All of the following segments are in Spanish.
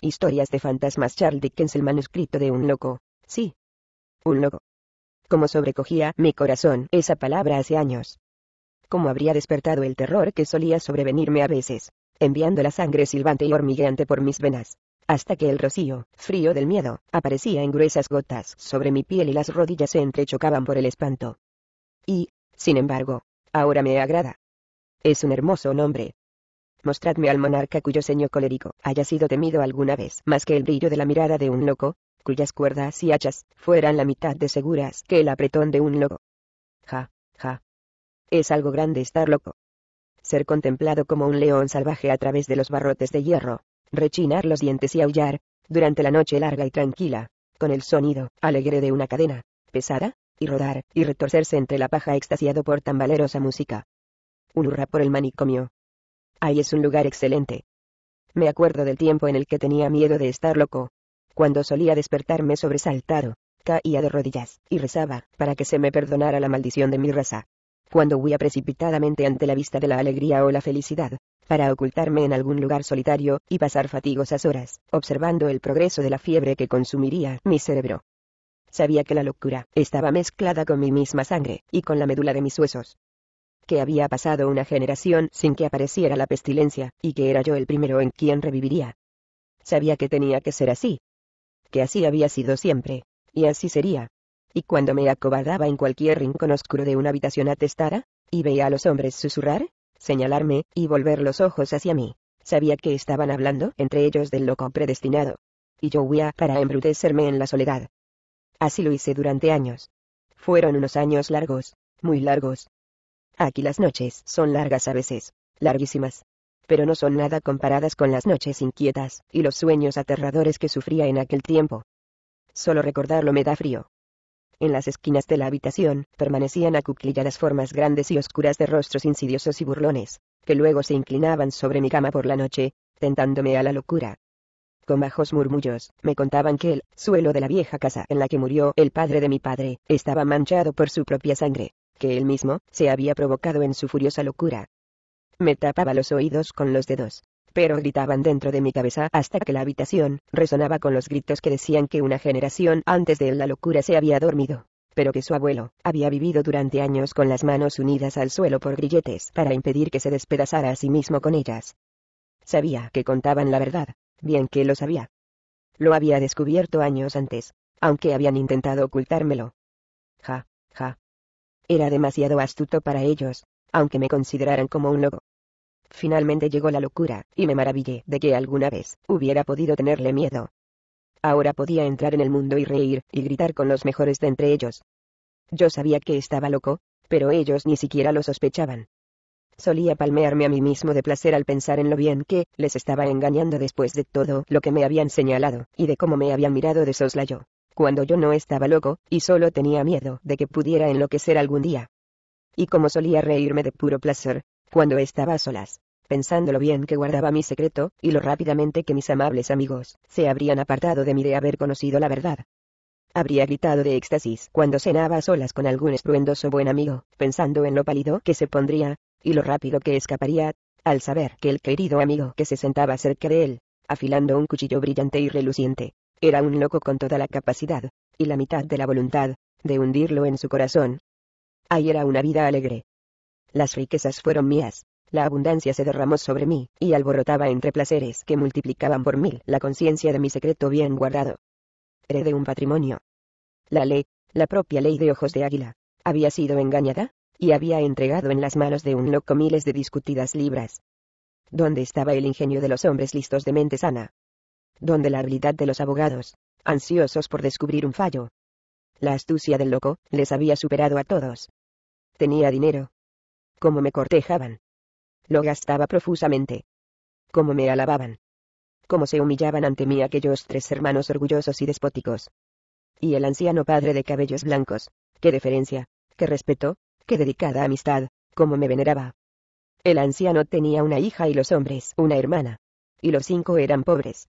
Historias de fantasmas Charles Dickens El manuscrito de un loco. Sí. Un loco. Como sobrecogía mi corazón esa palabra hace años. Como habría despertado el terror que solía sobrevenirme a veces, enviando la sangre silbante y hormigueante por mis venas, hasta que el rocío, frío del miedo, aparecía en gruesas gotas sobre mi piel y las rodillas se entrechocaban por el espanto. Y, sin embargo, ahora me agrada. Es un hermoso nombre, Mostradme al monarca cuyo seño colérico haya sido temido alguna vez más que el brillo de la mirada de un loco, cuyas cuerdas y hachas fueran la mitad de seguras que el apretón de un loco. Ja, ja. Es algo grande estar loco. Ser contemplado como un león salvaje a través de los barrotes de hierro, rechinar los dientes y aullar, durante la noche larga y tranquila, con el sonido alegre de una cadena, pesada, y rodar, y retorcerse entre la paja extasiado por tan valerosa música. Un hurra por el manicomio, Ahí es un lugar excelente. Me acuerdo del tiempo en el que tenía miedo de estar loco. Cuando solía despertarme sobresaltado, caía de rodillas, y rezaba, para que se me perdonara la maldición de mi raza. Cuando huía precipitadamente ante la vista de la alegría o la felicidad, para ocultarme en algún lugar solitario, y pasar fatigosas horas, observando el progreso de la fiebre que consumiría mi cerebro. Sabía que la locura estaba mezclada con mi misma sangre, y con la médula de mis huesos que había pasado una generación sin que apareciera la pestilencia, y que era yo el primero en quien reviviría. Sabía que tenía que ser así. Que así había sido siempre. Y así sería. Y cuando me acobardaba en cualquier rincón oscuro de una habitación atestada, y veía a los hombres susurrar, señalarme, y volver los ojos hacia mí, sabía que estaban hablando entre ellos del loco predestinado. Y yo huía para embrutecerme en la soledad. Así lo hice durante años. Fueron unos años largos, muy largos, Aquí las noches son largas a veces, larguísimas. Pero no son nada comparadas con las noches inquietas, y los sueños aterradores que sufría en aquel tiempo. Solo recordarlo me da frío. En las esquinas de la habitación, permanecían las formas grandes y oscuras de rostros insidiosos y burlones, que luego se inclinaban sobre mi cama por la noche, tentándome a la locura. Con bajos murmullos, me contaban que el suelo de la vieja casa en la que murió el padre de mi padre, estaba manchado por su propia sangre que él mismo se había provocado en su furiosa locura. Me tapaba los oídos con los dedos, pero gritaban dentro de mi cabeza hasta que la habitación resonaba con los gritos que decían que una generación antes de él la locura se había dormido, pero que su abuelo había vivido durante años con las manos unidas al suelo por grilletes para impedir que se despedazara a sí mismo con ellas. Sabía que contaban la verdad, bien que lo sabía. Lo había descubierto años antes, aunque habían intentado ocultármelo. Ja, ja, era demasiado astuto para ellos, aunque me consideraran como un loco. Finalmente llegó la locura, y me maravillé de que alguna vez hubiera podido tenerle miedo. Ahora podía entrar en el mundo y reír, y gritar con los mejores de entre ellos. Yo sabía que estaba loco, pero ellos ni siquiera lo sospechaban. Solía palmearme a mí mismo de placer al pensar en lo bien que les estaba engañando después de todo lo que me habían señalado, y de cómo me habían mirado de soslayo cuando yo no estaba loco, y solo tenía miedo de que pudiera enloquecer algún día. Y como solía reírme de puro placer, cuando estaba a solas, pensando lo bien que guardaba mi secreto, y lo rápidamente que mis amables amigos se habrían apartado de mí de haber conocido la verdad. Habría gritado de éxtasis cuando cenaba a solas con algún estruendoso buen amigo, pensando en lo pálido que se pondría, y lo rápido que escaparía, al saber que el querido amigo que se sentaba cerca de él, afilando un cuchillo brillante y reluciente, era un loco con toda la capacidad, y la mitad de la voluntad, de hundirlo en su corazón. Ahí era una vida alegre. Las riquezas fueron mías, la abundancia se derramó sobre mí, y alborotaba entre placeres que multiplicaban por mil la conciencia de mi secreto bien guardado. Heredé un patrimonio. La ley, la propia ley de ojos de águila, había sido engañada, y había entregado en las manos de un loco miles de discutidas libras. ¿Dónde estaba el ingenio de los hombres listos de mente sana, donde la habilidad de los abogados, ansiosos por descubrir un fallo, la astucia del loco, les había superado a todos. Tenía dinero. Como me cortejaban. Lo gastaba profusamente. Cómo me alababan. Cómo se humillaban ante mí aquellos tres hermanos orgullosos y despóticos. Y el anciano padre de cabellos blancos, qué deferencia, qué respeto, qué dedicada amistad, cómo me veneraba. El anciano tenía una hija y los hombres una hermana. Y los cinco eran pobres.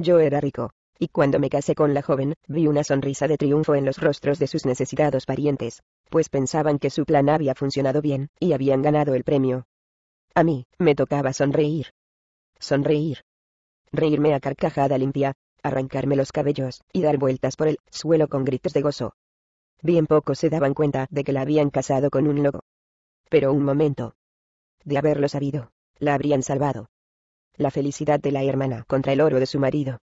Yo era rico. Y cuando me casé con la joven, vi una sonrisa de triunfo en los rostros de sus necesitados parientes, pues pensaban que su plan había funcionado bien, y habían ganado el premio. A mí, me tocaba sonreír. Sonreír. Reírme a carcajada limpia, arrancarme los cabellos, y dar vueltas por el suelo con gritos de gozo. Bien poco se daban cuenta de que la habían casado con un loco. Pero un momento. De haberlo sabido, la habrían salvado la felicidad de la hermana contra el oro de su marido.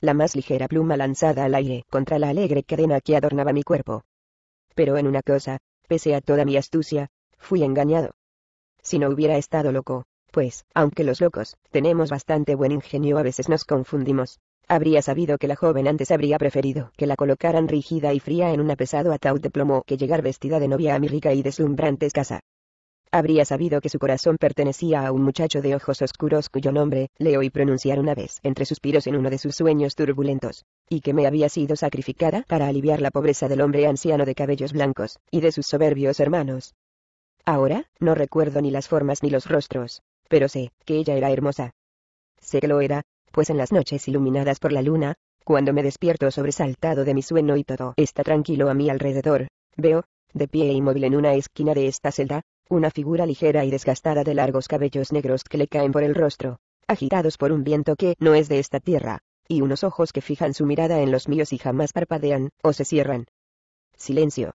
La más ligera pluma lanzada al aire contra la alegre cadena que adornaba mi cuerpo. Pero en una cosa, pese a toda mi astucia, fui engañado. Si no hubiera estado loco, pues, aunque los locos, tenemos bastante buen ingenio a veces nos confundimos, habría sabido que la joven antes habría preferido que la colocaran rígida y fría en un pesado ataúd de plomo que llegar vestida de novia a mi rica y deslumbrante casa habría sabido que su corazón pertenecía a un muchacho de ojos oscuros cuyo nombre, le oí pronunciar una vez entre suspiros en uno de sus sueños turbulentos, y que me había sido sacrificada para aliviar la pobreza del hombre anciano de cabellos blancos, y de sus soberbios hermanos. Ahora, no recuerdo ni las formas ni los rostros, pero sé que ella era hermosa. Sé que lo era, pues en las noches iluminadas por la luna, cuando me despierto sobresaltado de mi sueño y todo está tranquilo a mi alrededor, veo, de pie e inmóvil en una esquina de esta celda, una figura ligera y desgastada de largos cabellos negros que le caen por el rostro, agitados por un viento que no es de esta tierra, y unos ojos que fijan su mirada en los míos y jamás parpadean, o se cierran. Silencio.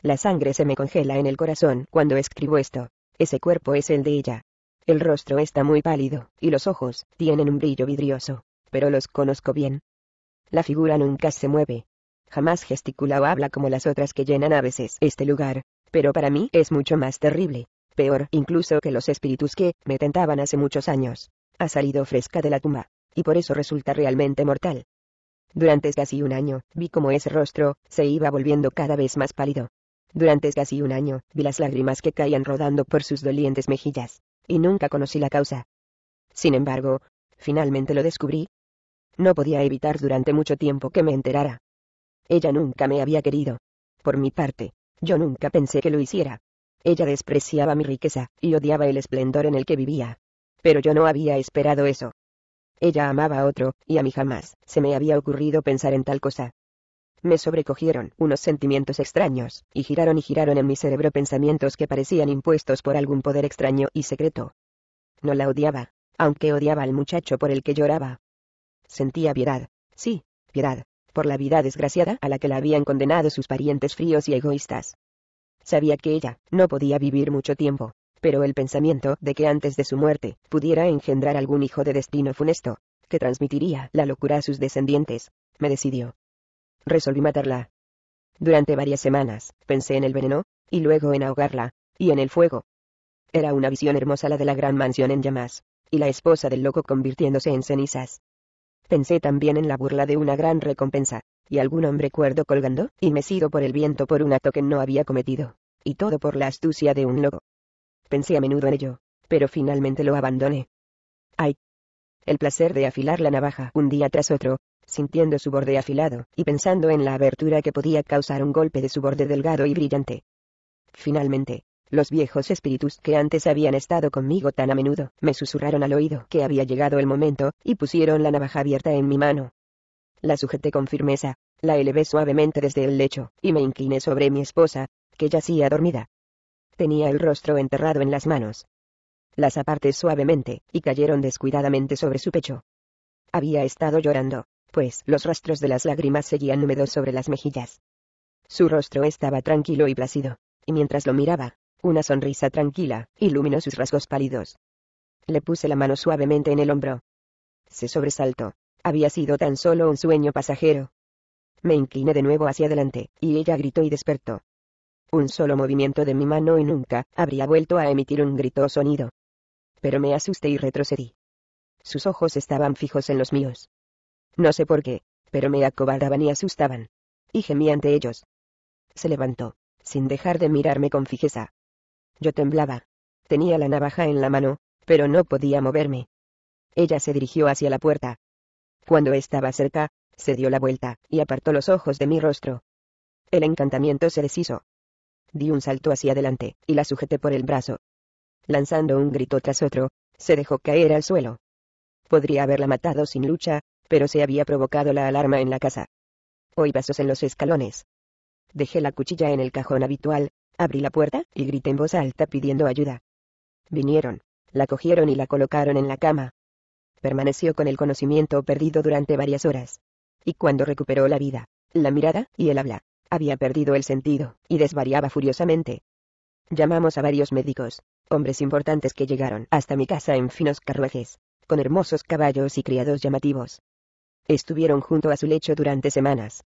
La sangre se me congela en el corazón cuando escribo esto. Ese cuerpo es el de ella. El rostro está muy pálido, y los ojos tienen un brillo vidrioso, pero los conozco bien. La figura nunca se mueve. Jamás gesticula o habla como las otras que llenan a veces este lugar, pero para mí es mucho más terrible. Peor incluso que los espíritus que me tentaban hace muchos años. Ha salido fresca de la tumba, y por eso resulta realmente mortal. Durante casi un año, vi cómo ese rostro se iba volviendo cada vez más pálido. Durante casi un año, vi las lágrimas que caían rodando por sus dolientes mejillas, y nunca conocí la causa. Sin embargo, finalmente lo descubrí. No podía evitar durante mucho tiempo que me enterara. Ella nunca me había querido. Por mi parte, yo nunca pensé que lo hiciera. Ella despreciaba mi riqueza, y odiaba el esplendor en el que vivía. Pero yo no había esperado eso. Ella amaba a otro, y a mí jamás se me había ocurrido pensar en tal cosa. Me sobrecogieron unos sentimientos extraños, y giraron y giraron en mi cerebro pensamientos que parecían impuestos por algún poder extraño y secreto. No la odiaba, aunque odiaba al muchacho por el que lloraba. Sentía piedad, sí, piedad, por la vida desgraciada a la que la habían condenado sus parientes fríos y egoístas. Sabía que ella no podía vivir mucho tiempo, pero el pensamiento de que antes de su muerte pudiera engendrar algún hijo de destino funesto, que transmitiría la locura a sus descendientes, me decidió. Resolví matarla. Durante varias semanas, pensé en el veneno, y luego en ahogarla, y en el fuego. Era una visión hermosa la de la gran mansión en llamas, y la esposa del loco convirtiéndose en cenizas. Pensé también en la burla de una gran recompensa, y algún hombre cuerdo colgando, y mecido por el viento por un acto que no había cometido. Y todo por la astucia de un loco. Pensé a menudo en ello, pero finalmente lo abandoné. Ay. El placer de afilar la navaja un día tras otro, sintiendo su borde afilado, y pensando en la abertura que podía causar un golpe de su borde delgado y brillante. Finalmente, los viejos espíritus que antes habían estado conmigo tan a menudo, me susurraron al oído que había llegado el momento, y pusieron la navaja abierta en mi mano. La sujeté con firmeza, la elevé suavemente desde el lecho, y me incliné sobre mi esposa, que yacía dormida. Tenía el rostro enterrado en las manos. Las aparté suavemente, y cayeron descuidadamente sobre su pecho. Había estado llorando, pues los rastros de las lágrimas seguían húmedos sobre las mejillas. Su rostro estaba tranquilo y plácido, y mientras lo miraba, una sonrisa tranquila, iluminó sus rasgos pálidos. Le puse la mano suavemente en el hombro. Se sobresaltó. Había sido tan solo un sueño pasajero. Me incliné de nuevo hacia adelante, y ella gritó y despertó. Un solo movimiento de mi mano y nunca habría vuelto a emitir un grito o sonido. Pero me asusté y retrocedí. Sus ojos estaban fijos en los míos. No sé por qué, pero me acobardaban y asustaban. Y gemí ante ellos. Se levantó, sin dejar de mirarme con fijeza. Yo temblaba. Tenía la navaja en la mano, pero no podía moverme. Ella se dirigió hacia la puerta. Cuando estaba cerca, se dio la vuelta, y apartó los ojos de mi rostro. El encantamiento se deshizo. Di un salto hacia adelante, y la sujeté por el brazo. Lanzando un grito tras otro, se dejó caer al suelo. Podría haberla matado sin lucha, pero se había provocado la alarma en la casa. Oí pasos en los escalones. Dejé la cuchilla en el cajón habitual, Abrí la puerta y grité en voz alta pidiendo ayuda. Vinieron, la cogieron y la colocaron en la cama. Permaneció con el conocimiento perdido durante varias horas. Y cuando recuperó la vida, la mirada y el habla, había perdido el sentido, y desvariaba furiosamente. Llamamos a varios médicos, hombres importantes que llegaron hasta mi casa en finos carruajes, con hermosos caballos y criados llamativos. Estuvieron junto a su lecho durante semanas.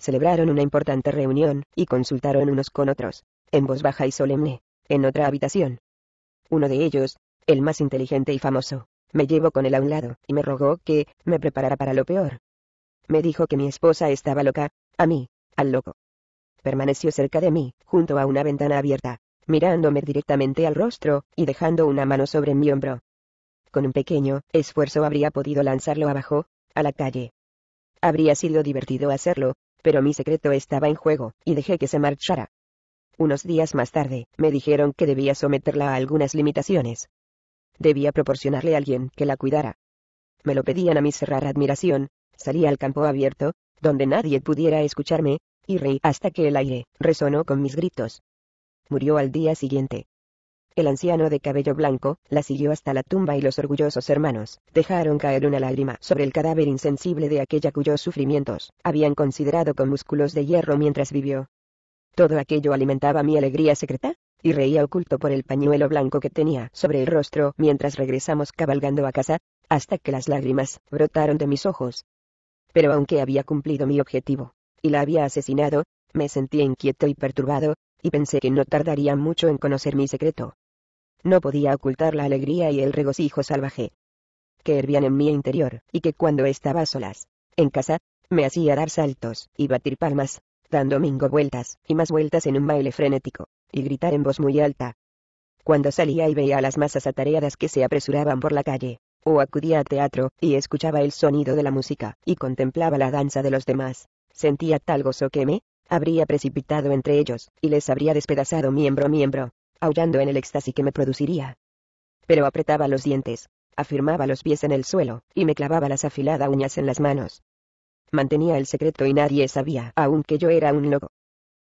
Celebraron una importante reunión, y consultaron unos con otros, en voz baja y solemne, en otra habitación. Uno de ellos, el más inteligente y famoso, me llevó con él a un lado, y me rogó que me preparara para lo peor. Me dijo que mi esposa estaba loca, a mí, al loco. Permaneció cerca de mí, junto a una ventana abierta, mirándome directamente al rostro, y dejando una mano sobre mi hombro. Con un pequeño esfuerzo habría podido lanzarlo abajo, a la calle. Habría sido divertido hacerlo, pero mi secreto estaba en juego, y dejé que se marchara. Unos días más tarde, me dijeron que debía someterla a algunas limitaciones. Debía proporcionarle a alguien que la cuidara. Me lo pedían a mi cerrar admiración, salí al campo abierto, donde nadie pudiera escucharme, y reí hasta que el aire resonó con mis gritos. Murió al día siguiente. El anciano de cabello blanco la siguió hasta la tumba y los orgullosos hermanos dejaron caer una lágrima sobre el cadáver insensible de aquella cuyos sufrimientos habían considerado con músculos de hierro mientras vivió. Todo aquello alimentaba mi alegría secreta, y reía oculto por el pañuelo blanco que tenía sobre el rostro mientras regresamos cabalgando a casa, hasta que las lágrimas brotaron de mis ojos. Pero aunque había cumplido mi objetivo, y la había asesinado, me sentía inquieto y perturbado, y pensé que no tardaría mucho en conocer mi secreto. No podía ocultar la alegría y el regocijo salvaje que hervían en mi interior, y que cuando estaba solas, en casa, me hacía dar saltos y batir palmas, dando Domingo vueltas, y más vueltas en un baile frenético, y gritar en voz muy alta. Cuando salía y veía a las masas atareadas que se apresuraban por la calle, o acudía a teatro, y escuchaba el sonido de la música, y contemplaba la danza de los demás, sentía tal gozo que me habría precipitado entre ellos, y les habría despedazado miembro a miembro, aullando en el éxtasis que me produciría. Pero apretaba los dientes, afirmaba los pies en el suelo, y me clavaba las afiladas uñas en las manos, Mantenía el secreto y nadie sabía aunque yo era un loco.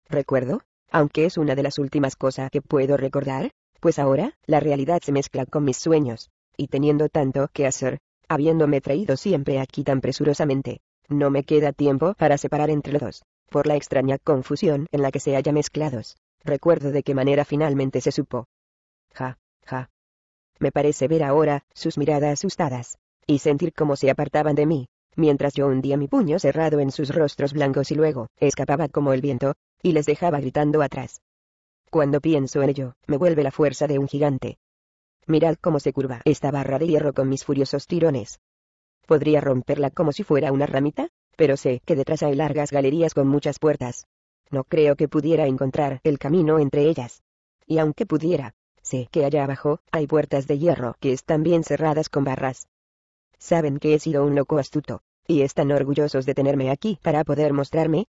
Recuerdo, aunque es una de las últimas cosas que puedo recordar, pues ahora, la realidad se mezcla con mis sueños, y teniendo tanto que hacer, habiéndome traído siempre aquí tan presurosamente, no me queda tiempo para separar entre los dos, por la extraña confusión en la que se haya mezclados. Recuerdo de qué manera finalmente se supo. Ja, ja. Me parece ver ahora sus miradas asustadas, y sentir cómo se apartaban de mí, mientras yo hundía mi puño cerrado en sus rostros blancos y luego, escapaba como el viento, y les dejaba gritando atrás. Cuando pienso en ello, me vuelve la fuerza de un gigante. Mirad cómo se curva esta barra de hierro con mis furiosos tirones. Podría romperla como si fuera una ramita, pero sé que detrás hay largas galerías con muchas puertas. No creo que pudiera encontrar el camino entre ellas. Y aunque pudiera, sé que allá abajo hay puertas de hierro que están bien cerradas con barras. Saben que he sido un loco astuto. ¿Y están orgullosos de tenerme aquí para poder mostrarme?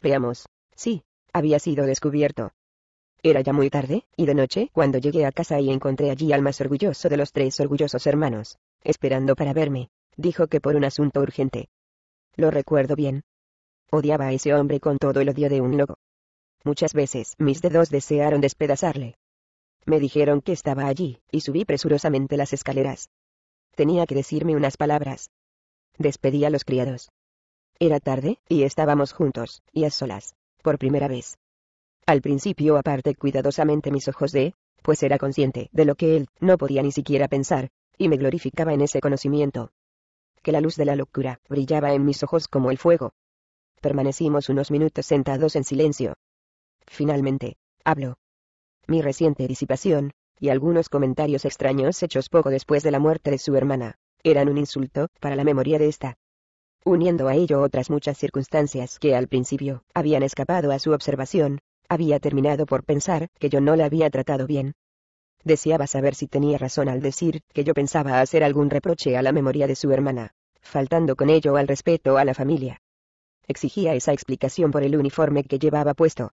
Veamos. Sí, había sido descubierto. Era ya muy tarde, y de noche, cuando llegué a casa y encontré allí al más orgulloso de los tres orgullosos hermanos, esperando para verme. Dijo que por un asunto urgente. Lo recuerdo bien. Odiaba a ese hombre con todo el odio de un lobo. Muchas veces mis dedos desearon despedazarle. Me dijeron que estaba allí, y subí presurosamente las escaleras. Tenía que decirme unas palabras, Despedí a los criados. Era tarde, y estábamos juntos, y a solas, por primera vez. Al principio aparté cuidadosamente mis ojos de, pues era consciente de lo que él no podía ni siquiera pensar, y me glorificaba en ese conocimiento. Que la luz de la locura brillaba en mis ojos como el fuego. Permanecimos unos minutos sentados en silencio. Finalmente, habló. Mi reciente disipación, y algunos comentarios extraños hechos poco después de la muerte de su hermana, eran un insulto para la memoria de esta. Uniendo a ello otras muchas circunstancias que al principio habían escapado a su observación, había terminado por pensar que yo no la había tratado bien. Deseaba saber si tenía razón al decir que yo pensaba hacer algún reproche a la memoria de su hermana, faltando con ello al respeto a la familia. Exigía esa explicación por el uniforme que llevaba puesto.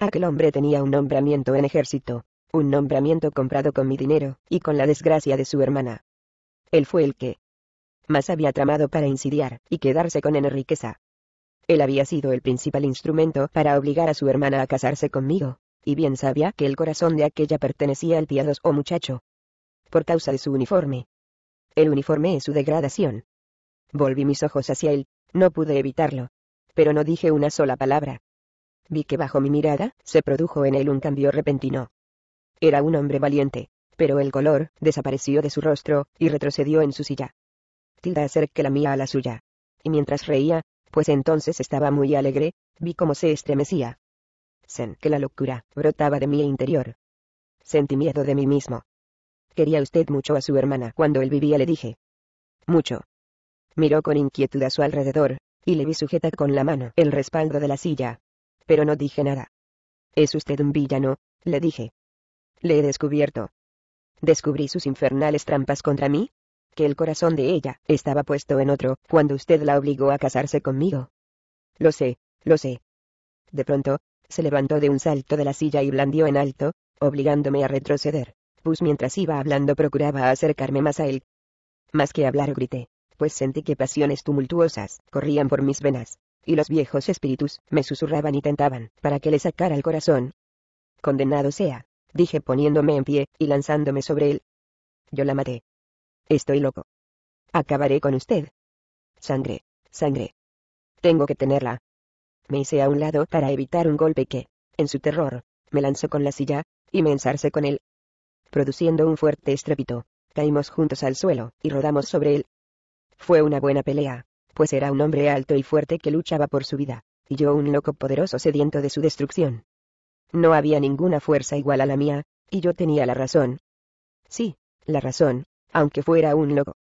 Aquel hombre tenía un nombramiento en ejército, un nombramiento comprado con mi dinero, y con la desgracia de su hermana, él fue el que más había tramado para insidiar, y quedarse con Enriqueza. Él había sido el principal instrumento para obligar a su hermana a casarse conmigo, y bien sabía que el corazón de aquella pertenecía al piadoso muchacho. Por causa de su uniforme. El uniforme es su degradación. Volví mis ojos hacia él, no pude evitarlo. Pero no dije una sola palabra. Vi que bajo mi mirada, se produjo en él un cambio repentino. Era un hombre valiente pero el color desapareció de su rostro, y retrocedió en su silla. Tilda acerqué la mía a la suya. Y mientras reía, pues entonces estaba muy alegre, vi cómo se estremecía. Sen que la locura brotaba de mi interior. Sentí miedo de mí mismo. Quería usted mucho a su hermana cuando él vivía, le dije. Mucho. Miró con inquietud a su alrededor, y le vi sujeta con la mano el respaldo de la silla. Pero no dije nada. Es usted un villano, le dije. Le he descubierto descubrí sus infernales trampas contra mí? Que el corazón de ella estaba puesto en otro cuando usted la obligó a casarse conmigo. Lo sé, lo sé. De pronto, se levantó de un salto de la silla y blandió en alto, obligándome a retroceder, pues mientras iba hablando procuraba acercarme más a él. Más que hablar grité, pues sentí que pasiones tumultuosas corrían por mis venas, y los viejos espíritus me susurraban y tentaban para que le sacara el corazón. Condenado sea, dije poniéndome en pie, y lanzándome sobre él. Yo la maté. Estoy loco. Acabaré con usted. Sangre, sangre. Tengo que tenerla. Me hice a un lado para evitar un golpe que, en su terror, me lanzó con la silla, y me ensarcé con él. Produciendo un fuerte estrépito, caímos juntos al suelo, y rodamos sobre él. Fue una buena pelea, pues era un hombre alto y fuerte que luchaba por su vida, y yo un loco poderoso sediento de su destrucción. No había ninguna fuerza igual a la mía, y yo tenía la razón. Sí, la razón, aunque fuera un loco.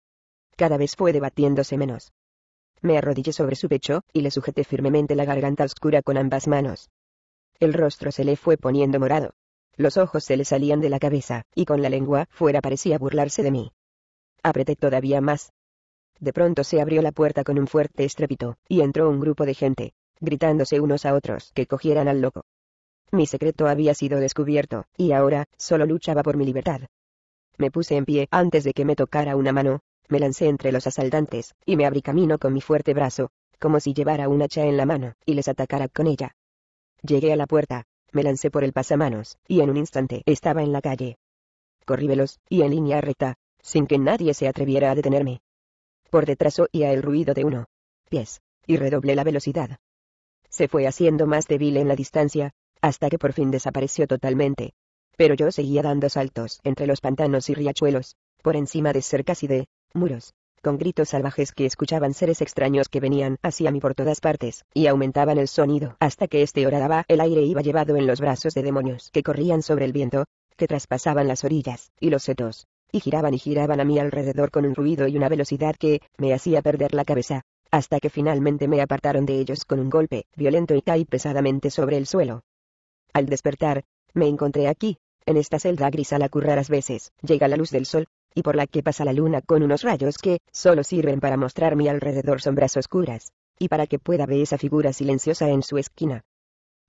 Cada vez fue debatiéndose menos. Me arrodillé sobre su pecho, y le sujeté firmemente la garganta oscura con ambas manos. El rostro se le fue poniendo morado. Los ojos se le salían de la cabeza, y con la lengua fuera parecía burlarse de mí. Apreté todavía más. De pronto se abrió la puerta con un fuerte estrépito, y entró un grupo de gente, gritándose unos a otros que cogieran al loco. Mi secreto había sido descubierto, y ahora, solo luchaba por mi libertad. Me puse en pie antes de que me tocara una mano, me lancé entre los asaltantes, y me abrí camino con mi fuerte brazo, como si llevara un hacha en la mano, y les atacara con ella. Llegué a la puerta, me lancé por el pasamanos, y en un instante estaba en la calle. Corrí veloz, y en línea recta, sin que nadie se atreviera a detenerme. Por detrás oía el ruido de uno. Pies, y redoblé la velocidad. Se fue haciendo más débil en la distancia, hasta que por fin desapareció totalmente. Pero yo seguía dando saltos entre los pantanos y riachuelos, por encima de cercas y de muros, con gritos salvajes que escuchaban seres extraños que venían hacia mí por todas partes, y aumentaban el sonido hasta que este horadaba el aire iba llevado en los brazos de demonios que corrían sobre el viento, que traspasaban las orillas, y los setos, y giraban y giraban a mi alrededor con un ruido y una velocidad que me hacía perder la cabeza, hasta que finalmente me apartaron de ellos con un golpe violento y caí pesadamente sobre el suelo. Al despertar, me encontré aquí, en esta celda gris a la que veces llega la luz del sol, y por la que pasa la luna con unos rayos que solo sirven para mostrar mi alrededor sombras oscuras, y para que pueda ver esa figura silenciosa en su esquina.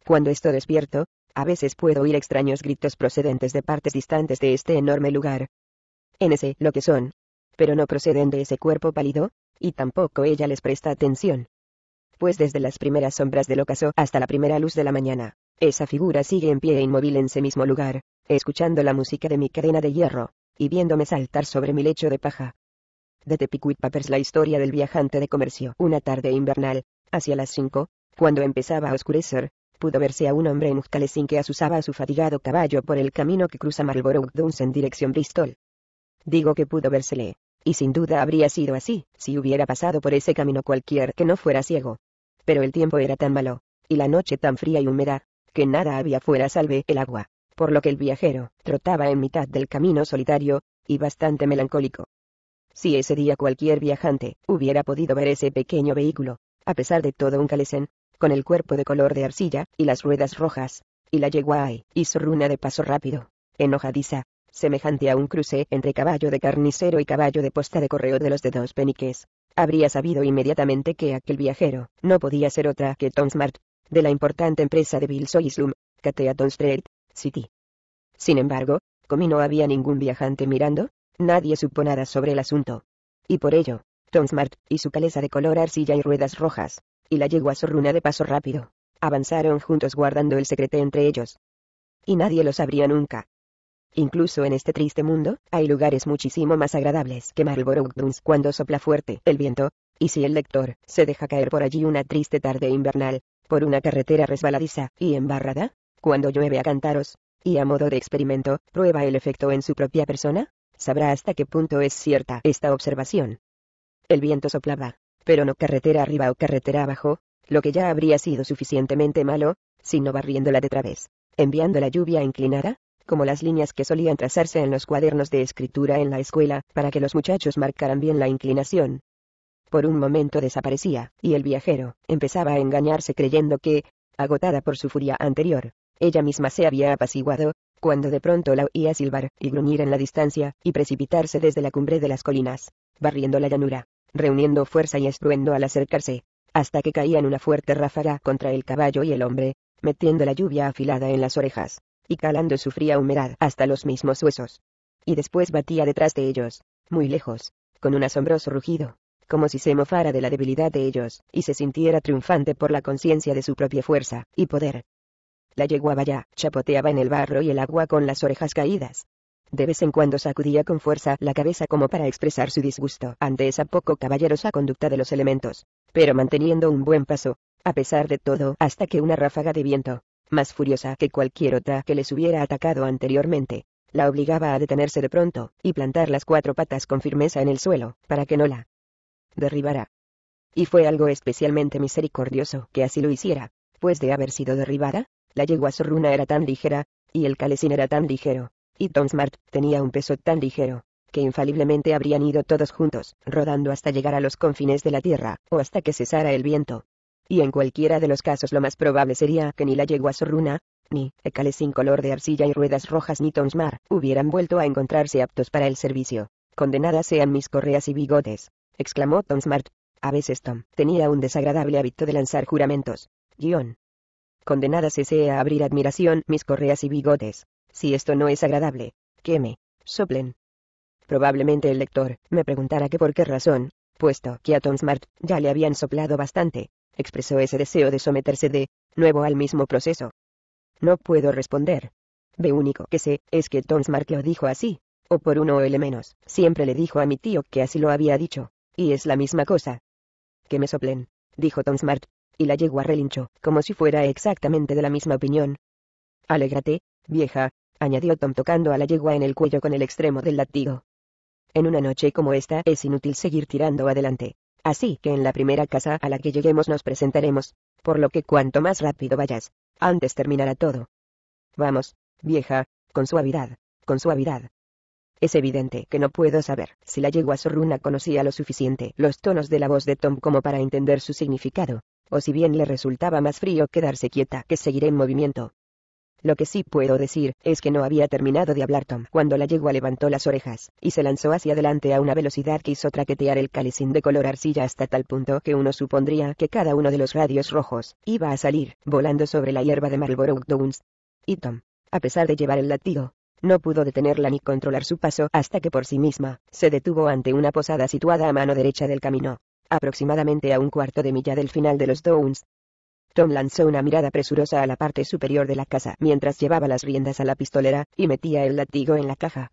Cuando estoy despierto, a veces puedo oír extraños gritos procedentes de partes distantes de este enorme lugar. En ese lo que son. Pero no proceden de ese cuerpo pálido, y tampoco ella les presta atención. Pues desde las primeras sombras del ocaso hasta la primera luz de la mañana, esa figura sigue en pie e inmóvil en ese mismo lugar, escuchando la música de mi cadena de hierro, y viéndome saltar sobre mi lecho de paja. De Tepicuit Papers La historia del viajante de comercio. Una tarde invernal, hacia las cinco, cuando empezaba a oscurecer, pudo verse a un hombre en sin que asusaba a su fatigado caballo por el camino que cruza Marlborough Downs en dirección Bristol. Digo que pudo vérsele, y sin duda habría sido así, si hubiera pasado por ese camino cualquier que no fuera ciego. Pero el tiempo era tan malo, y la noche tan fría y húmeda, que nada había fuera salve el agua, por lo que el viajero trotaba en mitad del camino solitario, y bastante melancólico. Si ese día cualquier viajante hubiera podido ver ese pequeño vehículo, a pesar de todo un calesén, con el cuerpo de color de arcilla y las ruedas rojas, y la yegua y runa de paso rápido, enojadiza, semejante a un cruce entre caballo de carnicero y caballo de posta de correo de los de dos peniques, habría sabido inmediatamente que aquel viajero no podía ser otra que Tom Smart, de la importante empresa de Bill Slum, Cateaton Street, City. Sin embargo, como no había ningún viajante mirando, nadie supo nada sobre el asunto. Y por ello, Tom Smart y su caleza de color arcilla y ruedas rojas, y la yegua zorruna de paso rápido, avanzaron juntos guardando el secreto entre ellos. Y nadie lo sabría nunca. Incluso en este triste mundo, hay lugares muchísimo más agradables que Marlborough Dunes cuando sopla fuerte el viento, y si el lector se deja caer por allí una triste tarde invernal, por una carretera resbaladiza y embarrada, cuando llueve a cantaros, y a modo de experimento, prueba el efecto en su propia persona, sabrá hasta qué punto es cierta esta observación. El viento soplaba, pero no carretera arriba o carretera abajo, lo que ya habría sido suficientemente malo, sino barriéndola de través, enviando la lluvia inclinada, como las líneas que solían trazarse en los cuadernos de escritura en la escuela, para que los muchachos marcaran bien la inclinación. Por un momento desaparecía, y el viajero, empezaba a engañarse creyendo que, agotada por su furia anterior, ella misma se había apaciguado, cuando de pronto la oía silbar, y gruñir en la distancia, y precipitarse desde la cumbre de las colinas, barriendo la llanura, reuniendo fuerza y estruendo al acercarse, hasta que caía en una fuerte ráfaga contra el caballo y el hombre, metiendo la lluvia afilada en las orejas y calando su fría humedad hasta los mismos huesos. Y después batía detrás de ellos, muy lejos, con un asombroso rugido, como si se mofara de la debilidad de ellos, y se sintiera triunfante por la conciencia de su propia fuerza y poder. La yeguaba ya chapoteaba en el barro y el agua con las orejas caídas. De vez en cuando sacudía con fuerza la cabeza como para expresar su disgusto ante esa poco caballerosa conducta de los elementos, pero manteniendo un buen paso, a pesar de todo, hasta que una ráfaga de viento, más furiosa que cualquier otra que les hubiera atacado anteriormente. La obligaba a detenerse de pronto, y plantar las cuatro patas con firmeza en el suelo, para que no la derribara. Y fue algo especialmente misericordioso que así lo hiciera, pues de haber sido derribada, la yegua zorruna era tan ligera, y el calesín era tan ligero, y Tom Smart tenía un peso tan ligero, que infaliblemente habrían ido todos juntos, rodando hasta llegar a los confines de la tierra, o hasta que cesara el viento, y en cualquiera de los casos lo más probable sería que ni la yegua sorruna, ni ecales sin color de arcilla y ruedas rojas ni Smart hubieran vuelto a encontrarse aptos para el servicio. Condenadas sean mis correas y bigotes, exclamó Tonsmart. A veces Tom tenía un desagradable hábito de lanzar juramentos. Guión. Condenadas sea a abrir admiración mis correas y bigotes. Si esto no es agradable, queme, soplen. Probablemente el lector me preguntara que por qué razón, puesto que a Tom ya le habían soplado bastante expresó ese deseo de someterse de nuevo al mismo proceso. No puedo responder. Lo único que sé es que Tom Smart lo dijo así, o por uno o el menos, siempre le dijo a mi tío que así lo había dicho, y es la misma cosa. Que me soplen, dijo Tom Smart, y la yegua relinchó, como si fuera exactamente de la misma opinión. Alégrate, vieja, añadió Tom tocando a la yegua en el cuello con el extremo del látigo. En una noche como esta es inútil seguir tirando adelante. Así que en la primera casa a la que lleguemos nos presentaremos, por lo que cuanto más rápido vayas, antes terminará todo. Vamos, vieja, con suavidad, con suavidad. Es evidente que no puedo saber si la yegua zorruna conocía lo suficiente los tonos de la voz de Tom como para entender su significado, o si bien le resultaba más frío quedarse quieta que seguir en movimiento, lo que sí puedo decir, es que no había terminado de hablar Tom cuando la yegua levantó las orejas, y se lanzó hacia adelante a una velocidad que hizo traquetear el calecin de color arcilla hasta tal punto que uno supondría que cada uno de los radios rojos, iba a salir, volando sobre la hierba de Marlborough Downs. Y Tom, a pesar de llevar el latido, no pudo detenerla ni controlar su paso hasta que por sí misma, se detuvo ante una posada situada a mano derecha del camino, aproximadamente a un cuarto de milla del final de los Downs, Tom lanzó una mirada presurosa a la parte superior de la casa mientras llevaba las riendas a la pistolera, y metía el latigo en la caja.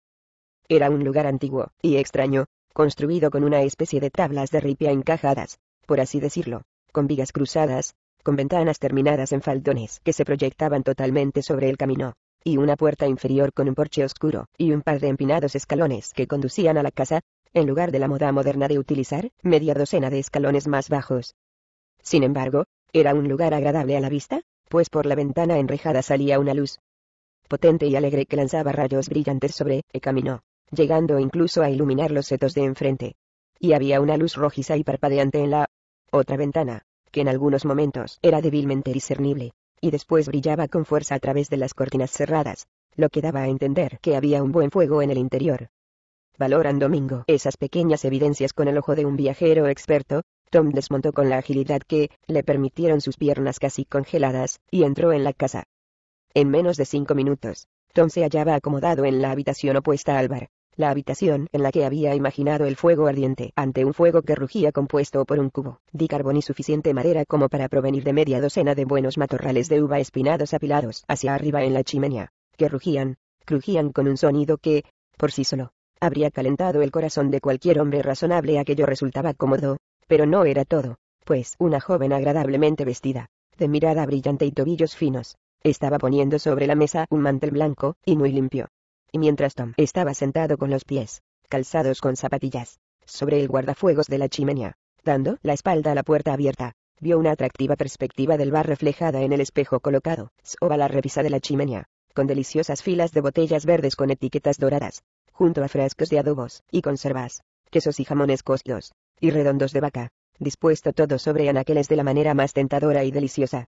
Era un lugar antiguo, y extraño, construido con una especie de tablas de ripia encajadas, por así decirlo, con vigas cruzadas, con ventanas terminadas en faldones que se proyectaban totalmente sobre el camino, y una puerta inferior con un porche oscuro, y un par de empinados escalones que conducían a la casa, en lugar de la moda moderna de utilizar media docena de escalones más bajos. Sin embargo, era un lugar agradable a la vista, pues por la ventana enrejada salía una luz potente y alegre que lanzaba rayos brillantes sobre el camino, llegando incluso a iluminar los setos de enfrente. Y había una luz rojiza y parpadeante en la otra ventana, que en algunos momentos era débilmente discernible, y después brillaba con fuerza a través de las cortinas cerradas, lo que daba a entender que había un buen fuego en el interior. Valoran Domingo esas pequeñas evidencias con el ojo de un viajero experto, Tom desmontó con la agilidad que le permitieron sus piernas casi congeladas, y entró en la casa. En menos de cinco minutos, Tom se hallaba acomodado en la habitación opuesta al bar, la habitación en la que había imaginado el fuego ardiente ante un fuego que rugía compuesto por un cubo de carbón y suficiente madera como para provenir de media docena de buenos matorrales de uva espinados apilados hacia arriba en la chimenea, que rugían, crujían con un sonido que, por sí solo, habría calentado el corazón de cualquier hombre razonable aquello resultaba cómodo, pero no era todo, pues una joven agradablemente vestida, de mirada brillante y tobillos finos, estaba poniendo sobre la mesa un mantel blanco, y muy limpio. Y mientras Tom estaba sentado con los pies, calzados con zapatillas, sobre el guardafuegos de la chimenea, dando la espalda a la puerta abierta, vio una atractiva perspectiva del bar reflejada en el espejo colocado, sobre la revisa de la chimenea, con deliciosas filas de botellas verdes con etiquetas doradas, junto a frascos de adobos y conservas, quesos y jamones cocidos, y redondos de vaca, dispuesto todo sobre anaqueles de la manera más tentadora y deliciosa.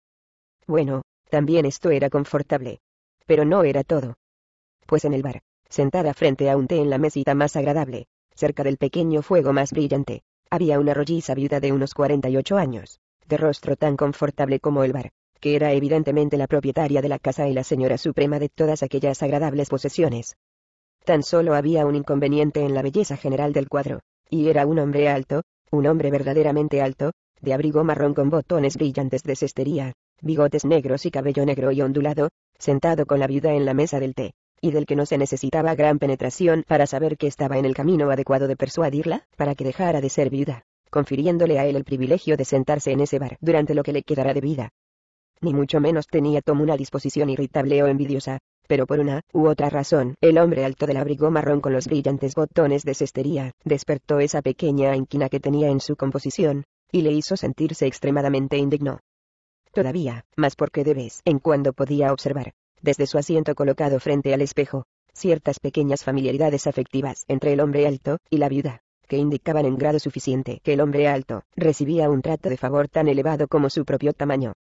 Bueno, también esto era confortable. Pero no era todo. Pues en el bar, sentada frente a un té en la mesita más agradable, cerca del pequeño fuego más brillante, había una rolliza viuda de unos 48 años, de rostro tan confortable como el bar, que era evidentemente la propietaria de la casa y la señora suprema de todas aquellas agradables posesiones. Tan solo había un inconveniente en la belleza general del cuadro, y era un hombre alto, un hombre verdaderamente alto, de abrigo marrón con botones brillantes de cestería, bigotes negros y cabello negro y ondulado, sentado con la viuda en la mesa del té, y del que no se necesitaba gran penetración para saber que estaba en el camino adecuado de persuadirla, para que dejara de ser viuda, confiriéndole a él el privilegio de sentarse en ese bar durante lo que le quedara de vida, ni mucho menos tenía Tom una disposición irritable o envidiosa. Pero por una u otra razón, el hombre alto del abrigo marrón con los brillantes botones de cestería, despertó esa pequeña inquina que tenía en su composición, y le hizo sentirse extremadamente indigno. Todavía, más porque de vez en cuando podía observar, desde su asiento colocado frente al espejo, ciertas pequeñas familiaridades afectivas entre el hombre alto y la viuda, que indicaban en grado suficiente que el hombre alto recibía un trato de favor tan elevado como su propio tamaño.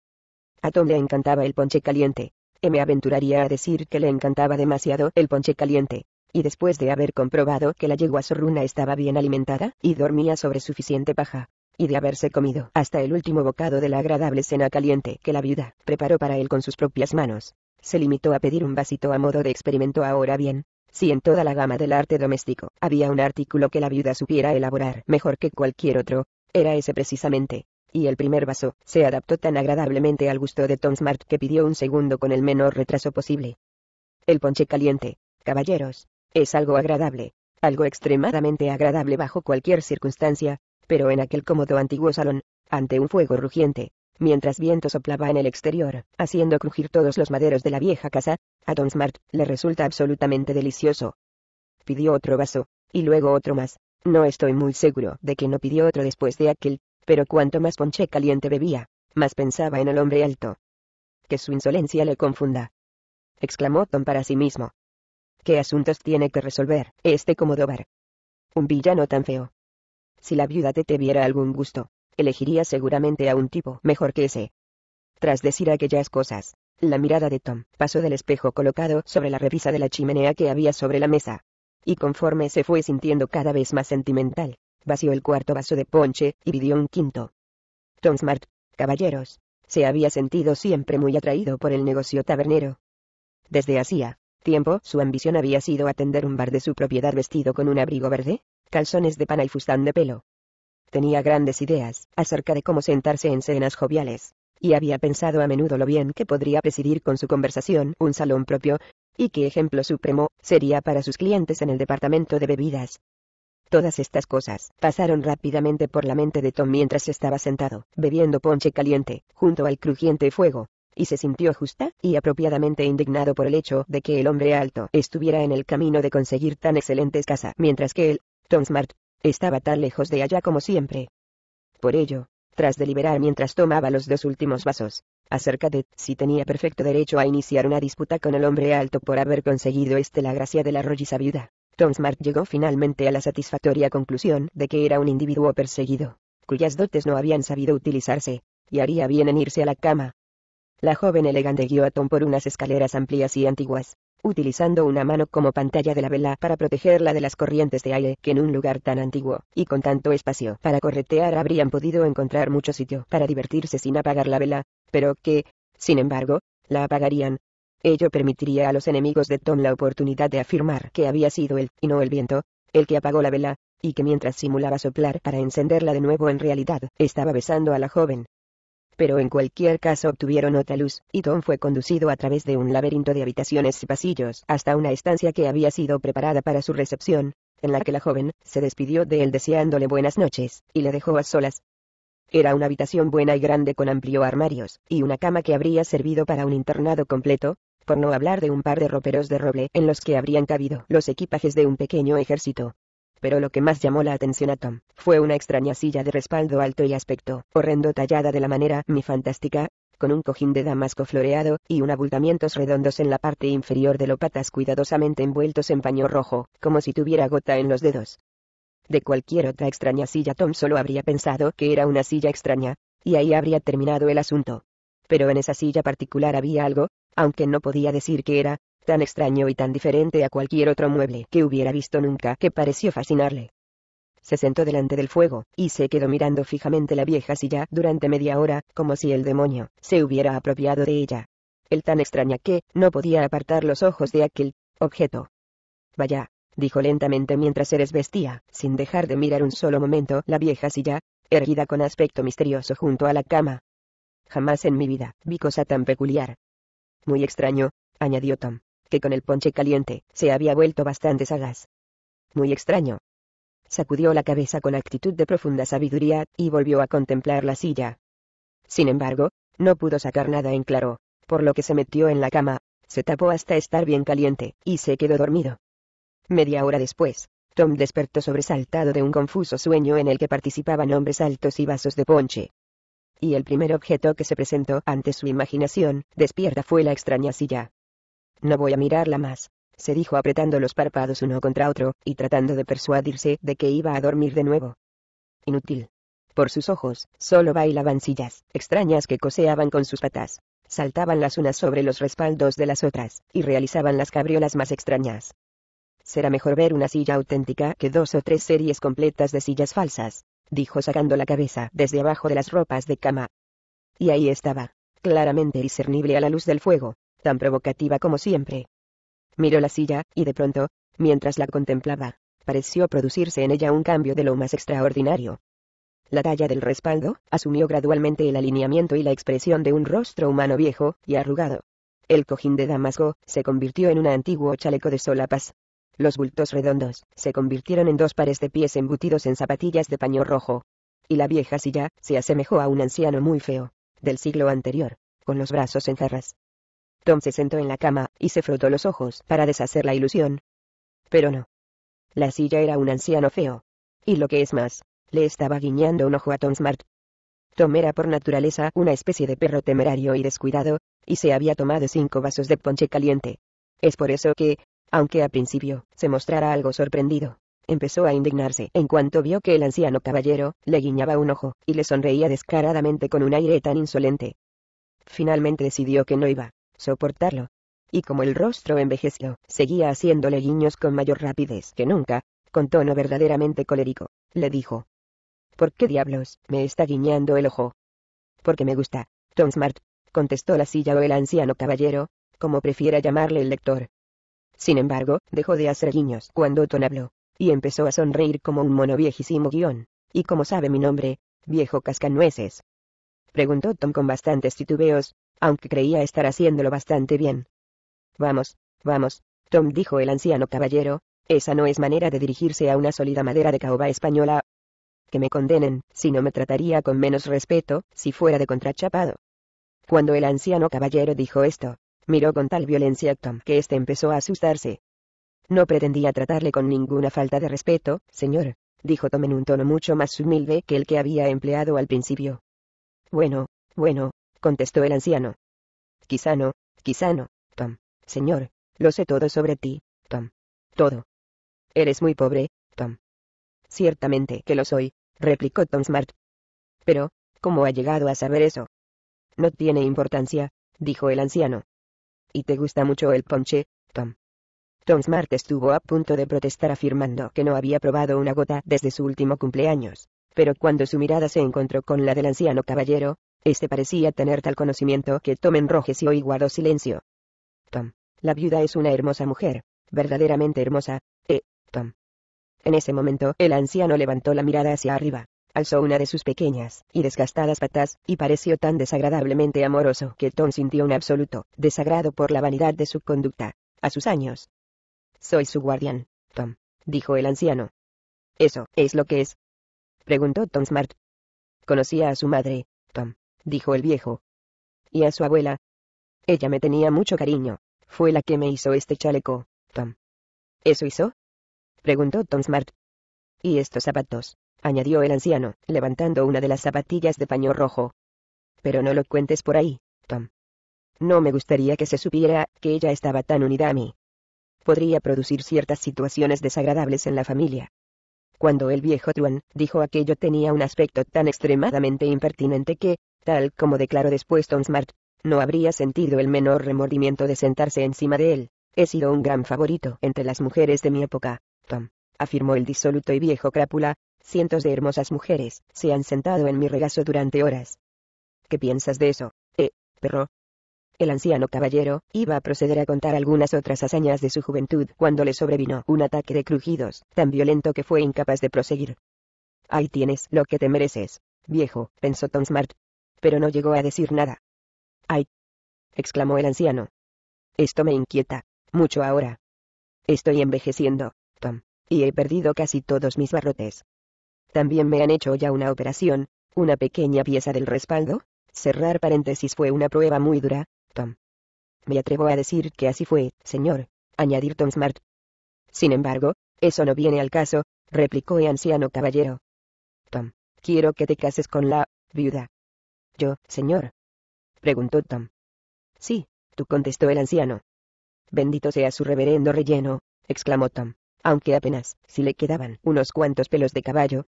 A Tom le encantaba el ponche caliente. me aventuraría a decir que le encantaba demasiado el ponche caliente. Y después de haber comprobado que la yegua zorruna estaba bien alimentada, y dormía sobre suficiente paja, y de haberse comido hasta el último bocado de la agradable cena caliente que la viuda preparó para él con sus propias manos, se limitó a pedir un vasito a modo de experimento. Ahora bien, si en toda la gama del arte doméstico había un artículo que la viuda supiera elaborar mejor que cualquier otro, era ese precisamente y el primer vaso, se adaptó tan agradablemente al gusto de Tom Smart que pidió un segundo con el menor retraso posible. El ponche caliente, caballeros, es algo agradable, algo extremadamente agradable bajo cualquier circunstancia, pero en aquel cómodo antiguo salón, ante un fuego rugiente, mientras viento soplaba en el exterior, haciendo crujir todos los maderos de la vieja casa, a Tom Smart le resulta absolutamente delicioso. Pidió otro vaso, y luego otro más. No estoy muy seguro de que no pidió otro después de aquel, pero cuanto más ponche caliente bebía, más pensaba en el hombre alto. Que su insolencia le confunda. Exclamó Tom para sí mismo. ¿Qué asuntos tiene que resolver este Comodovar? Un villano tan feo. Si la viuda te viera algún gusto, elegiría seguramente a un tipo mejor que ese. Tras decir aquellas cosas, la mirada de Tom pasó del espejo colocado sobre la revisa de la chimenea que había sobre la mesa. Y conforme se fue sintiendo cada vez más sentimental, vació el cuarto vaso de ponche, y pidió un quinto. Tom Smart, caballeros, se había sentido siempre muy atraído por el negocio tabernero. Desde hacía tiempo su ambición había sido atender un bar de su propiedad vestido con un abrigo verde, calzones de pana y fustán de pelo. Tenía grandes ideas acerca de cómo sentarse en cenas joviales, y había pensado a menudo lo bien que podría presidir con su conversación un salón propio, y qué ejemplo supremo sería para sus clientes en el departamento de bebidas. Todas estas cosas pasaron rápidamente por la mente de Tom mientras estaba sentado, bebiendo ponche caliente, junto al crujiente fuego, y se sintió justa y apropiadamente indignado por el hecho de que el hombre alto estuviera en el camino de conseguir tan excelentes casa, mientras que él, Tom Smart, estaba tan lejos de allá como siempre. Por ello, tras deliberar mientras tomaba los dos últimos vasos, acerca de si tenía perfecto derecho a iniciar una disputa con el hombre alto por haber conseguido este la gracia de la rolliza viuda, Tom Smart llegó finalmente a la satisfactoria conclusión de que era un individuo perseguido, cuyas dotes no habían sabido utilizarse, y haría bien en irse a la cama. La joven elegante guió a Tom por unas escaleras amplias y antiguas, utilizando una mano como pantalla de la vela para protegerla de las corrientes de aire que en un lugar tan antiguo y con tanto espacio para corretear habrían podido encontrar mucho sitio para divertirse sin apagar la vela, pero que, sin embargo, la apagarían, Ello permitiría a los enemigos de Tom la oportunidad de afirmar que había sido él, y no el viento, el que apagó la vela, y que mientras simulaba soplar para encenderla de nuevo en realidad, estaba besando a la joven. Pero en cualquier caso obtuvieron otra luz, y Tom fue conducido a través de un laberinto de habitaciones y pasillos hasta una estancia que había sido preparada para su recepción, en la que la joven se despidió de él deseándole buenas noches, y le dejó a solas. Era una habitación buena y grande con amplio armarios, y una cama que habría servido para un internado completo, por no hablar de un par de roperos de roble en los que habrían cabido los equipajes de un pequeño ejército. Pero lo que más llamó la atención a Tom, fue una extraña silla de respaldo alto y aspecto horrendo tallada de la manera mi fantástica, con un cojín de damasco floreado, y un abultamientos redondos en la parte inferior de los patas cuidadosamente envueltos en paño rojo, como si tuviera gota en los dedos. De cualquier otra extraña silla Tom solo habría pensado que era una silla extraña, y ahí habría terminado el asunto. Pero en esa silla particular había algo, aunque no podía decir que era, tan extraño y tan diferente a cualquier otro mueble que hubiera visto nunca que pareció fascinarle. Se sentó delante del fuego, y se quedó mirando fijamente la vieja silla durante media hora, como si el demonio se hubiera apropiado de ella. El tan extraña que, no podía apartar los ojos de aquel objeto. Vaya, dijo lentamente mientras se desvestía, sin dejar de mirar un solo momento la vieja silla, erguida con aspecto misterioso junto a la cama. Jamás en mi vida vi cosa tan peculiar. Muy extraño, añadió Tom, que con el ponche caliente, se había vuelto bastante sagaz. Muy extraño. Sacudió la cabeza con actitud de profunda sabiduría, y volvió a contemplar la silla. Sin embargo, no pudo sacar nada en claro, por lo que se metió en la cama, se tapó hasta estar bien caliente, y se quedó dormido. Media hora después, Tom despertó sobresaltado de un confuso sueño en el que participaban hombres altos y vasos de ponche y el primer objeto que se presentó ante su imaginación, despierta fue la extraña silla. No voy a mirarla más, se dijo apretando los párpados uno contra otro, y tratando de persuadirse de que iba a dormir de nuevo. Inútil. Por sus ojos, solo bailaban sillas, extrañas que coseaban con sus patas. Saltaban las unas sobre los respaldos de las otras, y realizaban las cabriolas más extrañas. Será mejor ver una silla auténtica que dos o tres series completas de sillas falsas dijo sacando la cabeza desde abajo de las ropas de cama. Y ahí estaba, claramente discernible a la luz del fuego, tan provocativa como siempre. Miró la silla, y de pronto, mientras la contemplaba, pareció producirse en ella un cambio de lo más extraordinario. La talla del respaldo asumió gradualmente el alineamiento y la expresión de un rostro humano viejo y arrugado. El cojín de damasco se convirtió en un antiguo chaleco de solapas, los bultos redondos se convirtieron en dos pares de pies embutidos en zapatillas de paño rojo. Y la vieja silla se asemejó a un anciano muy feo, del siglo anterior, con los brazos en jarras. Tom se sentó en la cama y se frotó los ojos para deshacer la ilusión. Pero no. La silla era un anciano feo. Y lo que es más, le estaba guiñando un ojo a Tom Smart. Tom era por naturaleza una especie de perro temerario y descuidado, y se había tomado cinco vasos de ponche caliente. Es por eso que, aunque a principio, se mostrara algo sorprendido. Empezó a indignarse en cuanto vio que el anciano caballero, le guiñaba un ojo, y le sonreía descaradamente con un aire tan insolente. Finalmente decidió que no iba a soportarlo. Y como el rostro envejeció, seguía haciéndole guiños con mayor rapidez que nunca, con tono verdaderamente colérico, le dijo. ¿Por qué diablos, me está guiñando el ojo? Porque me gusta, Tom Smart, contestó la silla o el anciano caballero, como prefiera llamarle el lector, sin embargo, dejó de hacer guiños cuando Tom habló, y empezó a sonreír como un mono viejísimo guión. ¿Y cómo sabe mi nombre, viejo cascanueces? Preguntó Tom con bastantes titubeos, aunque creía estar haciéndolo bastante bien. Vamos, vamos, Tom dijo el anciano caballero, esa no es manera de dirigirse a una sólida madera de caoba española. Que me condenen, si no me trataría con menos respeto, si fuera de contrachapado. Cuando el anciano caballero dijo esto, miró con tal violencia a Tom que éste empezó a asustarse. No pretendía tratarle con ninguna falta de respeto, señor, dijo Tom en un tono mucho más humilde que el que había empleado al principio. Bueno, bueno, contestó el anciano. Quizá no, quizá no, Tom, señor, lo sé todo sobre ti, Tom. Todo. Eres muy pobre, Tom. Ciertamente que lo soy, replicó Tom Smart. Pero, ¿cómo ha llegado a saber eso? No tiene importancia, dijo el anciano y te gusta mucho el ponche, Tom. Tom Smart estuvo a punto de protestar afirmando que no había probado una gota desde su último cumpleaños, pero cuando su mirada se encontró con la del anciano caballero, este parecía tener tal conocimiento que Tom enrojeció y guardó silencio. Tom, la viuda es una hermosa mujer, verdaderamente hermosa, eh, Tom. En ese momento el anciano levantó la mirada hacia arriba alzó una de sus pequeñas y desgastadas patas, y pareció tan desagradablemente amoroso que Tom sintió un absoluto desagrado por la vanidad de su conducta, a sus años. Soy su guardián, Tom, dijo el anciano. ¿Eso es lo que es? preguntó Tom Smart. Conocía a su madre, Tom, dijo el viejo. Y a su abuela. Ella me tenía mucho cariño, fue la que me hizo este chaleco, Tom. ¿Eso hizo? preguntó Tom Smart. ¿Y estos zapatos? añadió el anciano, levantando una de las zapatillas de paño rojo. Pero no lo cuentes por ahí, Tom. No me gustaría que se supiera que ella estaba tan unida a mí. Podría producir ciertas situaciones desagradables en la familia. Cuando el viejo Tuan dijo aquello tenía un aspecto tan extremadamente impertinente que, tal como declaró después Tom Smart, no habría sentido el menor remordimiento de sentarse encima de él. He sido un gran favorito entre las mujeres de mi época, Tom, afirmó el disoluto y viejo crápula, cientos de hermosas mujeres, se han sentado en mi regazo durante horas. ¿Qué piensas de eso, eh, perro? El anciano caballero, iba a proceder a contar algunas otras hazañas de su juventud cuando le sobrevino un ataque de crujidos, tan violento que fue incapaz de proseguir. Ahí tienes lo que te mereces, viejo, pensó Tom Smart. Pero no llegó a decir nada. ¡Ay! exclamó el anciano. Esto me inquieta, mucho ahora. Estoy envejeciendo, Tom, y he perdido casi todos mis barrotes. También me han hecho ya una operación, una pequeña pieza del respaldo. Cerrar paréntesis fue una prueba muy dura, Tom. Me atrevo a decir que así fue, señor, añadir Tom Smart. Sin embargo, eso no viene al caso, replicó el anciano caballero. Tom, quiero que te cases con la viuda. Yo, señor. Preguntó Tom. Sí, tú contestó el anciano. Bendito sea su reverendo relleno, exclamó Tom, aunque apenas si le quedaban unos cuantos pelos de caballo,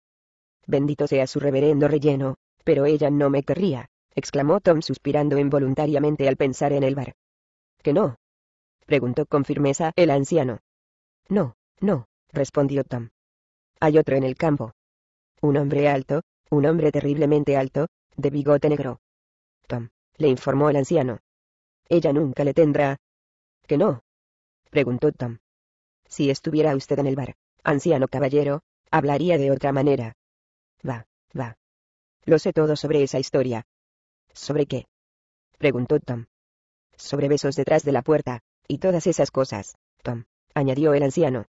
Bendito sea su reverendo relleno, pero ella no me querría, exclamó Tom suspirando involuntariamente al pensar en el bar. ¿Que no? preguntó con firmeza el anciano. No, no, respondió Tom. Hay otro en el campo. Un hombre alto, un hombre terriblemente alto, de bigote negro. Tom, le informó el anciano. Ella nunca le tendrá. ¿Que no? preguntó Tom. Si estuviera usted en el bar, anciano caballero, hablaría de otra manera. Va, va. Lo sé todo sobre esa historia. ¿Sobre qué? preguntó Tom. Sobre besos detrás de la puerta, y todas esas cosas, Tom, añadió el anciano.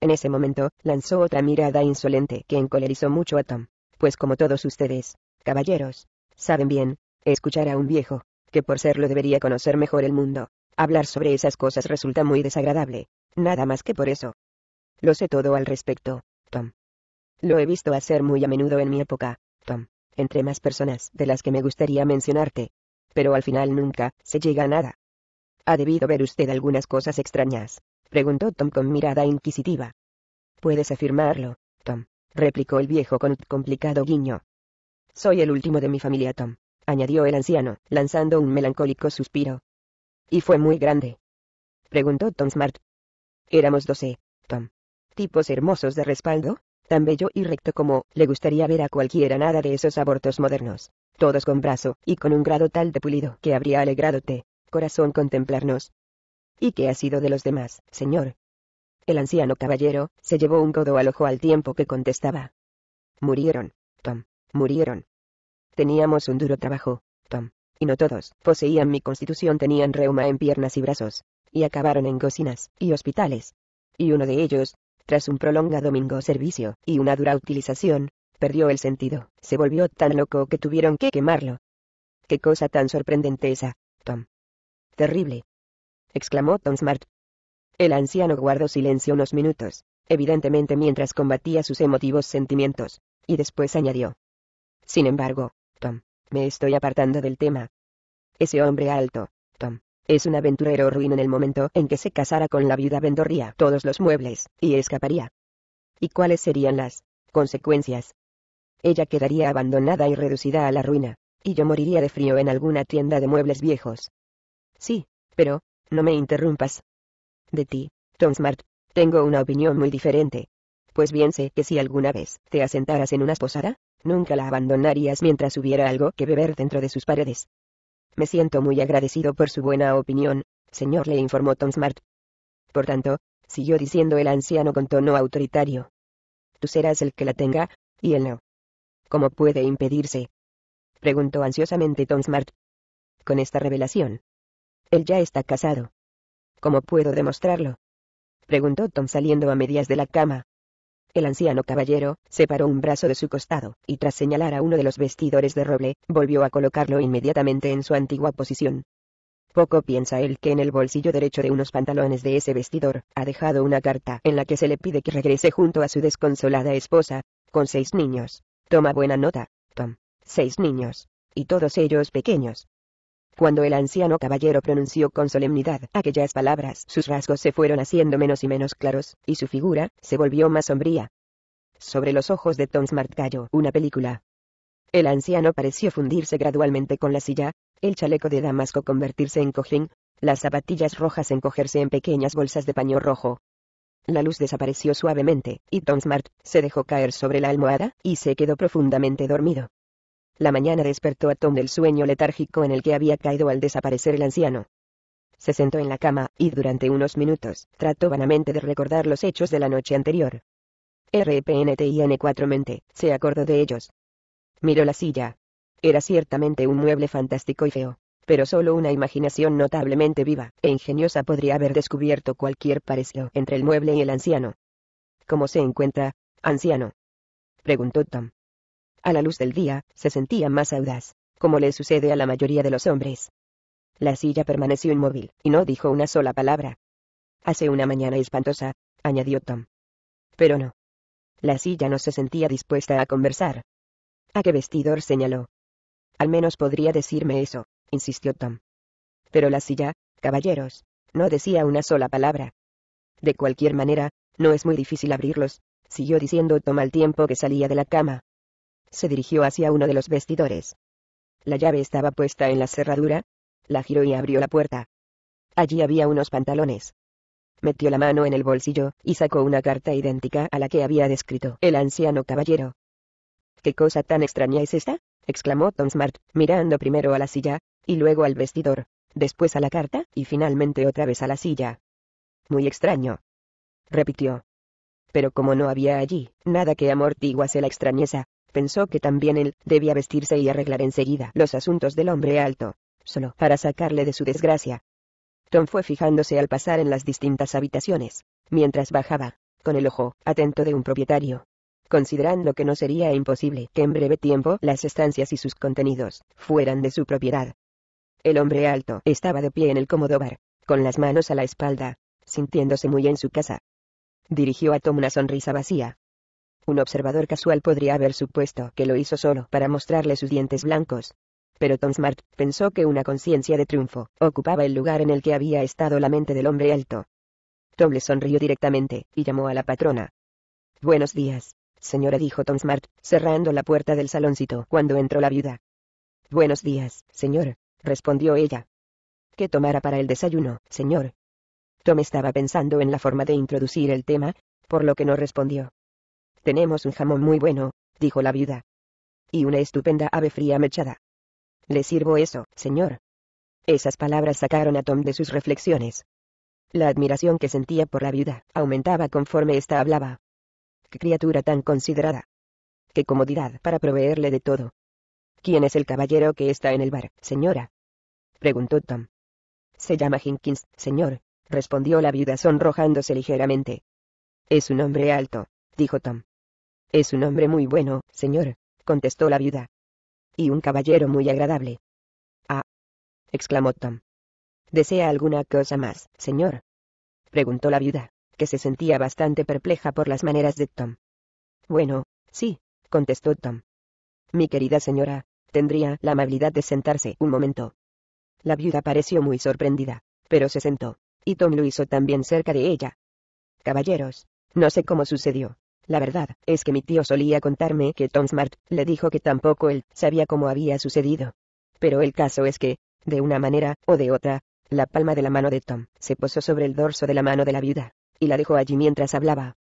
En ese momento, lanzó otra mirada insolente que encolerizó mucho a Tom, pues como todos ustedes, caballeros, saben bien, escuchar a un viejo, que por serlo debería conocer mejor el mundo, hablar sobre esas cosas resulta muy desagradable, nada más que por eso. Lo sé todo al respecto, Tom, lo he visto hacer muy a menudo en mi época, Tom, entre más personas de las que me gustaría mencionarte. Pero al final nunca se llega a nada. ¿Ha debido ver usted algunas cosas extrañas? preguntó Tom con mirada inquisitiva. Puedes afirmarlo, Tom, replicó el viejo con un complicado guiño. Soy el último de mi familia, Tom, añadió el anciano, lanzando un melancólico suspiro. ¿Y fue muy grande? preguntó Tom Smart. Éramos doce, Tom. ¿Tipos hermosos de respaldo? tan bello y recto como le gustaría ver a cualquiera nada de esos abortos modernos, todos con brazo y con un grado tal de pulido que habría alegradote, corazón contemplarnos. ¿Y qué ha sido de los demás, señor? El anciano caballero se llevó un codo al ojo al tiempo que contestaba. Murieron, Tom, murieron. Teníamos un duro trabajo, Tom, y no todos poseían mi constitución, tenían reuma en piernas y brazos, y acabaron en cocinas y hospitales. Y uno de ellos, tras un prolongado domingo servicio, y una dura utilización, perdió el sentido, se volvió tan loco que tuvieron que quemarlo. ¡Qué cosa tan sorprendente esa, Tom! ¡Terrible! exclamó Tom Smart. El anciano guardó silencio unos minutos, evidentemente mientras combatía sus emotivos sentimientos, y después añadió. Sin embargo, Tom, me estoy apartando del tema. Ese hombre alto, Tom, es un aventurero ruin en el momento en que se casara con la viuda vendorría todos los muebles, y escaparía. ¿Y cuáles serían las consecuencias? Ella quedaría abandonada y reducida a la ruina, y yo moriría de frío en alguna tienda de muebles viejos. Sí, pero, no me interrumpas. De ti, Tom Smart, tengo una opinión muy diferente. Pues bien sé que si alguna vez te asentaras en una posada, nunca la abandonarías mientras hubiera algo que beber dentro de sus paredes. Me siento muy agradecido por su buena opinión, señor, le informó Tom Smart. Por tanto, siguió diciendo el anciano con tono autoritario. Tú serás el que la tenga, y él no. ¿Cómo puede impedirse? preguntó ansiosamente Tom Smart. Con esta revelación. Él ya está casado. ¿Cómo puedo demostrarlo? preguntó Tom saliendo a medias de la cama. El anciano caballero, separó un brazo de su costado, y tras señalar a uno de los vestidores de roble, volvió a colocarlo inmediatamente en su antigua posición. Poco piensa él que en el bolsillo derecho de unos pantalones de ese vestidor, ha dejado una carta en la que se le pide que regrese junto a su desconsolada esposa, con seis niños. Toma buena nota, Tom. Seis niños. Y todos ellos pequeños. Cuando el anciano caballero pronunció con solemnidad aquellas palabras, sus rasgos se fueron haciendo menos y menos claros, y su figura, se volvió más sombría. Sobre los ojos de Tom Smart cayó una película. El anciano pareció fundirse gradualmente con la silla, el chaleco de damasco convertirse en cojín, las zapatillas rojas encogerse en pequeñas bolsas de paño rojo. La luz desapareció suavemente, y Tom Smart se dejó caer sobre la almohada, y se quedó profundamente dormido. La mañana despertó a Tom del sueño letárgico en el que había caído al desaparecer el anciano. Se sentó en la cama, y durante unos minutos, trató vanamente de recordar los hechos de la noche anterior. N. 4 mente, se acordó de ellos. Miró la silla. Era ciertamente un mueble fantástico y feo, pero solo una imaginación notablemente viva e ingeniosa podría haber descubierto cualquier parecido entre el mueble y el anciano. ¿Cómo se encuentra, anciano? preguntó Tom a la luz del día, se sentía más audaz, como le sucede a la mayoría de los hombres. La silla permaneció inmóvil, y no dijo una sola palabra. Hace una mañana espantosa, añadió Tom. Pero no. La silla no se sentía dispuesta a conversar. ¿A qué vestidor señaló? Al menos podría decirme eso, insistió Tom. Pero la silla, caballeros, no decía una sola palabra. De cualquier manera, no es muy difícil abrirlos, siguió diciendo Tom al tiempo que salía de la cama. Se dirigió hacia uno de los vestidores. La llave estaba puesta en la cerradura. La giró y abrió la puerta. Allí había unos pantalones. Metió la mano en el bolsillo, y sacó una carta idéntica a la que había descrito el anciano caballero. ¿Qué cosa tan extraña es esta? exclamó Tom Smart, mirando primero a la silla, y luego al vestidor, después a la carta, y finalmente otra vez a la silla. Muy extraño. Repitió. Pero como no había allí, nada que amortiguase la extrañeza, pensó que también él debía vestirse y arreglar enseguida los asuntos del hombre alto, solo para sacarle de su desgracia. Tom fue fijándose al pasar en las distintas habitaciones, mientras bajaba, con el ojo atento de un propietario, considerando que no sería imposible que en breve tiempo las estancias y sus contenidos fueran de su propiedad. El hombre alto estaba de pie en el cómodo bar, con las manos a la espalda, sintiéndose muy en su casa. Dirigió a Tom una sonrisa vacía, un observador casual podría haber supuesto que lo hizo solo para mostrarle sus dientes blancos. Pero Tom Smart pensó que una conciencia de triunfo ocupaba el lugar en el que había estado la mente del hombre alto. Tom le sonrió directamente y llamó a la patrona. Buenos días, señora, dijo Tom Smart, cerrando la puerta del saloncito cuando entró la viuda. Buenos días, señor, respondió ella. ¿Qué tomará para el desayuno, señor? Tom estaba pensando en la forma de introducir el tema, por lo que no respondió. Tenemos un jamón muy bueno, dijo la viuda. Y una estupenda ave fría mechada. Le sirvo eso, señor. Esas palabras sacaron a Tom de sus reflexiones. La admiración que sentía por la viuda aumentaba conforme ésta hablaba. ¡Qué criatura tan considerada! ¡Qué comodidad para proveerle de todo! ¿Quién es el caballero que está en el bar, señora? preguntó Tom. Se llama Jenkins, señor, respondió la viuda sonrojándose ligeramente. Es un hombre alto, dijo Tom. Es un hombre muy bueno, señor, contestó la viuda. Y un caballero muy agradable. Ah, exclamó Tom. ¿Desea alguna cosa más, señor? preguntó la viuda, que se sentía bastante perpleja por las maneras de Tom. Bueno, sí, contestó Tom. Mi querida señora, tendría la amabilidad de sentarse un momento. La viuda pareció muy sorprendida, pero se sentó, y Tom lo hizo también cerca de ella. Caballeros, no sé cómo sucedió, la verdad, es que mi tío solía contarme que Tom Smart, le dijo que tampoco él, sabía cómo había sucedido. Pero el caso es que, de una manera, o de otra, la palma de la mano de Tom, se posó sobre el dorso de la mano de la viuda, y la dejó allí mientras hablaba.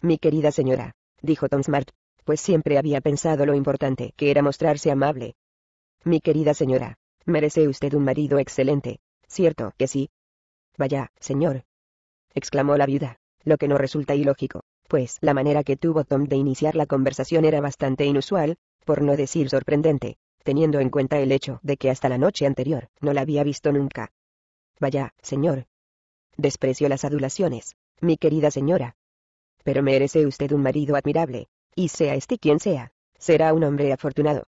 Mi querida señora, dijo Tom Smart, pues siempre había pensado lo importante que era mostrarse amable. Mi querida señora, merece usted un marido excelente, ¿cierto que sí? Vaya, señor, exclamó la viuda, lo que no resulta ilógico, pues la manera que tuvo Tom de iniciar la conversación era bastante inusual, por no decir sorprendente, teniendo en cuenta el hecho de que hasta la noche anterior no la había visto nunca. Vaya, señor. Desprecio las adulaciones, mi querida señora. Pero merece usted un marido admirable, y sea este quien sea, será un hombre afortunado.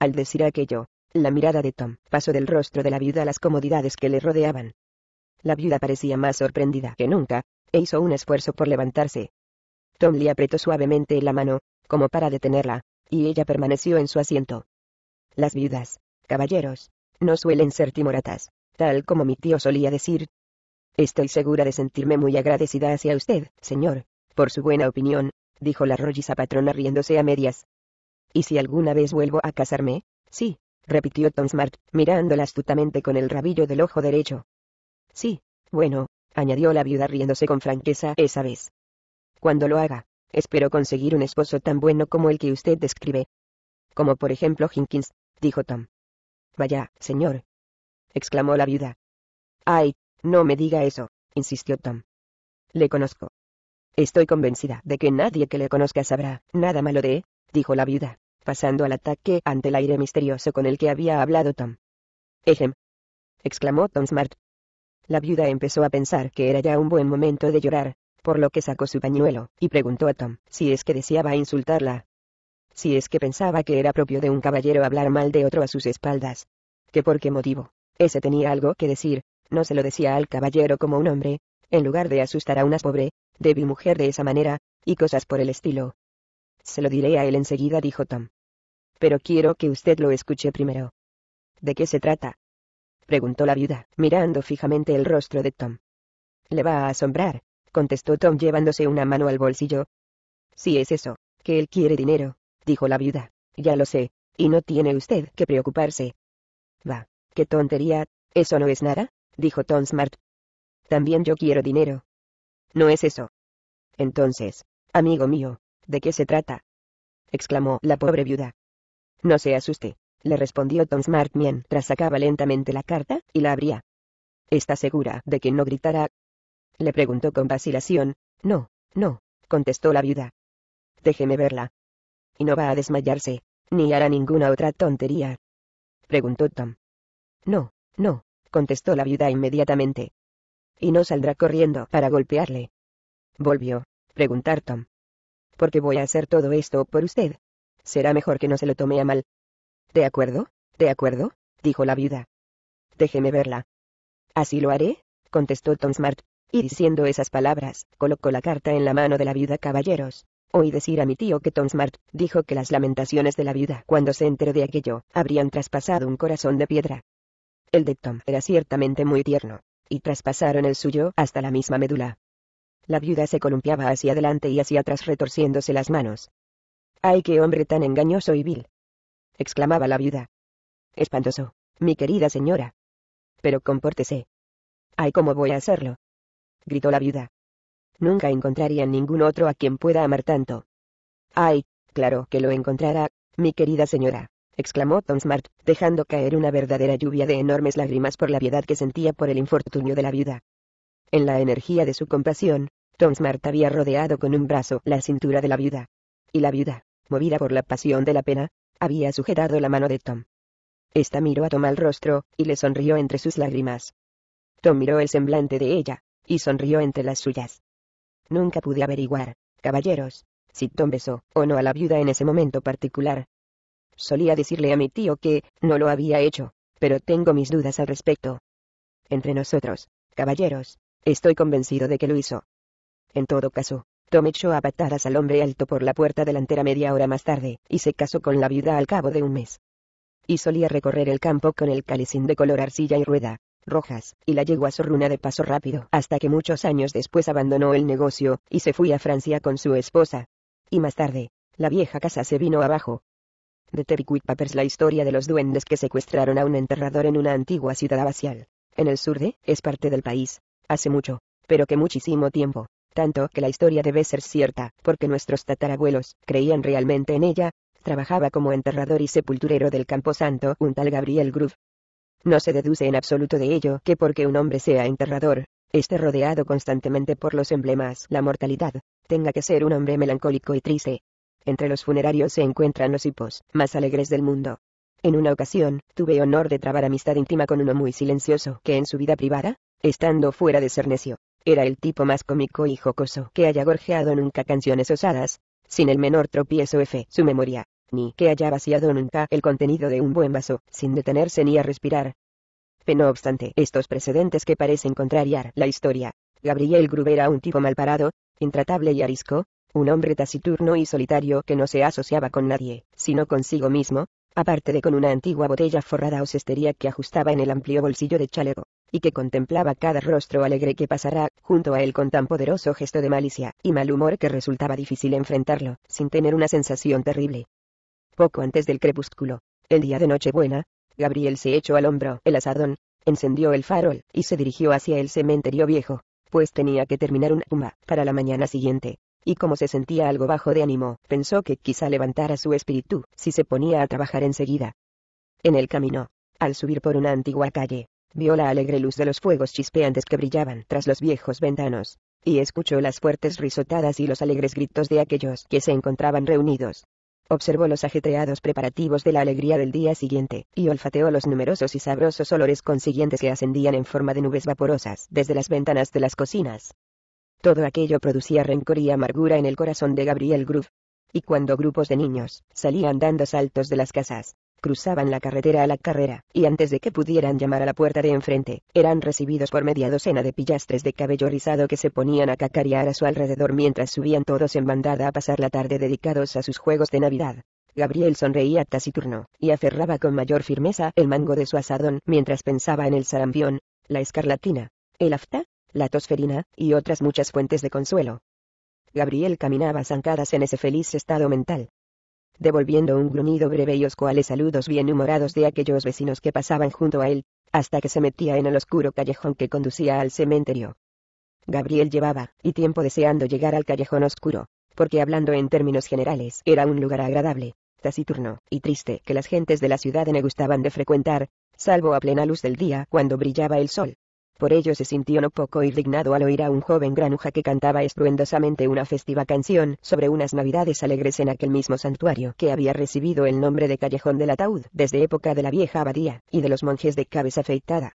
Al decir aquello, la mirada de Tom pasó del rostro de la viuda a las comodidades que le rodeaban. La viuda parecía más sorprendida que nunca, e hizo un esfuerzo por levantarse, Tom le apretó suavemente la mano, como para detenerla, y ella permaneció en su asiento. Las viudas, caballeros, no suelen ser timoratas, tal como mi tío solía decir. Estoy segura de sentirme muy agradecida hacia usted, señor, por su buena opinión, dijo la rolliza patrona riéndose a medias. ¿Y si alguna vez vuelvo a casarme? Sí, repitió Tom Smart, mirándola astutamente con el rabillo del ojo derecho. Sí, bueno, añadió la viuda riéndose con franqueza esa vez. Cuando lo haga, espero conseguir un esposo tan bueno como el que usted describe. Como por ejemplo Jenkins, dijo Tom. Vaya, señor. exclamó la viuda. Ay, no me diga eso, insistió Tom. Le conozco. Estoy convencida de que nadie que le conozca sabrá nada malo de dijo la viuda, pasando al ataque ante el aire misterioso con el que había hablado Tom. Ejem. exclamó Tom Smart. La viuda empezó a pensar que era ya un buen momento de llorar, por lo que sacó su pañuelo, y preguntó a Tom, si es que deseaba insultarla. Si es que pensaba que era propio de un caballero hablar mal de otro a sus espaldas. ¿Que por qué motivo? Ese tenía algo que decir, no se lo decía al caballero como un hombre, en lugar de asustar a una pobre, débil mujer de esa manera, y cosas por el estilo. Se lo diré a él enseguida, dijo Tom. Pero quiero que usted lo escuche primero. ¿De qué se trata? preguntó la viuda, mirando fijamente el rostro de Tom. Le va a asombrar, contestó Tom llevándose una mano al bolsillo. Si es eso, que él quiere dinero, dijo la viuda, ya lo sé, y no tiene usted que preocuparse. Va, qué tontería, eso no es nada, dijo Tom Smart. También yo quiero dinero. No es eso. Entonces, amigo mío, ¿de qué se trata? exclamó la pobre viuda. No se asuste, le respondió Tom Smart mientras sacaba lentamente la carta y la abría. ¿Está segura de que no gritará le preguntó con vacilación. No, no, contestó la viuda. Déjeme verla. Y no va a desmayarse, ni hará ninguna otra tontería. Preguntó Tom. No, no, contestó la viuda inmediatamente. Y no saldrá corriendo para golpearle. Volvió, preguntar Tom. ¿Por qué voy a hacer todo esto por usted? Será mejor que no se lo tome a mal. ¿De acuerdo? ¿De acuerdo? dijo la viuda. Déjeme verla. Así lo haré, contestó Tom Smart. Y diciendo esas palabras, colocó la carta en la mano de la viuda caballeros. Oí decir a mi tío que Tom Smart dijo que las lamentaciones de la viuda cuando se enteró de aquello habrían traspasado un corazón de piedra. El de Tom era ciertamente muy tierno, y traspasaron el suyo hasta la misma médula. La viuda se columpiaba hacia adelante y hacia atrás retorciéndose las manos. ¡Ay, qué hombre tan engañoso y vil! exclamaba la viuda. Espantoso, mi querida señora. Pero compórtese. ¡Ay, cómo voy a hacerlo! gritó la viuda. Nunca encontrarían ningún otro a quien pueda amar tanto. Ay, claro que lo encontrará, mi querida señora, exclamó Tom Smart, dejando caer una verdadera lluvia de enormes lágrimas por la piedad que sentía por el infortunio de la viuda. En la energía de su compasión, Tom Smart había rodeado con un brazo la cintura de la viuda. Y la viuda, movida por la pasión de la pena, había sujetado la mano de Tom. Esta miró a Tom al rostro, y le sonrió entre sus lágrimas. Tom miró el semblante de ella, y sonrió entre las suyas. Nunca pude averiguar, caballeros, si Tom besó o no a la viuda en ese momento particular. Solía decirle a mi tío que no lo había hecho, pero tengo mis dudas al respecto. Entre nosotros, caballeros, estoy convencido de que lo hizo. En todo caso, Tom echó a patadas al hombre alto por la puerta delantera media hora más tarde, y se casó con la viuda al cabo de un mes. Y solía recorrer el campo con el calicín de color arcilla y rueda, rojas, y la llegó su zorruna de paso rápido, hasta que muchos años después abandonó el negocio, y se fue a Francia con su esposa. Y más tarde, la vieja casa se vino abajo. De Terry Papers la historia de los duendes que secuestraron a un enterrador en una antigua ciudad abacial. En el sur de, es parte del país. Hace mucho, pero que muchísimo tiempo. Tanto que la historia debe ser cierta, porque nuestros tatarabuelos, creían realmente en ella, trabajaba como enterrador y sepulturero del campo santo, un tal Gabriel Groove, no se deduce en absoluto de ello que porque un hombre sea enterrador, esté rodeado constantemente por los emblemas, la mortalidad, tenga que ser un hombre melancólico y triste. Entre los funerarios se encuentran los hipos, más alegres del mundo. En una ocasión, tuve honor de trabar amistad íntima con uno muy silencioso que en su vida privada, estando fuera de ser necio, era el tipo más cómico y jocoso que haya gorjeado nunca canciones osadas, sin el menor tropiezo efe Su memoria, ni que haya vaciado nunca el contenido de un buen vaso, sin detenerse ni a respirar. Pero No obstante estos precedentes que parecen contrariar la historia, Gabriel Gruber era un tipo malparado, intratable y arisco, un hombre taciturno y solitario que no se asociaba con nadie, sino consigo mismo, aparte de con una antigua botella forrada o cestería que ajustaba en el amplio bolsillo de chaleco, y que contemplaba cada rostro alegre que pasara junto a él con tan poderoso gesto de malicia y mal humor que resultaba difícil enfrentarlo, sin tener una sensación terrible, poco antes del crepúsculo. El día de Nochebuena, Gabriel se echó al hombro el asadón, encendió el farol y se dirigió hacia el cementerio viejo, pues tenía que terminar una tumba para la mañana siguiente. Y como se sentía algo bajo de ánimo, pensó que quizá levantara su espíritu si se ponía a trabajar enseguida. En el camino, al subir por una antigua calle, vio la alegre luz de los fuegos chispeantes que brillaban tras los viejos ventanos, y escuchó las fuertes risotadas y los alegres gritos de aquellos que se encontraban reunidos observó los ajetreados preparativos de la alegría del día siguiente, y olfateó los numerosos y sabrosos olores consiguientes que ascendían en forma de nubes vaporosas desde las ventanas de las cocinas. Todo aquello producía rencor y amargura en el corazón de Gabriel Groove. Y cuando grupos de niños salían dando saltos de las casas, cruzaban la carretera a la carrera, y antes de que pudieran llamar a la puerta de enfrente, eran recibidos por media docena de pillastres de cabello rizado que se ponían a cacarear a su alrededor mientras subían todos en bandada a pasar la tarde dedicados a sus juegos de Navidad. Gabriel sonreía taciturno, y aferraba con mayor firmeza el mango de su asadón mientras pensaba en el sarambión, la escarlatina, el afta, la tosferina, y otras muchas fuentes de consuelo. Gabriel caminaba zancadas en ese feliz estado mental, devolviendo un gruñido breve y oscuales saludos humorados de aquellos vecinos que pasaban junto a él, hasta que se metía en el oscuro callejón que conducía al cementerio. Gabriel llevaba, y tiempo deseando llegar al callejón oscuro, porque hablando en términos generales era un lugar agradable, taciturno, y triste que las gentes de la ciudad no gustaban de frecuentar, salvo a plena luz del día cuando brillaba el sol, por ello se sintió no poco indignado al oír a un joven granuja que cantaba estruendosamente una festiva canción sobre unas navidades alegres en aquel mismo santuario que había recibido el nombre de Callejón del Ataúd desde época de la vieja abadía y de los monjes de cabeza afeitada.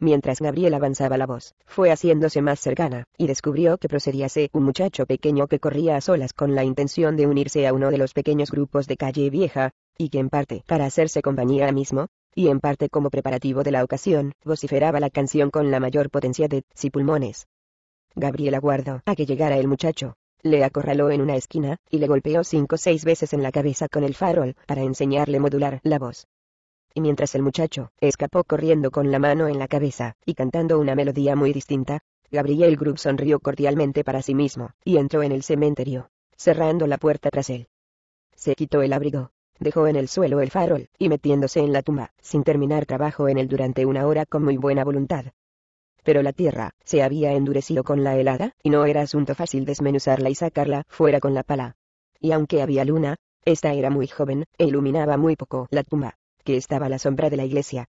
Mientras Gabriel avanzaba la voz, fue haciéndose más cercana, y descubrió que procedíase un muchacho pequeño que corría a solas con la intención de unirse a uno de los pequeños grupos de calle vieja, y que en parte, para hacerse compañía mismo, y en parte como preparativo de la ocasión, vociferaba la canción con la mayor potencia de sus pulmones. Gabriel aguardó a que llegara el muchacho. Le acorraló en una esquina, y le golpeó cinco o seis veces en la cabeza con el farol, para enseñarle modular la voz. Y mientras el muchacho escapó corriendo con la mano en la cabeza, y cantando una melodía muy distinta, Gabriel Grub sonrió cordialmente para sí mismo, y entró en el cementerio, cerrando la puerta tras él. Se quitó el abrigo, dejó en el suelo el farol, y metiéndose en la tumba, sin terminar trabajo en él durante una hora con muy buena voluntad. Pero la tierra, se había endurecido con la helada, y no era asunto fácil desmenuzarla y sacarla fuera con la pala. Y aunque había luna, esta era muy joven, e iluminaba muy poco la tumba, que estaba a la sombra de la iglesia.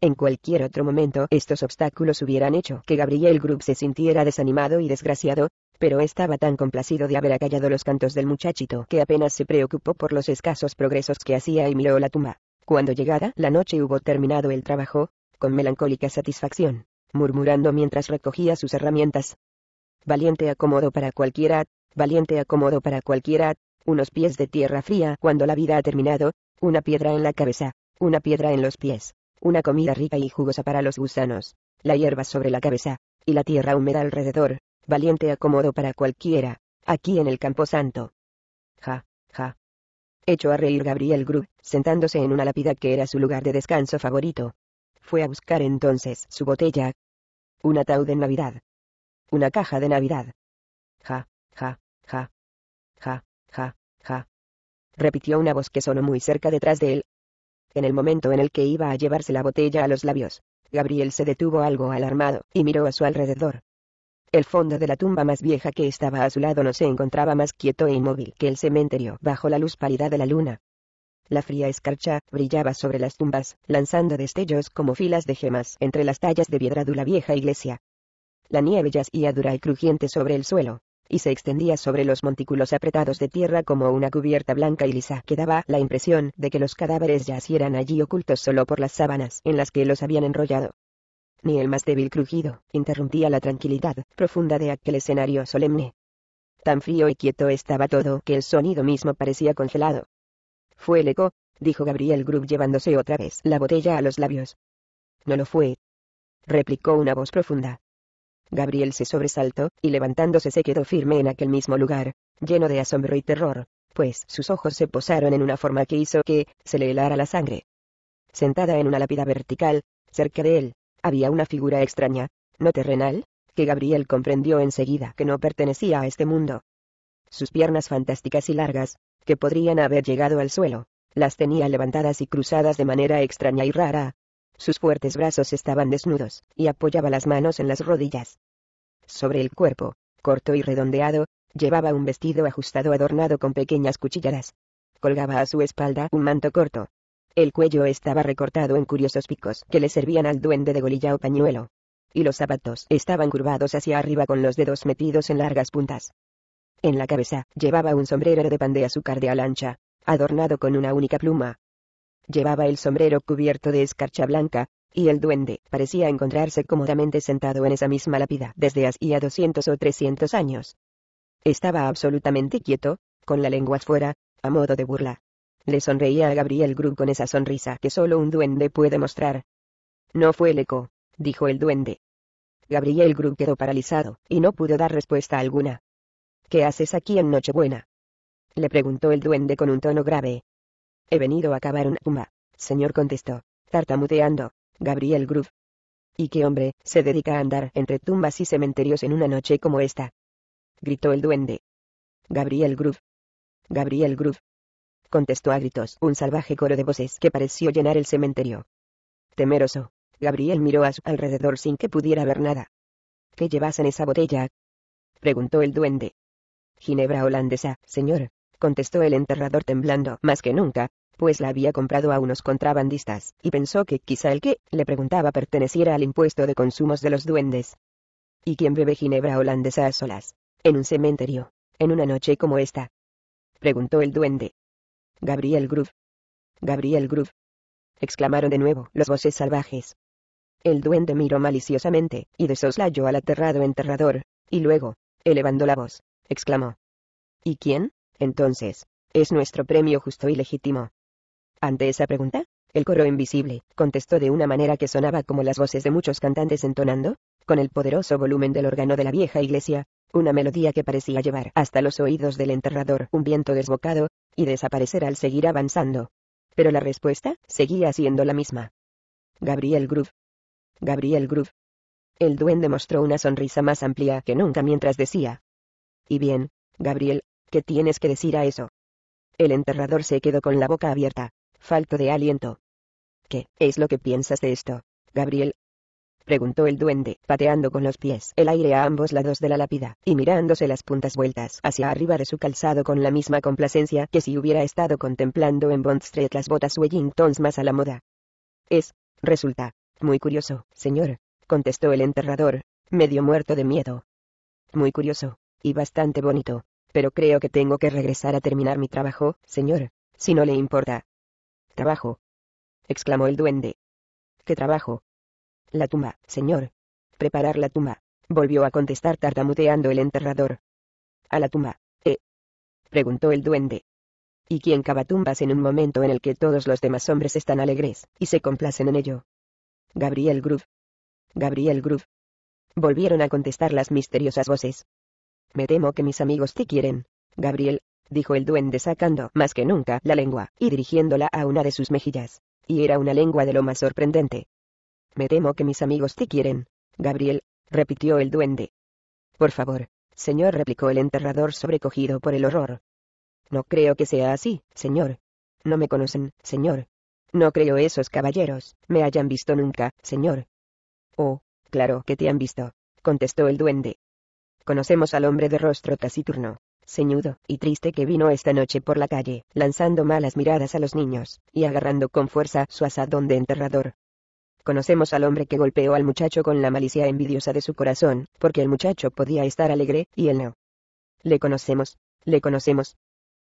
En cualquier otro momento estos obstáculos hubieran hecho que Gabriel Group se sintiera desanimado y desgraciado, pero estaba tan complacido de haber acallado los cantos del muchachito que apenas se preocupó por los escasos progresos que hacía y miró la tumba. Cuando llegada la noche hubo terminado el trabajo, con melancólica satisfacción, murmurando mientras recogía sus herramientas. Valiente acomodo para cualquiera, valiente acomodo para cualquiera, unos pies de tierra fría cuando la vida ha terminado, una piedra en la cabeza, una piedra en los pies, una comida rica y jugosa para los gusanos, la hierba sobre la cabeza, y la tierra húmeda alrededor, valiente acomodo para cualquiera, aquí en el camposanto. Ja, ja. Echó a reír Gabriel Gru, sentándose en una lápida que era su lugar de descanso favorito. Fue a buscar entonces su botella. Un ataúd en Navidad. Una caja de Navidad. Ja, ja, ja. Ja, ja, ja. Repitió una voz que sonó muy cerca detrás de él. En el momento en el que iba a llevarse la botella a los labios, Gabriel se detuvo algo alarmado y miró a su alrededor. El fondo de la tumba más vieja que estaba a su lado no se encontraba más quieto e inmóvil que el cementerio bajo la luz pálida de la luna. La fría escarcha brillaba sobre las tumbas, lanzando destellos como filas de gemas entre las tallas de piedra de la vieja iglesia. La nieve yacía dura y crujiente sobre el suelo, y se extendía sobre los montículos apretados de tierra como una cubierta blanca y lisa que daba la impresión de que los cadáveres yacieran allí ocultos solo por las sábanas en las que los habían enrollado ni el más débil crujido, interrumpía la tranquilidad profunda de aquel escenario solemne. Tan frío y quieto estaba todo que el sonido mismo parecía congelado. Fue el eco, dijo Gabriel Grubb llevándose otra vez la botella a los labios. No lo fue. Replicó una voz profunda. Gabriel se sobresaltó, y levantándose se quedó firme en aquel mismo lugar, lleno de asombro y terror, pues sus ojos se posaron en una forma que hizo que se le helara la sangre. Sentada en una lápida vertical, cerca de él, había una figura extraña, no terrenal, que Gabriel comprendió enseguida que no pertenecía a este mundo. Sus piernas fantásticas y largas, que podrían haber llegado al suelo, las tenía levantadas y cruzadas de manera extraña y rara. Sus fuertes brazos estaban desnudos, y apoyaba las manos en las rodillas. Sobre el cuerpo, corto y redondeado, llevaba un vestido ajustado adornado con pequeñas cuchilladas. Colgaba a su espalda un manto corto, el cuello estaba recortado en curiosos picos que le servían al duende de golilla o pañuelo. Y los zapatos estaban curvados hacia arriba con los dedos metidos en largas puntas. En la cabeza, llevaba un sombrero de pan de azúcar de alancha, adornado con una única pluma. Llevaba el sombrero cubierto de escarcha blanca, y el duende parecía encontrarse cómodamente sentado en esa misma lápida desde hacía 200 o 300 años. Estaba absolutamente quieto, con la lengua fuera, a modo de burla, le sonreía a Gabriel Grubb con esa sonrisa que solo un duende puede mostrar. No fue el eco, dijo el duende. Gabriel Grubb quedó paralizado, y no pudo dar respuesta alguna. ¿Qué haces aquí en Nochebuena? Le preguntó el duende con un tono grave. He venido a acabar una tumba, señor contestó, tartamudeando, Gabriel Grubb. ¿Y qué hombre se dedica a andar entre tumbas y cementerios en una noche como esta? gritó el duende. Gabriel Gruf. Gabriel Gruf contestó a gritos un salvaje coro de voces que pareció llenar el cementerio. Temeroso, Gabriel miró a su alrededor sin que pudiera ver nada. ¿Qué llevas en esa botella? preguntó el duende. Ginebra holandesa, señor, contestó el enterrador temblando más que nunca, pues la había comprado a unos contrabandistas, y pensó que quizá el que le preguntaba perteneciera al impuesto de consumos de los duendes. ¿Y quién bebe ginebra holandesa a solas? En un cementerio, en una noche como esta. Preguntó el duende. Gabriel Groove. Gabriel Groove. exclamaron de nuevo los voces salvajes. El duende miró maliciosamente, y de soslayo al aterrado enterrador, y luego, elevando la voz, exclamó. ¿Y quién, entonces, es nuestro premio justo y legítimo? Ante esa pregunta, el coro invisible contestó de una manera que sonaba como las voces de muchos cantantes entonando, con el poderoso volumen del órgano de la vieja iglesia, una melodía que parecía llevar hasta los oídos del enterrador un viento desbocado, y desaparecer al seguir avanzando. Pero la respuesta seguía siendo la misma. Gabriel Groove. Gabriel Groove. El duende mostró una sonrisa más amplia que nunca mientras decía. Y bien, Gabriel, ¿qué tienes que decir a eso? El enterrador se quedó con la boca abierta, falto de aliento. ¿Qué es lo que piensas de esto, Gabriel? preguntó el duende, pateando con los pies el aire a ambos lados de la lápida, y mirándose las puntas vueltas hacia arriba de su calzado con la misma complacencia que si hubiera estado contemplando en Bond Street las botas Wellingtons más a la moda. Es, resulta, muy curioso, señor, contestó el enterrador, medio muerto de miedo. Muy curioso, y bastante bonito, pero creo que tengo que regresar a terminar mi trabajo, señor, si no le importa. Trabajo. exclamó el duende. ¿Qué trabajo? La tumba, señor. Preparar la tumba, volvió a contestar tartamudeando el enterrador. A la tumba, ¿eh? preguntó el duende. ¿Y quién cava tumbas en un momento en el que todos los demás hombres están alegres, y se complacen en ello? Gabriel Groove. Gabriel Groove. Volvieron a contestar las misteriosas voces. Me temo que mis amigos te quieren, Gabriel, dijo el duende sacando, más que nunca, la lengua, y dirigiéndola a una de sus mejillas. Y era una lengua de lo más sorprendente, me temo que mis amigos te quieren, Gabriel, repitió el duende. Por favor, señor, replicó el enterrador sobrecogido por el horror. No creo que sea así, señor. No me conocen, señor. No creo esos caballeros me hayan visto nunca, señor. Oh, claro que te han visto, contestó el duende. Conocemos al hombre de rostro taciturno, ceñudo y triste que vino esta noche por la calle, lanzando malas miradas a los niños, y agarrando con fuerza su asadón de enterrador. Conocemos al hombre que golpeó al muchacho con la malicia envidiosa de su corazón, porque el muchacho podía estar alegre, y él no. Le conocemos, le conocemos.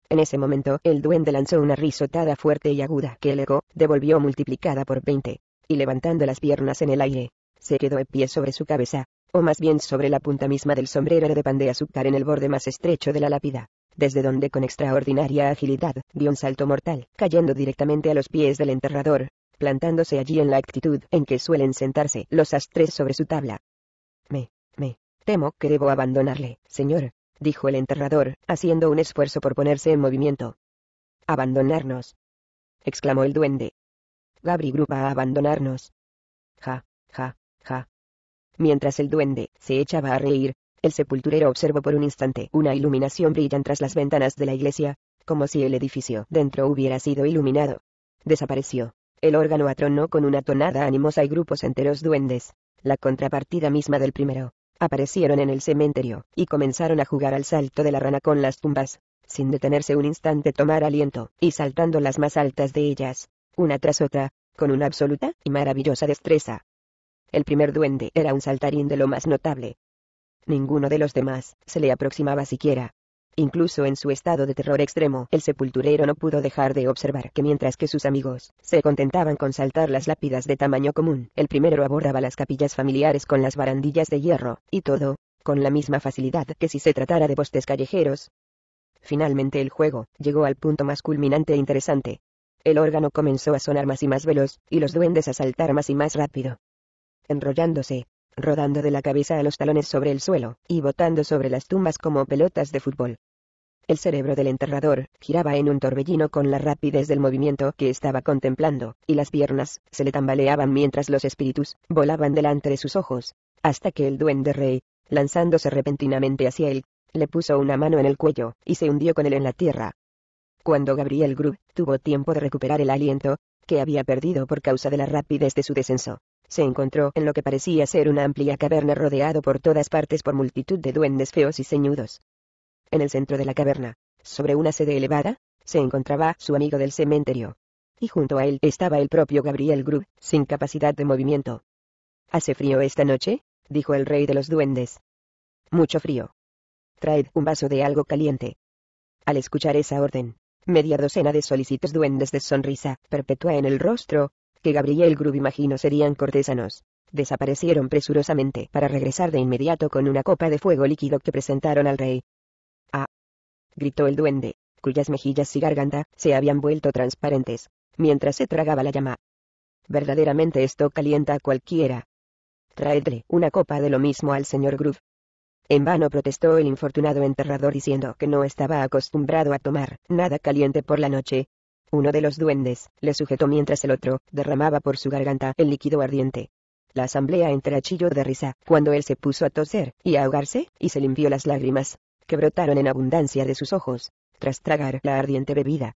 En ese momento, el duende lanzó una risotada fuerte y aguda que el ego devolvió multiplicada por veinte, y levantando las piernas en el aire, se quedó de pie sobre su cabeza, o más bien sobre la punta misma del sombrero de pan de azúcar en el borde más estrecho de la lápida, desde donde con extraordinaria agilidad dio un salto mortal, cayendo directamente a los pies del enterrador, plantándose allí en la actitud en que suelen sentarse los astres sobre su tabla. Me, me, temo que debo abandonarle, señor, dijo el enterrador, haciendo un esfuerzo por ponerse en movimiento. Abandonarnos. exclamó el duende. Gabriel va a abandonarnos. Ja, ja, ja. Mientras el duende se echaba a reír, el sepulturero observó por un instante una iluminación brillante tras las ventanas de la iglesia, como si el edificio dentro hubiera sido iluminado. Desapareció. El órgano atronó con una tonada animosa y grupos enteros duendes. La contrapartida misma del primero. Aparecieron en el cementerio, y comenzaron a jugar al salto de la rana con las tumbas. Sin detenerse un instante tomar aliento, y saltando las más altas de ellas, una tras otra, con una absoluta y maravillosa destreza. El primer duende era un saltarín de lo más notable. Ninguno de los demás se le aproximaba siquiera. Incluso en su estado de terror extremo, el sepulturero no pudo dejar de observar que mientras que sus amigos se contentaban con saltar las lápidas de tamaño común, el primero abordaba las capillas familiares con las barandillas de hierro, y todo, con la misma facilidad que si se tratara de postes callejeros. Finalmente el juego llegó al punto más culminante e interesante. El órgano comenzó a sonar más y más veloz, y los duendes a saltar más y más rápido. Enrollándose, rodando de la cabeza a los talones sobre el suelo, y botando sobre las tumbas como pelotas de fútbol. El cerebro del enterrador giraba en un torbellino con la rapidez del movimiento que estaba contemplando, y las piernas se le tambaleaban mientras los espíritus volaban delante de sus ojos, hasta que el duende rey, lanzándose repentinamente hacia él, le puso una mano en el cuello, y se hundió con él en la tierra. Cuando Gabriel Grub tuvo tiempo de recuperar el aliento, que había perdido por causa de la rapidez de su descenso, se encontró en lo que parecía ser una amplia caverna rodeado por todas partes por multitud de duendes feos y ceñudos, en el centro de la caverna, sobre una sede elevada, se encontraba su amigo del cementerio. Y junto a él estaba el propio Gabriel Grub, sin capacidad de movimiento. Hace frío esta noche, dijo el rey de los duendes. Mucho frío. Traed un vaso de algo caliente. Al escuchar esa orden, media docena de solicitos duendes de sonrisa perpetua en el rostro, que Gabriel Grub imaginó serían cortesanos, desaparecieron presurosamente para regresar de inmediato con una copa de fuego líquido que presentaron al rey gritó el duende, cuyas mejillas y garganta se habían vuelto transparentes, mientras se tragaba la llama. Verdaderamente esto calienta a cualquiera. Traedle una copa de lo mismo al señor Groove. En vano protestó el infortunado enterrador diciendo que no estaba acostumbrado a tomar nada caliente por la noche. Uno de los duendes le sujetó mientras el otro derramaba por su garganta el líquido ardiente. La asamblea entrachilló de risa cuando él se puso a toser y ahogarse, y se limpió las lágrimas que brotaron en abundancia de sus ojos, tras tragar la ardiente bebida.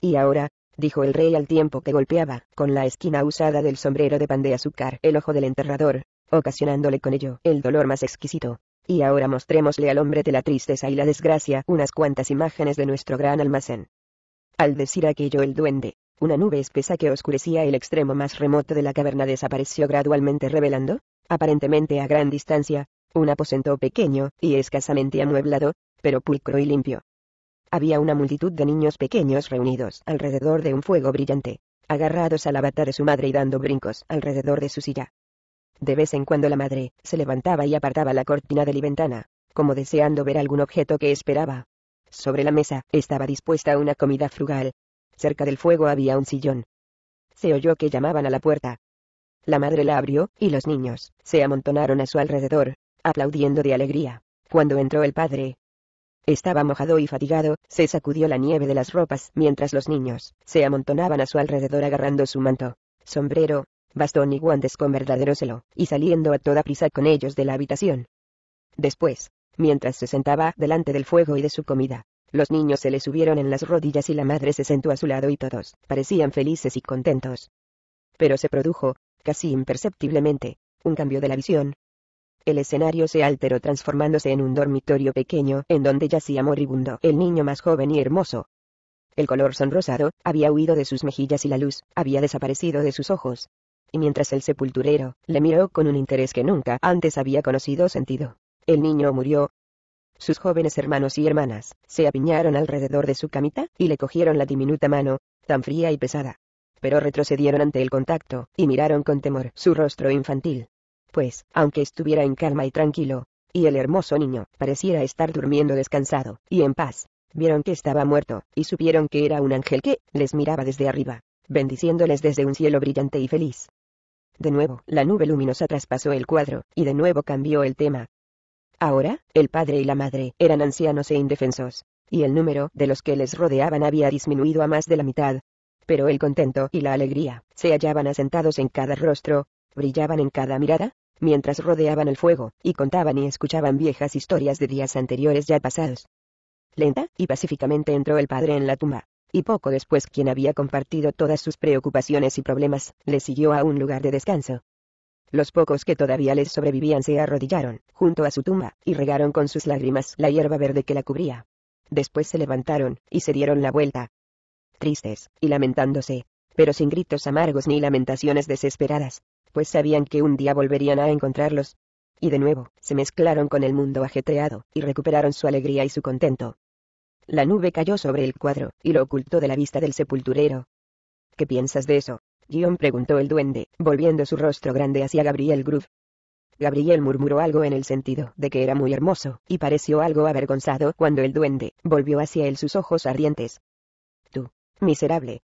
Y ahora, dijo el rey al tiempo que golpeaba, con la esquina usada del sombrero de pan de azúcar, el ojo del enterrador, ocasionándole con ello el dolor más exquisito. Y ahora mostrémosle al hombre de la tristeza y la desgracia unas cuantas imágenes de nuestro gran almacén. Al decir aquello el duende, una nube espesa que oscurecía el extremo más remoto de la caverna desapareció gradualmente revelando, aparentemente a gran distancia, un aposento pequeño y escasamente amueblado, pero pulcro y limpio. Había una multitud de niños pequeños reunidos alrededor de un fuego brillante, agarrados a la bata de su madre y dando brincos alrededor de su silla. De vez en cuando la madre se levantaba y apartaba la cortina de la ventana, como deseando ver algún objeto que esperaba. Sobre la mesa estaba dispuesta una comida frugal. Cerca del fuego había un sillón. Se oyó que llamaban a la puerta. La madre la abrió, y los niños se amontonaron a su alrededor, aplaudiendo de alegría. Cuando entró el padre, estaba mojado y fatigado, se sacudió la nieve de las ropas mientras los niños se amontonaban a su alrededor agarrando su manto, sombrero, bastón y guantes con verdadero celo, y saliendo a toda prisa con ellos de la habitación. Después, mientras se sentaba delante del fuego y de su comida, los niños se le subieron en las rodillas y la madre se sentó a su lado y todos parecían felices y contentos. Pero se produjo, casi imperceptiblemente, un cambio de la visión, el escenario se alteró transformándose en un dormitorio pequeño en donde yacía moribundo el niño más joven y hermoso. El color sonrosado había huido de sus mejillas y la luz había desaparecido de sus ojos. Y mientras el sepulturero le miró con un interés que nunca antes había conocido o sentido. El niño murió. Sus jóvenes hermanos y hermanas se apiñaron alrededor de su camita y le cogieron la diminuta mano, tan fría y pesada. Pero retrocedieron ante el contacto y miraron con temor su rostro infantil pues, aunque estuviera en calma y tranquilo, y el hermoso niño pareciera estar durmiendo descansado y en paz, vieron que estaba muerto, y supieron que era un ángel que les miraba desde arriba, bendiciéndoles desde un cielo brillante y feliz. De nuevo, la nube luminosa traspasó el cuadro, y de nuevo cambió el tema. Ahora, el padre y la madre eran ancianos e indefensos, y el número de los que les rodeaban había disminuido a más de la mitad. Pero el contento y la alegría se hallaban asentados en cada rostro, brillaban en cada mirada, mientras rodeaban el fuego, y contaban y escuchaban viejas historias de días anteriores ya pasados. Lenta y pacíficamente entró el padre en la tumba, y poco después quien había compartido todas sus preocupaciones y problemas, le siguió a un lugar de descanso. Los pocos que todavía les sobrevivían se arrodillaron, junto a su tumba, y regaron con sus lágrimas la hierba verde que la cubría. Después se levantaron, y se dieron la vuelta. Tristes, y lamentándose, pero sin gritos amargos ni lamentaciones desesperadas, pues sabían que un día volverían a encontrarlos. Y de nuevo, se mezclaron con el mundo ajetreado, y recuperaron su alegría y su contento. La nube cayó sobre el cuadro, y lo ocultó de la vista del sepulturero. ¿Qué piensas de eso? Guión preguntó el duende, volviendo su rostro grande hacia Gabriel Groove. Gabriel murmuró algo en el sentido de que era muy hermoso, y pareció algo avergonzado cuando el duende volvió hacia él sus ojos ardientes. Tú, miserable,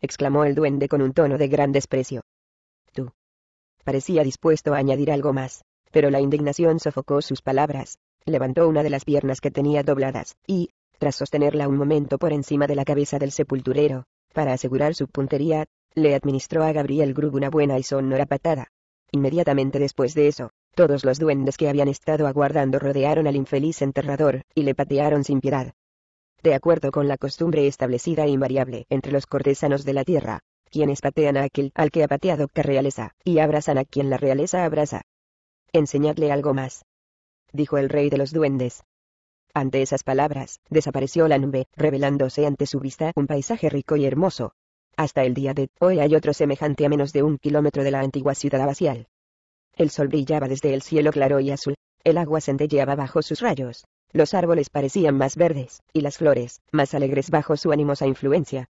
exclamó el duende con un tono de gran desprecio. Parecía dispuesto a añadir algo más, pero la indignación sofocó sus palabras. Levantó una de las piernas que tenía dobladas, y, tras sostenerla un momento por encima de la cabeza del sepulturero, para asegurar su puntería, le administró a Gabriel Grug una buena y sonora patada. Inmediatamente después de eso, todos los duendes que habían estado aguardando rodearon al infeliz enterrador, y le patearon sin piedad. De acuerdo con la costumbre establecida e invariable entre los cortesanos de la tierra, quienes patean a aquel al que ha pateado que realeza, y abrazan a quien la realeza abraza. Enseñadle algo más. Dijo el rey de los duendes. Ante esas palabras, desapareció la nube, revelándose ante su vista un paisaje rico y hermoso. Hasta el día de hoy hay otro semejante a menos de un kilómetro de la antigua ciudad abacial. El sol brillaba desde el cielo claro y azul, el agua centelleaba bajo sus rayos, los árboles parecían más verdes, y las flores, más alegres bajo su animosa influencia.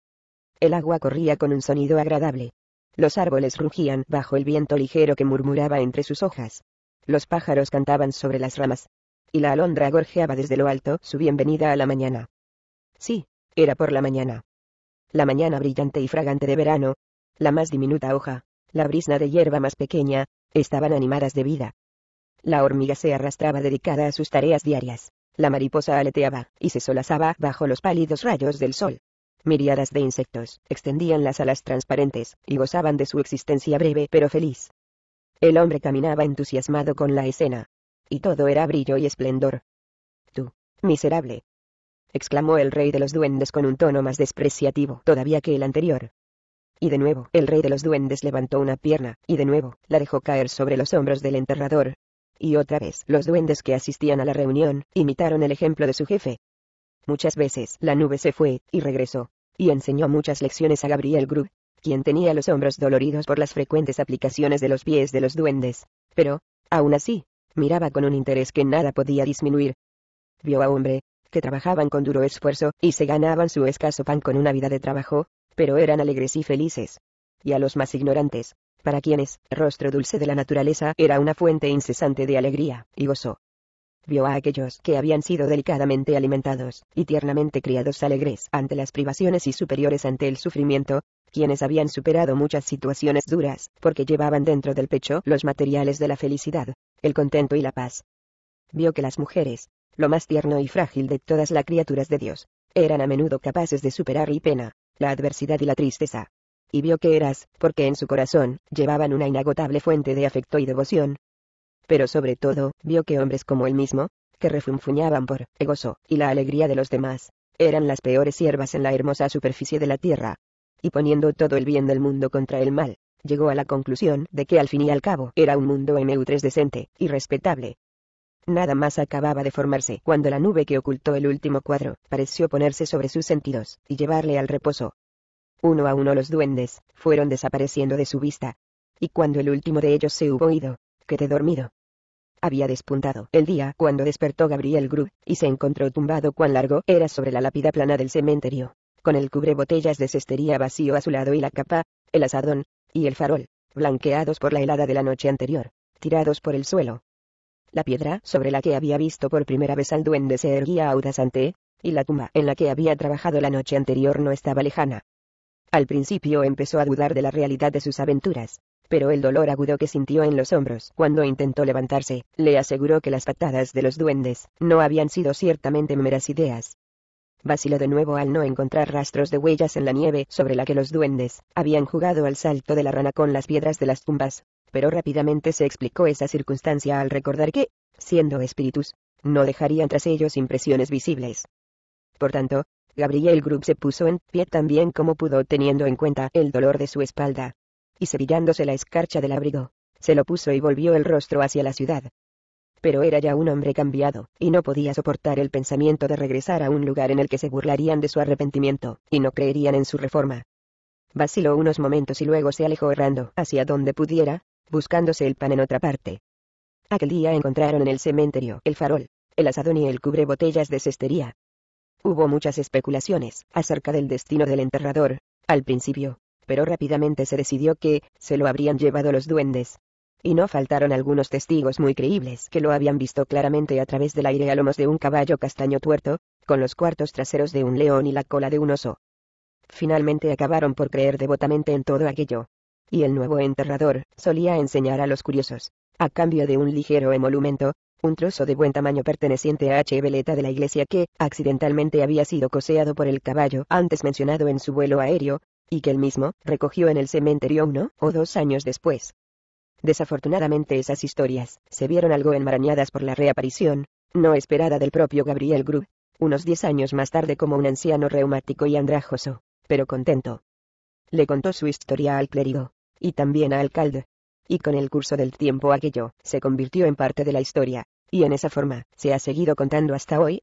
El agua corría con un sonido agradable. Los árboles rugían bajo el viento ligero que murmuraba entre sus hojas. Los pájaros cantaban sobre las ramas. Y la alondra gorjeaba desde lo alto su bienvenida a la mañana. Sí, era por la mañana. La mañana brillante y fragante de verano. La más diminuta hoja, la brisna de hierba más pequeña, estaban animadas de vida. La hormiga se arrastraba dedicada a sus tareas diarias. La mariposa aleteaba, y se solazaba bajo los pálidos rayos del sol. Miriadas de insectos, extendían las alas transparentes, y gozaban de su existencia breve pero feliz. El hombre caminaba entusiasmado con la escena. Y todo era brillo y esplendor. Tú, miserable. exclamó el rey de los duendes con un tono más despreciativo todavía que el anterior. Y de nuevo, el rey de los duendes levantó una pierna, y de nuevo, la dejó caer sobre los hombros del enterrador. Y otra vez, los duendes que asistían a la reunión, imitaron el ejemplo de su jefe, Muchas veces la nube se fue, y regresó, y enseñó muchas lecciones a Gabriel Grub, quien tenía los hombros doloridos por las frecuentes aplicaciones de los pies de los duendes, pero, aún así, miraba con un interés que nada podía disminuir. Vio a hombre, que trabajaban con duro esfuerzo, y se ganaban su escaso pan con una vida de trabajo, pero eran alegres y felices. Y a los más ignorantes, para quienes, rostro dulce de la naturaleza era una fuente incesante de alegría y gozo vio a aquellos que habían sido delicadamente alimentados, y tiernamente criados alegres ante las privaciones y superiores ante el sufrimiento, quienes habían superado muchas situaciones duras, porque llevaban dentro del pecho los materiales de la felicidad, el contento y la paz. Vio que las mujeres, lo más tierno y frágil de todas las criaturas de Dios, eran a menudo capaces de superar y pena, la adversidad y la tristeza. Y vio que eras, porque en su corazón, llevaban una inagotable fuente de afecto y devoción, pero sobre todo, vio que hombres como él mismo, que refunfuñaban por el gozo y la alegría de los demás, eran las peores hierbas en la hermosa superficie de la tierra. Y poniendo todo el bien del mundo contra el mal, llegó a la conclusión de que al fin y al cabo era un mundo en Eutres decente y respetable. Nada más acababa de formarse cuando la nube que ocultó el último cuadro pareció ponerse sobre sus sentidos y llevarle al reposo. Uno a uno los duendes fueron desapareciendo de su vista. Y cuando el último de ellos se hubo ido, quedé dormido había despuntado el día cuando despertó Gabriel Grub, y se encontró tumbado cuán largo era sobre la lápida plana del cementerio, con el cubrebotellas de cestería vacío a su lado y la capa, el asadón, y el farol, blanqueados por la helada de la noche anterior, tirados por el suelo. La piedra sobre la que había visto por primera vez al duende se erguía audaz ante, y la tumba en la que había trabajado la noche anterior no estaba lejana. Al principio empezó a dudar de la realidad de sus aventuras, pero el dolor agudo que sintió en los hombros cuando intentó levantarse, le aseguró que las patadas de los duendes, no habían sido ciertamente meras ideas. Vaciló de nuevo al no encontrar rastros de huellas en la nieve sobre la que los duendes, habían jugado al salto de la rana con las piedras de las tumbas, pero rápidamente se explicó esa circunstancia al recordar que, siendo espíritus, no dejarían tras ellos impresiones visibles. Por tanto, Gabriel Group se puso en pie también como pudo teniendo en cuenta el dolor de su espalda, y sevillándose la escarcha del abrigo, se lo puso y volvió el rostro hacia la ciudad. Pero era ya un hombre cambiado, y no podía soportar el pensamiento de regresar a un lugar en el que se burlarían de su arrepentimiento, y no creerían en su reforma. Vaciló unos momentos y luego se alejó errando hacia donde pudiera, buscándose el pan en otra parte. Aquel día encontraron en el cementerio el farol, el asadón y el cubrebotellas de cestería. Hubo muchas especulaciones acerca del destino del enterrador, al principio, pero rápidamente se decidió que, se lo habrían llevado los duendes. Y no faltaron algunos testigos muy creíbles que lo habían visto claramente a través del aire a lomos de un caballo castaño tuerto, con los cuartos traseros de un león y la cola de un oso. Finalmente acabaron por creer devotamente en todo aquello. Y el nuevo enterrador, solía enseñar a los curiosos, a cambio de un ligero emolumento, un trozo de buen tamaño perteneciente a H. Veleta de la iglesia que, accidentalmente había sido coseado por el caballo antes mencionado en su vuelo aéreo, y que él mismo recogió en el cementerio uno o dos años después. Desafortunadamente esas historias se vieron algo enmarañadas por la reaparición, no esperada del propio Gabriel Gru, unos diez años más tarde como un anciano reumático y andrajoso, pero contento. Le contó su historia al clérigo, y también al alcalde. Y con el curso del tiempo aquello se convirtió en parte de la historia, y en esa forma se ha seguido contando hasta hoy.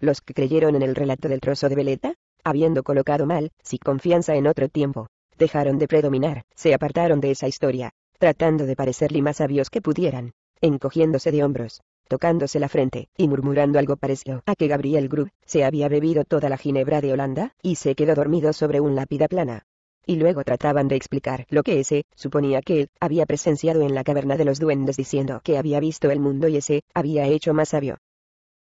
Los que creyeron en el relato del trozo de veleta, habiendo colocado mal, si confianza en otro tiempo, dejaron de predominar, se apartaron de esa historia, tratando de parecerle más sabios que pudieran, encogiéndose de hombros, tocándose la frente, y murmurando algo parecido a que Gabriel Grub se había bebido toda la ginebra de Holanda, y se quedó dormido sobre un lápida plana. Y luego trataban de explicar lo que ese, suponía que él, había presenciado en la caverna de los duendes diciendo que había visto el mundo y ese, había hecho más sabio.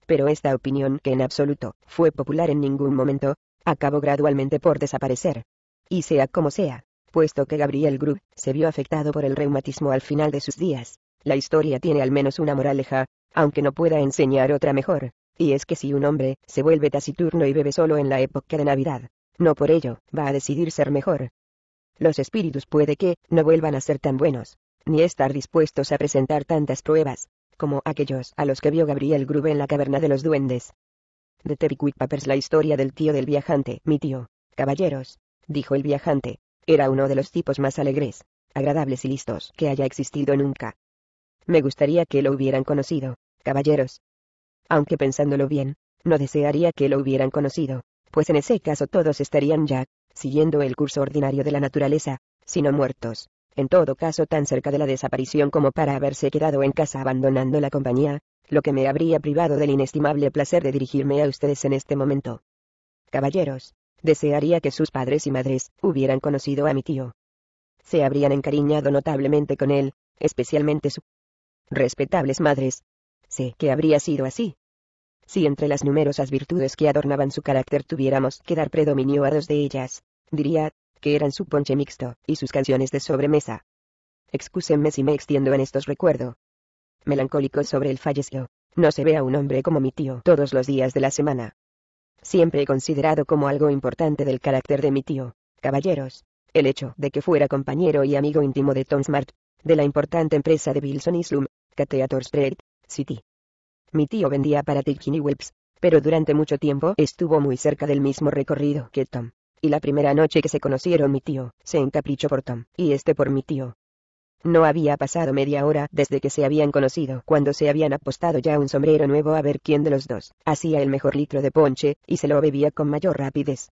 Pero esta opinión, que en absoluto, fue popular en ningún momento, acabó gradualmente por desaparecer. Y sea como sea, puesto que Gabriel Grub se vio afectado por el reumatismo al final de sus días, la historia tiene al menos una moraleja, aunque no pueda enseñar otra mejor, y es que si un hombre se vuelve taciturno y bebe solo en la época de Navidad, no por ello va a decidir ser mejor. Los espíritus puede que no vuelvan a ser tan buenos, ni estar dispuestos a presentar tantas pruebas, como aquellos a los que vio Gabriel Grube en la caverna de los duendes, de The Papers la historia del tío del viajante. Mi tío, caballeros, dijo el viajante, era uno de los tipos más alegres, agradables y listos que haya existido nunca. Me gustaría que lo hubieran conocido, caballeros. Aunque pensándolo bien, no desearía que lo hubieran conocido, pues en ese caso todos estarían ya, siguiendo el curso ordinario de la naturaleza, sino muertos, en todo caso tan cerca de la desaparición como para haberse quedado en casa abandonando la compañía, lo que me habría privado del inestimable placer de dirigirme a ustedes en este momento. Caballeros, desearía que sus padres y madres hubieran conocido a mi tío. Se habrían encariñado notablemente con él, especialmente sus respetables madres. Sé que habría sido así. Si entre las numerosas virtudes que adornaban su carácter tuviéramos que dar predominio a dos de ellas, diría, que eran su ponche mixto, y sus canciones de sobremesa. Excúsenme si me extiendo en estos recuerdos, melancólico sobre el fallecido. No se ve a un hombre como mi tío todos los días de la semana. Siempre he considerado como algo importante del carácter de mi tío, caballeros, el hecho de que fuera compañero y amigo íntimo de Tom Smart, de la importante empresa de Wilson y Slum, Cateator Street, City. Mi tío vendía para Tilkin y Whips, pero durante mucho tiempo estuvo muy cerca del mismo recorrido que Tom. Y la primera noche que se conocieron mi tío, se encaprichó por Tom, y este por mi tío, no había pasado media hora desde que se habían conocido cuando se habían apostado ya un sombrero nuevo a ver quién de los dos hacía el mejor litro de ponche, y se lo bebía con mayor rapidez.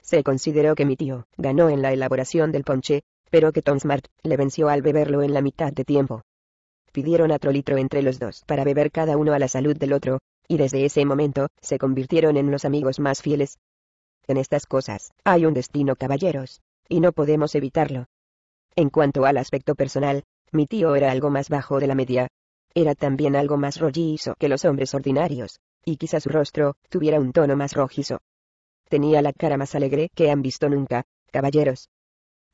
Se consideró que mi tío ganó en la elaboración del ponche, pero que Tom Smart le venció al beberlo en la mitad de tiempo. Pidieron otro litro entre los dos para beber cada uno a la salud del otro, y desde ese momento se convirtieron en los amigos más fieles. En estas cosas hay un destino, caballeros, y no podemos evitarlo. En cuanto al aspecto personal, mi tío era algo más bajo de la media. Era también algo más rollizo que los hombres ordinarios, y quizá su rostro tuviera un tono más rojizo. Tenía la cara más alegre que han visto nunca, caballeros.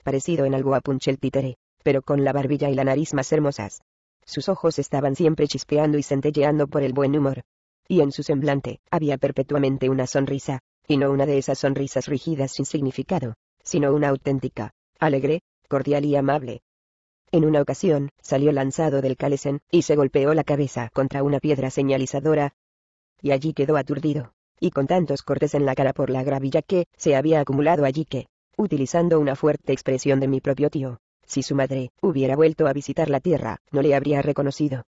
Parecido en algo a Punchel el pero con la barbilla y la nariz más hermosas. Sus ojos estaban siempre chispeando y centelleando por el buen humor. Y en su semblante había perpetuamente una sonrisa, y no una de esas sonrisas rígidas sin significado, sino una auténtica, alegre, cordial y amable. En una ocasión, salió lanzado del calesen, y se golpeó la cabeza contra una piedra señalizadora, y allí quedó aturdido, y con tantos cortes en la cara por la gravilla que se había acumulado allí que, utilizando una fuerte expresión de mi propio tío, si su madre hubiera vuelto a visitar la tierra, no le habría reconocido.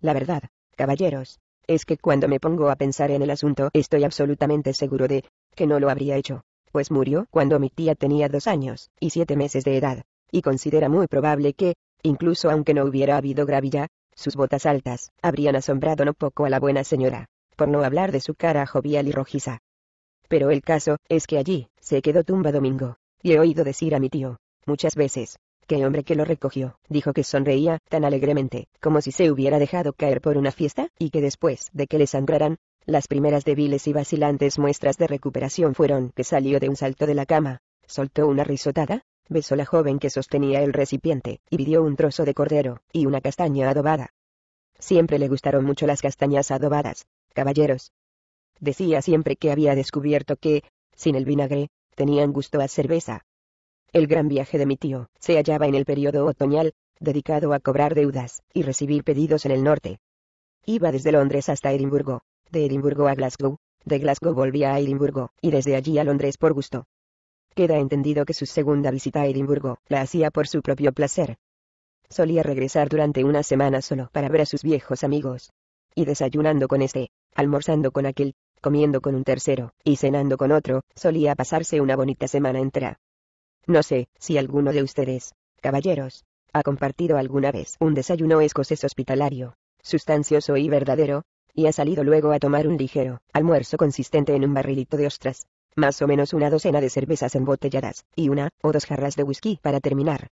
La verdad, caballeros, es que cuando me pongo a pensar en el asunto estoy absolutamente seguro de que no lo habría hecho pues murió cuando mi tía tenía dos años y siete meses de edad, y considera muy probable que, incluso aunque no hubiera habido gravilla, sus botas altas habrían asombrado no poco a la buena señora, por no hablar de su cara jovial y rojiza. Pero el caso es que allí se quedó tumba Domingo, y he oído decir a mi tío, muchas veces, que hombre que lo recogió, dijo que sonreía tan alegremente, como si se hubiera dejado caer por una fiesta, y que después de que le sangraran, las primeras débiles y vacilantes muestras de recuperación fueron que salió de un salto de la cama, soltó una risotada, besó la joven que sostenía el recipiente, y pidió un trozo de cordero, y una castaña adobada. Siempre le gustaron mucho las castañas adobadas, caballeros. Decía siempre que había descubierto que, sin el vinagre, tenían gusto a cerveza. El gran viaje de mi tío se hallaba en el periodo otoñal, dedicado a cobrar deudas y recibir pedidos en el norte. Iba desde Londres hasta Edimburgo, de Edimburgo a Glasgow, de Glasgow volvía a Edimburgo, y desde allí a Londres por gusto. Queda entendido que su segunda visita a Edimburgo la hacía por su propio placer. Solía regresar durante una semana solo para ver a sus viejos amigos. Y desayunando con este, almorzando con aquel, comiendo con un tercero, y cenando con otro, solía pasarse una bonita semana entera. No sé si alguno de ustedes, caballeros, ha compartido alguna vez un desayuno escocés hospitalario, sustancioso y verdadero, y ha salido luego a tomar un ligero almuerzo consistente en un barrilito de ostras, más o menos una docena de cervezas embotelladas, y una o dos jarras de whisky para terminar.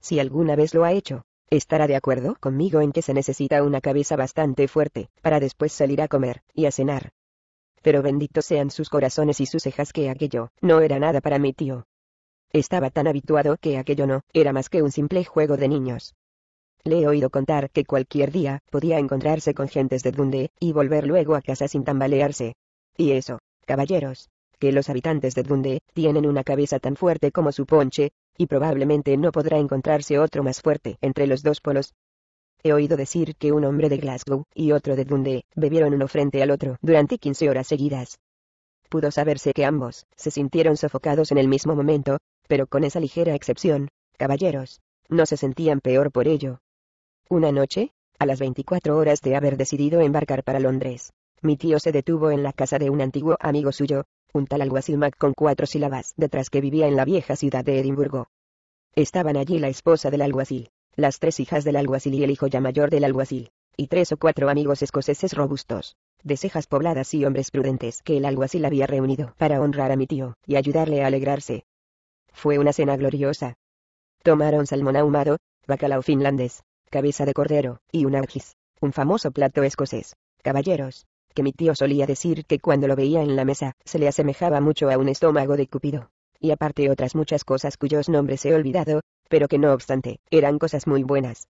Si alguna vez lo ha hecho, estará de acuerdo conmigo en que se necesita una cabeza bastante fuerte, para después salir a comer y a cenar. Pero benditos sean sus corazones y sus cejas que aquello no era nada para mi tío. Estaba tan habituado que aquello no era más que un simple juego de niños. Le he oído contar que cualquier día podía encontrarse con gentes de Dundee, y volver luego a casa sin tambalearse. Y eso, caballeros, que los habitantes de Dundee tienen una cabeza tan fuerte como su ponche, y probablemente no podrá encontrarse otro más fuerte entre los dos polos. He oído decir que un hombre de Glasgow y otro de Dundee bebieron uno frente al otro durante 15 horas seguidas. Pudo saberse que ambos se sintieron sofocados en el mismo momento, pero con esa ligera excepción, caballeros, no se sentían peor por ello. Una noche, a las 24 horas de haber decidido embarcar para Londres, mi tío se detuvo en la casa de un antiguo amigo suyo, un tal alguacil Mac con cuatro sílabas detrás que vivía en la vieja ciudad de Edimburgo. Estaban allí la esposa del alguacil, las tres hijas del alguacil y el hijo ya mayor del alguacil, y tres o cuatro amigos escoceses robustos, de cejas pobladas y hombres prudentes que el alguacil había reunido para honrar a mi tío y ayudarle a alegrarse. Fue una cena gloriosa. Tomaron salmón ahumado, bacalao finlandés, cabeza de cordero, y un haggis, un famoso plato escocés. Caballeros, que mi tío solía decir que cuando lo veía en la mesa, se le asemejaba mucho a un estómago de Cupido. Y aparte otras muchas cosas cuyos nombres he olvidado, pero que no obstante, eran cosas muy buenas.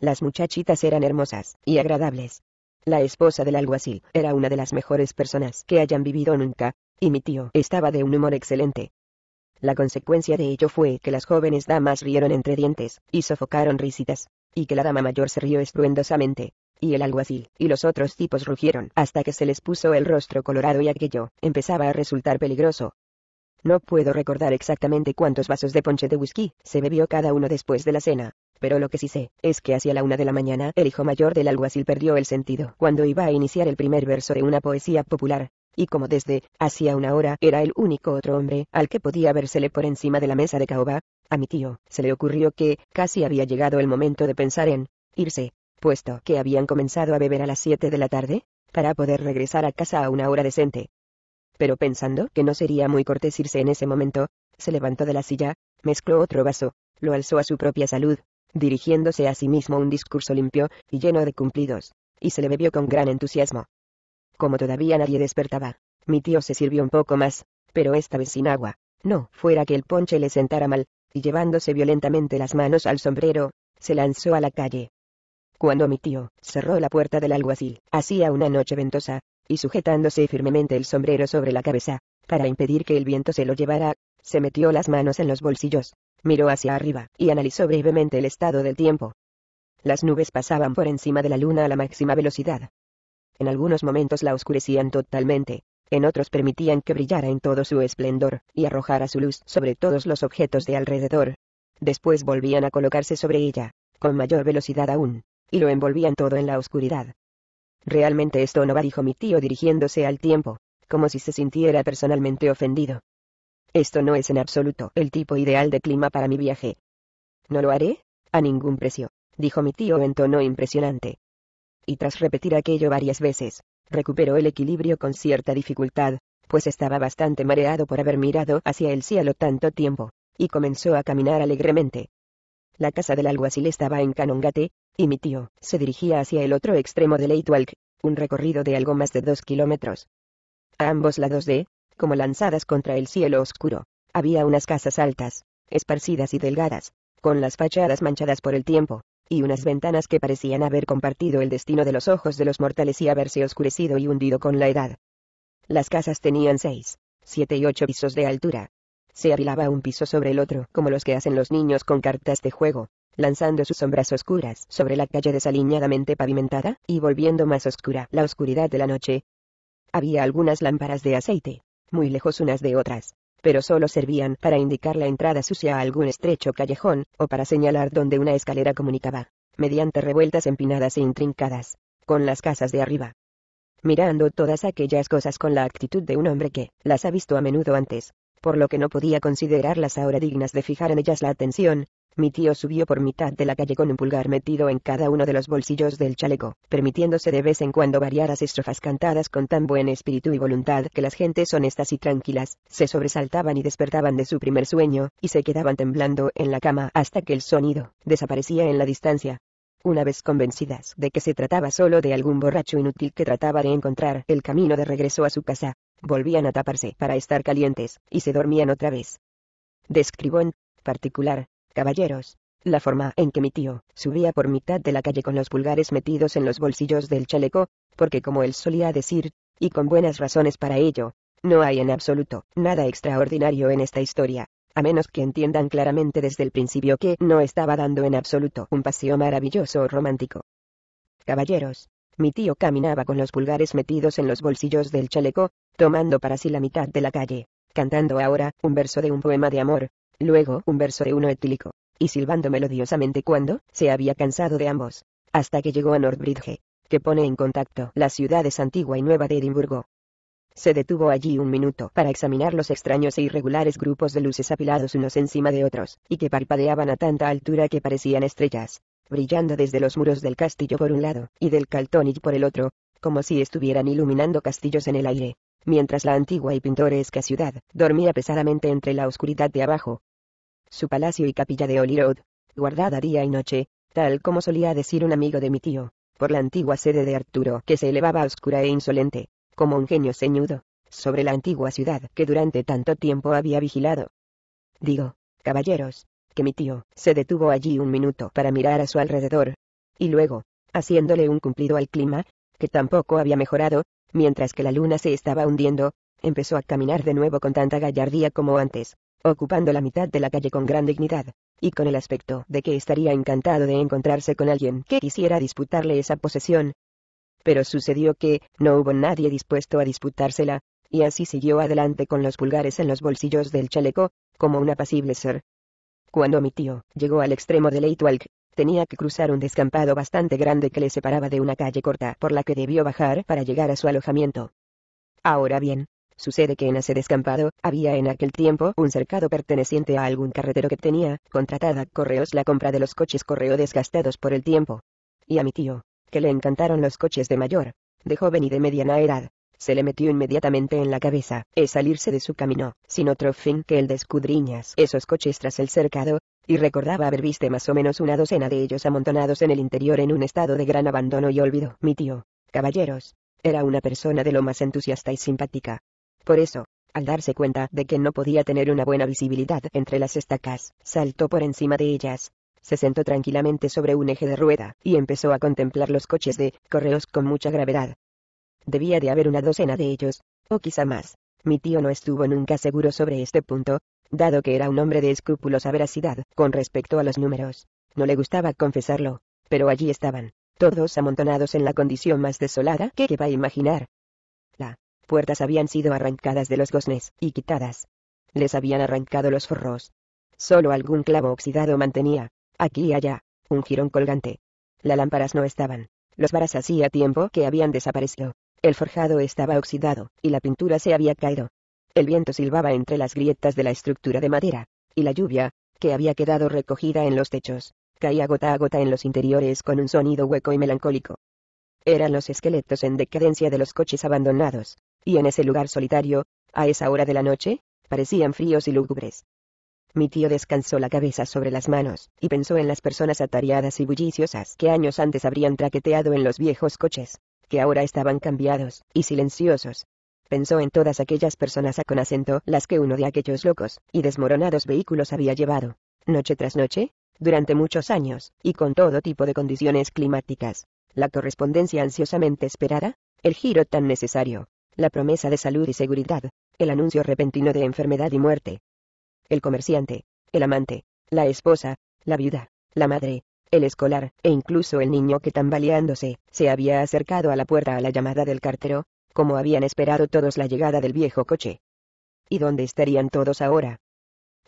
Las muchachitas eran hermosas y agradables. La esposa del alguacil era una de las mejores personas que hayan vivido nunca, y mi tío estaba de un humor excelente. La consecuencia de ello fue que las jóvenes damas rieron entre dientes, y sofocaron risitas, y que la dama mayor se rió estruendosamente. Y el alguacil, y los otros tipos rugieron hasta que se les puso el rostro colorado y aquello empezaba a resultar peligroso. No puedo recordar exactamente cuántos vasos de ponche de whisky se bebió cada uno después de la cena, pero lo que sí sé, es que hacia la una de la mañana el hijo mayor del alguacil perdió el sentido cuando iba a iniciar el primer verso de una poesía popular, y como desde, hacía una hora, era el único otro hombre al que podía vérsele por encima de la mesa de caoba, a mi tío, se le ocurrió que, casi había llegado el momento de pensar en irse, puesto que habían comenzado a beber a las siete de la tarde, para poder regresar a casa a una hora decente. Pero pensando que no sería muy cortés irse en ese momento, se levantó de la silla, mezcló otro vaso, lo alzó a su propia salud, dirigiéndose a sí mismo un discurso limpio, y lleno de cumplidos, y se le bebió con gran entusiasmo. Como todavía nadie despertaba, mi tío se sirvió un poco más, pero esta vez sin agua, no fuera que el ponche le sentara mal, y llevándose violentamente las manos al sombrero, se lanzó a la calle. Cuando mi tío cerró la puerta del alguacil, hacía una noche ventosa, y sujetándose firmemente el sombrero sobre la cabeza, para impedir que el viento se lo llevara, se metió las manos en los bolsillos, miró hacia arriba y analizó brevemente el estado del tiempo. Las nubes pasaban por encima de la luna a la máxima velocidad. En algunos momentos la oscurecían totalmente, en otros permitían que brillara en todo su esplendor, y arrojara su luz sobre todos los objetos de alrededor. Después volvían a colocarse sobre ella, con mayor velocidad aún, y lo envolvían todo en la oscuridad. Realmente esto no va, dijo mi tío dirigiéndose al tiempo, como si se sintiera personalmente ofendido. Esto no es en absoluto el tipo ideal de clima para mi viaje. No lo haré, a ningún precio, dijo mi tío en tono impresionante. Y tras repetir aquello varias veces, Recuperó el equilibrio con cierta dificultad, pues estaba bastante mareado por haber mirado hacia el cielo tanto tiempo, y comenzó a caminar alegremente. La casa del alguacil estaba en Canongate, y mi tío se dirigía hacia el otro extremo de Leitwalk, un recorrido de algo más de dos kilómetros. A ambos lados de, como lanzadas contra el cielo oscuro, había unas casas altas, esparcidas y delgadas, con las fachadas manchadas por el tiempo, y unas ventanas que parecían haber compartido el destino de los ojos de los mortales y haberse oscurecido y hundido con la edad. Las casas tenían seis, siete y ocho pisos de altura. Se apilaba un piso sobre el otro, como los que hacen los niños con cartas de juego, lanzando sus sombras oscuras sobre la calle desaliñadamente pavimentada, y volviendo más oscura la oscuridad de la noche. Había algunas lámparas de aceite, muy lejos unas de otras, pero solo servían para indicar la entrada sucia a algún estrecho callejón, o para señalar dónde una escalera comunicaba, mediante revueltas empinadas e intrincadas, con las casas de arriba. Mirando todas aquellas cosas con la actitud de un hombre que las ha visto a menudo antes, por lo que no podía considerarlas ahora dignas de fijar en ellas la atención, mi tío subió por mitad de la calle con un pulgar metido en cada uno de los bolsillos del chaleco, permitiéndose de vez en cuando variadas estrofas cantadas con tan buen espíritu y voluntad que las gentes honestas y tranquilas, se sobresaltaban y despertaban de su primer sueño, y se quedaban temblando en la cama hasta que el sonido desaparecía en la distancia. Una vez convencidas de que se trataba solo de algún borracho inútil que trataba de encontrar el camino de regreso a su casa, volvían a taparse para estar calientes, y se dormían otra vez. Describón, en particular Caballeros, la forma en que mi tío subía por mitad de la calle con los pulgares metidos en los bolsillos del chaleco, porque como él solía decir, y con buenas razones para ello, no hay en absoluto nada extraordinario en esta historia, a menos que entiendan claramente desde el principio que no estaba dando en absoluto un paseo maravilloso o romántico. Caballeros, mi tío caminaba con los pulgares metidos en los bolsillos del chaleco, tomando para sí la mitad de la calle, cantando ahora un verso de un poema de amor, Luego un verso de uno etílico, y silbando melodiosamente cuando se había cansado de ambos, hasta que llegó a Northbridge, que pone en contacto las ciudades antigua y nueva de Edimburgo. Se detuvo allí un minuto para examinar los extraños e irregulares grupos de luces apilados unos encima de otros, y que parpadeaban a tanta altura que parecían estrellas, brillando desde los muros del castillo por un lado, y del y por el otro, como si estuvieran iluminando castillos en el aire mientras la antigua y pintoresca ciudad dormía pesadamente entre la oscuridad de abajo. Su palacio y capilla de Holyrood, guardada día y noche, tal como solía decir un amigo de mi tío, por la antigua sede de Arturo que se elevaba oscura e insolente, como un genio ceñudo, sobre la antigua ciudad que durante tanto tiempo había vigilado. Digo, caballeros, que mi tío se detuvo allí un minuto para mirar a su alrededor. Y luego, haciéndole un cumplido al clima, que tampoco había mejorado, mientras que la luna se estaba hundiendo, empezó a caminar de nuevo con tanta gallardía como antes, ocupando la mitad de la calle con gran dignidad, y con el aspecto de que estaría encantado de encontrarse con alguien que quisiera disputarle esa posesión. Pero sucedió que, no hubo nadie dispuesto a disputársela, y así siguió adelante con los pulgares en los bolsillos del chaleco, como un apacible ser. Cuando mi tío llegó al extremo de Leitwalk, Tenía que cruzar un descampado bastante grande que le separaba de una calle corta por la que debió bajar para llegar a su alojamiento. Ahora bien, Sucede que en ese descampado, había en aquel tiempo un cercado perteneciente a algún carretero que tenía, contratada correos la compra de los coches correo desgastados por el tiempo. Y a mi tío, que le encantaron los coches de mayor, de joven y de mediana edad, se le metió inmediatamente en la cabeza, es salirse de su camino, sin otro fin que el de escudriñas esos coches tras el cercado, y recordaba haber visto más o menos una docena de ellos amontonados en el interior en un estado de gran abandono y olvido. Mi tío, caballeros, era una persona de lo más entusiasta y simpática. Por eso, al darse cuenta de que no podía tener una buena visibilidad entre las estacas, saltó por encima de ellas, se sentó tranquilamente sobre un eje de rueda, y empezó a contemplar los coches de correos con mucha gravedad. Debía de haber una docena de ellos, o quizá más. Mi tío no estuvo nunca seguro sobre este punto, dado que era un hombre de escrupulosa veracidad con respecto a los números. No le gustaba confesarlo, pero allí estaban, todos amontonados en la condición más desolada que va a imaginar. Las puertas habían sido arrancadas de los goznes y quitadas. Les habían arrancado los forros. Solo algún clavo oxidado mantenía, aquí y allá, un jirón colgante. Las lámparas no estaban. Los varas hacía tiempo que habían desaparecido. El forjado estaba oxidado, y la pintura se había caído. El viento silbaba entre las grietas de la estructura de madera, y la lluvia, que había quedado recogida en los techos, caía gota a gota en los interiores con un sonido hueco y melancólico. Eran los esqueletos en decadencia de los coches abandonados, y en ese lugar solitario, a esa hora de la noche, parecían fríos y lúgubres. Mi tío descansó la cabeza sobre las manos, y pensó en las personas atareadas y bulliciosas que años antes habrían traqueteado en los viejos coches, que ahora estaban cambiados y silenciosos, pensó en todas aquellas personas a con acento, las que uno de aquellos locos y desmoronados vehículos había llevado, noche tras noche, durante muchos años, y con todo tipo de condiciones climáticas. La correspondencia ansiosamente esperada, el giro tan necesario, la promesa de salud y seguridad, el anuncio repentino de enfermedad y muerte. El comerciante, el amante, la esposa, la viuda, la madre, el escolar, e incluso el niño que tambaleándose, se había acercado a la puerta a la llamada del cartero, como habían esperado todos la llegada del viejo coche. ¿Y dónde estarían todos ahora?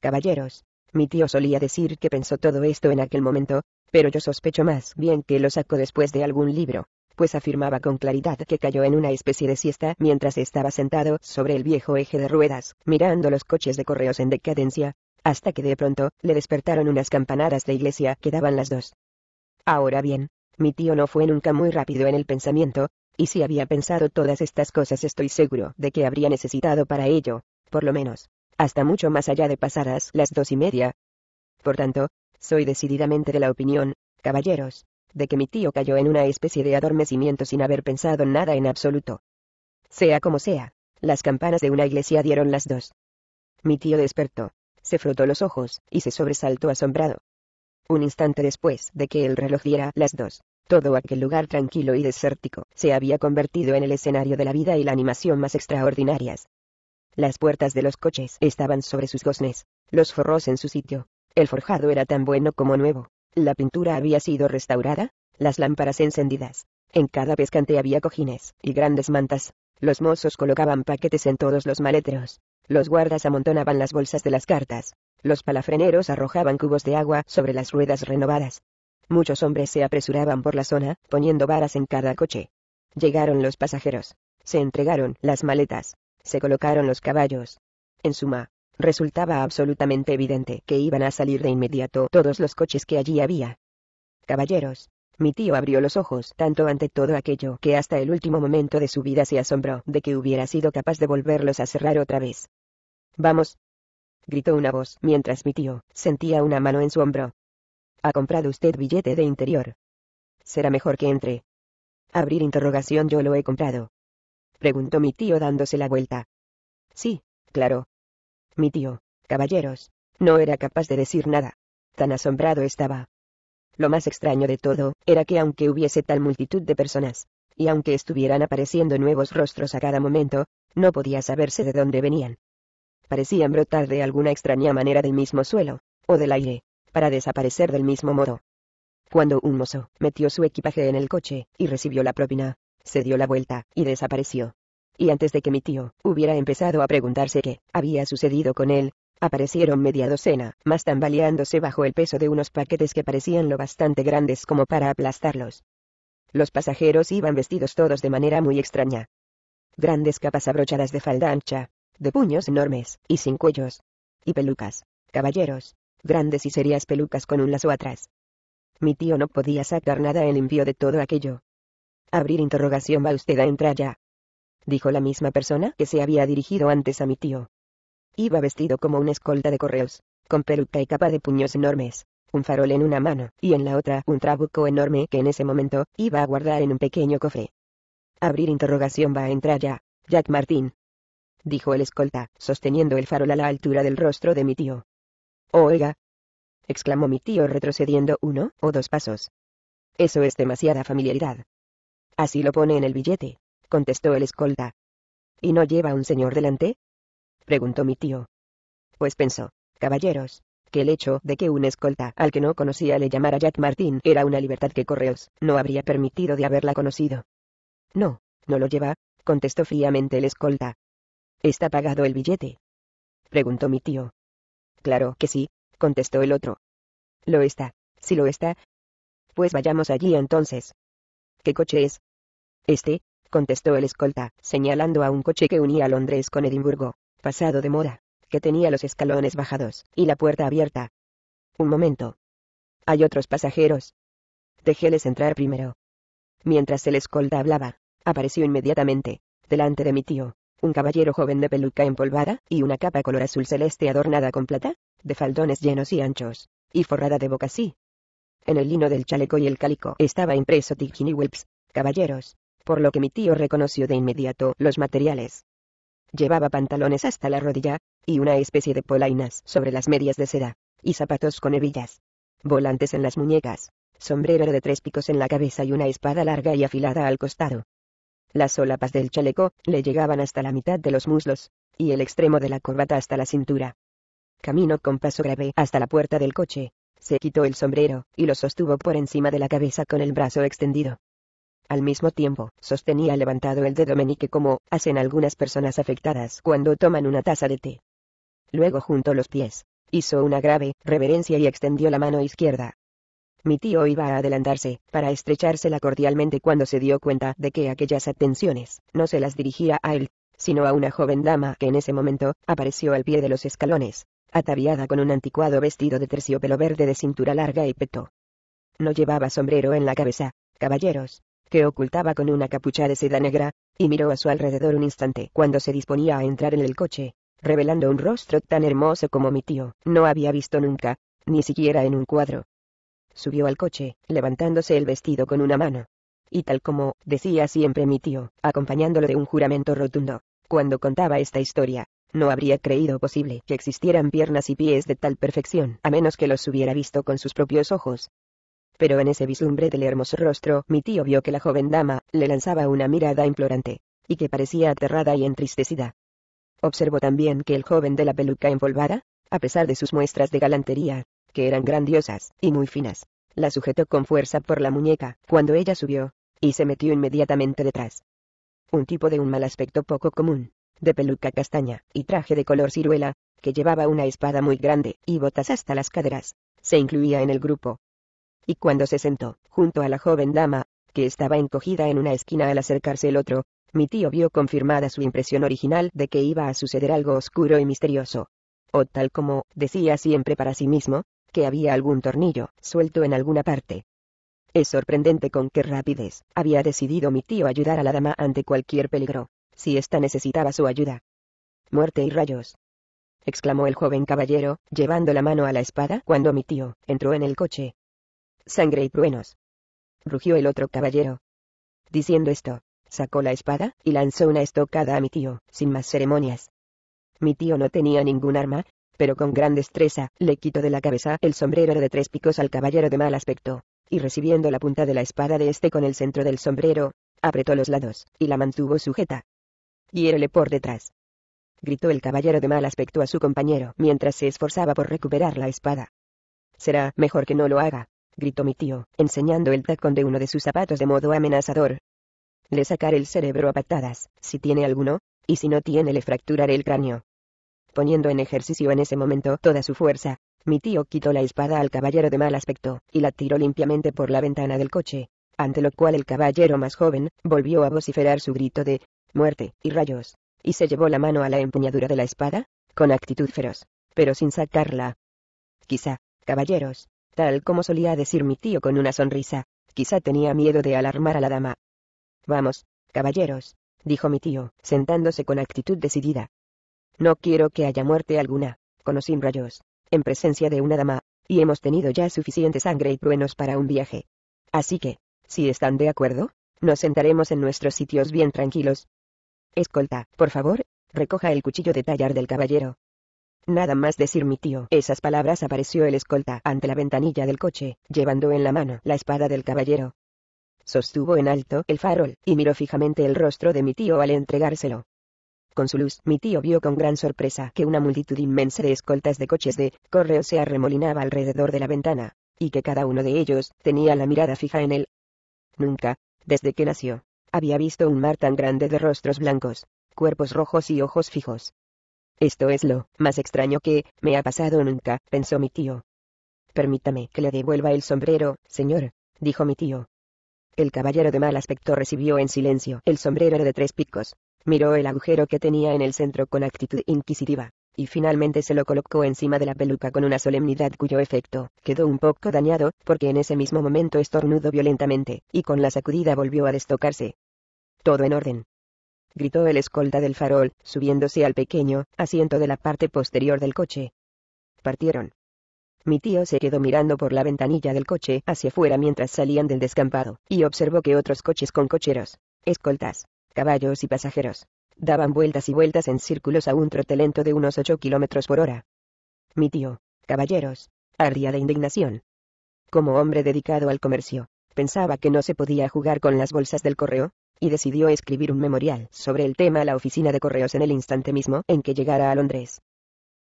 Caballeros, mi tío solía decir que pensó todo esto en aquel momento, pero yo sospecho más bien que lo sacó después de algún libro, pues afirmaba con claridad que cayó en una especie de siesta mientras estaba sentado sobre el viejo eje de ruedas, mirando los coches de correos en decadencia, hasta que de pronto le despertaron unas campanadas de iglesia que daban las dos. Ahora bien, mi tío no fue nunca muy rápido en el pensamiento, y si había pensado todas estas cosas estoy seguro de que habría necesitado para ello, por lo menos, hasta mucho más allá de pasadas las dos y media. Por tanto, soy decididamente de la opinión, caballeros, de que mi tío cayó en una especie de adormecimiento sin haber pensado nada en absoluto. Sea como sea, las campanas de una iglesia dieron las dos. Mi tío despertó, se frotó los ojos, y se sobresaltó asombrado. Un instante después de que el reloj diera las dos, todo aquel lugar tranquilo y desértico se había convertido en el escenario de la vida y la animación más extraordinarias. Las puertas de los coches estaban sobre sus goznes, los forros en su sitio, el forjado era tan bueno como nuevo, la pintura había sido restaurada, las lámparas encendidas, en cada pescante había cojines y grandes mantas, los mozos colocaban paquetes en todos los maleteros, los guardas amontonaban las bolsas de las cartas, los palafreneros arrojaban cubos de agua sobre las ruedas renovadas, Muchos hombres se apresuraban por la zona, poniendo varas en cada coche. Llegaron los pasajeros. Se entregaron las maletas. Se colocaron los caballos. En suma, resultaba absolutamente evidente que iban a salir de inmediato todos los coches que allí había. Caballeros. Mi tío abrió los ojos tanto ante todo aquello que hasta el último momento de su vida se asombró de que hubiera sido capaz de volverlos a cerrar otra vez. Vamos. Gritó una voz mientras mi tío sentía una mano en su hombro ¿Ha comprado usted billete de interior? Será mejor que entre. Abrir interrogación yo lo he comprado. Preguntó mi tío dándose la vuelta. Sí, claro. Mi tío, caballeros, no era capaz de decir nada. Tan asombrado estaba. Lo más extraño de todo, era que aunque hubiese tal multitud de personas, y aunque estuvieran apareciendo nuevos rostros a cada momento, no podía saberse de dónde venían. Parecían brotar de alguna extraña manera del mismo suelo, o del aire, para desaparecer del mismo modo. Cuando un mozo metió su equipaje en el coche, y recibió la propina, se dio la vuelta, y desapareció. Y antes de que mi tío hubiera empezado a preguntarse qué había sucedido con él, aparecieron media docena, más tambaleándose bajo el peso de unos paquetes que parecían lo bastante grandes como para aplastarlos. Los pasajeros iban vestidos todos de manera muy extraña. Grandes capas abrochadas de falda ancha, de puños enormes, y sin cuellos. Y pelucas, caballeros, grandes y serias pelucas con un lazo atrás. Mi tío no podía sacar nada en limpio de todo aquello. Abrir interrogación va usted a entrar ya. Dijo la misma persona que se había dirigido antes a mi tío. Iba vestido como una escolta de correos, con peluca y capa de puños enormes, un farol en una mano y en la otra un trabuco enorme que en ese momento iba a guardar en un pequeño cofre. Abrir interrogación va a entrar ya, Jack Martin», Dijo el escolta, sosteniendo el farol a la altura del rostro de mi tío. Oiga. exclamó mi tío retrocediendo uno o dos pasos. Eso es demasiada familiaridad. Así lo pone en el billete, contestó el escolta. ¿Y no lleva un señor delante? preguntó mi tío. Pues pensó, caballeros, que el hecho de que un escolta al que no conocía le llamara Jack Martin era una libertad que Correos no habría permitido de haberla conocido. No, no lo lleva, contestó fríamente el escolta. ¿Está pagado el billete? preguntó mi tío. Claro que sí, contestó el otro. Lo está, si lo está. Pues vayamos allí entonces. ¿Qué coche es? Este, contestó el escolta, señalando a un coche que unía Londres con Edimburgo, pasado de moda, que tenía los escalones bajados, y la puerta abierta. Un momento. Hay otros pasajeros. Déjeles entrar primero. Mientras el escolta hablaba, apareció inmediatamente, delante de mi tío, un caballero joven de peluca empolvada, y una capa color azul celeste adornada con plata, de faldones llenos y anchos, y forrada de así. En el lino del chaleco y el cálico estaba impreso y caballeros, por lo que mi tío reconoció de inmediato los materiales. Llevaba pantalones hasta la rodilla, y una especie de polainas sobre las medias de seda, y zapatos con hebillas. Volantes en las muñecas, sombrero de tres picos en la cabeza y una espada larga y afilada al costado. Las solapas del chaleco le llegaban hasta la mitad de los muslos, y el extremo de la corbata hasta la cintura. Caminó con paso grave hasta la puerta del coche. Se quitó el sombrero, y lo sostuvo por encima de la cabeza con el brazo extendido. Al mismo tiempo, sostenía levantado el dedo menique como hacen algunas personas afectadas cuando toman una taza de té. Luego juntó los pies, hizo una grave reverencia y extendió la mano izquierda. Mi tío iba a adelantarse, para estrechársela cordialmente cuando se dio cuenta de que aquellas atenciones, no se las dirigía a él, sino a una joven dama que en ese momento, apareció al pie de los escalones, ataviada con un anticuado vestido de terciopelo verde de cintura larga y peto. No llevaba sombrero en la cabeza, caballeros, que ocultaba con una capucha de seda negra, y miró a su alrededor un instante cuando se disponía a entrar en el coche, revelando un rostro tan hermoso como mi tío no había visto nunca, ni siquiera en un cuadro. Subió al coche, levantándose el vestido con una mano. Y tal como, decía siempre mi tío, acompañándolo de un juramento rotundo, cuando contaba esta historia, no habría creído posible que existieran piernas y pies de tal perfección, a menos que los hubiera visto con sus propios ojos. Pero en ese vislumbre del hermoso rostro, mi tío vio que la joven dama le lanzaba una mirada implorante, y que parecía aterrada y entristecida. Observó también que el joven de la peluca envolvada, a pesar de sus muestras de galantería, que eran grandiosas, y muy finas. La sujetó con fuerza por la muñeca, cuando ella subió, y se metió inmediatamente detrás. Un tipo de un mal aspecto poco común, de peluca castaña, y traje de color ciruela, que llevaba una espada muy grande, y botas hasta las caderas, se incluía en el grupo. Y cuando se sentó, junto a la joven dama, que estaba encogida en una esquina al acercarse el otro, mi tío vio confirmada su impresión original de que iba a suceder algo oscuro y misterioso. O tal como decía siempre para sí mismo, que había algún tornillo suelto en alguna parte. Es sorprendente con qué rapidez había decidido mi tío ayudar a la dama ante cualquier peligro, si ésta necesitaba su ayuda. Muerte y rayos. exclamó el joven caballero, llevando la mano a la espada cuando mi tío entró en el coche. Sangre y truenos. rugió el otro caballero. Diciendo esto, sacó la espada y lanzó una estocada a mi tío, sin más ceremonias. Mi tío no tenía ningún arma, pero con gran destreza, le quitó de la cabeza el sombrero de tres picos al caballero de mal aspecto, y recibiendo la punta de la espada de este con el centro del sombrero, apretó los lados, y la mantuvo sujeta. Hiérele por detrás. Gritó el caballero de mal aspecto a su compañero mientras se esforzaba por recuperar la espada. Será mejor que no lo haga, gritó mi tío, enseñando el tacón de uno de sus zapatos de modo amenazador. Le sacaré el cerebro a patadas, si tiene alguno, y si no tiene le fracturaré el cráneo poniendo en ejercicio en ese momento toda su fuerza. Mi tío quitó la espada al caballero de mal aspecto, y la tiró limpiamente por la ventana del coche, ante lo cual el caballero más joven, volvió a vociferar su grito de muerte y rayos, y se llevó la mano a la empuñadura de la espada, con actitud feroz, pero sin sacarla. Quizá, caballeros, tal como solía decir mi tío con una sonrisa, quizá tenía miedo de alarmar a la dama. Vamos, caballeros, dijo mi tío, sentándose con actitud decidida, no quiero que haya muerte alguna, con rayos, en presencia de una dama, y hemos tenido ya suficiente sangre y truenos para un viaje. Así que, si están de acuerdo, nos sentaremos en nuestros sitios bien tranquilos. Escolta, por favor, recoja el cuchillo de tallar del caballero. Nada más decir mi tío. Esas palabras apareció el escolta ante la ventanilla del coche, llevando en la mano la espada del caballero. Sostuvo en alto el farol, y miró fijamente el rostro de mi tío al entregárselo con su luz, mi tío vio con gran sorpresa que una multitud inmensa de escoltas de coches de correo se arremolinaba alrededor de la ventana, y que cada uno de ellos tenía la mirada fija en él. Nunca, desde que nació, había visto un mar tan grande de rostros blancos, cuerpos rojos y ojos fijos. Esto es lo más extraño que me ha pasado nunca, pensó mi tío. Permítame que le devuelva el sombrero, señor, dijo mi tío. El caballero de mal aspecto recibió en silencio el sombrero de tres picos, miró el agujero que tenía en el centro con actitud inquisitiva, y finalmente se lo colocó encima de la peluca con una solemnidad cuyo efecto quedó un poco dañado, porque en ese mismo momento estornudó violentamente, y con la sacudida volvió a destocarse. Todo en orden. Gritó el escolta del farol, subiéndose al pequeño asiento de la parte posterior del coche. Partieron. Mi tío se quedó mirando por la ventanilla del coche hacia afuera mientras salían del descampado, y observó que otros coches con cocheros, escoltas, caballos y pasajeros. Daban vueltas y vueltas en círculos a un trote lento de unos 8 kilómetros por hora. Mi tío, caballeros, ardía de indignación. Como hombre dedicado al comercio, pensaba que no se podía jugar con las bolsas del correo, y decidió escribir un memorial sobre el tema a la oficina de correos en el instante mismo en que llegara a Londres.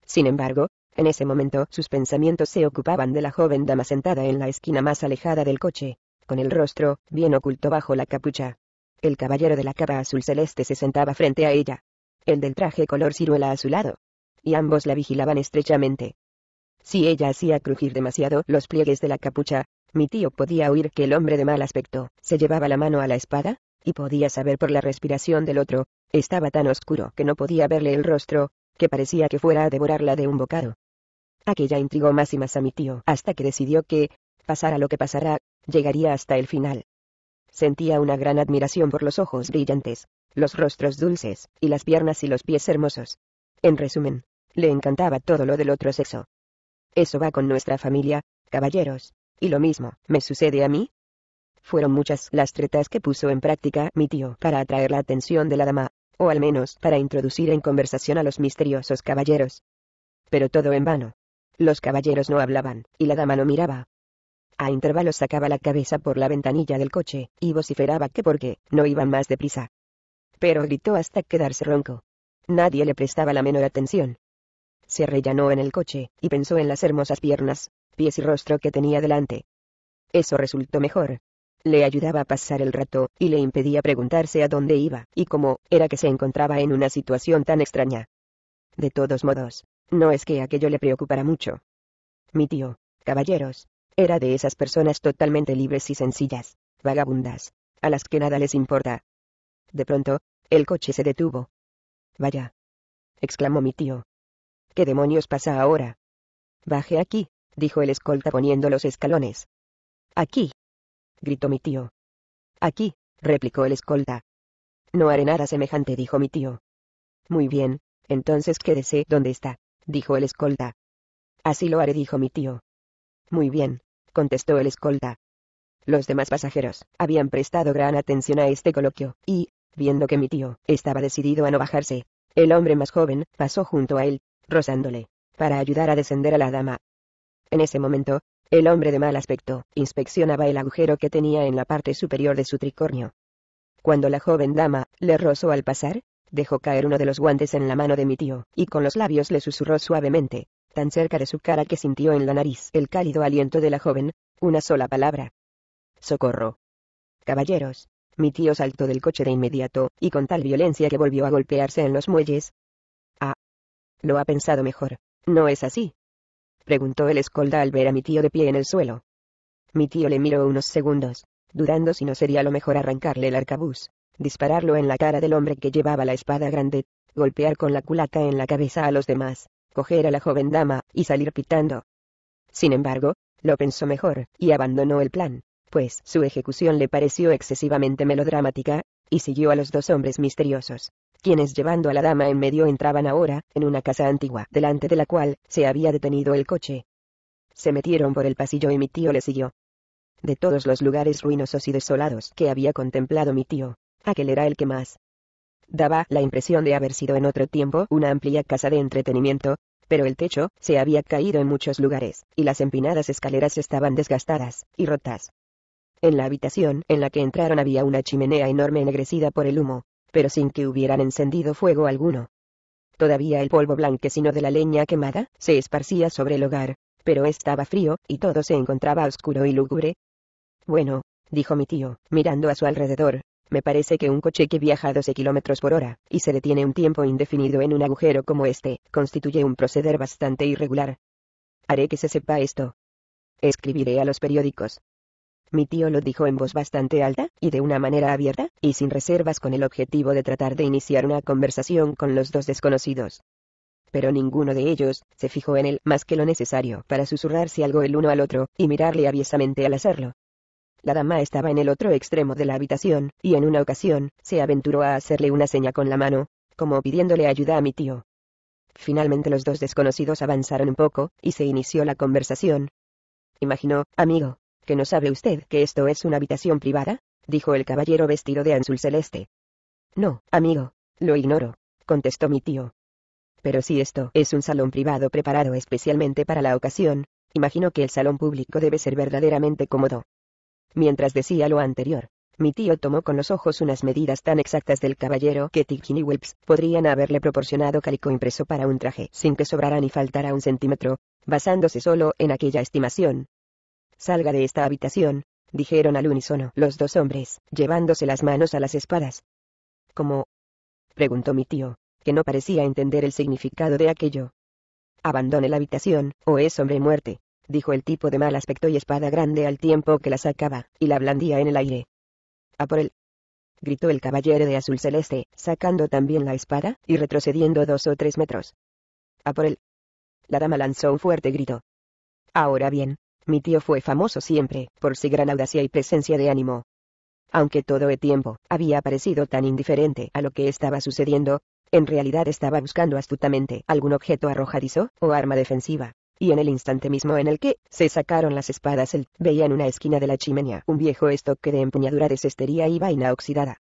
Sin embargo, en ese momento sus pensamientos se ocupaban de la joven dama sentada en la esquina más alejada del coche, con el rostro bien oculto bajo la capucha. El caballero de la capa azul celeste se sentaba frente a ella. El del traje color ciruela a su lado. Y ambos la vigilaban estrechamente. Si ella hacía crujir demasiado los pliegues de la capucha, mi tío podía oír que el hombre de mal aspecto se llevaba la mano a la espada, y podía saber por la respiración del otro, estaba tan oscuro que no podía verle el rostro, que parecía que fuera a devorarla de un bocado. Aquella intrigó más y más a mi tío, hasta que decidió que, pasara lo que pasara, llegaría hasta el final. Sentía una gran admiración por los ojos brillantes, los rostros dulces, y las piernas y los pies hermosos. En resumen, le encantaba todo lo del otro sexo. Eso va con nuestra familia, caballeros, y lo mismo, ¿me sucede a mí? Fueron muchas las tretas que puso en práctica mi tío para atraer la atención de la dama, o al menos para introducir en conversación a los misteriosos caballeros. Pero todo en vano. Los caballeros no hablaban, y la dama no miraba, a intervalos sacaba la cabeza por la ventanilla del coche, y vociferaba que porque, no iban más deprisa. Pero gritó hasta quedarse ronco. Nadie le prestaba la menor atención. Se rellenó en el coche, y pensó en las hermosas piernas, pies y rostro que tenía delante. Eso resultó mejor. Le ayudaba a pasar el rato, y le impedía preguntarse a dónde iba, y cómo, era que se encontraba en una situación tan extraña. De todos modos, no es que aquello le preocupara mucho. Mi tío, caballeros, era de esas personas totalmente libres y sencillas, vagabundas, a las que nada les importa. De pronto, el coche se detuvo. Vaya. exclamó mi tío. ¿Qué demonios pasa ahora? Baje aquí, dijo el escolta poniendo los escalones. Aquí. gritó mi tío. Aquí, replicó el escolta. No haré nada semejante, dijo mi tío. Muy bien, entonces quédese donde está, dijo el escolta. Así lo haré, dijo mi tío. Muy bien, contestó el escolta. Los demás pasajeros habían prestado gran atención a este coloquio, y, viendo que mi tío estaba decidido a no bajarse, el hombre más joven pasó junto a él, rozándole, para ayudar a descender a la dama. En ese momento, el hombre de mal aspecto inspeccionaba el agujero que tenía en la parte superior de su tricornio. Cuando la joven dama le rozó al pasar, dejó caer uno de los guantes en la mano de mi tío, y con los labios le susurró suavemente, tan cerca de su cara que sintió en la nariz el cálido aliento de la joven, una sola palabra. Socorro. Caballeros. Mi tío saltó del coche de inmediato, y con tal violencia que volvió a golpearse en los muelles. Ah. Lo ha pensado mejor. ¿No es así? Preguntó el escolda al ver a mi tío de pie en el suelo. Mi tío le miró unos segundos, dudando si no sería lo mejor arrancarle el arcabuz, dispararlo en la cara del hombre que llevaba la espada grande, golpear con la culata en la cabeza a los demás, coger a la joven dama, y salir pitando. Sin embargo, lo pensó mejor, y abandonó el plan, pues su ejecución le pareció excesivamente melodramática, y siguió a los dos hombres misteriosos, quienes llevando a la dama en medio entraban ahora, en una casa antigua, delante de la cual, se había detenido el coche. Se metieron por el pasillo y mi tío le siguió. De todos los lugares ruinosos y desolados que había contemplado mi tío, aquel era el que más daba la impresión de haber sido en otro tiempo una amplia casa de entretenimiento, pero el techo se había caído en muchos lugares, y las empinadas escaleras estaban desgastadas y rotas. En la habitación en la que entraron había una chimenea enorme ennegrecida por el humo, pero sin que hubieran encendido fuego alguno. Todavía el polvo blanquecino de la leña quemada se esparcía sobre el hogar, pero estaba frío, y todo se encontraba oscuro y lúgubre. Bueno, dijo mi tío, mirando a su alrededor, me parece que un coche que viaja a 12 km por hora, y se detiene un tiempo indefinido en un agujero como este, constituye un proceder bastante irregular. Haré que se sepa esto. Escribiré a los periódicos. Mi tío lo dijo en voz bastante alta, y de una manera abierta, y sin reservas con el objetivo de tratar de iniciar una conversación con los dos desconocidos pero ninguno de ellos se fijó en él más que lo necesario para susurrarse algo el uno al otro y mirarle aviesamente al hacerlo. La dama estaba en el otro extremo de la habitación, y en una ocasión, se aventuró a hacerle una seña con la mano, como pidiéndole ayuda a mi tío. Finalmente los dos desconocidos avanzaron un poco, y se inició la conversación. —Imagino, amigo, que no sabe usted que esto es una habitación privada, dijo el caballero vestido de azul celeste. No, amigo, lo ignoro, contestó mi tío. Pero si esto es un salón privado preparado especialmente para la ocasión, imagino que el salón público debe ser verdaderamente cómodo, Mientras decía lo anterior, mi tío tomó con los ojos unas medidas tan exactas del caballero que y Wilps podrían haberle proporcionado calico impreso para un traje sin que sobrara ni faltara un centímetro, basándose solo en aquella estimación. Salga de esta habitación, dijeron al unísono los dos hombres, llevándose las manos a las espadas. ¿Cómo? preguntó mi tío, que no parecía entender el significado de aquello. Abandone la habitación, o es hombre muerte dijo el tipo de mal aspecto y espada grande al tiempo que la sacaba, y la blandía en el aire. A por él. gritó el caballero de azul celeste, sacando también la espada, y retrocediendo dos o tres metros. A por él. La dama lanzó un fuerte grito. Ahora bien, mi tío fue famoso siempre, por su gran audacia y presencia de ánimo. Aunque todo el tiempo había parecido tan indiferente a lo que estaba sucediendo, en realidad estaba buscando astutamente algún objeto arrojadizo o arma defensiva y en el instante mismo en el que se sacaron las espadas él veía en una esquina de la chimenea un viejo estoque de empuñadura de cestería y vaina oxidada.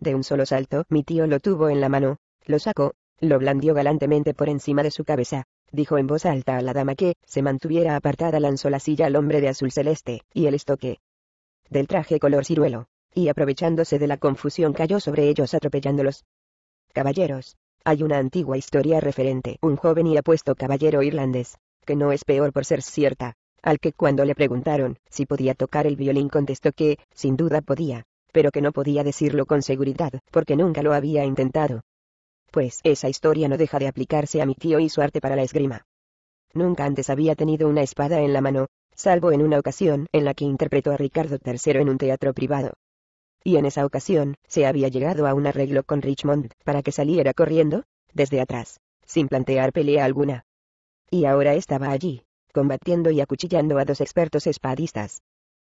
De un solo salto mi tío lo tuvo en la mano, lo sacó, lo blandió galantemente por encima de su cabeza, dijo en voz alta a la dama que se mantuviera apartada lanzó la silla al hombre de azul celeste, y el estoque del traje color ciruelo, y aprovechándose de la confusión cayó sobre ellos atropellándolos. Caballeros, hay una antigua historia referente un joven y apuesto caballero irlandés, que no es peor por ser cierta, al que cuando le preguntaron si podía tocar el violín contestó que, sin duda podía, pero que no podía decirlo con seguridad, porque nunca lo había intentado. Pues esa historia no deja de aplicarse a mi tío y su arte para la esgrima. Nunca antes había tenido una espada en la mano, salvo en una ocasión en la que interpretó a Ricardo III en un teatro privado. Y en esa ocasión, se había llegado a un arreglo con Richmond, para que saliera corriendo, desde atrás, sin plantear pelea alguna y ahora estaba allí, combatiendo y acuchillando a dos expertos espadistas.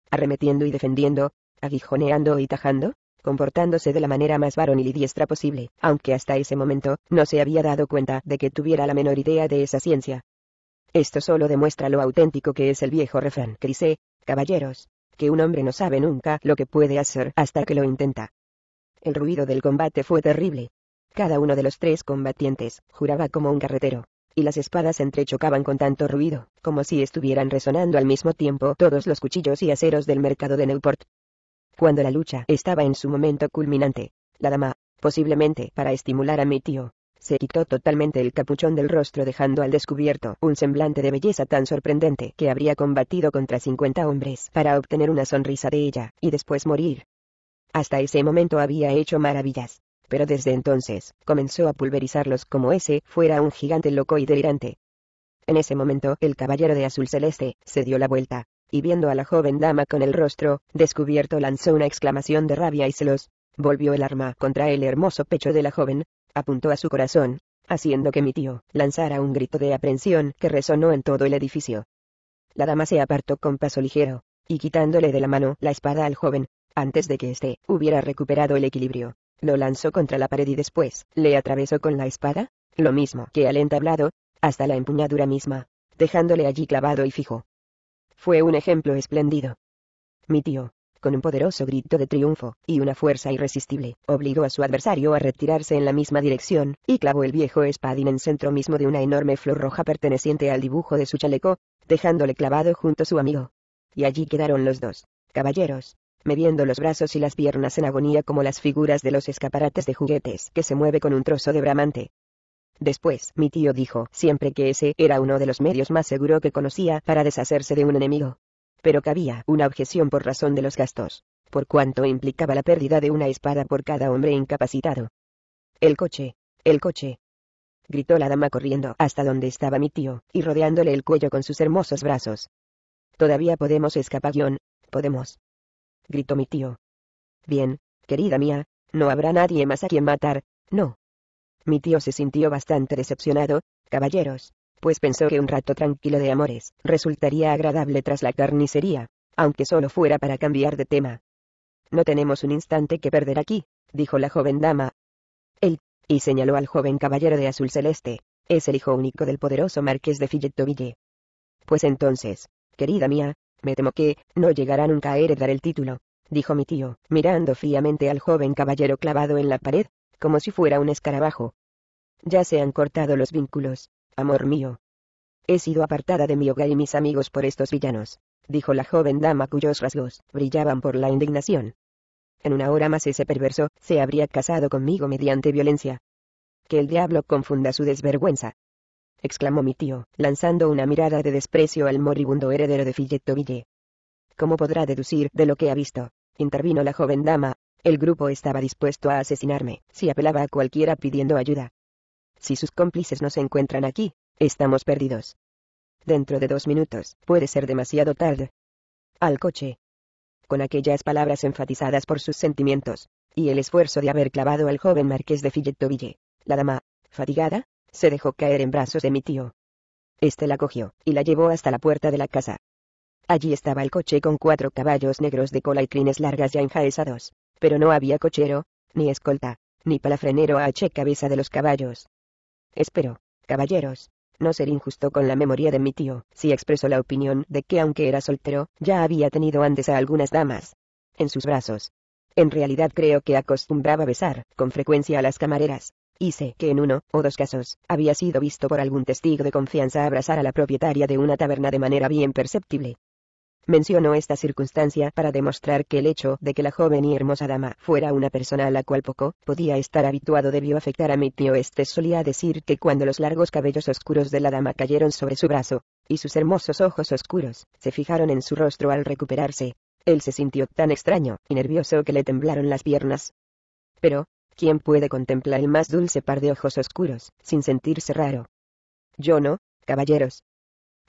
Arremetiendo y defendiendo, aguijoneando y tajando, comportándose de la manera más varonil y diestra posible, aunque hasta ese momento, no se había dado cuenta de que tuviera la menor idea de esa ciencia. Esto solo demuestra lo auténtico que es el viejo refrán que caballeros, que un hombre no sabe nunca lo que puede hacer hasta que lo intenta. El ruido del combate fue terrible. Cada uno de los tres combatientes juraba como un carretero, y las espadas entrechocaban con tanto ruido, como si estuvieran resonando al mismo tiempo todos los cuchillos y aceros del mercado de Newport. Cuando la lucha estaba en su momento culminante, la dama, posiblemente para estimular a mi tío, se quitó totalmente el capuchón del rostro dejando al descubierto un semblante de belleza tan sorprendente que habría combatido contra 50 hombres para obtener una sonrisa de ella, y después morir. Hasta ese momento había hecho maravillas pero desde entonces, comenzó a pulverizarlos como ese fuera un gigante loco y delirante. En ese momento, el caballero de azul celeste, se dio la vuelta, y viendo a la joven dama con el rostro, descubierto lanzó una exclamación de rabia y celos, volvió el arma contra el hermoso pecho de la joven, apuntó a su corazón, haciendo que mi tío lanzara un grito de aprensión que resonó en todo el edificio. La dama se apartó con paso ligero, y quitándole de la mano la espada al joven, antes de que éste hubiera recuperado el equilibrio, lo lanzó contra la pared y después, le atravesó con la espada, lo mismo que al entablado, hasta la empuñadura misma, dejándole allí clavado y fijo. Fue un ejemplo espléndido. Mi tío, con un poderoso grito de triunfo, y una fuerza irresistible, obligó a su adversario a retirarse en la misma dirección, y clavó el viejo espadín en centro mismo de una enorme flor roja perteneciente al dibujo de su chaleco, dejándole clavado junto a su amigo. Y allí quedaron los dos, caballeros, mediendo los brazos y las piernas en agonía como las figuras de los escaparates de juguetes que se mueve con un trozo de bramante. Después, mi tío dijo, siempre que ese era uno de los medios más seguro que conocía para deshacerse de un enemigo. Pero cabía una objeción por razón de los gastos, por cuanto implicaba la pérdida de una espada por cada hombre incapacitado. El coche, el coche. Gritó la dama corriendo hasta donde estaba mi tío, y rodeándole el cuello con sus hermosos brazos. Todavía podemos escapar, guión, podemos gritó mi tío. Bien, querida mía, no habrá nadie más a quien matar, no. Mi tío se sintió bastante decepcionado, caballeros, pues pensó que un rato tranquilo de amores resultaría agradable tras la carnicería, aunque solo fuera para cambiar de tema. No tenemos un instante que perder aquí, dijo la joven dama. Él, y señaló al joven caballero de azul celeste, es el hijo único del poderoso marqués de Filletoville. Pues entonces, querida mía, me temo que, no llegará nunca a heredar el título, dijo mi tío, mirando fríamente al joven caballero clavado en la pared, como si fuera un escarabajo. Ya se han cortado los vínculos, amor mío. He sido apartada de mi hogar y mis amigos por estos villanos, dijo la joven dama cuyos rasgos brillaban por la indignación. En una hora más ese perverso se habría casado conmigo mediante violencia. Que el diablo confunda su desvergüenza exclamó mi tío, lanzando una mirada de desprecio al moribundo heredero de Filletoville. ¿Cómo podrá deducir de lo que ha visto? intervino la joven dama. El grupo estaba dispuesto a asesinarme, si apelaba a cualquiera pidiendo ayuda. Si sus cómplices no se encuentran aquí, estamos perdidos. Dentro de dos minutos, puede ser demasiado tarde. Al coche. Con aquellas palabras enfatizadas por sus sentimientos, y el esfuerzo de haber clavado al joven marqués de Filletoville, la dama, fatigada, se dejó caer en brazos de mi tío. Este la cogió, y la llevó hasta la puerta de la casa. Allí estaba el coche con cuatro caballos negros de cola y crines largas ya enjaezados, pero no había cochero, ni escolta, ni palafrenero a checabeza cabeza de los caballos. Espero, caballeros, no ser injusto con la memoria de mi tío, si expresó la opinión de que aunque era soltero, ya había tenido antes a algunas damas. En sus brazos. En realidad creo que acostumbraba besar, con frecuencia a las camareras, y que en uno o dos casos, había sido visto por algún testigo de confianza abrazar a la propietaria de una taberna de manera bien perceptible. Mencionó esta circunstancia para demostrar que el hecho de que la joven y hermosa dama fuera una persona a la cual poco podía estar habituado debió afectar a mi tío. Este solía decir que cuando los largos cabellos oscuros de la dama cayeron sobre su brazo, y sus hermosos ojos oscuros se fijaron en su rostro al recuperarse, él se sintió tan extraño y nervioso que le temblaron las piernas. Pero, ¿Quién puede contemplar el más dulce par de ojos oscuros, sin sentirse raro? Yo no, caballeros.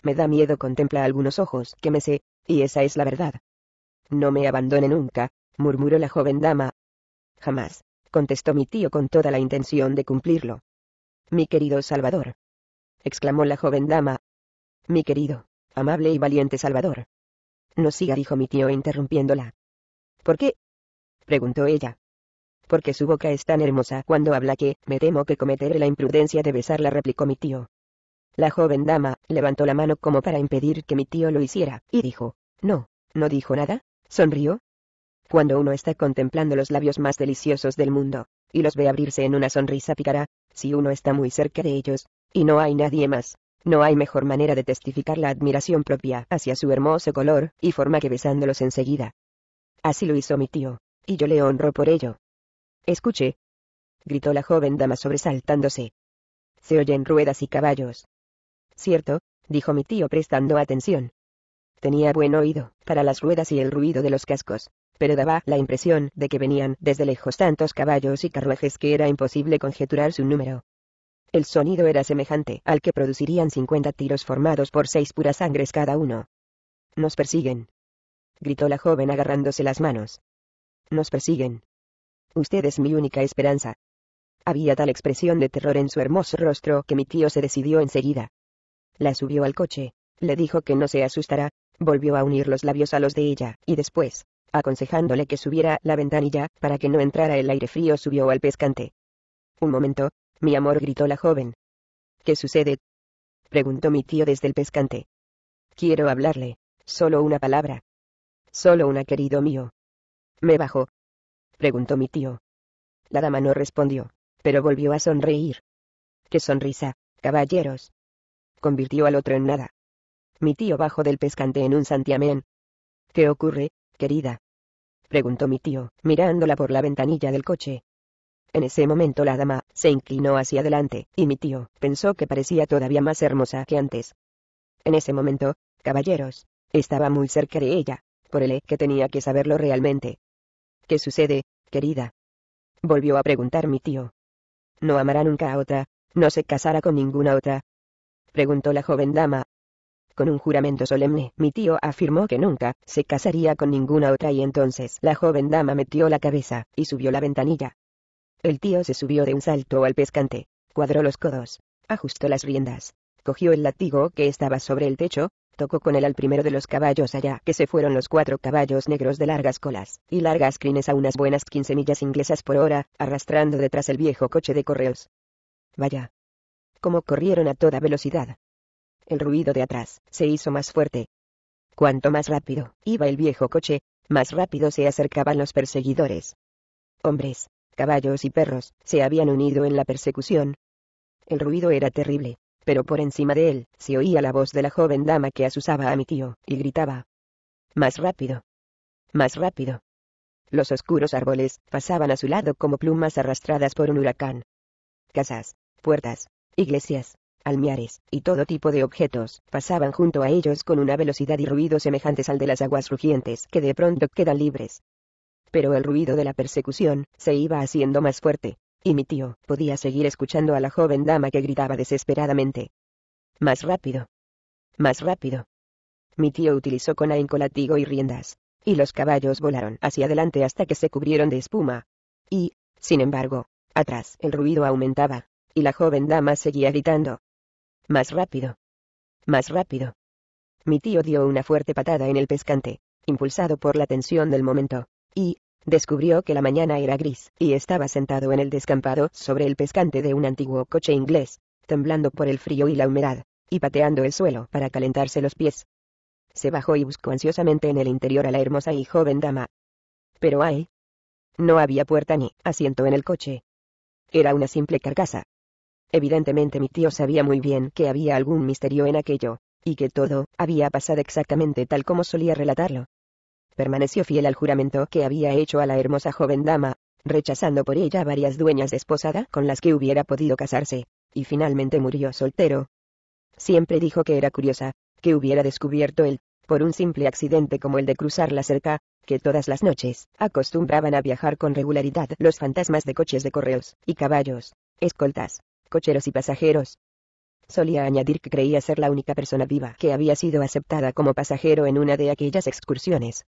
Me da miedo contemplar algunos ojos que me sé, y esa es la verdad. No me abandone nunca, murmuró la joven dama. Jamás, contestó mi tío con toda la intención de cumplirlo. Mi querido Salvador. exclamó la joven dama. Mi querido, amable y valiente Salvador. No siga, dijo mi tío interrumpiéndola. ¿Por qué? preguntó ella porque su boca es tan hermosa cuando habla que, me temo que cometeré la imprudencia de besarla replicó mi tío. La joven dama, levantó la mano como para impedir que mi tío lo hiciera, y dijo, no, no dijo nada, sonrió. Cuando uno está contemplando los labios más deliciosos del mundo, y los ve abrirse en una sonrisa picará, si uno está muy cerca de ellos, y no hay nadie más, no hay mejor manera de testificar la admiración propia hacia su hermoso color y forma que besándolos enseguida. Así lo hizo mi tío, y yo le honro por ello. Escuche. gritó la joven dama sobresaltándose. Se oyen ruedas y caballos. Cierto, dijo mi tío prestando atención. Tenía buen oído, para las ruedas y el ruido de los cascos, pero daba la impresión de que venían desde lejos tantos caballos y carruajes que era imposible conjeturar su número. El sonido era semejante al que producirían 50 tiros formados por seis puras sangres cada uno. Nos persiguen. Gritó la joven agarrándose las manos. Nos persiguen. Usted es mi única esperanza. Había tal expresión de terror en su hermoso rostro que mi tío se decidió enseguida. La subió al coche, le dijo que no se asustara, volvió a unir los labios a los de ella, y después, aconsejándole que subiera la ventanilla, para que no entrara el aire frío, subió al pescante. Un momento, mi amor, gritó la joven. ¿Qué sucede? preguntó mi tío desde el pescante. Quiero hablarle, solo una palabra. Solo una, querido mío. Me bajó, preguntó mi tío. La dama no respondió, pero volvió a sonreír. ¡Qué sonrisa, caballeros! Convirtió al otro en nada. Mi tío bajó del pescante en un santiamén. ¿Qué ocurre, querida? preguntó mi tío, mirándola por la ventanilla del coche. En ese momento la dama se inclinó hacia adelante, y mi tío pensó que parecía todavía más hermosa que antes. En ese momento, caballeros, estaba muy cerca de ella, por el e que tenía que saberlo realmente. ¿Qué sucede, querida? Volvió a preguntar mi tío. No amará nunca a otra, no se casará con ninguna otra. Preguntó la joven dama. Con un juramento solemne, mi tío afirmó que nunca se casaría con ninguna otra y entonces la joven dama metió la cabeza y subió la ventanilla. El tío se subió de un salto al pescante, cuadró los codos, ajustó las riendas, cogió el látigo que estaba sobre el techo, tocó con él al primero de los caballos allá que se fueron los cuatro caballos negros de largas colas y largas crines a unas buenas quince millas inglesas por hora, arrastrando detrás el viejo coche de correos. Vaya. Como corrieron a toda velocidad. El ruido de atrás se hizo más fuerte. Cuanto más rápido iba el viejo coche, más rápido se acercaban los perseguidores. Hombres, caballos y perros se habían unido en la persecución. El ruido era terrible, pero por encima de él, se oía la voz de la joven dama que asusaba a mi tío, y gritaba. Más rápido. Más rápido. Los oscuros árboles pasaban a su lado como plumas arrastradas por un huracán. Casas, puertas, iglesias, almiares, y todo tipo de objetos, pasaban junto a ellos con una velocidad y ruido semejantes al de las aguas rugientes que de pronto quedan libres. Pero el ruido de la persecución se iba haciendo más fuerte y mi tío podía seguir escuchando a la joven dama que gritaba desesperadamente. Más rápido. Más rápido. Mi tío utilizó con ahínco latigo y riendas, y los caballos volaron hacia adelante hasta que se cubrieron de espuma. Y, sin embargo, atrás el ruido aumentaba, y la joven dama seguía gritando. Más rápido. Más rápido. Mi tío dio una fuerte patada en el pescante, impulsado por la tensión del momento, y, descubrió que la mañana era gris, y estaba sentado en el descampado sobre el pescante de un antiguo coche inglés, temblando por el frío y la humedad, y pateando el suelo para calentarse los pies. Se bajó y buscó ansiosamente en el interior a la hermosa y joven dama. Pero ay. No había puerta ni asiento en el coche. Era una simple carcasa. Evidentemente mi tío sabía muy bien que había algún misterio en aquello, y que todo había pasado exactamente tal como solía relatarlo permaneció fiel al juramento que había hecho a la hermosa joven dama, rechazando por ella varias dueñas de esposada con las que hubiera podido casarse, y finalmente murió soltero. Siempre dijo que era curiosa, que hubiera descubierto él, por un simple accidente como el de cruzar la cerca, que todas las noches, acostumbraban a viajar con regularidad los fantasmas de coches de correos, y caballos, escoltas, cocheros y pasajeros. Solía añadir que creía ser la única persona viva que había sido aceptada como pasajero en una de aquellas excursiones,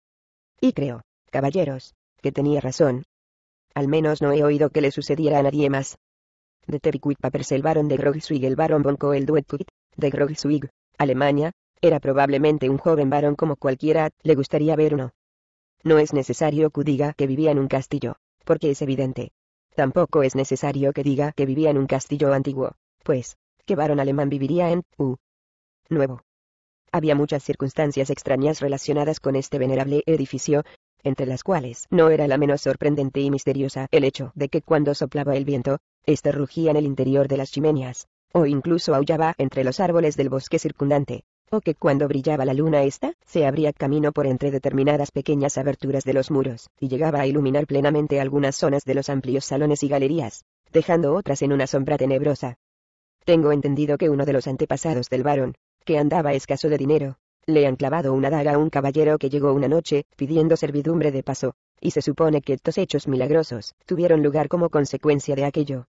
y creo, caballeros, que tenía razón. Al menos no he oído que le sucediera a nadie más. De Tepicuitpa el barón de Grogswig el barón von Coelduetquit, de Grogswig, Alemania, era probablemente un joven varón como cualquiera, le gustaría ver uno. No es necesario que diga que vivía en un castillo, porque es evidente. Tampoco es necesario que diga que vivía en un castillo antiguo, pues, ¿qué varón alemán viviría en, u? Nuevo. Había muchas circunstancias extrañas relacionadas con este venerable edificio, entre las cuales no era la menos sorprendente y misteriosa el hecho de que cuando soplaba el viento, éste rugía en el interior de las chimeneas, o incluso aullaba entre los árboles del bosque circundante, o que cuando brillaba la luna ésta, se abría camino por entre determinadas pequeñas aberturas de los muros, y llegaba a iluminar plenamente algunas zonas de los amplios salones y galerías, dejando otras en una sombra tenebrosa. Tengo entendido que uno de los antepasados del varón, que andaba escaso de dinero. Le han clavado una daga a un caballero que llegó una noche, pidiendo servidumbre de paso, y se supone que estos hechos milagrosos tuvieron lugar como consecuencia de aquello.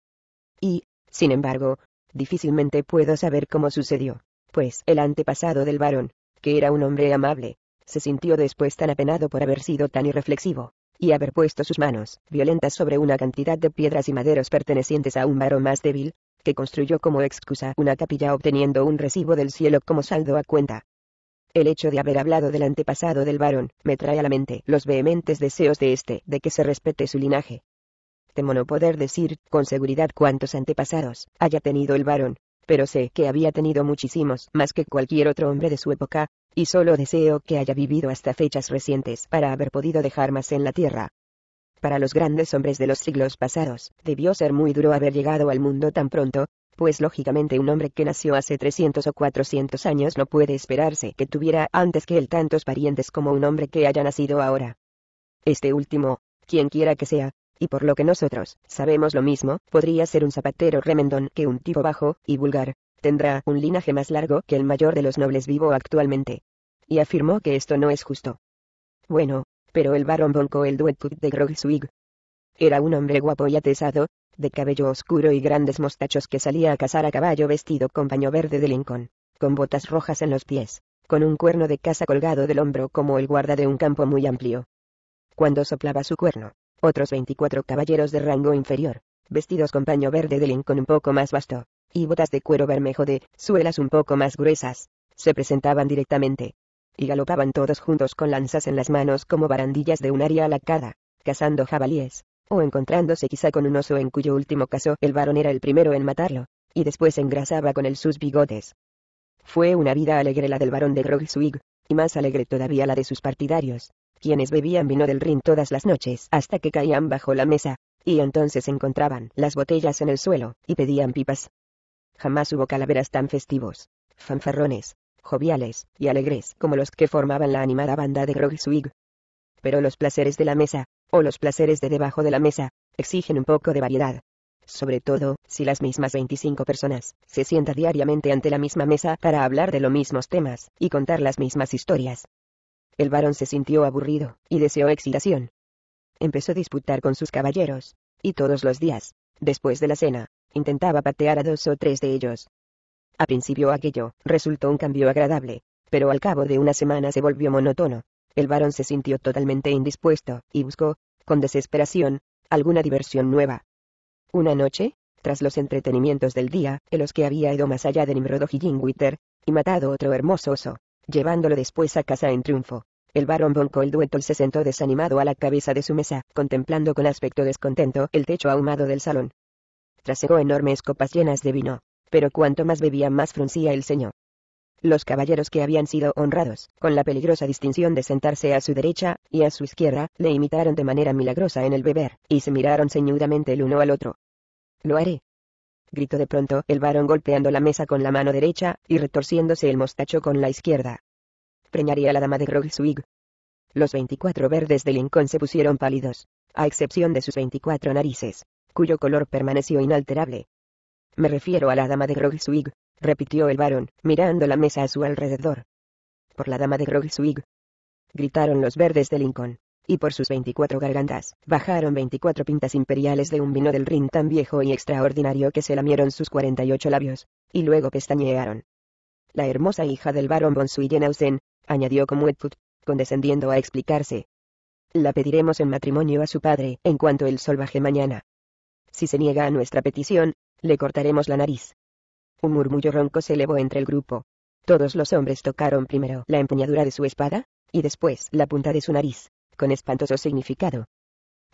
Y, sin embargo, difícilmente puedo saber cómo sucedió, pues el antepasado del varón, que era un hombre amable, se sintió después tan apenado por haber sido tan irreflexivo, y haber puesto sus manos violentas sobre una cantidad de piedras y maderos pertenecientes a un varón más débil, construyó como excusa una capilla obteniendo un recibo del cielo como saldo a cuenta. El hecho de haber hablado del antepasado del varón, me trae a la mente los vehementes deseos de este de que se respete su linaje. Temo no poder decir, con seguridad cuántos antepasados haya tenido el varón, pero sé que había tenido muchísimos más que cualquier otro hombre de su época, y solo deseo que haya vivido hasta fechas recientes para haber podido dejar más en la tierra. Para los grandes hombres de los siglos pasados, debió ser muy duro haber llegado al mundo tan pronto, pues lógicamente un hombre que nació hace 300 o 400 años no puede esperarse que tuviera antes que él tantos parientes como un hombre que haya nacido ahora. Este último, quien quiera que sea, y por lo que nosotros sabemos lo mismo, podría ser un zapatero remendón que un tipo bajo y vulgar, tendrá un linaje más largo que el mayor de los nobles vivo actualmente. Y afirmó que esto no es justo. Bueno, pero el barón volcó el dueto de Grogswig. Era un hombre guapo y atesado, de cabello oscuro y grandes mostachos que salía a cazar a caballo vestido con paño verde de Lincoln, con botas rojas en los pies, con un cuerno de caza colgado del hombro como el guarda de un campo muy amplio. Cuando soplaba su cuerno, otros 24 caballeros de rango inferior, vestidos con paño verde de Lincoln un poco más vasto, y botas de cuero bermejo de suelas un poco más gruesas, se presentaban directamente, y galopaban todos juntos con lanzas en las manos como barandillas de un área lacada, cazando jabalíes, o encontrándose quizá con un oso en cuyo último caso el varón era el primero en matarlo, y después engrasaba con él sus bigotes. Fue una vida alegre la del varón de Rogswig, y más alegre todavía la de sus partidarios, quienes bebían vino del Rin todas las noches hasta que caían bajo la mesa, y entonces encontraban las botellas en el suelo, y pedían pipas. Jamás hubo calaveras tan festivos, fanfarrones, joviales y alegres como los que formaban la animada banda de Swig. Pero los placeres de la mesa, o los placeres de debajo de la mesa, exigen un poco de variedad. Sobre todo, si las mismas 25 personas se sientan diariamente ante la misma mesa para hablar de los mismos temas y contar las mismas historias. El varón se sintió aburrido y deseó excitación. Empezó a disputar con sus caballeros, y todos los días, después de la cena, intentaba patear a dos o tres de ellos, a principio aquello, resultó un cambio agradable, pero al cabo de una semana se volvió monótono. El varón se sintió totalmente indispuesto, y buscó, con desesperación, alguna diversión nueva. Una noche, tras los entretenimientos del día, en los que había ido más allá de Nimrod Gingwither, y matado otro hermoso oso, llevándolo después a casa en triunfo. El barón el y se sentó desanimado a la cabeza de su mesa, contemplando con aspecto descontento el techo ahumado del salón. Trasegó enormes copas llenas de vino, pero cuanto más bebía más fruncía el ceño. Los caballeros que habían sido honrados, con la peligrosa distinción de sentarse a su derecha, y a su izquierda, le imitaron de manera milagrosa en el beber, y se miraron ceñudamente el uno al otro. Lo haré. Gritó de pronto el varón golpeando la mesa con la mano derecha, y retorciéndose el mostacho con la izquierda. Preñaría a la dama de Rogzwig. Los veinticuatro verdes de Lincoln se pusieron pálidos, a excepción de sus veinticuatro narices, cuyo color permaneció inalterable, me refiero a la dama de Grogzwig, repitió el varón, mirando la mesa a su alrededor. Por la dama de Grogzwig. Gritaron los verdes de Lincoln. Y por sus veinticuatro gargantas, bajaron veinticuatro pintas imperiales de un vino del Rhin tan viejo y extraordinario que se lamieron sus cuarenta y ocho labios, y luego pestañearon. La hermosa hija del barón von Ausen, añadió como Edford, condescendiendo a explicarse. La pediremos en matrimonio a su padre en cuanto el sol baje mañana. Si se niega a nuestra petición, le cortaremos la nariz. Un murmullo ronco se elevó entre el grupo. Todos los hombres tocaron primero la empuñadura de su espada, y después la punta de su nariz, con espantoso significado.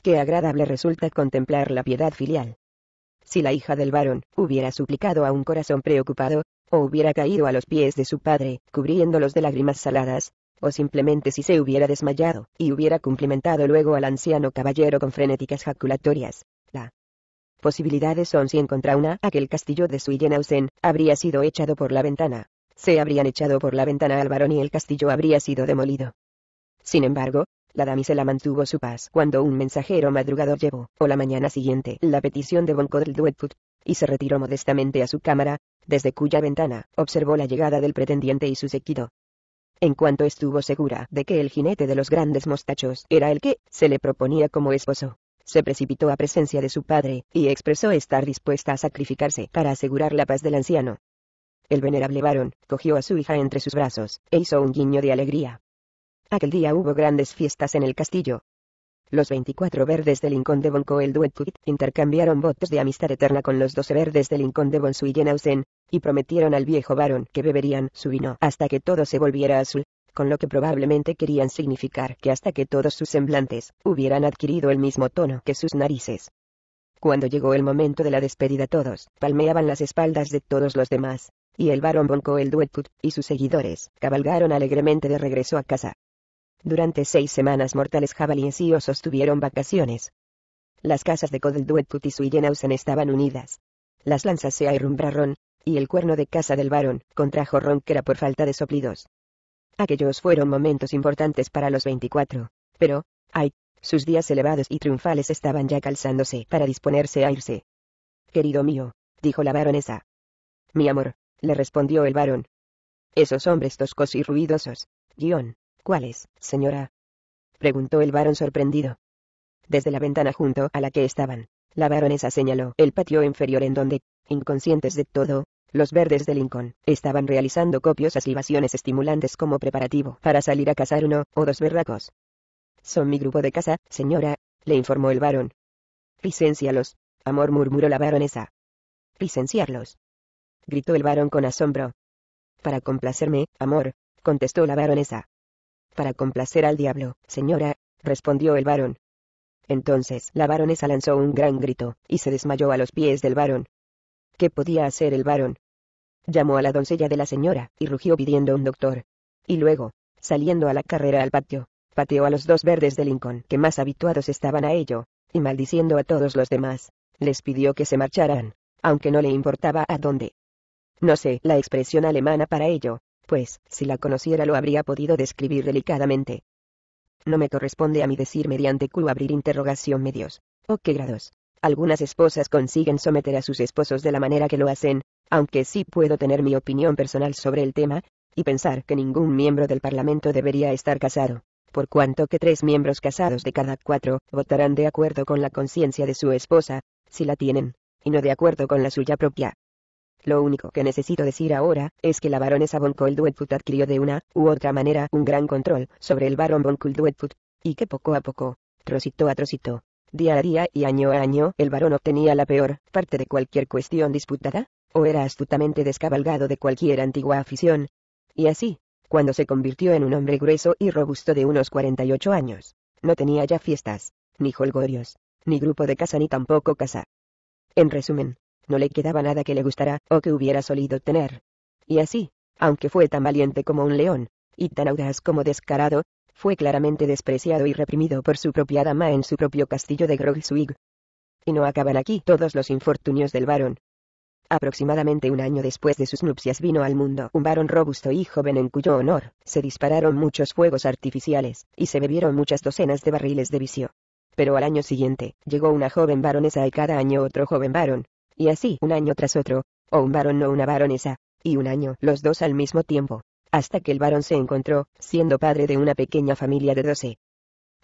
Qué agradable resulta contemplar la piedad filial. Si la hija del varón hubiera suplicado a un corazón preocupado, o hubiera caído a los pies de su padre, cubriéndolos de lágrimas saladas, o simplemente si se hubiera desmayado, y hubiera cumplimentado luego al anciano caballero con frenéticas jaculatorias, la posibilidades son si contra una. Aquel castillo de Suillenausen habría sido echado por la ventana. Se habrían echado por la ventana al varón y el castillo habría sido demolido. Sin embargo, la damisela mantuvo su paz cuando un mensajero madrugador llevó, o la mañana siguiente, la petición de kodl Duetput, y se retiró modestamente a su cámara, desde cuya ventana observó la llegada del pretendiente y su séquito. En cuanto estuvo segura de que el jinete de los grandes mostachos era el que se le proponía como esposo, se precipitó a presencia de su padre, y expresó estar dispuesta a sacrificarse para asegurar la paz del anciano. El venerable varón, cogió a su hija entre sus brazos, e hizo un guiño de alegría. Aquel día hubo grandes fiestas en el castillo. Los 24 verdes del Lincoln de Bonco el intercambiaron votos de amistad eterna con los 12 verdes del lincoln de Bonsu y y prometieron al viejo varón que beberían su vino hasta que todo se volviera azul, con lo que probablemente querían significar que hasta que todos sus semblantes hubieran adquirido el mismo tono que sus narices. Cuando llegó el momento de la despedida todos palmeaban las espaldas de todos los demás, y el barón el duetput, y sus seguidores cabalgaron alegremente de regreso a casa. Durante seis semanas mortales jabalíes y osos tuvieron vacaciones. Las casas de Duetput y Suigenhausen estaban unidas. Las lanzas se arrumbraron, y el cuerno de casa del barón contrajo ronquera por falta de soplidos. Aquellos fueron momentos importantes para los veinticuatro, Pero, ay, sus días elevados y triunfales estaban ya calzándose para disponerse a irse. Querido mío, dijo la baronesa. Mi amor, le respondió el varón. Esos hombres toscos y ruidosos. Guión. ¿Cuáles, señora? preguntó el varón sorprendido. Desde la ventana junto a la que estaban, la baronesa señaló el patio inferior en donde, inconscientes de todo, los verdes de Lincoln estaban realizando copiosas libaciones estimulantes como preparativo para salir a cazar uno o dos berracos. Son mi grupo de caza, señora, le informó el varón. Licencialos, amor murmuró la baronesa. Licenciarlos. Gritó el varón con asombro. Para complacerme, amor, contestó la baronesa. Para complacer al diablo, señora, respondió el varón. Entonces la baronesa lanzó un gran grito, y se desmayó a los pies del barón. ¿Qué podía hacer el barón? llamó a la doncella de la señora, y rugió pidiendo un doctor. Y luego, saliendo a la carrera al patio, pateó a los dos verdes de Lincoln que más habituados estaban a ello, y maldiciendo a todos los demás, les pidió que se marcharan, aunque no le importaba a dónde. No sé la expresión alemana para ello, pues, si la conociera lo habría podido describir delicadamente. No me corresponde a mí decir mediante Q abrir interrogación medios, o oh, qué grados, algunas esposas consiguen someter a sus esposos de la manera que lo hacen, aunque sí puedo tener mi opinión personal sobre el tema, y pensar que ningún miembro del Parlamento debería estar casado, por cuanto que tres miembros casados de cada cuatro votarán de acuerdo con la conciencia de su esposa, si la tienen, y no de acuerdo con la suya propia. Lo único que necesito decir ahora, es que la baronesa von Coldwetfoot adquirió de una u otra manera un gran control sobre el barón von Coldwetfoot, y que poco a poco, trocito a trocito, día a día y año a año, el varón obtenía la peor parte de cualquier cuestión disputada, o era astutamente descabalgado de cualquier antigua afición. Y así, cuando se convirtió en un hombre grueso y robusto de unos 48 años, no tenía ya fiestas, ni jolgorios, ni grupo de casa ni tampoco casa. En resumen, no le quedaba nada que le gustara o que hubiera solido tener. Y así, aunque fue tan valiente como un león, y tan audaz como descarado, fue claramente despreciado y reprimido por su propia dama en su propio castillo de Grogzwig. Y no acaban aquí todos los infortunios del varón. Aproximadamente un año después de sus nupcias vino al mundo un varón robusto y joven en cuyo honor se dispararon muchos fuegos artificiales, y se bebieron muchas docenas de barriles de vicio. Pero al año siguiente, llegó una joven baronesa y cada año otro joven varón. Y así, un año tras otro, o un varón no una baronesa, y un año, los dos al mismo tiempo, hasta que el varón se encontró, siendo padre de una pequeña familia de doce.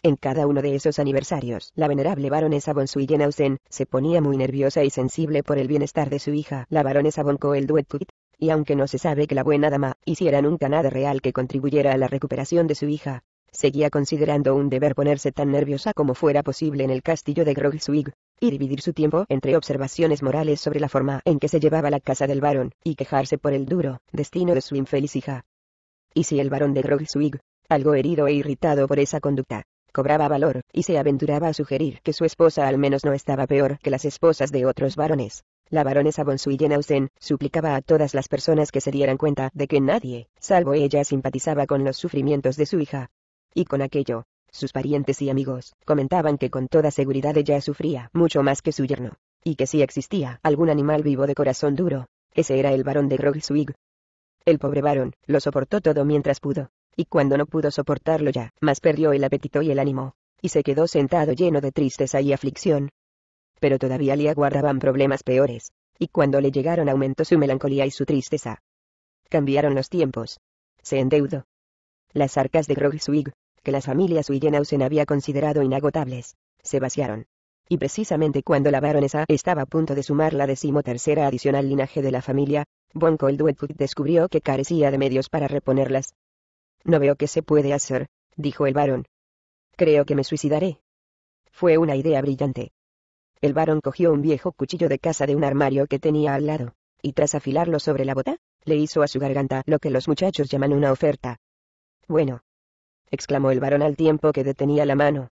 En cada uno de esos aniversarios, la venerable baronesa von se ponía muy nerviosa y sensible por el bienestar de su hija, la baronesa von Coelduetwit, y aunque no se sabe que la buena dama hiciera nunca nada real que contribuyera a la recuperación de su hija, seguía considerando un deber ponerse tan nerviosa como fuera posible en el castillo de Grogswig y dividir su tiempo entre observaciones morales sobre la forma en que se llevaba la casa del varón, y quejarse por el duro destino de su infeliz hija. Y si el barón de Grogzwig, algo herido e irritado por esa conducta, cobraba valor, y se aventuraba a sugerir que su esposa al menos no estaba peor que las esposas de otros varones. La baronesa von Suyenhausen suplicaba a todas las personas que se dieran cuenta de que nadie, salvo ella, simpatizaba con los sufrimientos de su hija. Y con aquello, sus parientes y amigos comentaban que con toda seguridad ella sufría mucho más que su yerno, y que si existía algún animal vivo de corazón duro, ese era el barón de Grogzwig, el pobre varón, lo soportó todo mientras pudo. Y cuando no pudo soportarlo ya, más perdió el apetito y el ánimo. Y se quedó sentado lleno de tristeza y aflicción. Pero todavía le aguardaban problemas peores. Y cuando le llegaron aumentó su melancolía y su tristeza. Cambiaron los tiempos. Se endeudó. Las arcas de Groggswig, que las familias Willenhausen había considerado inagotables, se vaciaron y precisamente cuando la baronesa estaba a punto de sumar la decimotercera adicional linaje de la familia, Von Coldwellfoot descubrió que carecía de medios para reponerlas. No veo qué se puede hacer, dijo el barón. Creo que me suicidaré. Fue una idea brillante. El barón cogió un viejo cuchillo de casa de un armario que tenía al lado, y tras afilarlo sobre la bota, le hizo a su garganta lo que los muchachos llaman una oferta. Bueno. exclamó el barón al tiempo que detenía la mano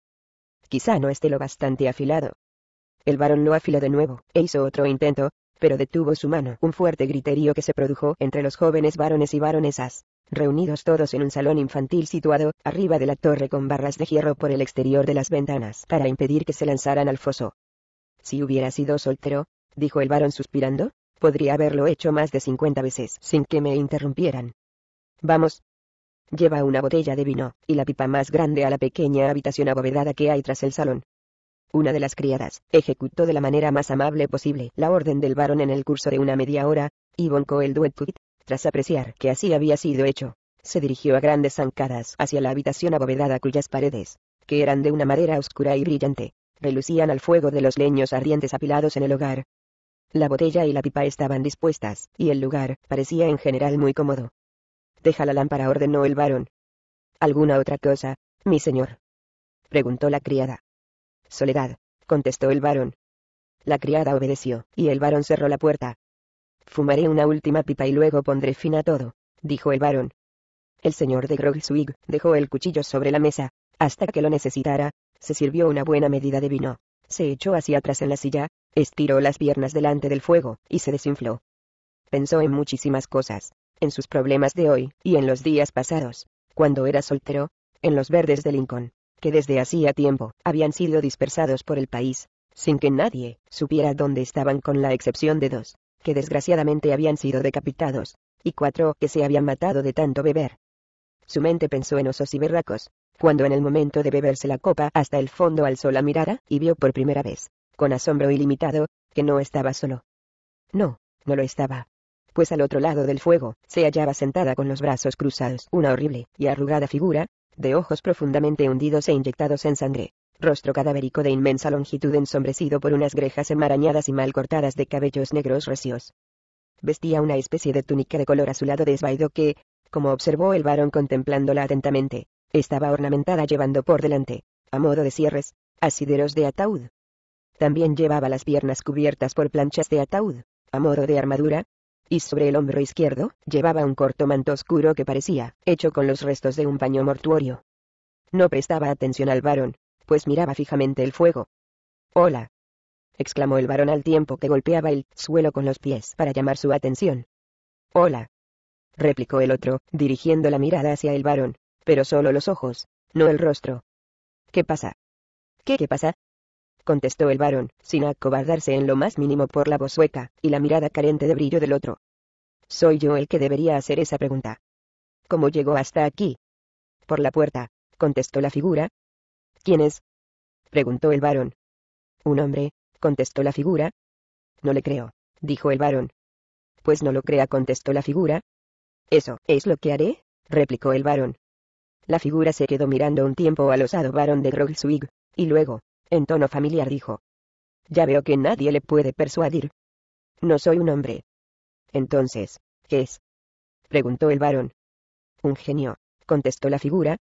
quizá no esté lo bastante afilado. El varón lo afiló de nuevo, e hizo otro intento, pero detuvo su mano. Un fuerte griterío que se produjo entre los jóvenes varones y varonesas, reunidos todos en un salón infantil situado, arriba de la torre con barras de hierro por el exterior de las ventanas, para impedir que se lanzaran al foso. Si hubiera sido soltero, dijo el varón suspirando, podría haberlo hecho más de cincuenta veces sin que me interrumpieran. Vamos, Lleva una botella de vino, y la pipa más grande a la pequeña habitación abovedada que hay tras el salón. Una de las criadas, ejecutó de la manera más amable posible la orden del varón en el curso de una media hora, y Bonco el duet. tras apreciar que así había sido hecho, se dirigió a grandes zancadas hacia la habitación abovedada cuyas paredes, que eran de una madera oscura y brillante, relucían al fuego de los leños ardientes apilados en el hogar. La botella y la pipa estaban dispuestas, y el lugar parecía en general muy cómodo. Deja la lámpara, ordenó el varón. ¿Alguna otra cosa, mi señor? preguntó la criada. Soledad, contestó el varón. La criada obedeció, y el varón cerró la puerta. Fumaré una última pipa y luego pondré fin a todo, dijo el varón. El señor de Grogswig dejó el cuchillo sobre la mesa, hasta que lo necesitara, se sirvió una buena medida de vino, se echó hacia atrás en la silla, estiró las piernas delante del fuego, y se desinfló. Pensó en muchísimas cosas, en sus problemas de hoy, y en los días pasados, cuando era soltero, en los verdes de Lincoln, que desde hacía tiempo habían sido dispersados por el país, sin que nadie supiera dónde estaban con la excepción de dos, que desgraciadamente habían sido decapitados, y cuatro que se habían matado de tanto beber. Su mente pensó en osos y berracos, cuando en el momento de beberse la copa hasta el fondo alzó la mirada y vio por primera vez, con asombro ilimitado, que no estaba solo. No, no lo estaba pues al otro lado del fuego, se hallaba sentada con los brazos cruzados, una horrible y arrugada figura, de ojos profundamente hundidos e inyectados en sangre, rostro cadavérico de inmensa longitud ensombrecido por unas grejas enmarañadas y mal cortadas de cabellos negros recios. Vestía una especie de túnica de color azulado esbaido que, como observó el varón contemplándola atentamente, estaba ornamentada llevando por delante, a modo de cierres, asideros de ataúd. También llevaba las piernas cubiertas por planchas de ataúd, a modo de armadura, y sobre el hombro izquierdo, llevaba un corto manto oscuro que parecía, hecho con los restos de un paño mortuorio. No prestaba atención al varón, pues miraba fijamente el fuego. Hola, exclamó el varón al tiempo que golpeaba el suelo con los pies para llamar su atención. Hola, replicó el otro, dirigiendo la mirada hacia el varón, pero solo los ojos, no el rostro. ¿Qué pasa? ¿Qué qué pasa? contestó el varón, sin acobardarse en lo más mínimo por la voz hueca, y la mirada carente de brillo del otro. Soy yo el que debería hacer esa pregunta. ¿Cómo llegó hasta aquí? Por la puerta, contestó la figura. ¿Quién es? preguntó el varón. Un hombre, contestó la figura. No le creo, dijo el varón. Pues no lo crea, contestó la figura. Eso es lo que haré, replicó el varón. La figura se quedó mirando un tiempo al osado varón de Grogzwig, y luego, en tono familiar dijo. Ya veo que nadie le puede persuadir. No soy un hombre. Entonces, ¿qué es? preguntó el varón. Un genio, contestó la figura.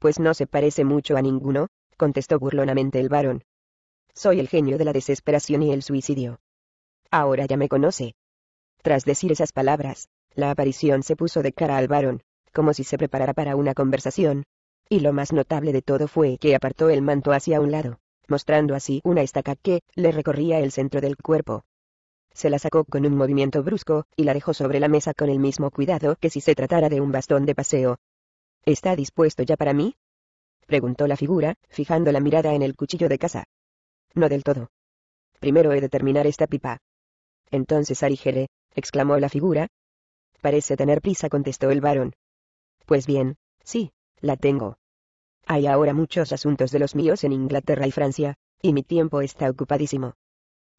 Pues no se parece mucho a ninguno, contestó burlonamente el varón. Soy el genio de la desesperación y el suicidio. Ahora ya me conoce. Tras decir esas palabras, la aparición se puso de cara al varón, como si se preparara para una conversación. Y lo más notable de todo fue que apartó el manto hacia un lado, mostrando así una estaca que, le recorría el centro del cuerpo. Se la sacó con un movimiento brusco, y la dejó sobre la mesa con el mismo cuidado que si se tratara de un bastón de paseo. ¿Está dispuesto ya para mí? preguntó la figura, fijando la mirada en el cuchillo de casa. No del todo. Primero he de terminar esta pipa. Entonces aligere, exclamó la figura. Parece tener prisa, contestó el varón. Pues bien, sí, la tengo. Hay ahora muchos asuntos de los míos en Inglaterra y Francia, y mi tiempo está ocupadísimo.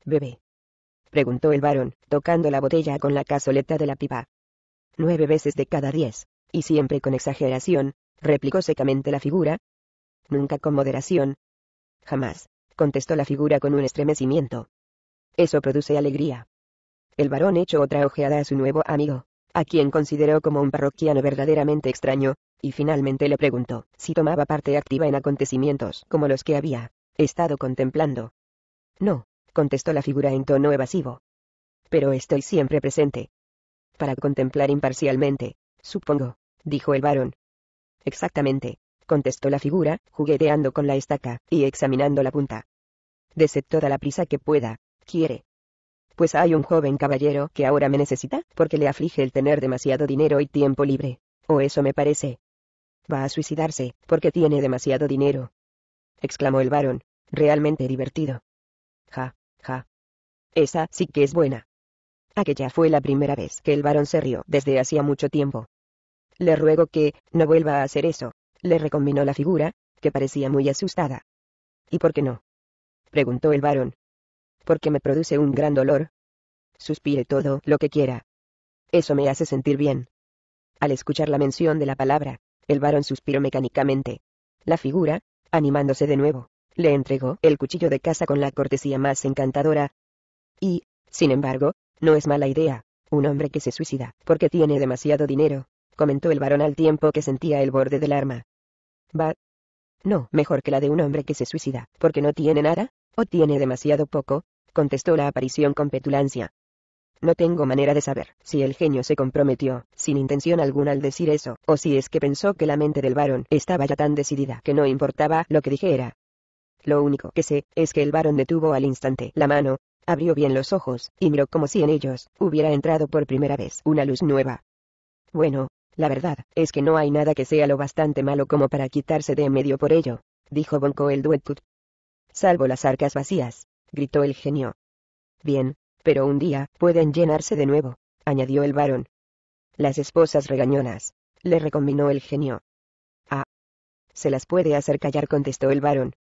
¿Bebé? preguntó el varón, tocando la botella con la cazoleta de la pipa. Nueve veces de cada diez, y siempre con exageración, replicó secamente la figura. Nunca con moderación. Jamás, contestó la figura con un estremecimiento. Eso produce alegría. El barón echó otra ojeada a su nuevo amigo a quien consideró como un parroquiano verdaderamente extraño, y finalmente le preguntó si tomaba parte activa en acontecimientos como los que había estado contemplando. No, contestó la figura en tono evasivo. Pero estoy siempre presente. Para contemplar imparcialmente, supongo, dijo el varón. Exactamente, contestó la figura, jugueteando con la estaca y examinando la punta. Dese toda la prisa que pueda, quiere pues hay un joven caballero que ahora me necesita, porque le aflige el tener demasiado dinero y tiempo libre. O eso me parece. Va a suicidarse, porque tiene demasiado dinero. exclamó el varón, realmente divertido. Ja, ja. Esa sí que es buena. Aquella fue la primera vez que el varón se rió desde hacía mucho tiempo. Le ruego que, no vuelva a hacer eso, le recombinó la figura, que parecía muy asustada. ¿Y por qué no? preguntó el varón, porque me produce un gran dolor. Suspire todo lo que quiera. Eso me hace sentir bien. Al escuchar la mención de la palabra, el varón suspiró mecánicamente. La figura, animándose de nuevo, le entregó el cuchillo de casa con la cortesía más encantadora. Y, sin embargo, no es mala idea, un hombre que se suicida, porque tiene demasiado dinero, comentó el varón al tiempo que sentía el borde del arma. Va. No, mejor que la de un hombre que se suicida, porque no tiene nada, o tiene demasiado poco, contestó la aparición con petulancia. No tengo manera de saber si el genio se comprometió, sin intención alguna al decir eso, o si es que pensó que la mente del varón estaba ya tan decidida que no importaba lo que dijera. Lo único que sé, es que el varón detuvo al instante la mano, abrió bien los ojos, y miró como si en ellos hubiera entrado por primera vez una luz nueva. Bueno, la verdad, es que no hay nada que sea lo bastante malo como para quitarse de en medio por ello, dijo Bonko el Duetut. Salvo las arcas vacías, gritó el genio. Bien, pero un día pueden llenarse de nuevo, añadió el varón. Las esposas regañonas, le recombinó el genio. Ah. Se las puede hacer callar, contestó el varón.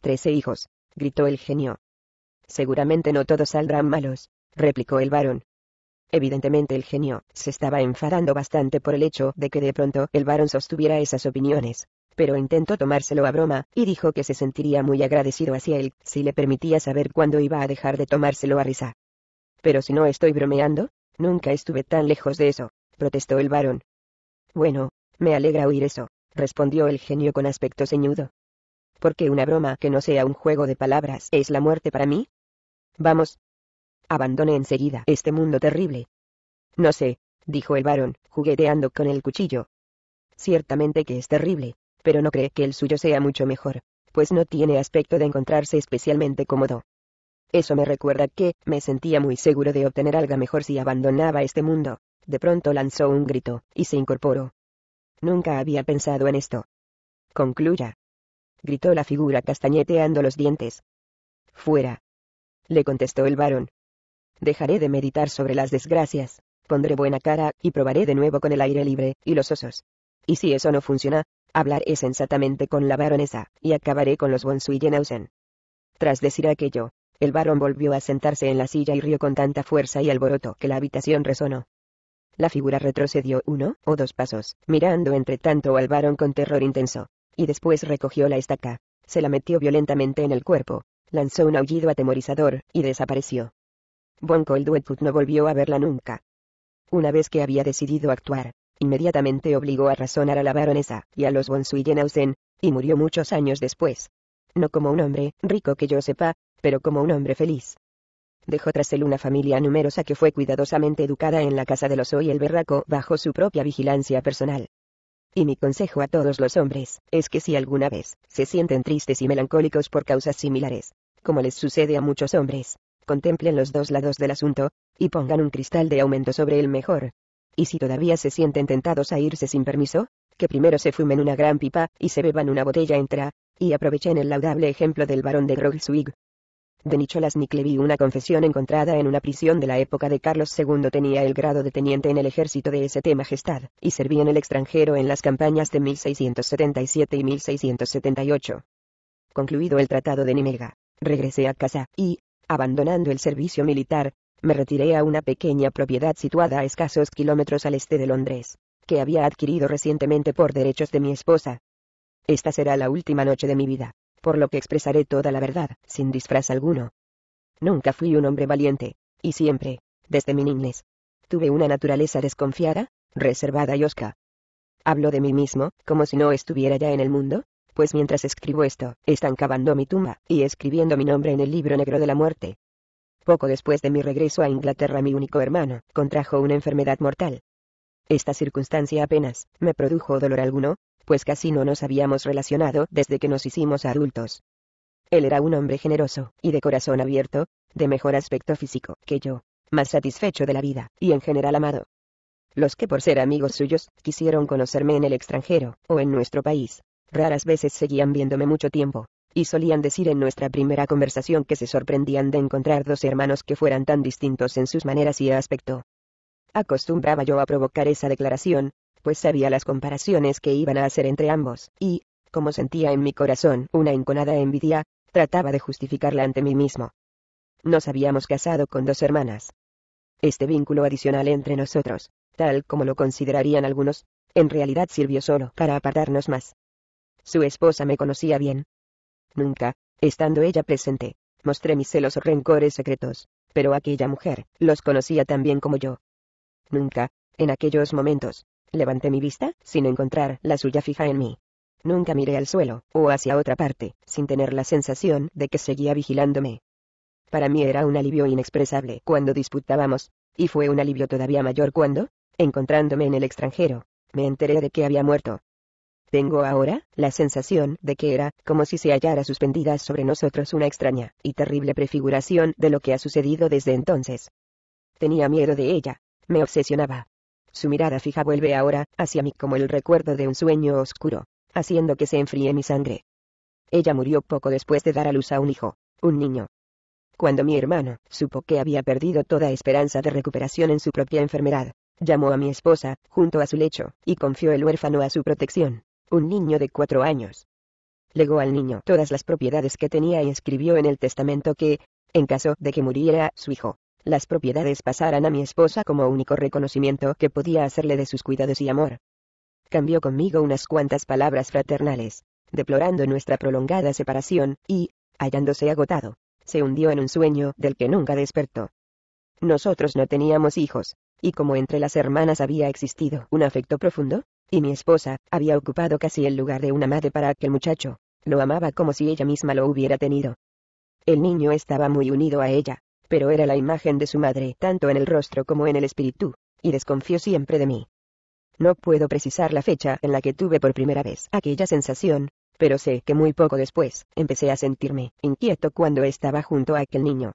Trece hijos, gritó el genio. Seguramente no todos saldrán malos, replicó el varón. Evidentemente el genio se estaba enfadando bastante por el hecho de que de pronto el varón sostuviera esas opiniones pero intentó tomárselo a broma, y dijo que se sentiría muy agradecido hacia él, si le permitía saber cuándo iba a dejar de tomárselo a risa. Pero si no estoy bromeando, nunca estuve tan lejos de eso, protestó el varón. Bueno, me alegra oír eso, respondió el genio con aspecto ceñudo. Porque una broma que no sea un juego de palabras es la muerte para mí? Vamos. Abandone enseguida este mundo terrible. No sé, dijo el varón, jugueteando con el cuchillo. Ciertamente que es terrible, pero no cree que el suyo sea mucho mejor, pues no tiene aspecto de encontrarse especialmente cómodo. Eso me recuerda que, me sentía muy seguro de obtener algo mejor si abandonaba este mundo. De pronto lanzó un grito, y se incorporó. Nunca había pensado en esto. Concluya. Gritó la figura castañeteando los dientes. Fuera. Le contestó el varón. Dejaré de meditar sobre las desgracias, pondré buena cara, y probaré de nuevo con el aire libre, y los osos. Y si eso no funciona, hablaré sensatamente con la baronesa, y acabaré con los von Tras decir aquello, el barón volvió a sentarse en la silla y rió con tanta fuerza y alboroto que la habitación resonó. La figura retrocedió uno o dos pasos, mirando entre tanto al barón con terror intenso, y después recogió la estaca, se la metió violentamente en el cuerpo, lanzó un aullido atemorizador, y desapareció. Von Coldwetfoot no volvió a verla nunca. Una vez que había decidido actuar, inmediatamente obligó a razonar a la baronesa y a los Bonsuillenausen, y murió muchos años después. No como un hombre rico que yo sepa, pero como un hombre feliz. Dejó tras él una familia numerosa que fue cuidadosamente educada en la casa de los hoy el berraco bajo su propia vigilancia personal. Y mi consejo a todos los hombres, es que si alguna vez, se sienten tristes y melancólicos por causas similares, como les sucede a muchos hombres, contemplen los dos lados del asunto, y pongan un cristal de aumento sobre el mejor, y si todavía se sienten tentados a irse sin permiso, que primero se fumen una gran pipa, y se beban una botella entera, y aprovechen el laudable ejemplo del barón de Grogswig. De Nicholas vi una confesión encontrada en una prisión de la época de Carlos II tenía el grado de teniente en el ejército de St. Majestad, y servía en el extranjero en las campañas de 1677 y 1678. Concluido el Tratado de Nimega, regresé a casa, y, abandonando el servicio militar, me retiré a una pequeña propiedad situada a escasos kilómetros al este de Londres, que había adquirido recientemente por derechos de mi esposa. Esta será la última noche de mi vida, por lo que expresaré toda la verdad, sin disfraz alguno. Nunca fui un hombre valiente, y siempre, desde mi niñez, tuve una naturaleza desconfiada, reservada y osca. Hablo de mí mismo, como si no estuviera ya en el mundo, pues mientras escribo esto, están cavando mi tumba y escribiendo mi nombre en el libro negro de la muerte. Poco después de mi regreso a Inglaterra mi único hermano contrajo una enfermedad mortal. Esta circunstancia apenas me produjo dolor alguno, pues casi no nos habíamos relacionado desde que nos hicimos adultos. Él era un hombre generoso y de corazón abierto, de mejor aspecto físico que yo, más satisfecho de la vida y en general amado. Los que por ser amigos suyos quisieron conocerme en el extranjero o en nuestro país, raras veces seguían viéndome mucho tiempo, y solían decir en nuestra primera conversación que se sorprendían de encontrar dos hermanos que fueran tan distintos en sus maneras y aspecto. Acostumbraba yo a provocar esa declaración, pues sabía las comparaciones que iban a hacer entre ambos, y, como sentía en mi corazón una enconada envidia, trataba de justificarla ante mí mismo. Nos habíamos casado con dos hermanas. Este vínculo adicional entre nosotros, tal como lo considerarían algunos, en realidad sirvió solo para apartarnos más. Su esposa me conocía bien, Nunca, estando ella presente, mostré mis celos o rencores secretos, pero aquella mujer los conocía tan bien como yo. Nunca, en aquellos momentos, levanté mi vista sin encontrar la suya fija en mí. Nunca miré al suelo o hacia otra parte, sin tener la sensación de que seguía vigilándome. Para mí era un alivio inexpresable cuando disputábamos, y fue un alivio todavía mayor cuando, encontrándome en el extranjero, me enteré de que había muerto. Tengo ahora, la sensación de que era, como si se hallara suspendida sobre nosotros una extraña y terrible prefiguración de lo que ha sucedido desde entonces. Tenía miedo de ella. Me obsesionaba. Su mirada fija vuelve ahora, hacia mí como el recuerdo de un sueño oscuro, haciendo que se enfríe mi sangre. Ella murió poco después de dar a luz a un hijo, un niño. Cuando mi hermano supo que había perdido toda esperanza de recuperación en su propia enfermedad, llamó a mi esposa, junto a su lecho, y confió el huérfano a su protección un niño de cuatro años. Legó al niño todas las propiedades que tenía y escribió en el testamento que, en caso de que muriera su hijo, las propiedades pasaran a mi esposa como único reconocimiento que podía hacerle de sus cuidados y amor. Cambió conmigo unas cuantas palabras fraternales, deplorando nuestra prolongada separación, y, hallándose agotado, se hundió en un sueño del que nunca despertó. Nosotros no teníamos hijos, y como entre las hermanas había existido un afecto profundo, y mi esposa, había ocupado casi el lugar de una madre para aquel muchacho. Lo amaba como si ella misma lo hubiera tenido. El niño estaba muy unido a ella, pero era la imagen de su madre tanto en el rostro como en el espíritu, y desconfió siempre de mí. No puedo precisar la fecha en la que tuve por primera vez aquella sensación, pero sé que muy poco después, empecé a sentirme inquieto cuando estaba junto a aquel niño.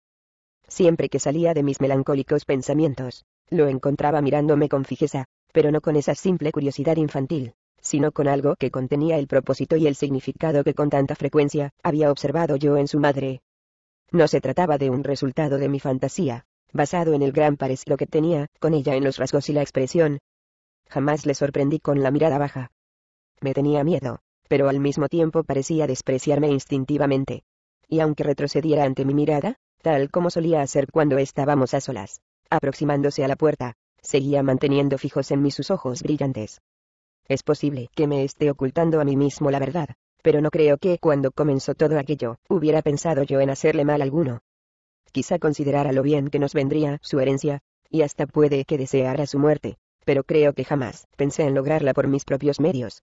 Siempre que salía de mis melancólicos pensamientos, lo encontraba mirándome con fijeza, pero no con esa simple curiosidad infantil, sino con algo que contenía el propósito y el significado que con tanta frecuencia había observado yo en su madre. No se trataba de un resultado de mi fantasía, basado en el gran parecido que tenía con ella en los rasgos y la expresión. Jamás le sorprendí con la mirada baja. Me tenía miedo, pero al mismo tiempo parecía despreciarme instintivamente. Y aunque retrocediera ante mi mirada, tal como solía hacer cuando estábamos a solas, aproximándose a la puerta, seguía manteniendo fijos en mí sus ojos brillantes. Es posible que me esté ocultando a mí mismo la verdad, pero no creo que cuando comenzó todo aquello, hubiera pensado yo en hacerle mal alguno. Quizá considerara lo bien que nos vendría su herencia, y hasta puede que deseara su muerte, pero creo que jamás pensé en lograrla por mis propios medios.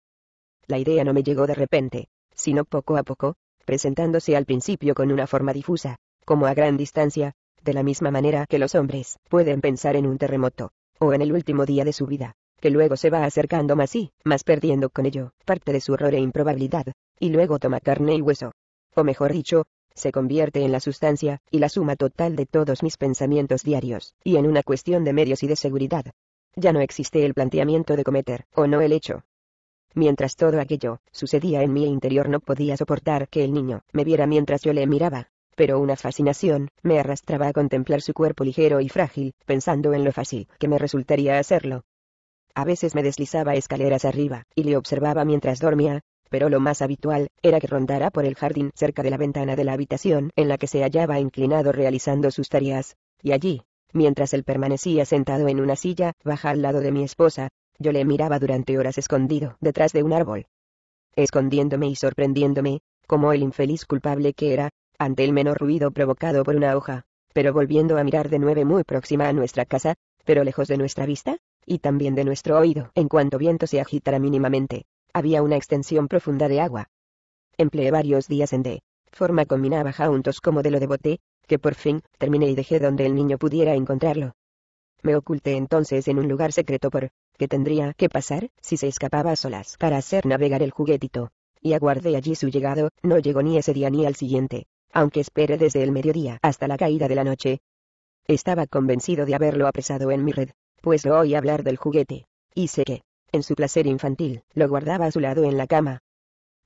La idea no me llegó de repente, sino poco a poco, presentándose al principio con una forma difusa, como a gran distancia, de la misma manera que los hombres pueden pensar en un terremoto, o en el último día de su vida, que luego se va acercando más y, más perdiendo con ello, parte de su horror e improbabilidad, y luego toma carne y hueso. O mejor dicho, se convierte en la sustancia, y la suma total de todos mis pensamientos diarios, y en una cuestión de medios y de seguridad. Ya no existe el planteamiento de cometer, o no el hecho. Mientras todo aquello sucedía en mi interior no podía soportar que el niño me viera mientras yo le miraba, pero una fascinación, me arrastraba a contemplar su cuerpo ligero y frágil, pensando en lo fácil que me resultaría hacerlo. A veces me deslizaba escaleras arriba, y le observaba mientras dormía, pero lo más habitual, era que rondara por el jardín cerca de la ventana de la habitación en la que se hallaba inclinado realizando sus tareas, y allí, mientras él permanecía sentado en una silla, baja al lado de mi esposa, yo le miraba durante horas escondido detrás de un árbol. Escondiéndome y sorprendiéndome, como el infeliz culpable que era, ante el menor ruido provocado por una hoja, pero volviendo a mirar de nueve muy próxima a nuestra casa, pero lejos de nuestra vista, y también de nuestro oído, en cuanto viento se agitara mínimamente, había una extensión profunda de agua. Empleé varios días en de forma combinaba juntos como de lo de boté, que por fin terminé y dejé donde el niño pudiera encontrarlo. Me oculté entonces en un lugar secreto por que tendría que pasar si se escapaba a solas para hacer navegar el juguetito, y aguardé allí su llegado, no llegó ni ese día ni al siguiente, aunque espere desde el mediodía hasta la caída de la noche. Estaba convencido de haberlo apresado en mi red, pues lo oí hablar del juguete, y sé que, en su placer infantil, lo guardaba a su lado en la cama.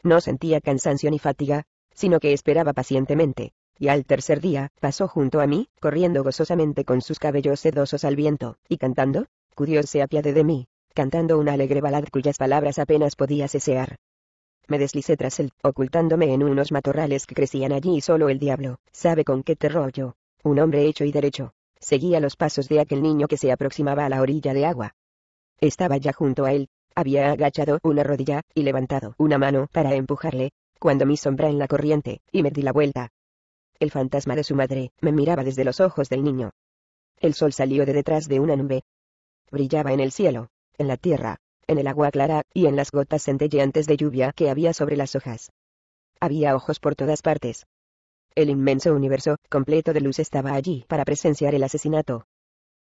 No sentía cansancio ni fatiga, sino que esperaba pacientemente, y al tercer día, pasó junto a mí, corriendo gozosamente con sus cabellos sedosos al viento, y cantando, Dios se apiade de mí, cantando una alegre balad cuyas palabras apenas podía cesear, me deslicé tras él, ocultándome en unos matorrales que crecían allí y solo el diablo, sabe con qué terror yo. Un hombre hecho y derecho. Seguía los pasos de aquel niño que se aproximaba a la orilla de agua. Estaba ya junto a él, había agachado una rodilla, y levantado una mano para empujarle, cuando mi sombra en la corriente, y me di la vuelta. El fantasma de su madre, me miraba desde los ojos del niño. El sol salió de detrás de una nube. Brillaba en el cielo, en la tierra, en el agua clara, y en las gotas centelleantes de lluvia que había sobre las hojas. Había ojos por todas partes. El inmenso universo, completo de luz, estaba allí para presenciar el asesinato.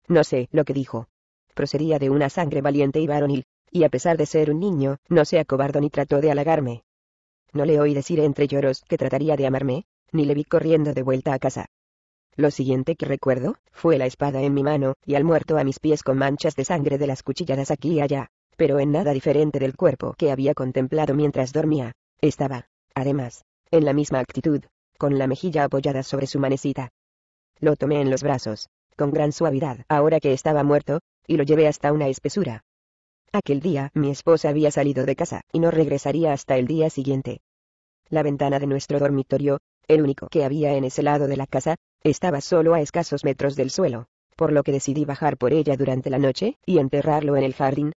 No sé lo que dijo. Procedía de una sangre valiente y varonil, y a pesar de ser un niño, no se acobardó ni trató de halagarme. No le oí decir entre lloros que trataría de amarme, ni le vi corriendo de vuelta a casa. Lo siguiente que recuerdo, fue la espada en mi mano, y al muerto a mis pies con manchas de sangre de las cuchilladas aquí y allá pero en nada diferente del cuerpo que había contemplado mientras dormía. Estaba, además, en la misma actitud, con la mejilla apoyada sobre su manecita. Lo tomé en los brazos, con gran suavidad, ahora que estaba muerto, y lo llevé hasta una espesura. Aquel día mi esposa había salido de casa y no regresaría hasta el día siguiente. La ventana de nuestro dormitorio, el único que había en ese lado de la casa, estaba solo a escasos metros del suelo, por lo que decidí bajar por ella durante la noche y enterrarlo en el jardín,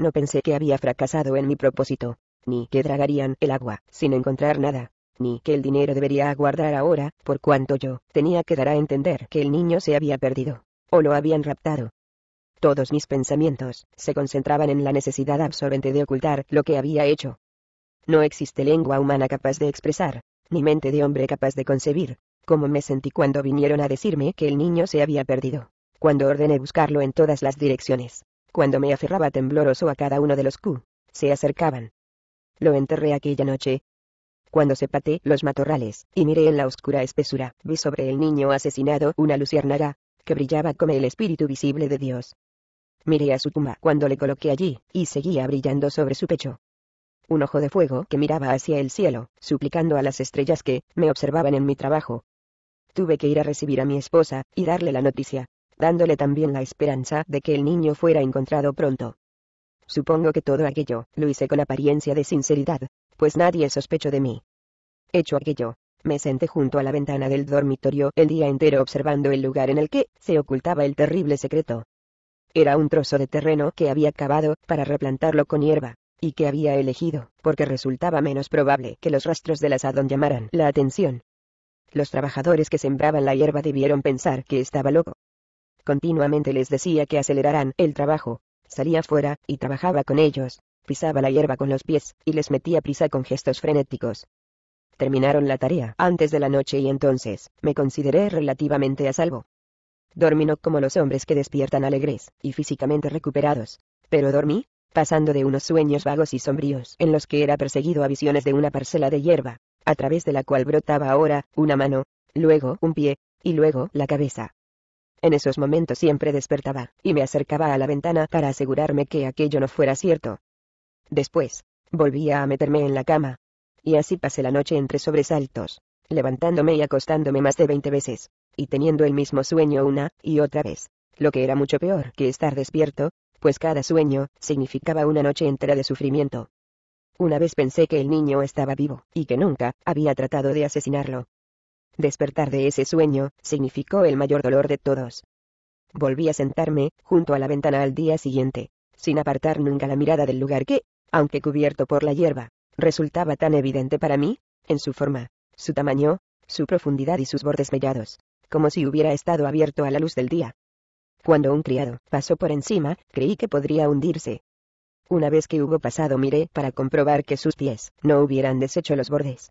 no pensé que había fracasado en mi propósito, ni que dragarían el agua sin encontrar nada, ni que el dinero debería aguardar ahora, por cuanto yo tenía que dar a entender que el niño se había perdido, o lo habían raptado. Todos mis pensamientos se concentraban en la necesidad absorbente de ocultar lo que había hecho. No existe lengua humana capaz de expresar, ni mente de hombre capaz de concebir, cómo me sentí cuando vinieron a decirme que el niño se había perdido, cuando ordené buscarlo en todas las direcciones, cuando me aferraba tembloroso a cada uno de los Q. Se acercaban. Lo enterré aquella noche. Cuando se sepaté los matorrales, y miré en la oscura espesura, vi sobre el niño asesinado una luciérnaga, que brillaba como el espíritu visible de Dios. Miré a su tumba cuando le coloqué allí, y seguía brillando sobre su pecho. Un ojo de fuego que miraba hacia el cielo, suplicando a las estrellas que me observaban en mi trabajo. Tuve que ir a recibir a mi esposa, y darle la noticia dándole también la esperanza de que el niño fuera encontrado pronto. Supongo que todo aquello, lo hice con apariencia de sinceridad, pues nadie sospechó de mí. Hecho aquello, me senté junto a la ventana del dormitorio el día entero observando el lugar en el que se ocultaba el terrible secreto. Era un trozo de terreno que había cavado para replantarlo con hierba, y que había elegido, porque resultaba menos probable que los rastros del asadón llamaran la atención. Los trabajadores que sembraban la hierba debieron pensar que estaba loco, Continuamente les decía que aceleraran el trabajo. Salía fuera, y trabajaba con ellos. Pisaba la hierba con los pies, y les metía prisa con gestos frenéticos. Terminaron la tarea antes de la noche y entonces, me consideré relativamente a salvo. Dormí no como los hombres que despiertan alegres, y físicamente recuperados. Pero dormí, pasando de unos sueños vagos y sombríos en los que era perseguido a visiones de una parcela de hierba, a través de la cual brotaba ahora, una mano, luego un pie, y luego la cabeza. En esos momentos siempre despertaba, y me acercaba a la ventana para asegurarme que aquello no fuera cierto. Después, volvía a meterme en la cama. Y así pasé la noche entre sobresaltos, levantándome y acostándome más de veinte veces, y teniendo el mismo sueño una y otra vez, lo que era mucho peor que estar despierto, pues cada sueño significaba una noche entera de sufrimiento. Una vez pensé que el niño estaba vivo, y que nunca había tratado de asesinarlo, Despertar de ese sueño, significó el mayor dolor de todos. Volví a sentarme, junto a la ventana al día siguiente, sin apartar nunca la mirada del lugar que, aunque cubierto por la hierba, resultaba tan evidente para mí, en su forma, su tamaño, su profundidad y sus bordes mellados, como si hubiera estado abierto a la luz del día. Cuando un criado pasó por encima, creí que podría hundirse. Una vez que hubo pasado miré para comprobar que sus pies no hubieran deshecho los bordes.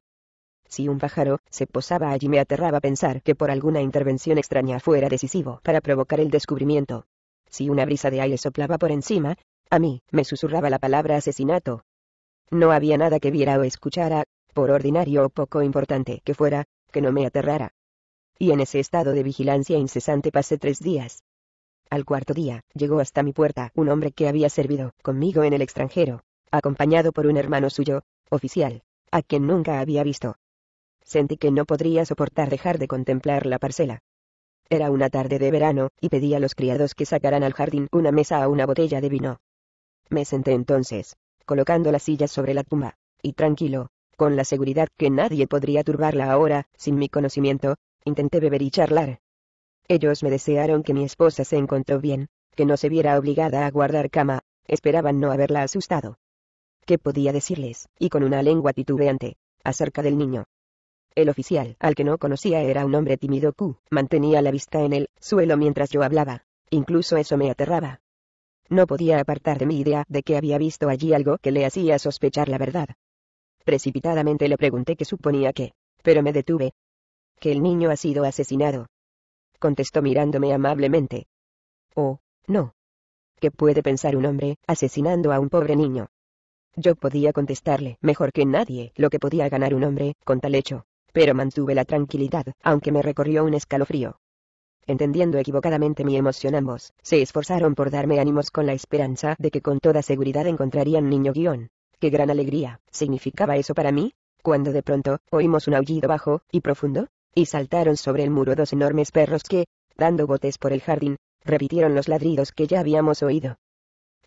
Si un pájaro se posaba allí me aterraba pensar que por alguna intervención extraña fuera decisivo para provocar el descubrimiento. Si una brisa de aire soplaba por encima, a mí me susurraba la palabra asesinato. No había nada que viera o escuchara, por ordinario o poco importante que fuera, que no me aterrara. Y en ese estado de vigilancia incesante pasé tres días. Al cuarto día, llegó hasta mi puerta un hombre que había servido conmigo en el extranjero, acompañado por un hermano suyo, oficial, a quien nunca había visto, sentí que no podría soportar dejar de contemplar la parcela. Era una tarde de verano, y pedí a los criados que sacaran al jardín una mesa a una botella de vino. Me senté entonces, colocando las sillas sobre la tumba, y tranquilo, con la seguridad que nadie podría turbarla ahora, sin mi conocimiento, intenté beber y charlar. Ellos me desearon que mi esposa se encontró bien, que no se viera obligada a guardar cama, esperaban no haberla asustado. ¿Qué podía decirles? Y con una lengua titubeante, acerca del niño, el oficial, al que no conocía, era un hombre tímido Q, mantenía la vista en el suelo mientras yo hablaba. Incluso eso me aterraba. No podía apartar de mi idea de que había visto allí algo que le hacía sospechar la verdad. Precipitadamente le pregunté qué suponía que, pero me detuve. Que el niño ha sido asesinado. Contestó mirándome amablemente. Oh, no. ¿Qué puede pensar un hombre asesinando a un pobre niño? Yo podía contestarle mejor que nadie lo que podía ganar un hombre con tal hecho. Pero mantuve la tranquilidad, aunque me recorrió un escalofrío. Entendiendo equivocadamente mi emoción ambos, se esforzaron por darme ánimos con la esperanza de que con toda seguridad encontrarían niño guión. ¡Qué gran alegría! ¿Significaba eso para mí? Cuando de pronto, oímos un aullido bajo, y profundo, y saltaron sobre el muro dos enormes perros que, dando botes por el jardín, repitieron los ladridos que ya habíamos oído.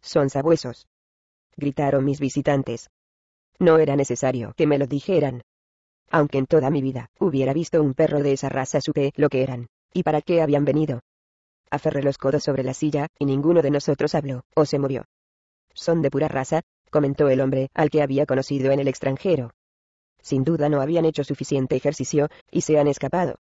Son sabuesos. Gritaron mis visitantes. No era necesario que me lo dijeran, aunque en toda mi vida hubiera visto un perro de esa raza supe lo que eran. ¿Y para qué habían venido? Aferré los codos sobre la silla, y ninguno de nosotros habló, o se movió. Son de pura raza, comentó el hombre, al que había conocido en el extranjero. Sin duda no habían hecho suficiente ejercicio, y se han escapado.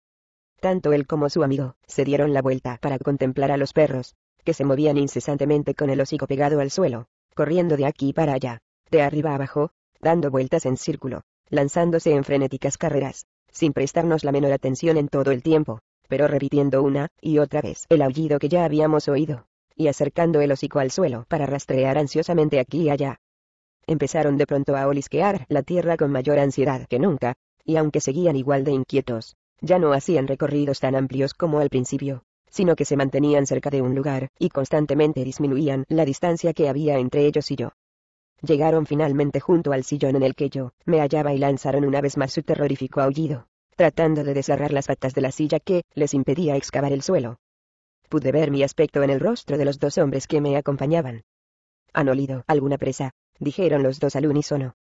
Tanto él como su amigo, se dieron la vuelta para contemplar a los perros, que se movían incesantemente con el hocico pegado al suelo, corriendo de aquí para allá, de arriba abajo, dando vueltas en círculo lanzándose en frenéticas carreras, sin prestarnos la menor atención en todo el tiempo, pero repitiendo una y otra vez el aullido que ya habíamos oído, y acercando el hocico al suelo para rastrear ansiosamente aquí y allá. Empezaron de pronto a olisquear la tierra con mayor ansiedad que nunca, y aunque seguían igual de inquietos, ya no hacían recorridos tan amplios como al principio, sino que se mantenían cerca de un lugar, y constantemente disminuían la distancia que había entre ellos y yo. Llegaron finalmente junto al sillón en el que yo me hallaba y lanzaron una vez más su terrorífico aullido, tratando de desgarrar las patas de la silla que les impedía excavar el suelo. Pude ver mi aspecto en el rostro de los dos hombres que me acompañaban. Han olido alguna presa, dijeron los dos al unísono.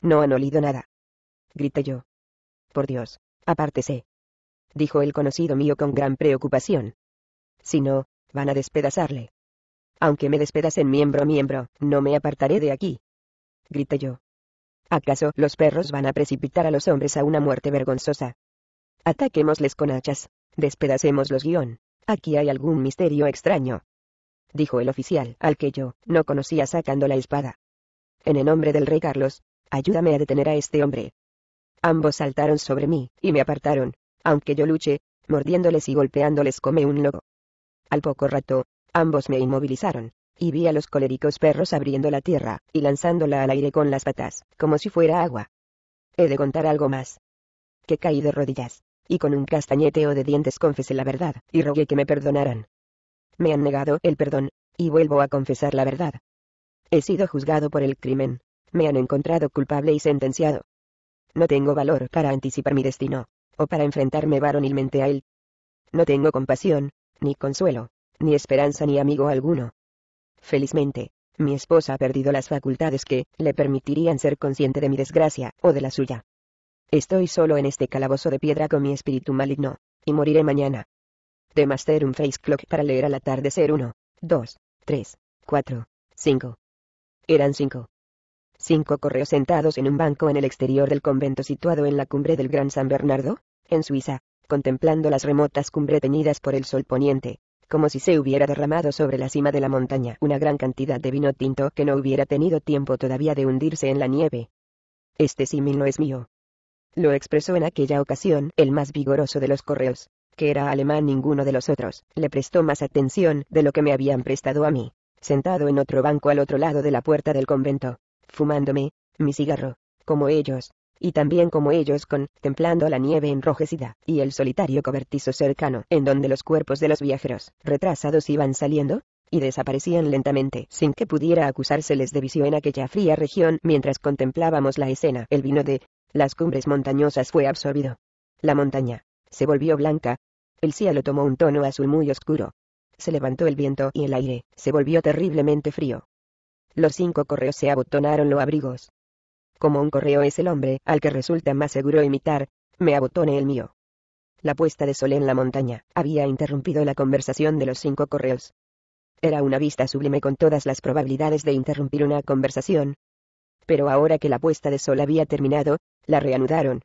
No han olido nada. Grité yo. Por Dios, apártese. Dijo el conocido mío con gran preocupación. Si no, van a despedazarle. Aunque me en miembro a miembro, no me apartaré de aquí. Grité yo. ¿Acaso los perros van a precipitar a los hombres a una muerte vergonzosa? Ataquémosles con hachas. los guión. Aquí hay algún misterio extraño. Dijo el oficial, al que yo no conocía sacando la espada. En el nombre del rey Carlos, ayúdame a detener a este hombre. Ambos saltaron sobre mí, y me apartaron, aunque yo luché, mordiéndoles y golpeándoles como un lobo. Al poco rato, Ambos me inmovilizaron. Y vi a los coléricos perros abriendo la tierra, y lanzándola al aire con las patas, como si fuera agua. He de contar algo más. Que caí de rodillas. Y con un castañeteo de dientes confesé la verdad, y rogué que me perdonaran. Me han negado el perdón, y vuelvo a confesar la verdad. He sido juzgado por el crimen. Me han encontrado culpable y sentenciado. No tengo valor para anticipar mi destino, o para enfrentarme varonilmente a él. No tengo compasión, ni consuelo, ni esperanza ni amigo alguno. Felizmente, mi esposa ha perdido las facultades que le permitirían ser consciente de mi desgracia o de la suya. Estoy solo en este calabozo de piedra con mi espíritu maligno, y moriré mañana. De Master un Face Clock para leer al ser 1, 2, 3, 4, 5. Eran cinco. Cinco correos sentados en un banco en el exterior del convento situado en la cumbre del Gran San Bernardo, en Suiza, contemplando las remotas cumbres tenidas por el sol poniente, como si se hubiera derramado sobre la cima de la montaña una gran cantidad de vino tinto que no hubiera tenido tiempo todavía de hundirse en la nieve. Este símil no es mío. Lo expresó en aquella ocasión el más vigoroso de los correos, que era alemán ninguno de los otros, le prestó más atención de lo que me habían prestado a mí, sentado en otro banco al otro lado de la puerta del convento, fumándome, mi cigarro, como ellos, y también como ellos contemplando la nieve enrojecida, y el solitario cobertizo cercano, en donde los cuerpos de los viajeros, retrasados iban saliendo, y desaparecían lentamente sin que pudiera acusárseles de visión en aquella fría región mientras contemplábamos la escena. El vino de las cumbres montañosas fue absorbido. La montaña se volvió blanca. El cielo tomó un tono azul muy oscuro. Se levantó el viento y el aire se volvió terriblemente frío. Los cinco correos se abotonaron los abrigos, como un correo es el hombre al que resulta más seguro imitar, me abotone el mío. La puesta de sol en la montaña había interrumpido la conversación de los cinco correos. Era una vista sublime con todas las probabilidades de interrumpir una conversación. Pero ahora que la puesta de sol había terminado, la reanudaron.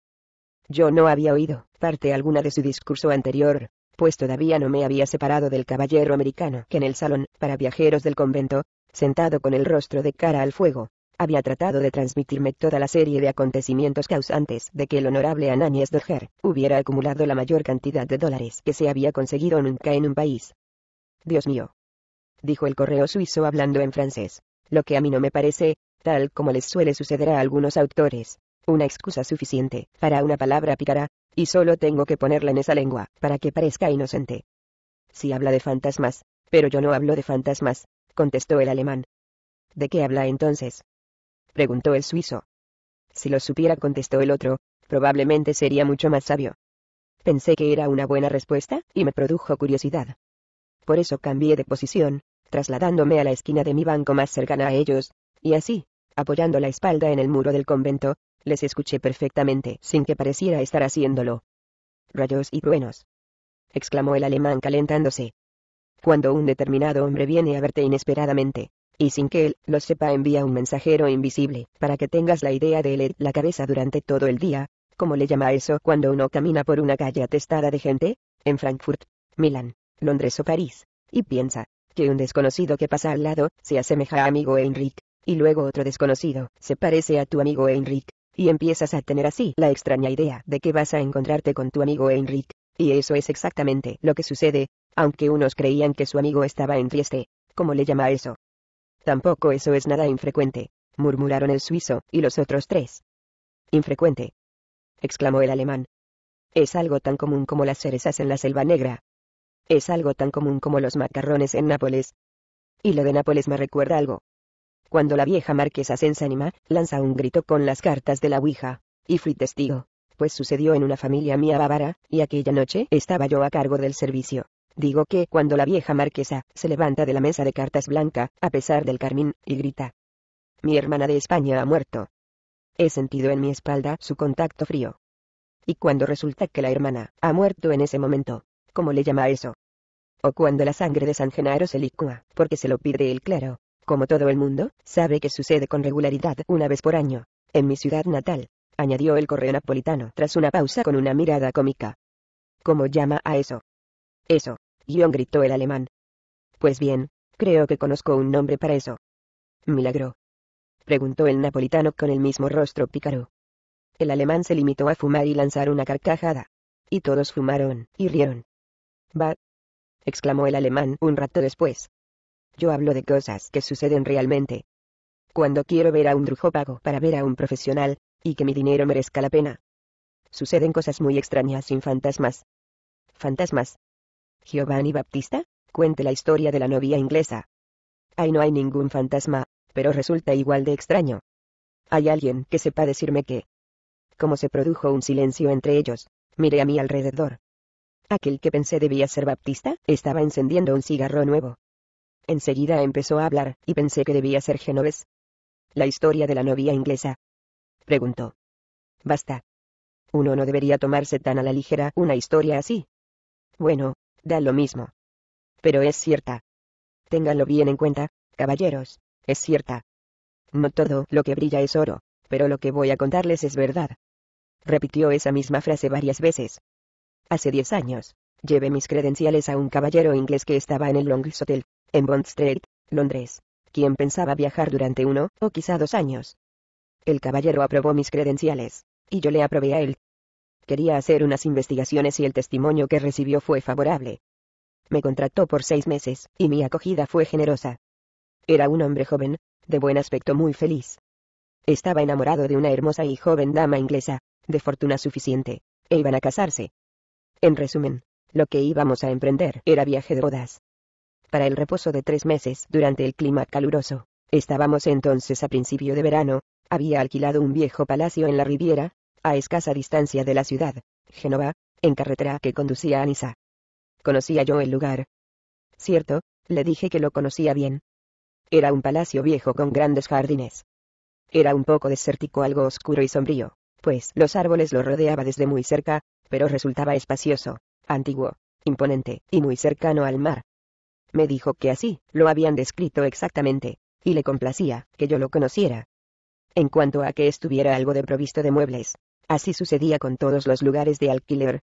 Yo no había oído parte alguna de su discurso anterior, pues todavía no me había separado del caballero americano que en el salón, para viajeros del convento, sentado con el rostro de cara al fuego, había tratado de transmitirme toda la serie de acontecimientos causantes de que el honorable Ananias Ger, hubiera acumulado la mayor cantidad de dólares que se había conseguido nunca en un país. Dios mío. Dijo el correo suizo hablando en francés, lo que a mí no me parece, tal como les suele suceder a algunos autores, una excusa suficiente para una palabra pícara, y solo tengo que ponerla en esa lengua para que parezca inocente. Si habla de fantasmas, pero yo no hablo de fantasmas, contestó el alemán. ¿De qué habla entonces? preguntó el suizo. Si lo supiera, contestó el otro, probablemente sería mucho más sabio. Pensé que era una buena respuesta, y me produjo curiosidad. Por eso cambié de posición, trasladándome a la esquina de mi banco más cercana a ellos, y así, apoyando la espalda en el muro del convento, les escuché perfectamente sin que pareciera estar haciéndolo. Rayos y truenos. exclamó el alemán calentándose. Cuando un determinado hombre viene a verte inesperadamente, y sin que él lo sepa envía un mensajero invisible, para que tengas la idea de él la cabeza durante todo el día, ¿cómo le llama eso cuando uno camina por una calle atestada de gente? En Frankfurt, Milán, Londres o París, y piensa, que un desconocido que pasa al lado, se asemeja a amigo Heinrich, y luego otro desconocido, se parece a tu amigo Heinrich, y empiezas a tener así la extraña idea de que vas a encontrarte con tu amigo Heinrich, y eso es exactamente lo que sucede, aunque unos creían que su amigo estaba en Trieste, ¿cómo le llama eso? Tampoco eso es nada infrecuente, murmuraron el suizo, y los otros tres. Infrecuente. exclamó el alemán. Es algo tan común como las cerezas en la selva negra. Es algo tan común como los macarrones en Nápoles. Y lo de Nápoles me recuerda algo. Cuando la vieja marquesa se lanza un grito con las cartas de la Ouija, y fui testigo, pues sucedió en una familia mía bávara, y aquella noche estaba yo a cargo del servicio. Digo que cuando la vieja marquesa, se levanta de la mesa de cartas blanca, a pesar del carmín, y grita. Mi hermana de España ha muerto. He sentido en mi espalda su contacto frío. Y cuando resulta que la hermana, ha muerto en ese momento. ¿Cómo le llama a eso? O cuando la sangre de San Genaro se licúa, porque se lo pide el claro, Como todo el mundo, sabe que sucede con regularidad una vez por año. En mi ciudad natal, añadió el correo napolitano tras una pausa con una mirada cómica. ¿Cómo llama a eso? Eso. Guión gritó el alemán. Pues bien, creo que conozco un nombre para eso. Milagro. Preguntó el napolitano con el mismo rostro pícaro. El alemán se limitó a fumar y lanzar una carcajada. Y todos fumaron, y rieron. Va. exclamó el alemán un rato después. Yo hablo de cosas que suceden realmente. Cuando quiero ver a un brujo pago para ver a un profesional, y que mi dinero merezca la pena. Suceden cosas muy extrañas sin fantasmas. Fantasmas, Giovanni Baptista, cuente la historia de la novia inglesa. Ahí no hay ningún fantasma, pero resulta igual de extraño. Hay alguien que sepa decirme qué? Como se produjo un silencio entre ellos, miré a mi alrededor. Aquel que pensé debía ser Baptista estaba encendiendo un cigarro nuevo. Enseguida empezó a hablar, y pensé que debía ser Genovés. La historia de la novia inglesa. Preguntó. Basta. Uno no debería tomarse tan a la ligera una historia así. Bueno, Da lo mismo. Pero es cierta. Ténganlo bien en cuenta, caballeros, es cierta. No todo lo que brilla es oro, pero lo que voy a contarles es verdad. Repitió esa misma frase varias veces. Hace diez años, llevé mis credenciales a un caballero inglés que estaba en el Long's Hotel, en Bond Street, Londres, quien pensaba viajar durante uno o quizá dos años. El caballero aprobó mis credenciales, y yo le aprobé a él, Quería hacer unas investigaciones y el testimonio que recibió fue favorable. Me contrató por seis meses, y mi acogida fue generosa. Era un hombre joven, de buen aspecto muy feliz. Estaba enamorado de una hermosa y joven dama inglesa, de fortuna suficiente, e iban a casarse. En resumen, lo que íbamos a emprender era viaje de bodas. Para el reposo de tres meses durante el clima caluroso, estábamos entonces a principio de verano, había alquilado un viejo palacio en la Riviera, a escasa distancia de la ciudad, Génova, en carretera que conducía a Niza. Conocía yo el lugar. Cierto, le dije que lo conocía bien. Era un palacio viejo con grandes jardines. Era un poco desértico, algo oscuro y sombrío, pues los árboles lo rodeaba desde muy cerca, pero resultaba espacioso, antiguo, imponente, y muy cercano al mar. Me dijo que así, lo habían descrito exactamente, y le complacía que yo lo conociera. En cuanto a que estuviera algo de provisto de muebles, Así sucedía con todos los lugares de alquiler.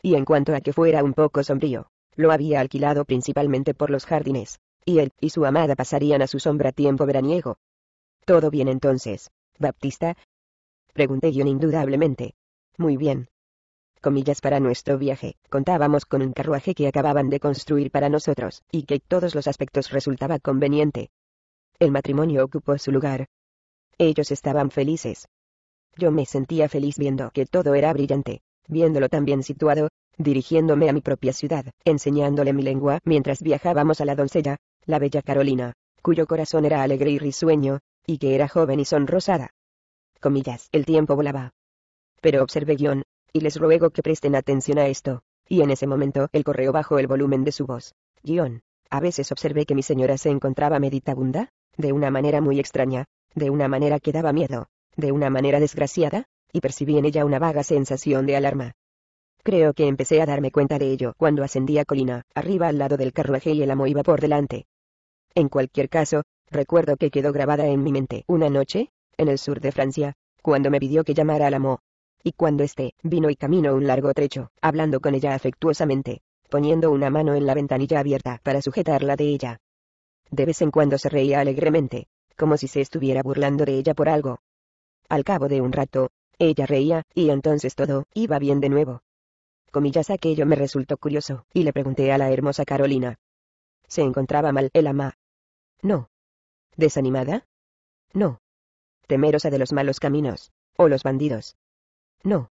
Y en cuanto a que fuera un poco sombrío, lo había alquilado principalmente por los jardines, y él y su amada pasarían a su sombra tiempo veraniego. ¿Todo bien entonces, Baptista? Pregunté yo indudablemente. Muy bien. Comillas para nuestro viaje, contábamos con un carruaje que acababan de construir para nosotros, y que todos los aspectos resultaba conveniente. El matrimonio ocupó su lugar. Ellos estaban felices, yo me sentía feliz viendo que todo era brillante, viéndolo tan bien situado, dirigiéndome a mi propia ciudad, enseñándole mi lengua mientras viajábamos a la doncella, la bella Carolina, cuyo corazón era alegre y risueño, y que era joven y sonrosada. Comillas, el tiempo volaba. Pero observé guión, y les ruego que presten atención a esto, y en ese momento el correo bajo el volumen de su voz. Guión. A veces observé que mi señora se encontraba meditabunda, de una manera muy extraña, de una manera que daba miedo de una manera desgraciada, y percibí en ella una vaga sensación de alarma. Creo que empecé a darme cuenta de ello cuando ascendía colina, arriba al lado del carruaje y el amo iba por delante. En cualquier caso, recuerdo que quedó grabada en mi mente una noche, en el sur de Francia, cuando me pidió que llamara al amo. Y cuando éste vino y caminó un largo trecho, hablando con ella afectuosamente, poniendo una mano en la ventanilla abierta para sujetarla de ella. De vez en cuando se reía alegremente, como si se estuviera burlando de ella por algo. Al cabo de un rato, ella reía, y entonces todo iba bien de nuevo. Comillas aquello me resultó curioso, y le pregunté a la hermosa Carolina. ¿Se encontraba mal el ama? No. ¿Desanimada? No. ¿Temerosa de los malos caminos? ¿O los bandidos? No.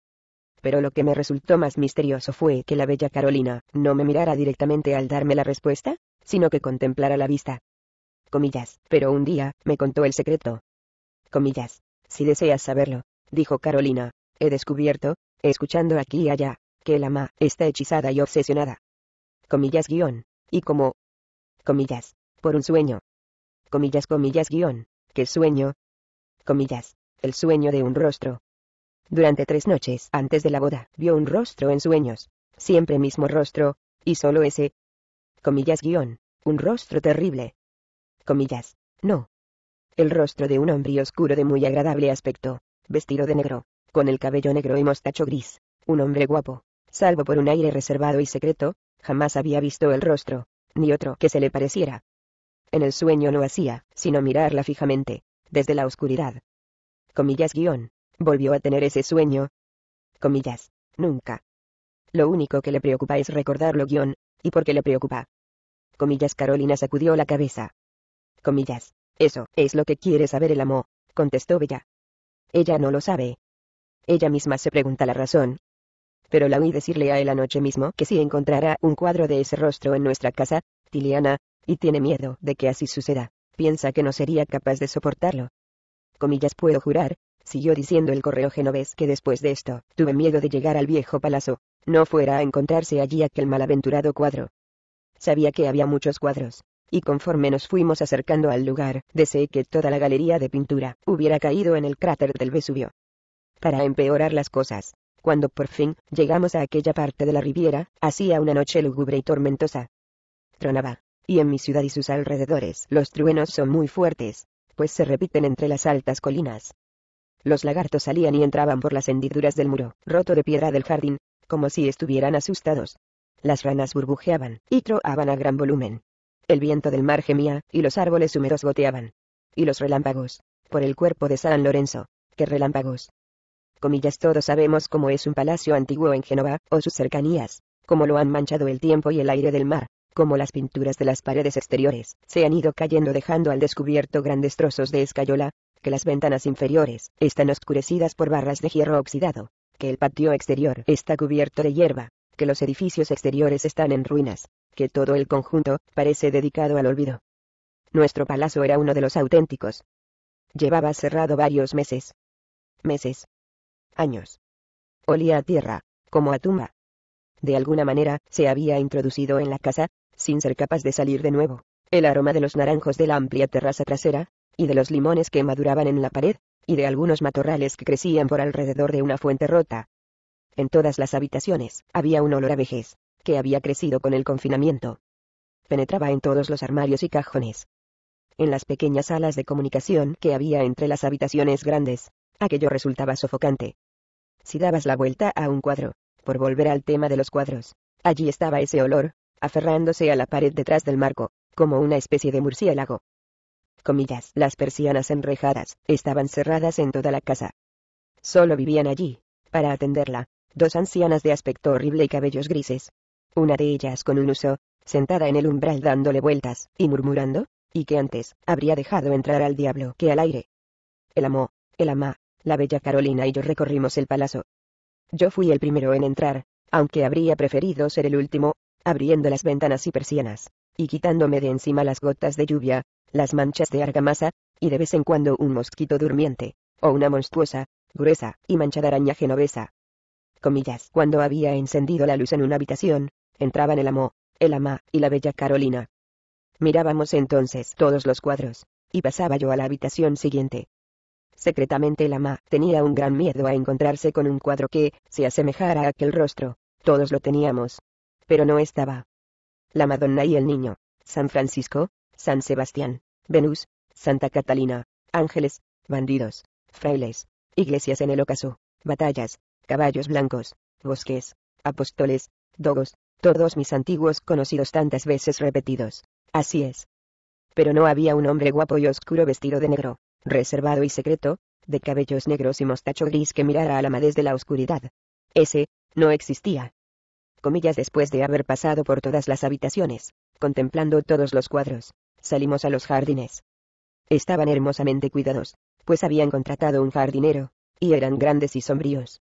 Pero lo que me resultó más misterioso fue que la bella Carolina no me mirara directamente al darme la respuesta, sino que contemplara la vista. Comillas, pero un día, me contó el secreto. Comillas, si deseas saberlo, dijo Carolina, he descubierto, escuchando aquí y allá, que la ama está hechizada y obsesionada. Comillas guión. Y como. Comillas. Por un sueño. Comillas comillas guión. ¿Qué sueño? Comillas. El sueño de un rostro. Durante tres noches antes de la boda, vio un rostro en sueños. Siempre mismo rostro, y solo ese. Comillas guión. Un rostro terrible. Comillas. No, el rostro de un hombre oscuro de muy agradable aspecto, vestido de negro, con el cabello negro y mostacho gris, un hombre guapo, salvo por un aire reservado y secreto, jamás había visto el rostro, ni otro que se le pareciera. En el sueño no hacía, sino mirarla fijamente, desde la oscuridad. Comillas guión, volvió a tener ese sueño. Comillas, nunca. Lo único que le preocupa es recordarlo guión, y por qué le preocupa. Comillas Carolina sacudió la cabeza. Comillas, eso es lo que quiere saber el amo, contestó Bella. Ella no lo sabe. Ella misma se pregunta la razón. Pero la oí decirle a él anoche mismo que si encontrara un cuadro de ese rostro en nuestra casa, Tiliana, y tiene miedo de que así suceda, piensa que no sería capaz de soportarlo. Comillas puedo jurar, siguió diciendo el correo genovés que después de esto, tuve miedo de llegar al viejo palazo, no fuera a encontrarse allí aquel malaventurado cuadro. Sabía que había muchos cuadros, y conforme nos fuimos acercando al lugar, deseé que toda la galería de pintura hubiera caído en el cráter del Vesubio. Para empeorar las cosas, cuando por fin llegamos a aquella parte de la Riviera, hacía una noche lúgubre y tormentosa. Tronaba, y en mi ciudad y sus alrededores los truenos son muy fuertes, pues se repiten entre las altas colinas. Los lagartos salían y entraban por las hendiduras del muro, roto de piedra del jardín, como si estuvieran asustados. Las ranas burbujeaban y troaban a gran volumen, el viento del mar gemía, y los árboles húmedos goteaban. Y los relámpagos. Por el cuerpo de San Lorenzo. ¡Qué relámpagos! Comillas todos sabemos cómo es un palacio antiguo en Génova, o sus cercanías. Cómo lo han manchado el tiempo y el aire del mar. Cómo las pinturas de las paredes exteriores se han ido cayendo dejando al descubierto grandes trozos de escayola, que las ventanas inferiores están oscurecidas por barras de hierro oxidado, que el patio exterior está cubierto de hierba, que los edificios exteriores están en ruinas, que todo el conjunto parece dedicado al olvido. Nuestro palacio era uno de los auténticos. Llevaba cerrado varios meses. Meses. Años. Olía a tierra, como a tumba. De alguna manera, se había introducido en la casa, sin ser capaz de salir de nuevo. El aroma de los naranjos de la amplia terraza trasera, y de los limones que maduraban en la pared, y de algunos matorrales que crecían por alrededor de una fuente rota. En todas las habitaciones había un olor a vejez, había crecido con el confinamiento. Penetraba en todos los armarios y cajones. En las pequeñas salas de comunicación que había entre las habitaciones grandes, aquello resultaba sofocante. Si dabas la vuelta a un cuadro, por volver al tema de los cuadros, allí estaba ese olor, aferrándose a la pared detrás del marco, como una especie de murciélago. Comillas, las persianas enrejadas, estaban cerradas en toda la casa. Solo vivían allí, para atenderla, dos ancianas de aspecto horrible y cabellos grises, una de ellas con un uso, sentada en el umbral dándole vueltas, y murmurando, y que antes, habría dejado entrar al diablo que al aire. El amo, el ama, la bella Carolina y yo recorrimos el palacio. Yo fui el primero en entrar, aunque habría preferido ser el último, abriendo las ventanas y persianas, y quitándome de encima las gotas de lluvia, las manchas de argamasa, y de vez en cuando un mosquito durmiente, o una monstruosa, gruesa y manchada araña genovesa, comillas. Cuando había encendido la luz en una habitación, entraban el amo, el ama, y la bella Carolina. Mirábamos entonces todos los cuadros, y pasaba yo a la habitación siguiente. Secretamente el ama tenía un gran miedo a encontrarse con un cuadro que se asemejara a aquel rostro, todos lo teníamos. Pero no estaba. La Madonna y el Niño, San Francisco, San Sebastián, Venus, Santa Catalina, ángeles, bandidos, frailes, iglesias en el ocaso, batallas, caballos blancos, bosques, apóstoles, dogos, todos mis antiguos conocidos tantas veces repetidos. Así es. Pero no había un hombre guapo y oscuro vestido de negro, reservado y secreto, de cabellos negros y mostacho gris que mirara a la de la oscuridad. Ese, no existía. Comillas después de haber pasado por todas las habitaciones, contemplando todos los cuadros, salimos a los jardines. Estaban hermosamente cuidados, pues habían contratado un jardinero, y eran grandes y sombríos.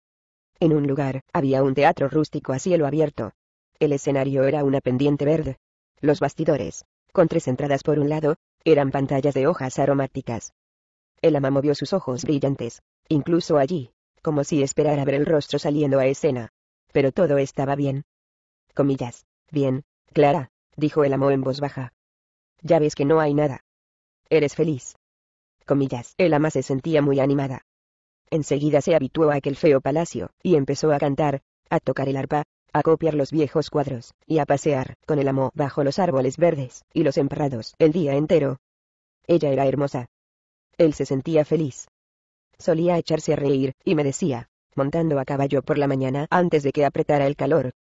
En un lugar, había un teatro rústico a cielo abierto. El escenario era una pendiente verde. Los bastidores, con tres entradas por un lado, eran pantallas de hojas aromáticas. El ama movió sus ojos brillantes, incluso allí, como si esperara ver el rostro saliendo a escena. Pero todo estaba bien. Comillas. Bien, Clara, dijo el amo en voz baja. Ya ves que no hay nada. Eres feliz. Comillas. El ama se sentía muy animada. Enseguida se habituó a aquel feo palacio, y empezó a cantar, a tocar el arpa, a copiar los viejos cuadros, y a pasear con el amo bajo los árboles verdes y los emparrados el día entero. Ella era hermosa. Él se sentía feliz. Solía echarse a reír, y me decía, montando a caballo por la mañana antes de que apretara el calor.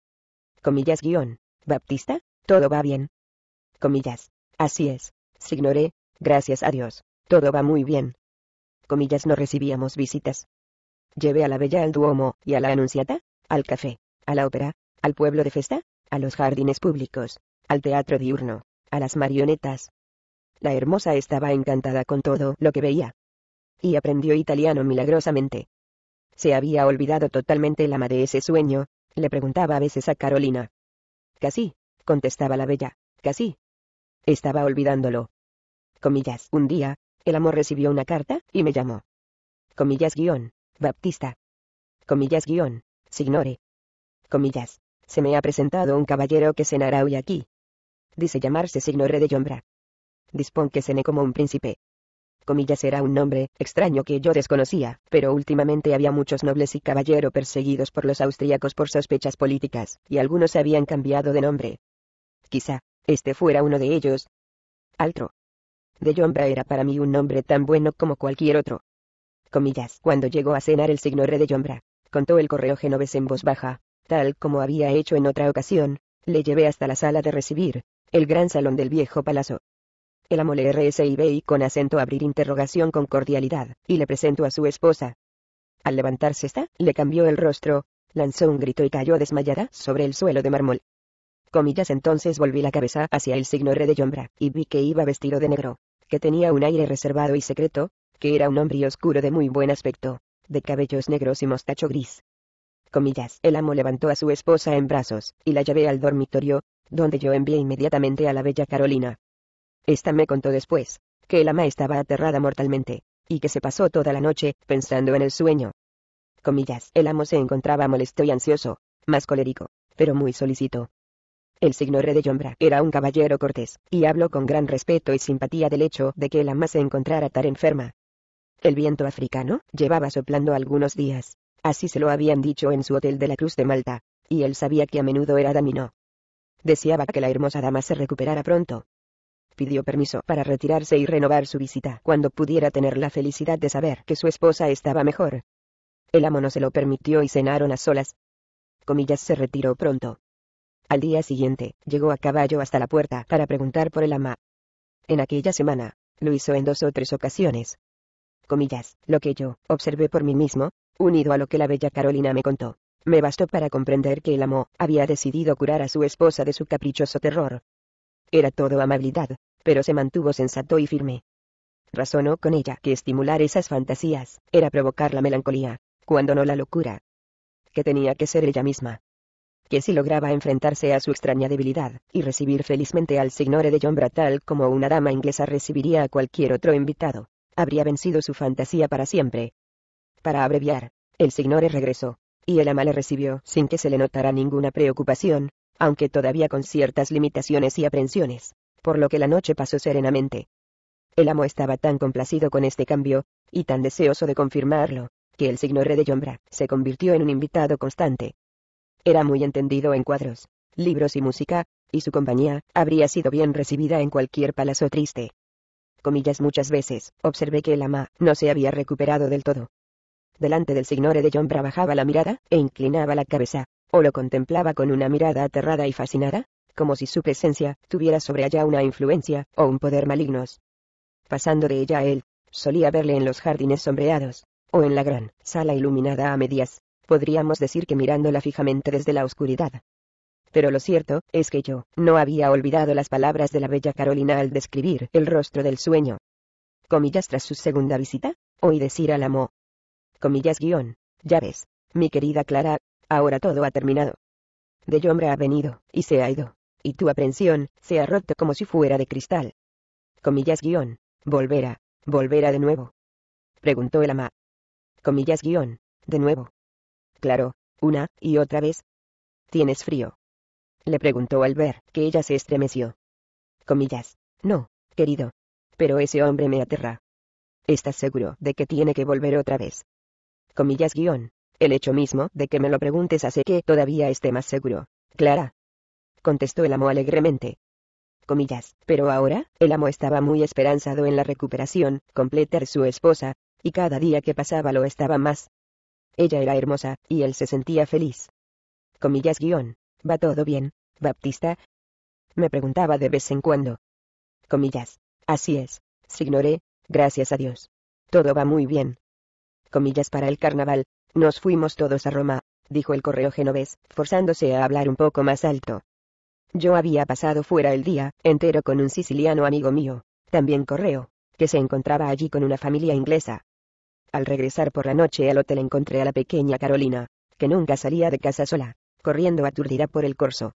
Comillas guión. Baptista, todo va bien. Comillas. Así es. Signoré, gracias a Dios. Todo va muy bien comillas no recibíamos visitas. Llevé a la bella al Duomo, y a la Anunciata, al café, a la ópera, al pueblo de festa, a los jardines públicos, al teatro diurno, a las marionetas. La hermosa estaba encantada con todo lo que veía. Y aprendió italiano milagrosamente. Se había olvidado totalmente el ama de ese sueño, le preguntaba a veces a Carolina. Casi, contestaba la bella, casi. Estaba olvidándolo. Comillas, un día, el amor recibió una carta, y me llamó. Comillas guión. Baptista. Comillas guión. Signore. Comillas. Se me ha presentado un caballero que cenará hoy aquí. Dice llamarse Signore de Yombra. Dispón que cené como un príncipe. Comillas era un nombre, extraño que yo desconocía, pero últimamente había muchos nobles y caballero perseguidos por los austríacos por sospechas políticas, y algunos habían cambiado de nombre. Quizá, este fuera uno de ellos. Altro. De Yombra era para mí un nombre tan bueno como cualquier otro. Comillas. Cuando llegó a cenar el señor de Yombra, contó el correo genovés en voz baja, tal como había hecho en otra ocasión, le llevé hasta la sala de recibir, el gran salón del viejo palazo. El amo le RSIB y con acento abrir interrogación con cordialidad, y le presentó a su esposa. Al levantarse esta, le cambió el rostro, lanzó un grito y cayó desmayada sobre el suelo de mármol. Comillas entonces volví la cabeza hacia el signo de Yombra, y vi que iba vestido de negro que tenía un aire reservado y secreto, que era un hombre oscuro de muy buen aspecto, de cabellos negros y mostacho gris. Comillas. El amo levantó a su esposa en brazos, y la llevé al dormitorio, donde yo envié inmediatamente a la bella Carolina. Esta me contó después, que el ama estaba aterrada mortalmente, y que se pasó toda la noche, pensando en el sueño. Comillas. El amo se encontraba molesto y ansioso, más colérico, pero muy solícito, el signo de Yombra era un caballero cortés, y habló con gran respeto y simpatía del hecho de que el ama se encontrara tan enferma. El viento africano llevaba soplando algunos días. Así se lo habían dicho en su hotel de la Cruz de Malta, y él sabía que a menudo era dañino. Deseaba que la hermosa dama se recuperara pronto. Pidió permiso para retirarse y renovar su visita cuando pudiera tener la felicidad de saber que su esposa estaba mejor. El amo no se lo permitió y cenaron a solas. Comillas se retiró pronto. Al día siguiente, llegó a caballo hasta la puerta para preguntar por el ama. En aquella semana, lo hizo en dos o tres ocasiones. Comillas, lo que yo observé por mí mismo, unido a lo que la bella Carolina me contó, me bastó para comprender que el amo había decidido curar a su esposa de su caprichoso terror. Era todo amabilidad, pero se mantuvo sensato y firme. Razonó con ella que estimular esas fantasías era provocar la melancolía, cuando no la locura. Que tenía que ser ella misma, que si lograba enfrentarse a su extraña debilidad, y recibir felizmente al signore de Yombra tal como una dama inglesa recibiría a cualquier otro invitado, habría vencido su fantasía para siempre. Para abreviar, el signore regresó, y el ama le recibió sin que se le notara ninguna preocupación, aunque todavía con ciertas limitaciones y aprensiones, por lo que la noche pasó serenamente. El amo estaba tan complacido con este cambio, y tan deseoso de confirmarlo, que el signore de Jombra se convirtió en un invitado constante, era muy entendido en cuadros, libros y música, y su compañía habría sido bien recibida en cualquier palacio triste. Comillas muchas veces, observé que el ama no se había recuperado del todo. Delante del signore de John bajaba la mirada e inclinaba la cabeza, o lo contemplaba con una mirada aterrada y fascinada, como si su presencia tuviera sobre allá una influencia o un poder malignos. Pasando de ella a él, solía verle en los jardines sombreados, o en la gran sala iluminada a medias, podríamos decir que mirándola fijamente desde la oscuridad. Pero lo cierto, es que yo, no había olvidado las palabras de la bella Carolina al describir el rostro del sueño. Comillas tras su segunda visita, oí decir al amo. Comillas guión, ya ves, mi querida Clara, ahora todo ha terminado. De hombre ha venido, y se ha ido, y tu aprensión, se ha roto como si fuera de cristal. Comillas guión, volverá, volverá de nuevo. Preguntó el ama. Comillas guión, de nuevo, Claro, una y otra vez. ¿Tienes frío? Le preguntó al ver que ella se estremeció. Comillas. No, querido. Pero ese hombre me aterra. ¿Estás seguro de que tiene que volver otra vez? Comillas guión. El hecho mismo de que me lo preguntes hace que todavía esté más seguro. Clara. Contestó el amo alegremente. Comillas. Pero ahora, el amo estaba muy esperanzado en la recuperación completa de su esposa, y cada día que pasaba lo estaba más. Ella era hermosa, y él se sentía feliz. Comillas guión. ¿Va todo bien, Baptista? Me preguntaba de vez en cuando. Comillas. Así es. Se ignoré, gracias a Dios. Todo va muy bien. Comillas para el carnaval. Nos fuimos todos a Roma, dijo el correo genovés, forzándose a hablar un poco más alto. Yo había pasado fuera el día entero con un siciliano amigo mío, también correo, que se encontraba allí con una familia inglesa. Al regresar por la noche al hotel encontré a la pequeña Carolina, que nunca salía de casa sola, corriendo aturdida por el corso.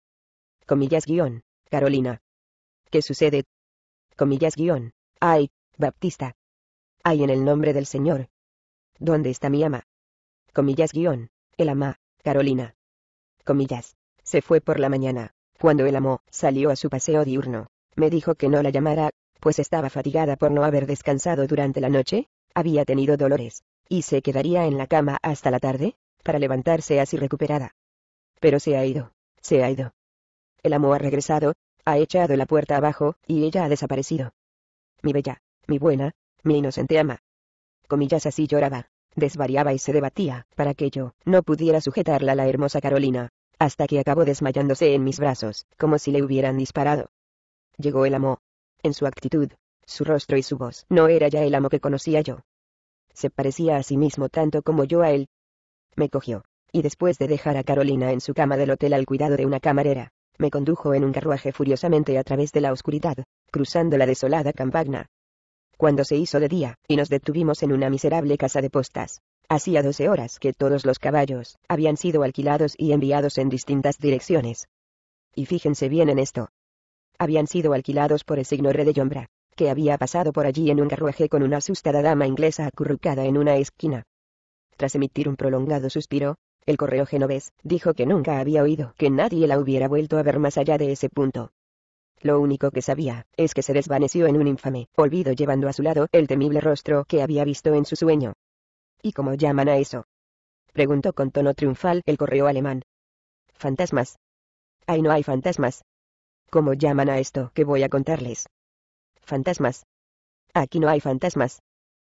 Comillas guión, Carolina. ¿Qué sucede? Comillas guión, ay, Baptista. Ay en el nombre del Señor. ¿Dónde está mi ama? Comillas guión, el ama, Carolina. Comillas. Se fue por la mañana, cuando el amo salió a su paseo diurno. Me dijo que no la llamara, pues estaba fatigada por no haber descansado durante la noche, había tenido dolores, y se quedaría en la cama hasta la tarde, para levantarse así recuperada. Pero se ha ido, se ha ido. El amo ha regresado, ha echado la puerta abajo, y ella ha desaparecido. Mi bella, mi buena, mi inocente ama. Comillas así lloraba, desvariaba y se debatía, para que yo no pudiera sujetarla a la hermosa Carolina, hasta que acabó desmayándose en mis brazos, como si le hubieran disparado. Llegó el amo. En su actitud, su rostro y su voz no era ya el amo que conocía yo. Se parecía a sí mismo tanto como yo a él. Me cogió, y después de dejar a Carolina en su cama del hotel al cuidado de una camarera, me condujo en un carruaje furiosamente a través de la oscuridad, cruzando la desolada campagna. Cuando se hizo de día, y nos detuvimos en una miserable casa de postas, hacía doce horas que todos los caballos habían sido alquilados y enviados en distintas direcciones. Y fíjense bien en esto. Habían sido alquilados por el signo Re de que había pasado por allí en un carruaje con una asustada dama inglesa acurrucada en una esquina. Tras emitir un prolongado suspiro, el correo genovés dijo que nunca había oído que nadie la hubiera vuelto a ver más allá de ese punto. Lo único que sabía es que se desvaneció en un infame olvido llevando a su lado el temible rostro que había visto en su sueño. ¿Y cómo llaman a eso? preguntó con tono triunfal el correo alemán. Fantasmas. Ay, no hay fantasmas. ¿Cómo llaman a esto que voy a contarles? Fantasmas. Aquí no hay fantasmas.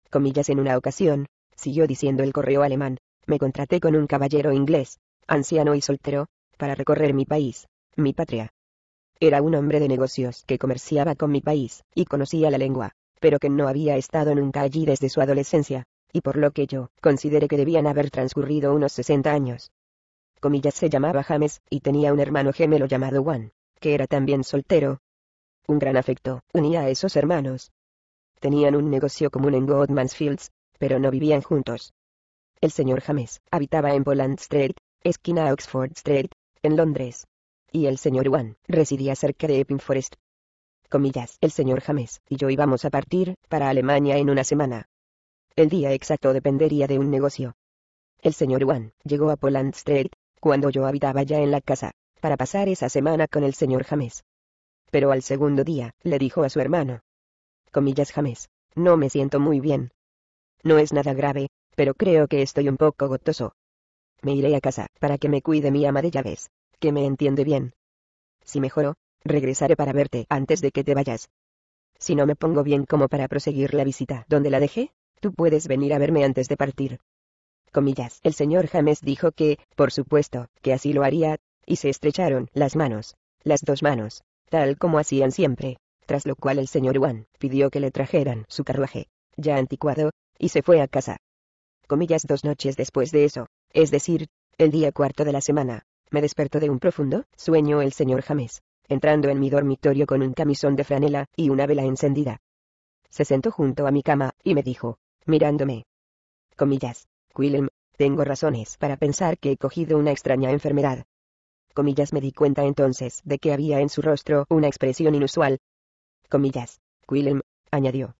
Comillas en una ocasión, siguió diciendo el correo alemán, me contraté con un caballero inglés, anciano y soltero, para recorrer mi país, mi patria. Era un hombre de negocios que comerciaba con mi país, y conocía la lengua, pero que no había estado nunca allí desde su adolescencia, y por lo que yo consideré que debían haber transcurrido unos 60 años. Comillas se llamaba James, y tenía un hermano gemelo llamado Juan, que era también soltero, un gran afecto unía a esos hermanos. Tenían un negocio común en Godman's Fields, pero no vivían juntos. El señor James habitaba en Poland Street, esquina Oxford Street, en Londres. Y el señor Wan residía cerca de Epping Forest. Comillas, el señor James y yo íbamos a partir para Alemania en una semana. El día exacto dependería de un negocio. El señor Wan llegó a Poland Street, cuando yo habitaba ya en la casa, para pasar esa semana con el señor James pero al segundo día, le dijo a su hermano. Comillas James. No me siento muy bien. No es nada grave, pero creo que estoy un poco gotoso. Me iré a casa para que me cuide mi ama de llaves, que me entiende bien. Si mejoro, regresaré para verte antes de que te vayas. Si no me pongo bien como para proseguir la visita donde la dejé, tú puedes venir a verme antes de partir. Comillas. El señor James dijo que, por supuesto, que así lo haría, y se estrecharon las manos, las dos manos tal como hacían siempre, tras lo cual el señor Juan pidió que le trajeran su carruaje, ya anticuado, y se fue a casa. Comillas dos noches después de eso, es decir, el día cuarto de la semana, me despertó de un profundo sueño el señor James, entrando en mi dormitorio con un camisón de franela y una vela encendida. Se sentó junto a mi cama, y me dijo, mirándome. Comillas, Willem, tengo razones para pensar que he cogido una extraña enfermedad, Comillas me di cuenta entonces de que había en su rostro una expresión inusual. Comillas. Quillem, añadió.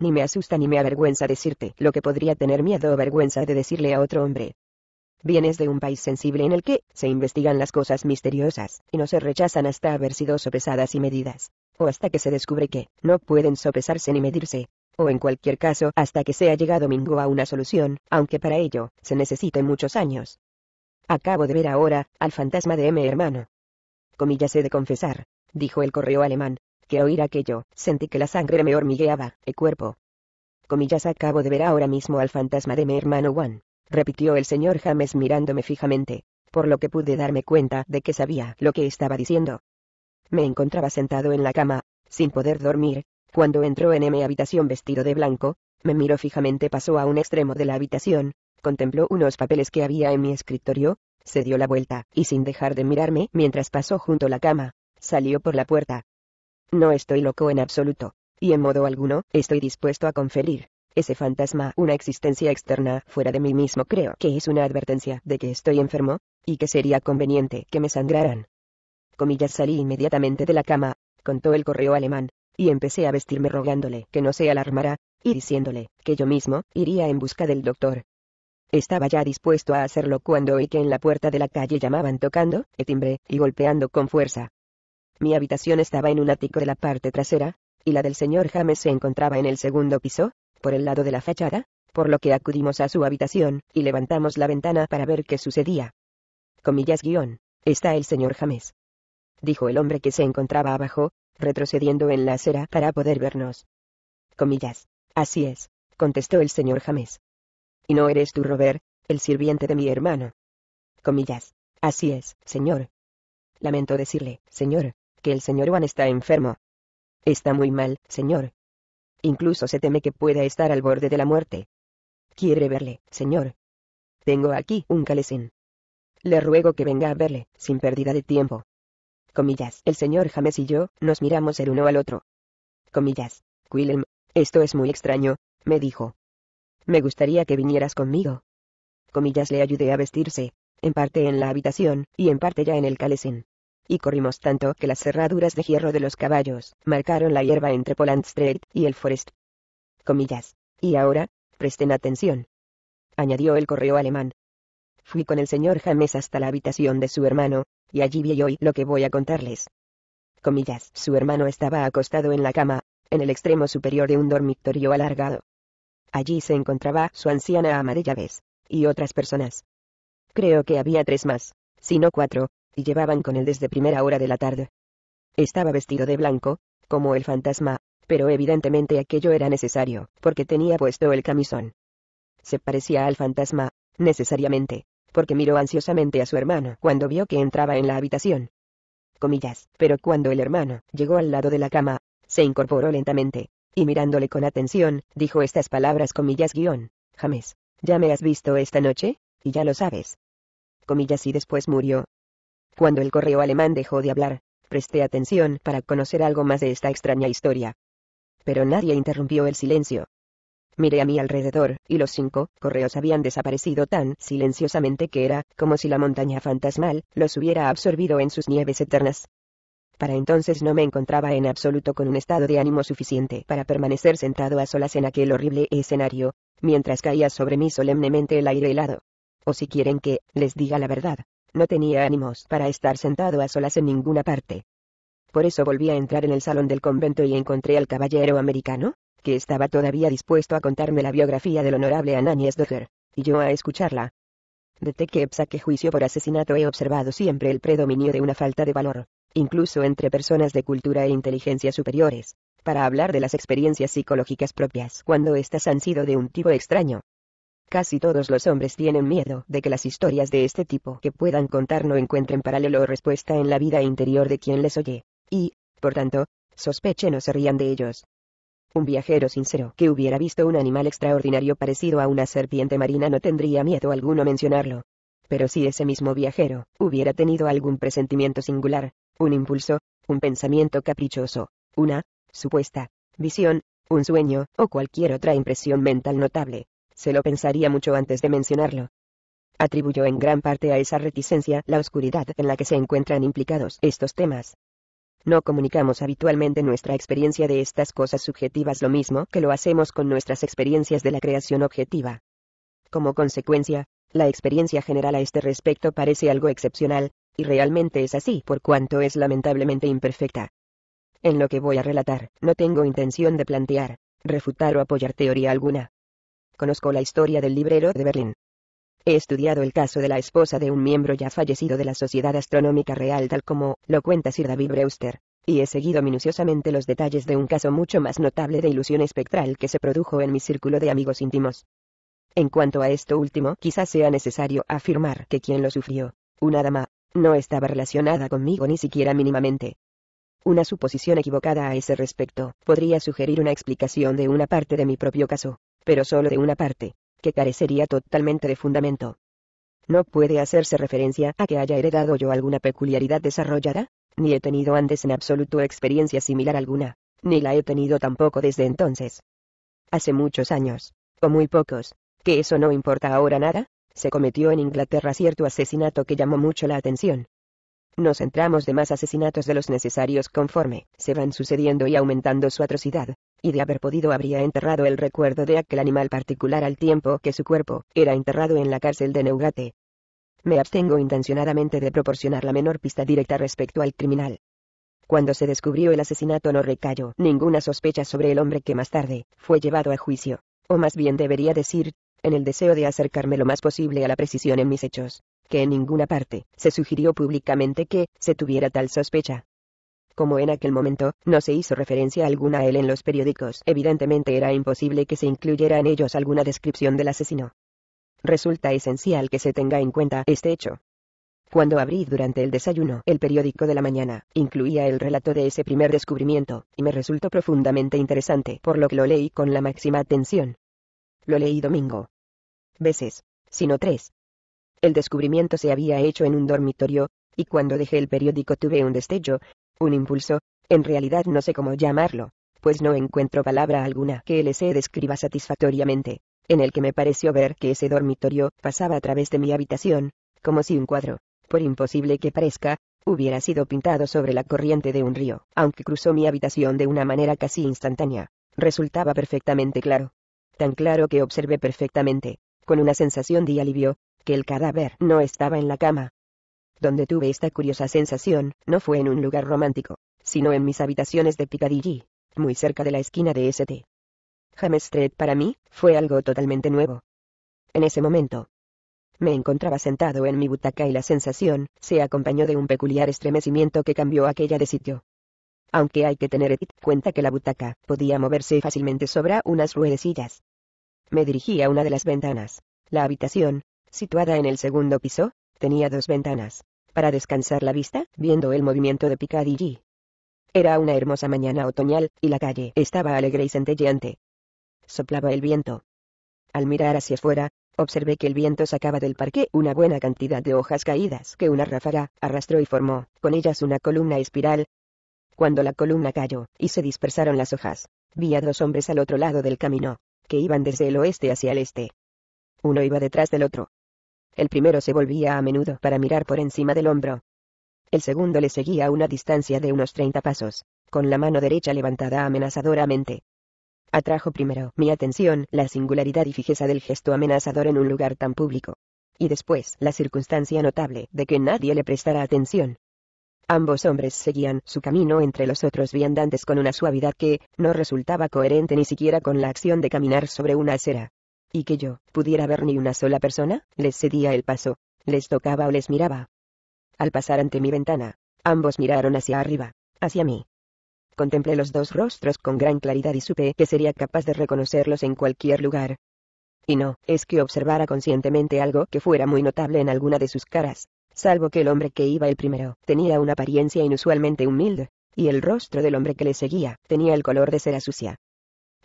Ni me asusta ni me avergüenza decirte lo que podría tener miedo o vergüenza de decirle a otro hombre. Vienes de un país sensible en el que se investigan las cosas misteriosas, y no se rechazan hasta haber sido sopesadas y medidas, o hasta que se descubre que no pueden sopesarse ni medirse, o en cualquier caso hasta que se ha llegado Mingo a una solución, aunque para ello se necesiten muchos años. Acabo de ver ahora, al fantasma de mi hermano. Comillas he de confesar, dijo el correo alemán, que oír aquello, sentí que la sangre me hormigueaba, el cuerpo. Comillas acabo de ver ahora mismo al fantasma de mi hermano Juan, repitió el señor James mirándome fijamente, por lo que pude darme cuenta de que sabía lo que estaba diciendo. Me encontraba sentado en la cama, sin poder dormir, cuando entró en mi habitación vestido de blanco, me miró fijamente pasó a un extremo de la habitación, contempló unos papeles que había en mi escritorio, se dio la vuelta, y sin dejar de mirarme mientras pasó junto a la cama, salió por la puerta. No estoy loco en absoluto, y en modo alguno, estoy dispuesto a conferir, ese fantasma una existencia externa fuera de mí mismo creo que es una advertencia de que estoy enfermo, y que sería conveniente que me sangraran. Comillas salí inmediatamente de la cama, contó el correo alemán, y empecé a vestirme rogándole que no se alarmara, y diciéndole que yo mismo iría en busca del doctor. Estaba ya dispuesto a hacerlo cuando oí que en la puerta de la calle llamaban tocando, el timbre, y golpeando con fuerza. Mi habitación estaba en un ático de la parte trasera, y la del señor James se encontraba en el segundo piso, por el lado de la fachada, por lo que acudimos a su habitación, y levantamos la ventana para ver qué sucedía. Comillas guión. Está el señor James. Dijo el hombre que se encontraba abajo, retrocediendo en la acera para poder vernos. Comillas. Así es, contestó el señor James. Y no eres tú, Robert, el sirviente de mi hermano. Comillas. Así es, señor. Lamento decirle, señor, que el señor Juan está enfermo. Está muy mal, señor. Incluso se teme que pueda estar al borde de la muerte. Quiere verle, señor. Tengo aquí un calesín. Le ruego que venga a verle, sin pérdida de tiempo. Comillas. El señor James y yo, nos miramos el uno al otro. Comillas. Willem, esto es muy extraño, me dijo. Me gustaría que vinieras conmigo. Comillas le ayudé a vestirse, en parte en la habitación, y en parte ya en el calesín. Y corrimos tanto que las cerraduras de hierro de los caballos marcaron la hierba entre Poland Street y el Forest. Comillas. Y ahora, presten atención. Añadió el correo alemán. Fui con el señor James hasta la habitación de su hermano, y allí vi hoy lo que voy a contarles. Comillas. Su hermano estaba acostado en la cama, en el extremo superior de un dormitorio alargado. Allí se encontraba su anciana ama de llaves, y otras personas. Creo que había tres más, si no cuatro, y llevaban con él desde primera hora de la tarde. Estaba vestido de blanco, como el fantasma, pero evidentemente aquello era necesario, porque tenía puesto el camisón. Se parecía al fantasma, necesariamente, porque miró ansiosamente a su hermano cuando vio que entraba en la habitación. Comillas, pero cuando el hermano llegó al lado de la cama, se incorporó lentamente, y mirándole con atención, dijo estas palabras comillas guión. James, ¿ya me has visto esta noche? Y ya lo sabes. Comillas y después murió. Cuando el correo alemán dejó de hablar, presté atención para conocer algo más de esta extraña historia. Pero nadie interrumpió el silencio. Miré a mi alrededor, y los cinco correos habían desaparecido tan silenciosamente que era como si la montaña fantasmal los hubiera absorbido en sus nieves eternas. Para entonces no me encontraba en absoluto con un estado de ánimo suficiente para permanecer sentado a solas en aquel horrible escenario, mientras caía sobre mí solemnemente el aire helado. O si quieren que, les diga la verdad, no tenía ánimos para estar sentado a solas en ninguna parte. Por eso volví a entrar en el salón del convento y encontré al caballero americano, que estaba todavía dispuesto a contarme la biografía del honorable Ananias Docker, y yo a escucharla. que que juicio por asesinato he observado siempre el predominio de una falta de valor, incluso entre personas de cultura e inteligencia superiores, para hablar de las experiencias psicológicas propias cuando éstas han sido de un tipo extraño. Casi todos los hombres tienen miedo de que las historias de este tipo que puedan contar no encuentren paralelo o respuesta en la vida interior de quien les oye, y, por tanto, sospechen o se rían de ellos. Un viajero sincero que hubiera visto un animal extraordinario parecido a una serpiente marina no tendría miedo alguno mencionarlo, pero si ese mismo viajero hubiera tenido algún presentimiento singular, un impulso, un pensamiento caprichoso, una, supuesta, visión, un sueño, o cualquier otra impresión mental notable, se lo pensaría mucho antes de mencionarlo. Atribuyó en gran parte a esa reticencia la oscuridad en la que se encuentran implicados estos temas. No comunicamos habitualmente nuestra experiencia de estas cosas subjetivas lo mismo que lo hacemos con nuestras experiencias de la creación objetiva. Como consecuencia, la experiencia general a este respecto parece algo excepcional, y realmente es así por cuanto es lamentablemente imperfecta. En lo que voy a relatar, no tengo intención de plantear, refutar o apoyar teoría alguna. Conozco la historia del librero de Berlín. He estudiado el caso de la esposa de un miembro ya fallecido de la Sociedad Astronómica Real tal como lo cuenta Sir David Brewster, y he seguido minuciosamente los detalles de un caso mucho más notable de ilusión espectral que se produjo en mi círculo de amigos íntimos. En cuanto a esto último, quizás sea necesario afirmar que quien lo sufrió, una dama, no estaba relacionada conmigo ni siquiera mínimamente. Una suposición equivocada a ese respecto podría sugerir una explicación de una parte de mi propio caso, pero solo de una parte, que carecería totalmente de fundamento. ¿No puede hacerse referencia a que haya heredado yo alguna peculiaridad desarrollada? Ni he tenido antes en absoluto experiencia similar alguna, ni la he tenido tampoco desde entonces. Hace muchos años, o muy pocos, que eso no importa ahora nada, se cometió en Inglaterra cierto asesinato que llamó mucho la atención. Nos centramos de más asesinatos de los necesarios conforme se van sucediendo y aumentando su atrocidad, y de haber podido habría enterrado el recuerdo de aquel animal particular al tiempo que su cuerpo era enterrado en la cárcel de Neugate. Me abstengo intencionadamente de proporcionar la menor pista directa respecto al criminal. Cuando se descubrió el asesinato no recayó ninguna sospecha sobre el hombre que más tarde fue llevado a juicio, o más bien debería decir, en el deseo de acercarme lo más posible a la precisión en mis hechos, que en ninguna parte se sugirió públicamente que se tuviera tal sospecha. Como en aquel momento, no se hizo referencia alguna a él en los periódicos, evidentemente era imposible que se incluyera en ellos alguna descripción del asesino. Resulta esencial que se tenga en cuenta este hecho. Cuando abrí durante el desayuno el periódico de la mañana, incluía el relato de ese primer descubrimiento, y me resultó profundamente interesante, por lo que lo leí con la máxima atención. Lo leí domingo, veces, sino tres. El descubrimiento se había hecho en un dormitorio, y cuando dejé el periódico tuve un destello, un impulso, en realidad no sé cómo llamarlo, pues no encuentro palabra alguna que LC describa satisfactoriamente, en el que me pareció ver que ese dormitorio pasaba a través de mi habitación, como si un cuadro, por imposible que parezca, hubiera sido pintado sobre la corriente de un río, aunque cruzó mi habitación de una manera casi instantánea, resultaba perfectamente claro. Tan claro que observé perfectamente, con una sensación de alivio, que el cadáver no estaba en la cama. Donde tuve esta curiosa sensación, no fue en un lugar romántico, sino en mis habitaciones de Piccadilly, muy cerca de la esquina de St. James Street para mí, fue algo totalmente nuevo. En ese momento, me encontraba sentado en mi butaca y la sensación se acompañó de un peculiar estremecimiento que cambió aquella de sitio. Aunque hay que tener en cuenta que la butaca podía moverse fácilmente sobre unas ruedecillas. Me dirigí a una de las ventanas. La habitación, situada en el segundo piso, tenía dos ventanas. Para descansar la vista, viendo el movimiento de Picadilly. Era una hermosa mañana otoñal, y la calle estaba alegre y centelleante. Soplaba el viento. Al mirar hacia afuera, observé que el viento sacaba del parque una buena cantidad de hojas caídas que una ráfaga arrastró y formó, con ellas una columna espiral. Cuando la columna cayó, y se dispersaron las hojas, vi a dos hombres al otro lado del camino, que iban desde el oeste hacia el este. Uno iba detrás del otro. El primero se volvía a menudo para mirar por encima del hombro. El segundo le seguía a una distancia de unos treinta pasos, con la mano derecha levantada amenazadoramente. Atrajo primero mi atención la singularidad y fijeza del gesto amenazador en un lugar tan público. Y después la circunstancia notable de que nadie le prestara atención, Ambos hombres seguían su camino entre los otros viandantes con una suavidad que, no resultaba coherente ni siquiera con la acción de caminar sobre una acera. Y que yo, pudiera ver ni una sola persona, les cedía el paso, les tocaba o les miraba. Al pasar ante mi ventana, ambos miraron hacia arriba, hacia mí. Contemplé los dos rostros con gran claridad y supe que sería capaz de reconocerlos en cualquier lugar. Y no, es que observara conscientemente algo que fuera muy notable en alguna de sus caras, salvo que el hombre que iba el primero tenía una apariencia inusualmente humilde, y el rostro del hombre que le seguía tenía el color de cera sucia.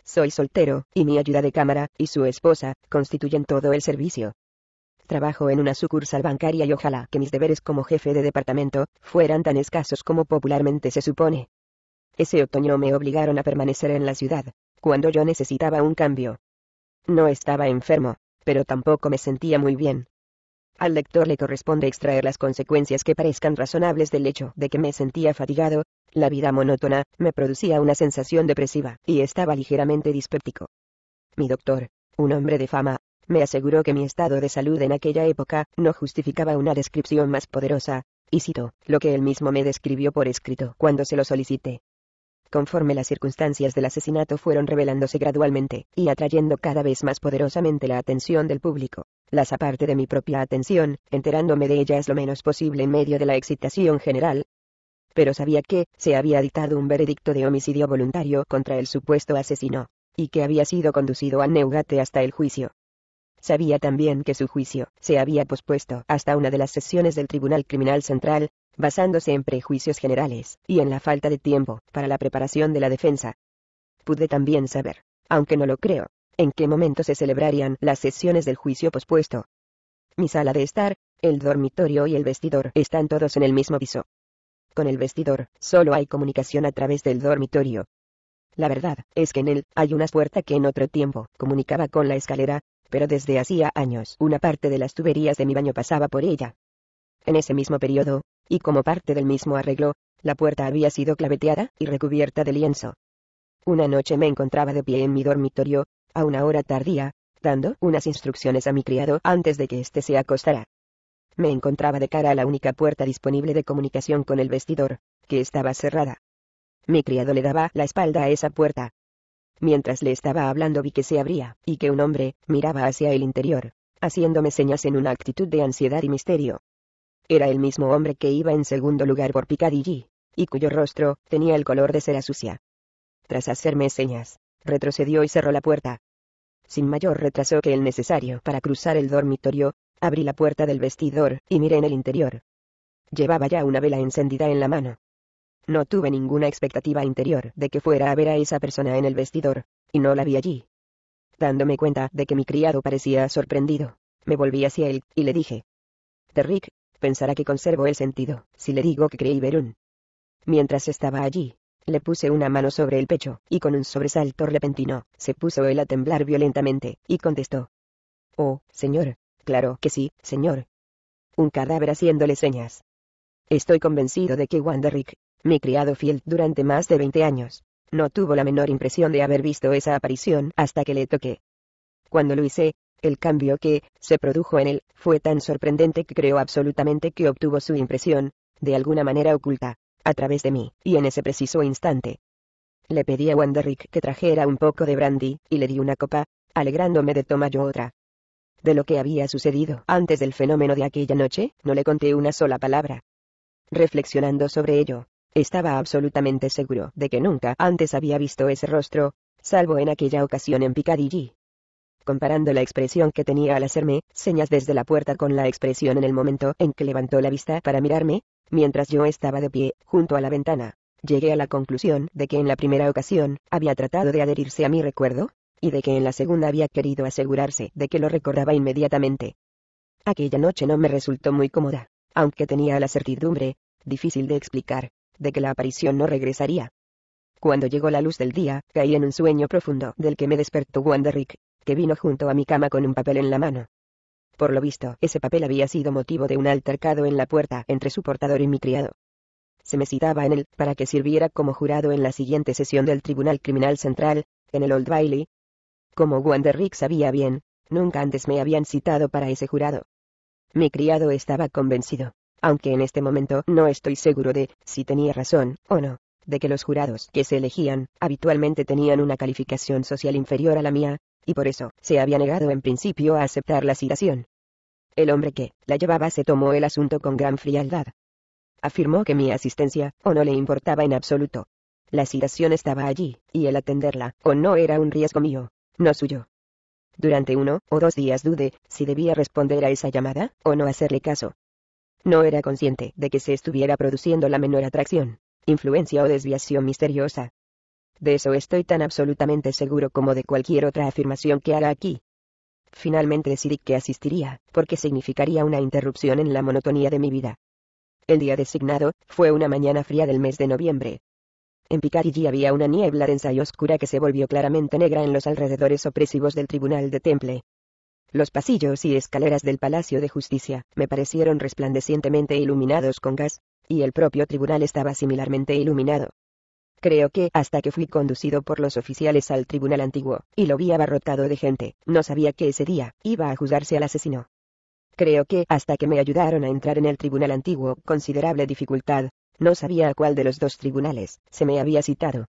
Soy soltero, y mi ayuda de cámara, y su esposa, constituyen todo el servicio. Trabajo en una sucursal bancaria y ojalá que mis deberes como jefe de departamento fueran tan escasos como popularmente se supone. Ese otoño me obligaron a permanecer en la ciudad, cuando yo necesitaba un cambio. No estaba enfermo, pero tampoco me sentía muy bien, al lector le corresponde extraer las consecuencias que parezcan razonables del hecho de que me sentía fatigado, la vida monótona, me producía una sensación depresiva, y estaba ligeramente dispéptico. Mi doctor, un hombre de fama, me aseguró que mi estado de salud en aquella época no justificaba una descripción más poderosa, y cito, lo que él mismo me describió por escrito cuando se lo solicité. Conforme las circunstancias del asesinato fueron revelándose gradualmente, y atrayendo cada vez más poderosamente la atención del público, las aparte de mi propia atención, enterándome de ellas lo menos posible en medio de la excitación general. Pero sabía que, se había dictado un veredicto de homicidio voluntario contra el supuesto asesino, y que había sido conducido a Neugate hasta el juicio. Sabía también que su juicio se había pospuesto hasta una de las sesiones del Tribunal Criminal Central, basándose en prejuicios generales y en la falta de tiempo para la preparación de la defensa. Pude también saber, aunque no lo creo, en qué momento se celebrarían las sesiones del juicio pospuesto. Mi sala de estar, el dormitorio y el vestidor están todos en el mismo piso. Con el vestidor, solo hay comunicación a través del dormitorio. La verdad, es que en él, hay una puerta que en otro tiempo, comunicaba con la escalera, pero desde hacía años una parte de las tuberías de mi baño pasaba por ella. En ese mismo periodo, y como parte del mismo arreglo, la puerta había sido claveteada y recubierta de lienzo. Una noche me encontraba de pie en mi dormitorio, a una hora tardía, dando unas instrucciones a mi criado antes de que éste se acostara. Me encontraba de cara a la única puerta disponible de comunicación con el vestidor, que estaba cerrada. Mi criado le daba la espalda a esa puerta. Mientras le estaba hablando vi que se abría, y que un hombre, miraba hacia el interior, haciéndome señas en una actitud de ansiedad y misterio. Era el mismo hombre que iba en segundo lugar por Picadilly, y cuyo rostro, tenía el color de cera sucia. Tras hacerme señas, retrocedió y cerró la puerta. Sin mayor retraso que el necesario para cruzar el dormitorio, abrí la puerta del vestidor, y miré en el interior. Llevaba ya una vela encendida en la mano. No tuve ninguna expectativa interior de que fuera a ver a esa persona en el vestidor, y no la vi allí. Dándome cuenta de que mi criado parecía sorprendido, me volví hacia él, y le dije. Derrick, pensará que conservo el sentido, si le digo que creí ver un. Mientras estaba allí, le puse una mano sobre el pecho, y con un sobresalto repentino, se puso él a temblar violentamente, y contestó. Oh, señor. Claro que sí, señor. Un cadáver haciéndole señas. Estoy convencido de que Wanderick, mi criado fiel durante más de 20 años, no tuvo la menor impresión de haber visto esa aparición hasta que le toqué. Cuando lo hice, el cambio que se produjo en él fue tan sorprendente que creo absolutamente que obtuvo su impresión, de alguna manera oculta, a través de mí, y en ese preciso instante. Le pedí a Wanderrick que trajera un poco de brandy, y le di una copa, alegrándome de tomar yo otra. De lo que había sucedido antes del fenómeno de aquella noche, no le conté una sola palabra. Reflexionando sobre ello, estaba absolutamente seguro de que nunca antes había visto ese rostro, salvo en aquella ocasión en Picadilly comparando la expresión que tenía al hacerme señas desde la puerta con la expresión en el momento en que levantó la vista para mirarme, mientras yo estaba de pie, junto a la ventana. Llegué a la conclusión de que en la primera ocasión, había tratado de adherirse a mi recuerdo, y de que en la segunda había querido asegurarse de que lo recordaba inmediatamente. Aquella noche no me resultó muy cómoda, aunque tenía la certidumbre, difícil de explicar, de que la aparición no regresaría. Cuando llegó la luz del día, caí en un sueño profundo del que me despertó Wanderick, que vino junto a mi cama con un papel en la mano. Por lo visto, ese papel había sido motivo de un altercado en la puerta entre su portador y mi criado. Se me citaba en él para que sirviera como jurado en la siguiente sesión del Tribunal Criminal Central, en el Old Bailey. Como Wanderrick sabía bien, nunca antes me habían citado para ese jurado. Mi criado estaba convencido, aunque en este momento no estoy seguro de si tenía razón o no, de que los jurados que se elegían habitualmente tenían una calificación social inferior a la mía, y por eso, se había negado en principio a aceptar la citación. El hombre que la llevaba se tomó el asunto con gran frialdad. Afirmó que mi asistencia, o no le importaba en absoluto. La citación estaba allí, y el atenderla, o no era un riesgo mío, no suyo. Durante uno o dos días dudé si debía responder a esa llamada, o no hacerle caso. No era consciente de que se estuviera produciendo la menor atracción, influencia o desviación misteriosa, de eso estoy tan absolutamente seguro como de cualquier otra afirmación que haga aquí. Finalmente decidí que asistiría, porque significaría una interrupción en la monotonía de mi vida. El día designado, fue una mañana fría del mes de noviembre. En Picadilly había una niebla densa y oscura que se volvió claramente negra en los alrededores opresivos del tribunal de Temple. Los pasillos y escaleras del Palacio de Justicia me parecieron resplandecientemente iluminados con gas, y el propio tribunal estaba similarmente iluminado. Creo que hasta que fui conducido por los oficiales al tribunal antiguo, y lo vi abarrotado de gente, no sabía que ese día, iba a juzgarse al asesino. Creo que hasta que me ayudaron a entrar en el tribunal antiguo, considerable dificultad, no sabía a cuál de los dos tribunales, se me había citado.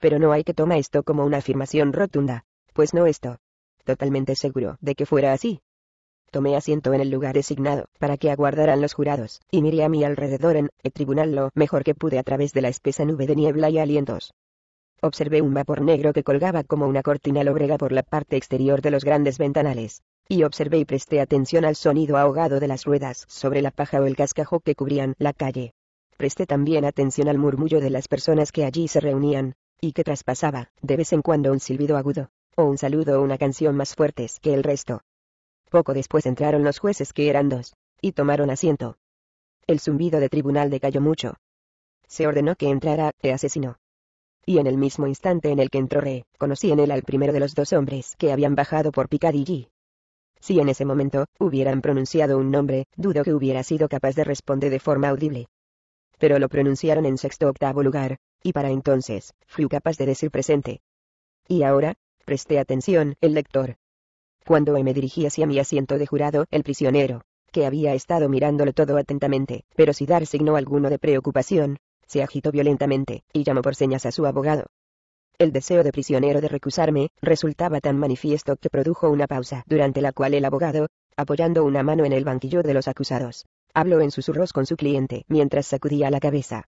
Pero no hay que tomar esto como una afirmación rotunda, pues no esto. Totalmente seguro de que fuera así, Tomé asiento en el lugar designado, para que aguardaran los jurados, y miré a mi alrededor en el tribunal lo mejor que pude a través de la espesa nube de niebla y alientos. Observé un vapor negro que colgaba como una cortina lóbrega por la parte exterior de los grandes ventanales y observé y presté atención al sonido ahogado de las ruedas sobre la paja o el cascajo que cubrían la calle. Presté también atención al murmullo de las personas que allí se reunían, y que traspasaba, de vez en cuando, un silbido agudo, o un saludo o una canción más fuertes que el resto. Poco después entraron los jueces que eran dos, y tomaron asiento. El zumbido de tribunal decayó mucho. Se ordenó que entrara, el asesinó. Y en el mismo instante en el que entró Re, conocí en él al primero de los dos hombres que habían bajado por Picadilly. Si en ese momento hubieran pronunciado un nombre, dudo que hubiera sido capaz de responder de forma audible. Pero lo pronunciaron en sexto octavo lugar, y para entonces, fui capaz de decir presente. Y ahora, preste atención, el lector, cuando me dirigí hacia mi asiento de jurado, el prisionero, que había estado mirándolo todo atentamente, pero sin dar signo alguno de preocupación, se agitó violentamente, y llamó por señas a su abogado. El deseo de prisionero de recusarme, resultaba tan manifiesto que produjo una pausa, durante la cual el abogado, apoyando una mano en el banquillo de los acusados, habló en susurros con su cliente, mientras sacudía la cabeza.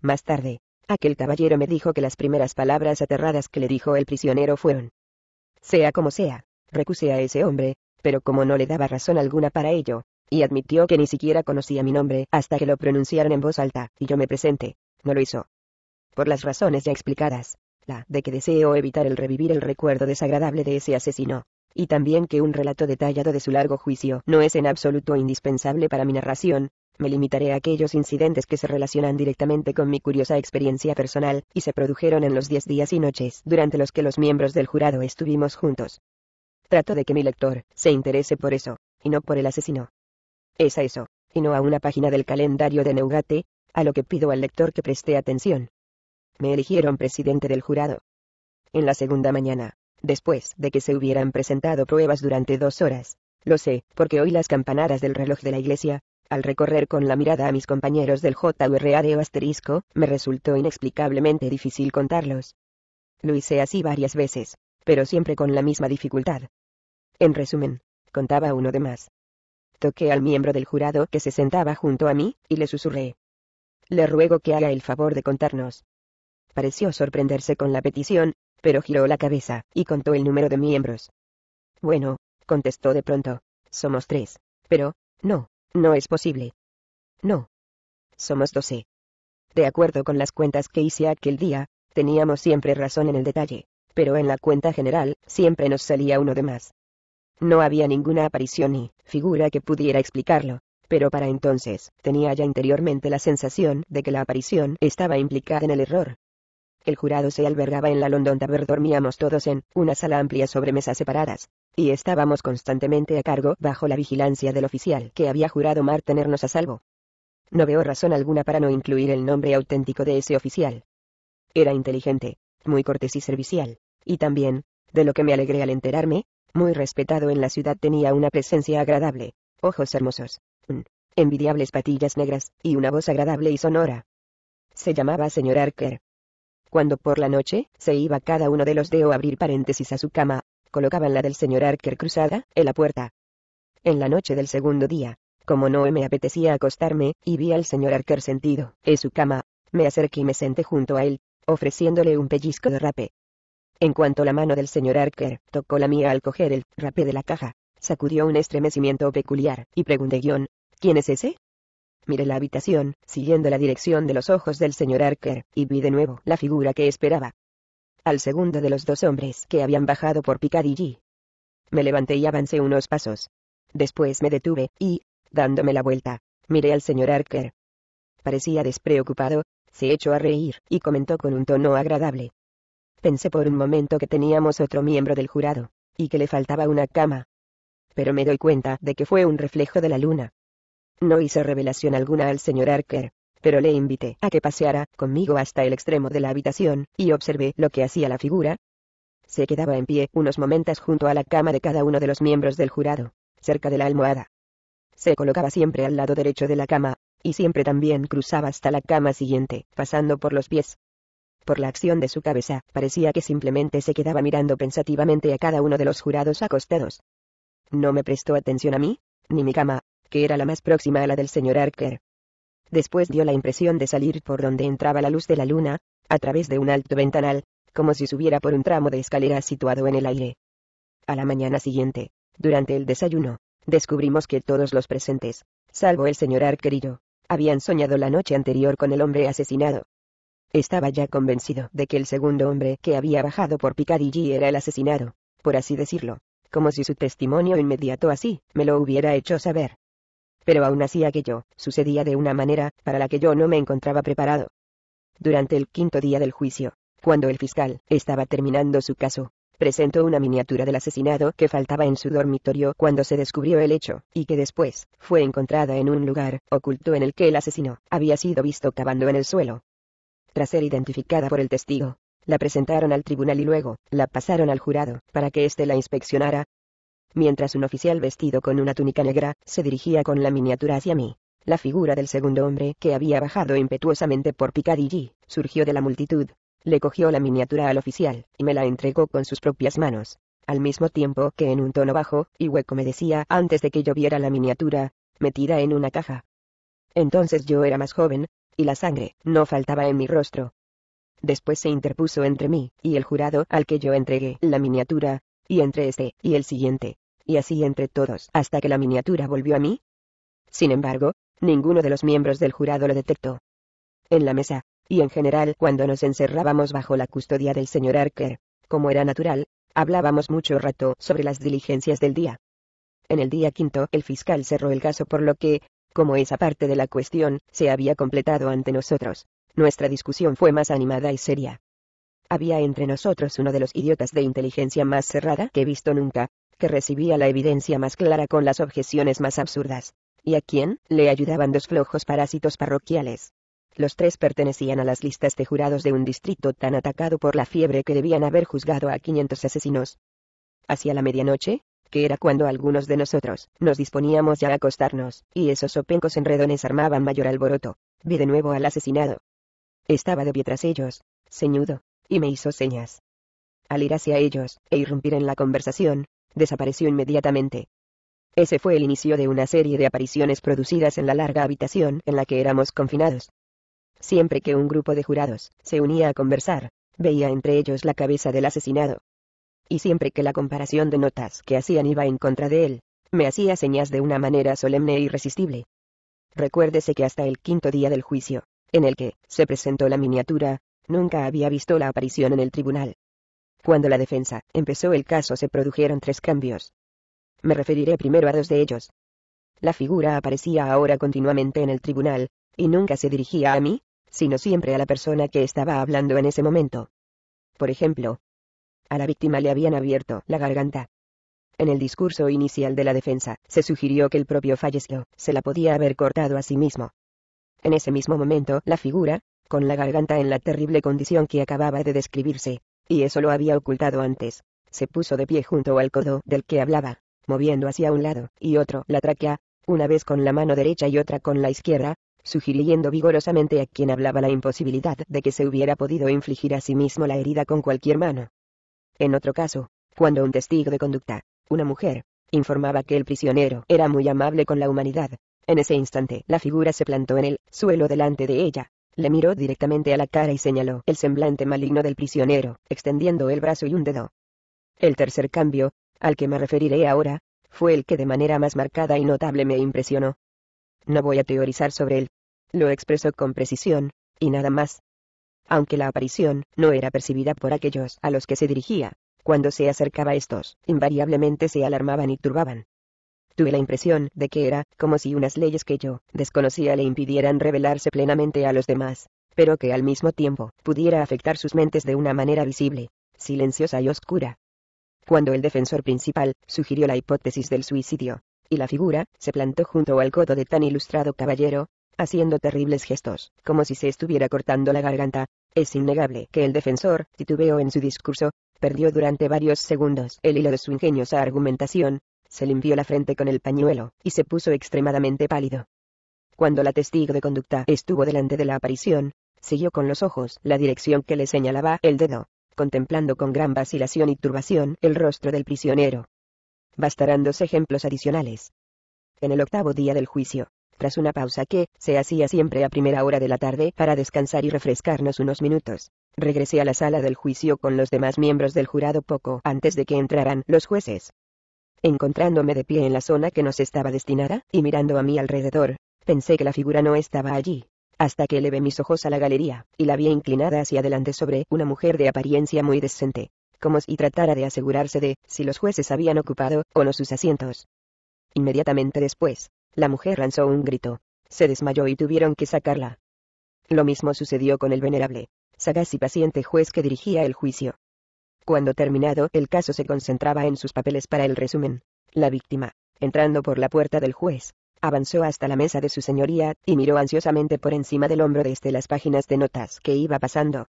Más tarde, aquel caballero me dijo que las primeras palabras aterradas que le dijo el prisionero fueron. Sea como sea, Recusé a ese hombre, pero como no le daba razón alguna para ello, y admitió que ni siquiera conocía mi nombre hasta que lo pronunciaron en voz alta, y yo me presenté, no lo hizo. Por las razones ya explicadas, la de que deseo evitar el revivir el recuerdo desagradable de ese asesino, y también que un relato detallado de su largo juicio no es en absoluto indispensable para mi narración, me limitaré a aquellos incidentes que se relacionan directamente con mi curiosa experiencia personal, y se produjeron en los diez días y noches durante los que los miembros del jurado estuvimos juntos. Trato de que mi lector se interese por eso, y no por el asesino. Es a eso, y no a una página del calendario de Neugate, a lo que pido al lector que preste atención. Me eligieron presidente del jurado. En la segunda mañana, después de que se hubieran presentado pruebas durante dos horas, lo sé, porque oí las campanadas del reloj de la iglesia, al recorrer con la mirada a mis compañeros del o asterisco, me resultó inexplicablemente difícil contarlos. Lo hice así varias veces, pero siempre con la misma dificultad. En resumen, contaba uno de más. Toqué al miembro del jurado que se sentaba junto a mí, y le susurré. Le ruego que haga el favor de contarnos. Pareció sorprenderse con la petición, pero giró la cabeza, y contó el número de miembros. Bueno, contestó de pronto, somos tres, pero, no, no es posible. No. Somos doce. De acuerdo con las cuentas que hice aquel día, teníamos siempre razón en el detalle pero en la cuenta general, siempre nos salía uno de más. No había ninguna aparición ni figura que pudiera explicarlo, pero para entonces, tenía ya interiormente la sensación de que la aparición estaba implicada en el error. El jurado se albergaba en la London Tavern, dormíamos todos en una sala amplia sobre mesas separadas, y estábamos constantemente a cargo bajo la vigilancia del oficial que había jurado mantenernos a salvo. No veo razón alguna para no incluir el nombre auténtico de ese oficial. Era inteligente, muy cortés y servicial y también, de lo que me alegré al enterarme, muy respetado en la ciudad tenía una presencia agradable, ojos hermosos, envidiables patillas negras, y una voz agradable y sonora. Se llamaba señor Arker. Cuando por la noche, se iba cada uno de los de o abrir paréntesis a su cama, colocaban la del señor Arker cruzada, en la puerta. En la noche del segundo día, como no me apetecía acostarme, y vi al señor Arker sentido, en su cama, me acerqué y me senté junto a él, ofreciéndole un pellizco de rape. En cuanto la mano del señor Arker tocó la mía al coger el rapé de la caja, sacudió un estremecimiento peculiar, y pregunté guión, ¿quién es ese? Miré la habitación, siguiendo la dirección de los ojos del señor Arker, y vi de nuevo la figura que esperaba. Al segundo de los dos hombres que habían bajado por Picadilly. Me levanté y avancé unos pasos. Después me detuve, y, dándome la vuelta, miré al señor Arker. Parecía despreocupado, se echó a reír, y comentó con un tono agradable, Pensé por un momento que teníamos otro miembro del jurado, y que le faltaba una cama. Pero me doy cuenta de que fue un reflejo de la luna. No hice revelación alguna al señor Arker, pero le invité a que paseara conmigo hasta el extremo de la habitación, y observé lo que hacía la figura. Se quedaba en pie unos momentos junto a la cama de cada uno de los miembros del jurado, cerca de la almohada. Se colocaba siempre al lado derecho de la cama, y siempre también cruzaba hasta la cama siguiente, pasando por los pies por la acción de su cabeza, parecía que simplemente se quedaba mirando pensativamente a cada uno de los jurados acostados. No me prestó atención a mí, ni mi cama, que era la más próxima a la del señor Archer. Después dio la impresión de salir por donde entraba la luz de la luna, a través de un alto ventanal, como si subiera por un tramo de escalera situado en el aire. A la mañana siguiente, durante el desayuno, descubrimos que todos los presentes, salvo el señor yo, habían soñado la noche anterior con el hombre asesinado. Estaba ya convencido de que el segundo hombre que había bajado por Picadilly era el asesinado, por así decirlo, como si su testimonio inmediato así me lo hubiera hecho saber. Pero aún así aquello sucedía de una manera para la que yo no me encontraba preparado. Durante el quinto día del juicio, cuando el fiscal estaba terminando su caso, presentó una miniatura del asesinado que faltaba en su dormitorio cuando se descubrió el hecho, y que después fue encontrada en un lugar oculto en el que el asesino había sido visto cavando en el suelo, tras ser identificada por el testigo. La presentaron al tribunal y luego, la pasaron al jurado, para que éste la inspeccionara. Mientras un oficial vestido con una túnica negra, se dirigía con la miniatura hacia mí. La figura del segundo hombre, que había bajado impetuosamente por Picadilly, surgió de la multitud. Le cogió la miniatura al oficial, y me la entregó con sus propias manos. Al mismo tiempo que en un tono bajo y hueco me decía antes de que yo viera la miniatura, metida en una caja. Entonces yo era más joven, y la sangre no faltaba en mi rostro. Después se interpuso entre mí y el jurado al que yo entregué la miniatura, y entre este y el siguiente, y así entre todos hasta que la miniatura volvió a mí. Sin embargo, ninguno de los miembros del jurado lo detectó. En la mesa, y en general cuando nos encerrábamos bajo la custodia del señor Arker, como era natural, hablábamos mucho rato sobre las diligencias del día. En el día quinto el fiscal cerró el caso por lo que, como esa parte de la cuestión, se había completado ante nosotros. Nuestra discusión fue más animada y seria. Había entre nosotros uno de los idiotas de inteligencia más cerrada que he visto nunca, que recibía la evidencia más clara con las objeciones más absurdas, y a quien le ayudaban dos flojos parásitos parroquiales. Los tres pertenecían a las listas de jurados de un distrito tan atacado por la fiebre que debían haber juzgado a 500 asesinos. Hacia la medianoche, que era cuando algunos de nosotros, nos disponíamos ya a acostarnos, y esos sopencos enredones armaban mayor alboroto. Vi de nuevo al asesinado. Estaba de pie tras ellos, ceñudo, y me hizo señas. Al ir hacia ellos, e irrumpir en la conversación, desapareció inmediatamente. Ese fue el inicio de una serie de apariciones producidas en la larga habitación en la que éramos confinados. Siempre que un grupo de jurados se unía a conversar, veía entre ellos la cabeza del asesinado, y siempre que la comparación de notas que hacían iba en contra de él, me hacía señas de una manera solemne e irresistible. Recuérdese que hasta el quinto día del juicio, en el que se presentó la miniatura, nunca había visto la aparición en el tribunal. Cuando la defensa empezó el caso se produjeron tres cambios. Me referiré primero a dos de ellos. La figura aparecía ahora continuamente en el tribunal, y nunca se dirigía a mí, sino siempre a la persona que estaba hablando en ese momento. Por ejemplo, a la víctima le habían abierto la garganta. En el discurso inicial de la defensa, se sugirió que el propio fallecido se la podía haber cortado a sí mismo. En ese mismo momento, la figura, con la garganta en la terrible condición que acababa de describirse, y eso lo había ocultado antes, se puso de pie junto al codo del que hablaba, moviendo hacia un lado y otro la tráquea, una vez con la mano derecha y otra con la izquierda, sugiriendo vigorosamente a quien hablaba la imposibilidad de que se hubiera podido infligir a sí mismo la herida con cualquier mano. En otro caso, cuando un testigo de conducta, una mujer, informaba que el prisionero era muy amable con la humanidad, en ese instante la figura se plantó en el suelo delante de ella, le miró directamente a la cara y señaló el semblante maligno del prisionero, extendiendo el brazo y un dedo. El tercer cambio, al que me referiré ahora, fue el que de manera más marcada y notable me impresionó. No voy a teorizar sobre él. Lo expresó con precisión, y nada más, aunque la aparición no era percibida por aquellos a los que se dirigía. Cuando se acercaba a estos, invariablemente se alarmaban y turbaban. Tuve la impresión de que era como si unas leyes que yo desconocía le impidieran revelarse plenamente a los demás, pero que al mismo tiempo pudiera afectar sus mentes de una manera visible, silenciosa y oscura. Cuando el defensor principal sugirió la hipótesis del suicidio, y la figura se plantó junto al codo de tan ilustrado caballero, haciendo terribles gestos, como si se estuviera cortando la garganta. Es innegable que el defensor titubeó en su discurso, perdió durante varios segundos el hilo de su ingeniosa argumentación, se limpió la frente con el pañuelo, y se puso extremadamente pálido. Cuando la testigo de conducta estuvo delante de la aparición, siguió con los ojos la dirección que le señalaba el dedo, contemplando con gran vacilación y turbación el rostro del prisionero. Bastarán dos ejemplos adicionales. En el octavo día del juicio, tras una pausa que se hacía siempre a primera hora de la tarde para descansar y refrescarnos unos minutos. Regresé a la sala del juicio con los demás miembros del jurado poco antes de que entraran los jueces. Encontrándome de pie en la zona que nos estaba destinada, y mirando a mi alrededor, pensé que la figura no estaba allí, hasta que elevé mis ojos a la galería, y la vi inclinada hacia adelante sobre una mujer de apariencia muy decente, como si tratara de asegurarse de si los jueces habían ocupado o no sus asientos. Inmediatamente después, la mujer lanzó un grito. Se desmayó y tuvieron que sacarla. Lo mismo sucedió con el venerable, sagaz y paciente juez que dirigía el juicio. Cuando terminado el caso se concentraba en sus papeles para el resumen. La víctima, entrando por la puerta del juez, avanzó hasta la mesa de su señoría, y miró ansiosamente por encima del hombro desde este las páginas de notas que iba pasando.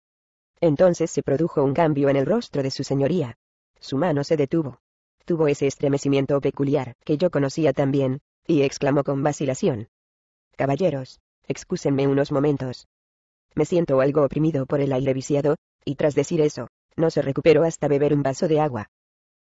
Entonces se produjo un cambio en el rostro de su señoría. Su mano se detuvo. Tuvo ese estremecimiento peculiar, que yo conocía también, y exclamó con vacilación. Caballeros, excúsenme unos momentos. Me siento algo oprimido por el aire viciado, y tras decir eso, no se recuperó hasta beber un vaso de agua.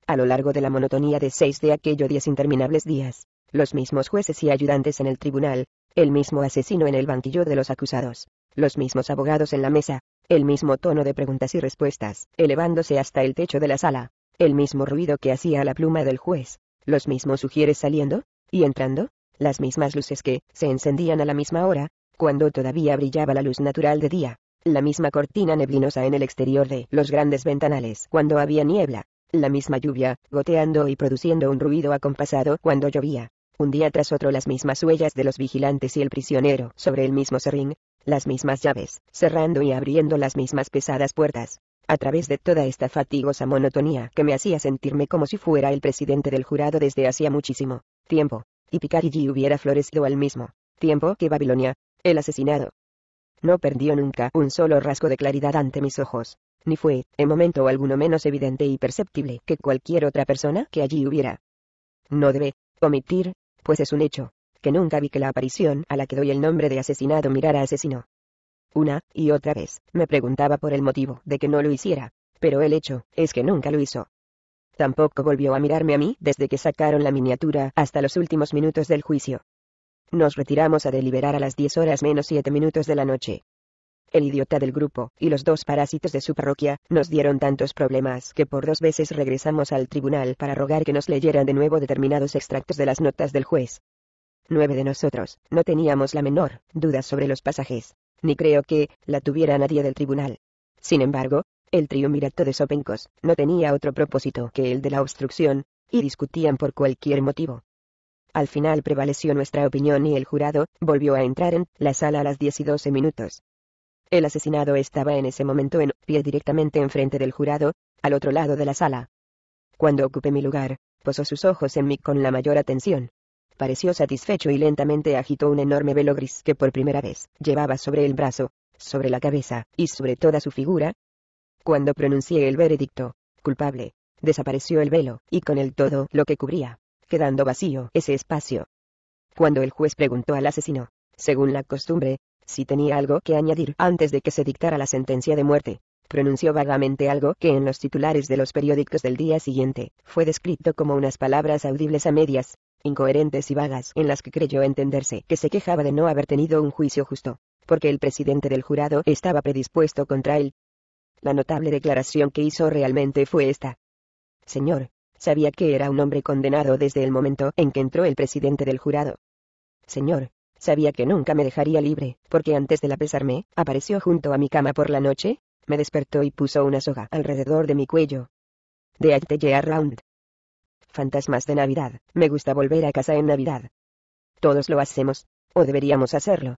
A lo largo de la monotonía de seis de aquellos diez interminables días, los mismos jueces y ayudantes en el tribunal, el mismo asesino en el banquillo de los acusados, los mismos abogados en la mesa, el mismo tono de preguntas y respuestas, elevándose hasta el techo de la sala, el mismo ruido que hacía la pluma del juez, los mismos sugieres saliendo, y entrando, las mismas luces que se encendían a la misma hora, cuando todavía brillaba la luz natural de día, la misma cortina neblinosa en el exterior de los grandes ventanales cuando había niebla, la misma lluvia, goteando y produciendo un ruido acompasado cuando llovía, un día tras otro las mismas huellas de los vigilantes y el prisionero sobre el mismo serrín, las mismas llaves, cerrando y abriendo las mismas pesadas puertas. A través de toda esta fatigosa monotonía que me hacía sentirme como si fuera el presidente del jurado desde hacía muchísimo, tiempo, y Picardie hubiera florecido al mismo tiempo que Babilonia, el asesinado. No perdió nunca un solo rasgo de claridad ante mis ojos, ni fue, en momento alguno menos evidente y perceptible que cualquier otra persona que allí hubiera. No debe, omitir, pues es un hecho, que nunca vi que la aparición a la que doy el nombre de asesinado mirara asesino. Una, y otra vez, me preguntaba por el motivo de que no lo hiciera, pero el hecho, es que nunca lo hizo. Tampoco volvió a mirarme a mí desde que sacaron la miniatura hasta los últimos minutos del juicio. Nos retiramos a deliberar a las 10 horas menos 7 minutos de la noche. El idiota del grupo, y los dos parásitos de su parroquia, nos dieron tantos problemas que por dos veces regresamos al tribunal para rogar que nos leyeran de nuevo determinados extractos de las notas del juez. Nueve de nosotros, no teníamos la menor duda sobre los pasajes, ni creo que la tuviera nadie del tribunal. Sin embargo, el triunvirato de Sopencos no tenía otro propósito que el de la obstrucción, y discutían por cualquier motivo. Al final prevaleció nuestra opinión y el jurado volvió a entrar en la sala a las 10 y 12 minutos. El asesinado estaba en ese momento en pie directamente enfrente del jurado, al otro lado de la sala. Cuando ocupé mi lugar, posó sus ojos en mí con la mayor atención. Pareció satisfecho y lentamente agitó un enorme velo gris que por primera vez llevaba sobre el brazo, sobre la cabeza y sobre toda su figura, cuando pronuncié el veredicto, culpable, desapareció el velo, y con él todo lo que cubría, quedando vacío ese espacio. Cuando el juez preguntó al asesino, según la costumbre, si tenía algo que añadir antes de que se dictara la sentencia de muerte, pronunció vagamente algo que en los titulares de los periódicos del día siguiente fue descrito como unas palabras audibles a medias, incoherentes y vagas, en las que creyó entenderse que se quejaba de no haber tenido un juicio justo, porque el presidente del jurado estaba predispuesto contra él, la notable declaración que hizo realmente fue esta. Señor, sabía que era un hombre condenado desde el momento en que entró el presidente del jurado. Señor, sabía que nunca me dejaría libre, porque antes de la pesarme, apareció junto a mi cama por la noche, me despertó y puso una soga alrededor de mi cuello. De H.T.J. Round. Fantasmas de Navidad, me gusta volver a casa en Navidad. Todos lo hacemos, o deberíamos hacerlo.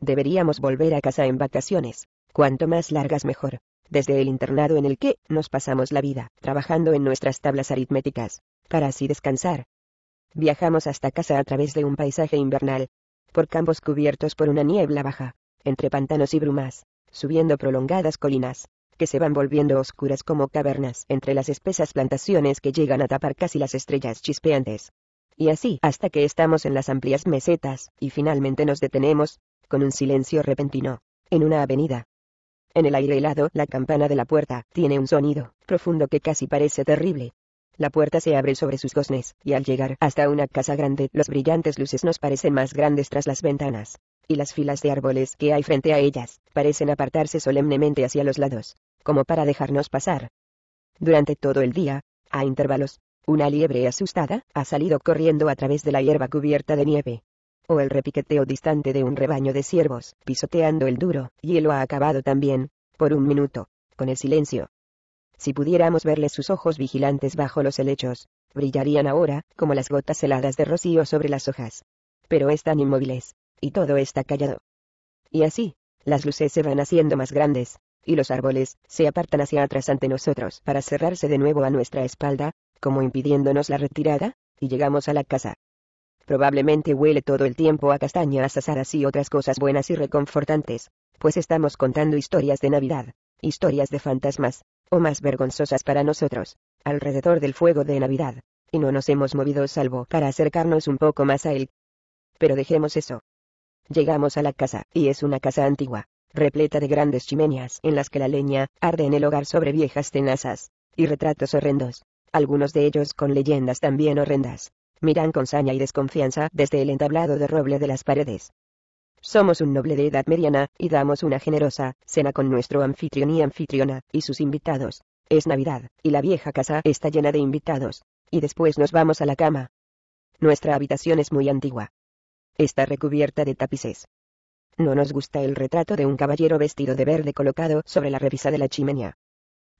Deberíamos volver a casa en vacaciones cuanto más largas mejor, desde el internado en el que nos pasamos la vida trabajando en nuestras tablas aritméticas, para así descansar. Viajamos hasta casa a través de un paisaje invernal, por campos cubiertos por una niebla baja, entre pantanos y brumas, subiendo prolongadas colinas, que se van volviendo oscuras como cavernas entre las espesas plantaciones que llegan a tapar casi las estrellas chispeantes. Y así hasta que estamos en las amplias mesetas, y finalmente nos detenemos, con un silencio repentino, en una avenida, en el aire helado la campana de la puerta tiene un sonido profundo que casi parece terrible. La puerta se abre sobre sus goznes, y al llegar hasta una casa grande, los brillantes luces nos parecen más grandes tras las ventanas, y las filas de árboles que hay frente a ellas, parecen apartarse solemnemente hacia los lados, como para dejarnos pasar. Durante todo el día, a intervalos, una liebre asustada ha salido corriendo a través de la hierba cubierta de nieve, o el repiqueteo distante de un rebaño de ciervos, pisoteando el duro hielo ha acabado también, por un minuto, con el silencio. Si pudiéramos verle sus ojos vigilantes bajo los helechos, brillarían ahora, como las gotas heladas de rocío sobre las hojas. Pero están inmóviles, y todo está callado. Y así, las luces se van haciendo más grandes, y los árboles se apartan hacia atrás ante nosotros para cerrarse de nuevo a nuestra espalda, como impidiéndonos la retirada, y llegamos a la casa. Probablemente huele todo el tiempo a castañas azaras y otras cosas buenas y reconfortantes, pues estamos contando historias de Navidad, historias de fantasmas, o más vergonzosas para nosotros, alrededor del fuego de Navidad, y no nos hemos movido salvo para acercarnos un poco más a él. Pero dejemos eso. Llegamos a la casa, y es una casa antigua, repleta de grandes chimeneas en las que la leña arde en el hogar sobre viejas tenazas, y retratos horrendos, algunos de ellos con leyendas también horrendas, miran con saña y desconfianza desde el entablado de roble de las paredes. Somos un noble de edad mediana, y damos una generosa cena con nuestro anfitrión y anfitriona, y sus invitados. Es Navidad, y la vieja casa está llena de invitados. Y después nos vamos a la cama. Nuestra habitación es muy antigua. Está recubierta de tapices. No nos gusta el retrato de un caballero vestido de verde colocado sobre la revisa de la chimenea.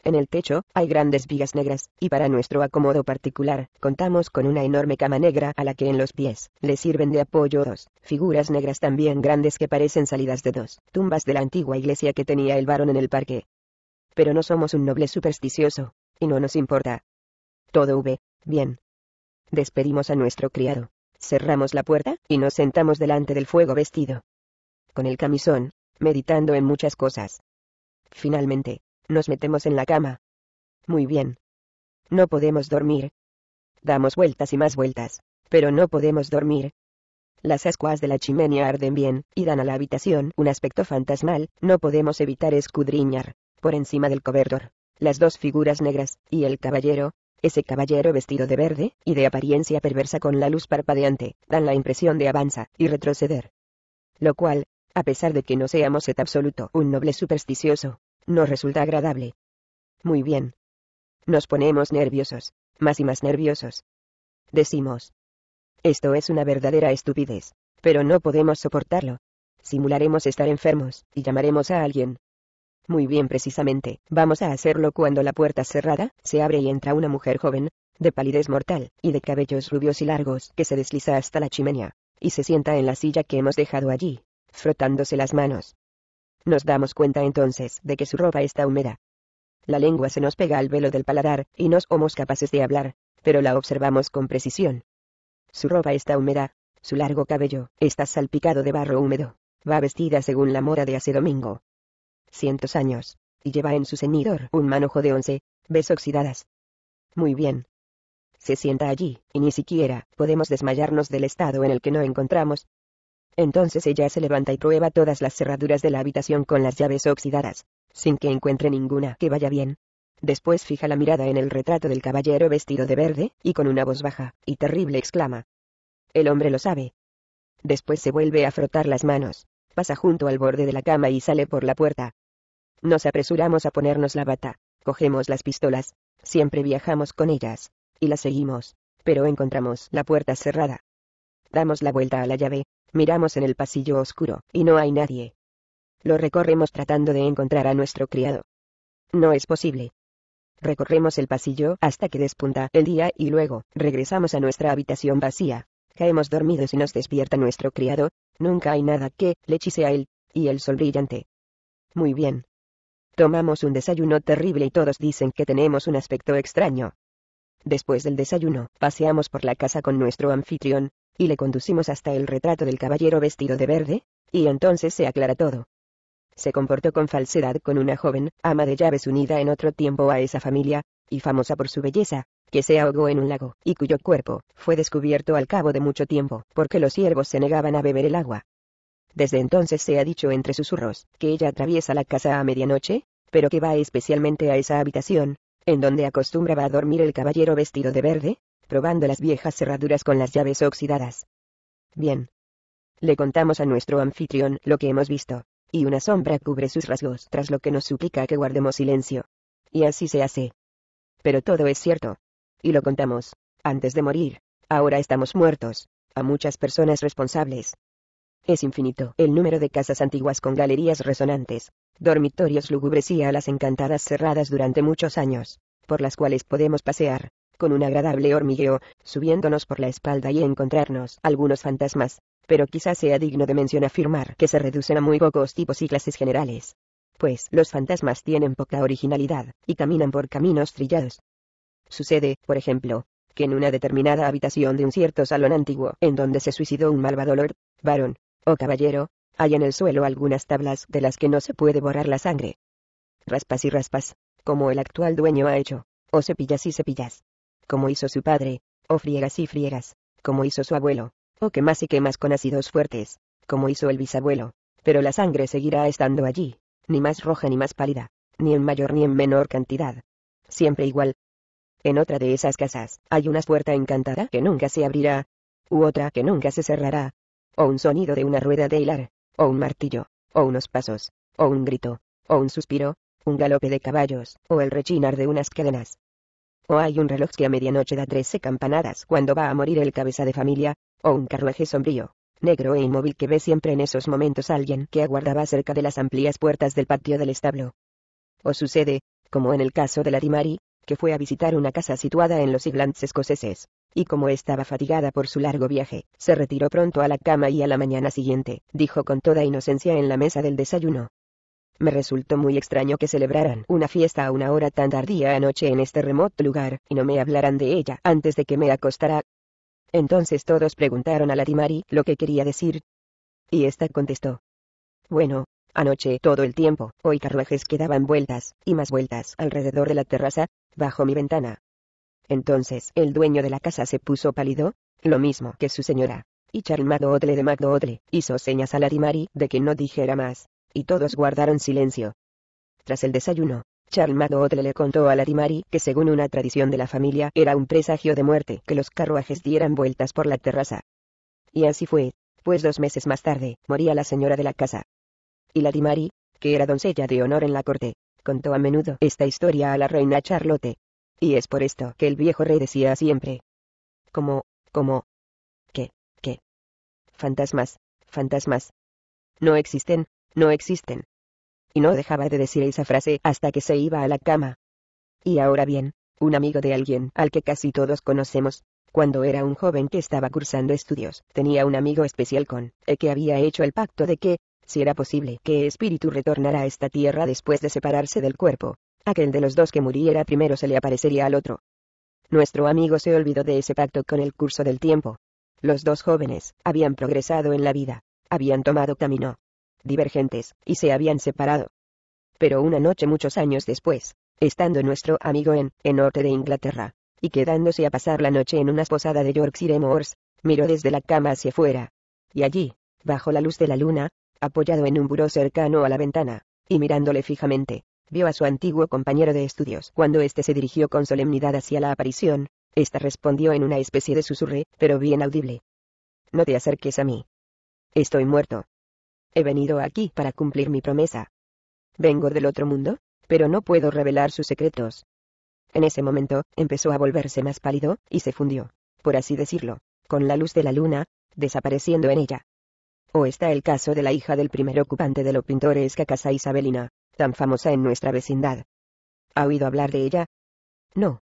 En el techo, hay grandes vigas negras, y para nuestro acomodo particular, contamos con una enorme cama negra a la que en los pies, le sirven de apoyo dos, figuras negras también grandes que parecen salidas de dos, tumbas de la antigua iglesia que tenía el varón en el parque. Pero no somos un noble supersticioso, y no nos importa. Todo v. Bien. Despedimos a nuestro criado. Cerramos la puerta, y nos sentamos delante del fuego vestido. Con el camisón, meditando en muchas cosas. Finalmente, nos metemos en la cama. Muy bien. No podemos dormir. Damos vueltas y más vueltas. Pero no podemos dormir. Las ascuas de la chimenea arden bien, y dan a la habitación un aspecto fantasmal, no podemos evitar escudriñar. Por encima del cobertor. Las dos figuras negras, y el caballero, ese caballero vestido de verde, y de apariencia perversa con la luz parpadeante, dan la impresión de avanza y retroceder. Lo cual, a pesar de que no seamos et absoluto un noble supersticioso, nos resulta agradable. Muy bien. Nos ponemos nerviosos, más y más nerviosos. Decimos. Esto es una verdadera estupidez, pero no podemos soportarlo. Simularemos estar enfermos, y llamaremos a alguien. Muy bien precisamente, vamos a hacerlo cuando la puerta cerrada, se abre y entra una mujer joven, de palidez mortal, y de cabellos rubios y largos, que se desliza hasta la chimenea, y se sienta en la silla que hemos dejado allí, frotándose las manos. Nos damos cuenta entonces de que su ropa está húmeda. La lengua se nos pega al velo del paladar, y no somos capaces de hablar, pero la observamos con precisión. Su ropa está húmeda, su largo cabello está salpicado de barro húmedo, va vestida según la moda de hace domingo. Cientos años, y lleva en su ceñidor un manojo de once, ves oxidadas. Muy bien. Se sienta allí, y ni siquiera podemos desmayarnos del estado en el que no encontramos, entonces ella se levanta y prueba todas las cerraduras de la habitación con las llaves oxidadas, sin que encuentre ninguna que vaya bien. Después fija la mirada en el retrato del caballero vestido de verde, y con una voz baja y terrible exclama. El hombre lo sabe. Después se vuelve a frotar las manos, pasa junto al borde de la cama y sale por la puerta. Nos apresuramos a ponernos la bata, cogemos las pistolas, siempre viajamos con ellas, y las seguimos, pero encontramos la puerta cerrada. Damos la vuelta a la llave, miramos en el pasillo oscuro, y no hay nadie. Lo recorremos tratando de encontrar a nuestro criado. No es posible. Recorremos el pasillo hasta que despunta el día y luego, regresamos a nuestra habitación vacía. Caemos dormidos y nos despierta nuestro criado, nunca hay nada que le a él, y el sol brillante. Muy bien. Tomamos un desayuno terrible y todos dicen que tenemos un aspecto extraño. Después del desayuno, paseamos por la casa con nuestro anfitrión, y le conducimos hasta el retrato del caballero vestido de verde, y entonces se aclara todo. Se comportó con falsedad con una joven, ama de llaves unida en otro tiempo a esa familia, y famosa por su belleza, que se ahogó en un lago, y cuyo cuerpo fue descubierto al cabo de mucho tiempo, porque los siervos se negaban a beber el agua. Desde entonces se ha dicho entre susurros, que ella atraviesa la casa a medianoche, pero que va especialmente a esa habitación, en donde acostumbraba a dormir el caballero vestido de verde, probando las viejas cerraduras con las llaves oxidadas. Bien. Le contamos a nuestro anfitrión lo que hemos visto, y una sombra cubre sus rasgos tras lo que nos suplica que guardemos silencio. Y así se hace. Pero todo es cierto. Y lo contamos, antes de morir, ahora estamos muertos, a muchas personas responsables. Es infinito el número de casas antiguas con galerías resonantes, dormitorios lúgubres y alas encantadas cerradas durante muchos años, por las cuales podemos pasear, con un agradable hormigueo, subiéndonos por la espalda y encontrarnos algunos fantasmas, pero quizás sea digno de mención afirmar que se reducen a muy pocos tipos y clases generales. Pues los fantasmas tienen poca originalidad, y caminan por caminos trillados. Sucede, por ejemplo, que en una determinada habitación de un cierto salón antiguo, en donde se suicidó un malvado lord, varón, o caballero, hay en el suelo algunas tablas de las que no se puede borrar la sangre. Raspas y raspas, como el actual dueño ha hecho, o cepillas y cepillas, como hizo su padre, o oh friegas y friegas, como hizo su abuelo, o oh más y más con ácidos fuertes, como hizo el bisabuelo, pero la sangre seguirá estando allí, ni más roja ni más pálida, ni en mayor ni en menor cantidad. Siempre igual. En otra de esas casas, hay una puerta encantada que nunca se abrirá, u otra que nunca se cerrará, o un sonido de una rueda de hilar, o un martillo, o unos pasos, o un grito, o un suspiro, un galope de caballos, o el rechinar de unas cadenas, o hay un reloj que a medianoche da trece campanadas cuando va a morir el cabeza de familia, o un carruaje sombrío, negro e inmóvil que ve siempre en esos momentos alguien que aguardaba cerca de las amplias puertas del patio del establo. O sucede, como en el caso de la Dimari, que fue a visitar una casa situada en los Highlands escoceses, y como estaba fatigada por su largo viaje, se retiró pronto a la cama y a la mañana siguiente, dijo con toda inocencia en la mesa del desayuno, me resultó muy extraño que celebraran una fiesta a una hora tan tardía anoche en este remoto lugar, y no me hablaran de ella antes de que me acostara. Entonces todos preguntaron a Latimari lo que quería decir. Y ésta contestó. Bueno, anoche todo el tiempo, hoy carruajes que daban vueltas, y más vueltas alrededor de la terraza, bajo mi ventana. Entonces el dueño de la casa se puso pálido, lo mismo que su señora, y Charmado Odle de Odle hizo señas a Latimari de que no dijera más y todos guardaron silencio. Tras el desayuno, Charles le contó a Ladimari que según una tradición de la familia era un presagio de muerte que los carruajes dieran vueltas por la terraza. Y así fue, pues dos meses más tarde, moría la señora de la casa. Y Ladimari, que era doncella de honor en la corte, contó a menudo esta historia a la reina Charlotte. Y es por esto que el viejo rey decía siempre. Como, como. ¿Qué, qué? Fantasmas, fantasmas. No existen, no existen. Y no dejaba de decir esa frase hasta que se iba a la cama. Y ahora bien, un amigo de alguien al que casi todos conocemos, cuando era un joven que estaba cursando estudios, tenía un amigo especial con el que había hecho el pacto de que, si era posible que espíritu retornara a esta tierra después de separarse del cuerpo, aquel de los dos que muriera primero se le aparecería al otro. Nuestro amigo se olvidó de ese pacto con el curso del tiempo. Los dos jóvenes habían progresado en la vida, habían tomado camino divergentes, y se habían separado. Pero una noche muchos años después, estando nuestro amigo en, en norte de Inglaterra, y quedándose a pasar la noche en una posada de Yorkshire Moors, miró desde la cama hacia afuera. Y allí, bajo la luz de la luna, apoyado en un buró cercano a la ventana, y mirándole fijamente, vio a su antiguo compañero de estudios. Cuando éste se dirigió con solemnidad hacia la aparición, ésta respondió en una especie de susurre, pero bien audible. No te acerques a mí. Estoy muerto. He venido aquí para cumplir mi promesa. Vengo del otro mundo, pero no puedo revelar sus secretos. En ese momento, empezó a volverse más pálido, y se fundió, por así decirlo, con la luz de la luna, desapareciendo en ella. O está el caso de la hija del primer ocupante de los pintores Casa Isabelina, tan famosa en nuestra vecindad. ¿Ha oído hablar de ella? No.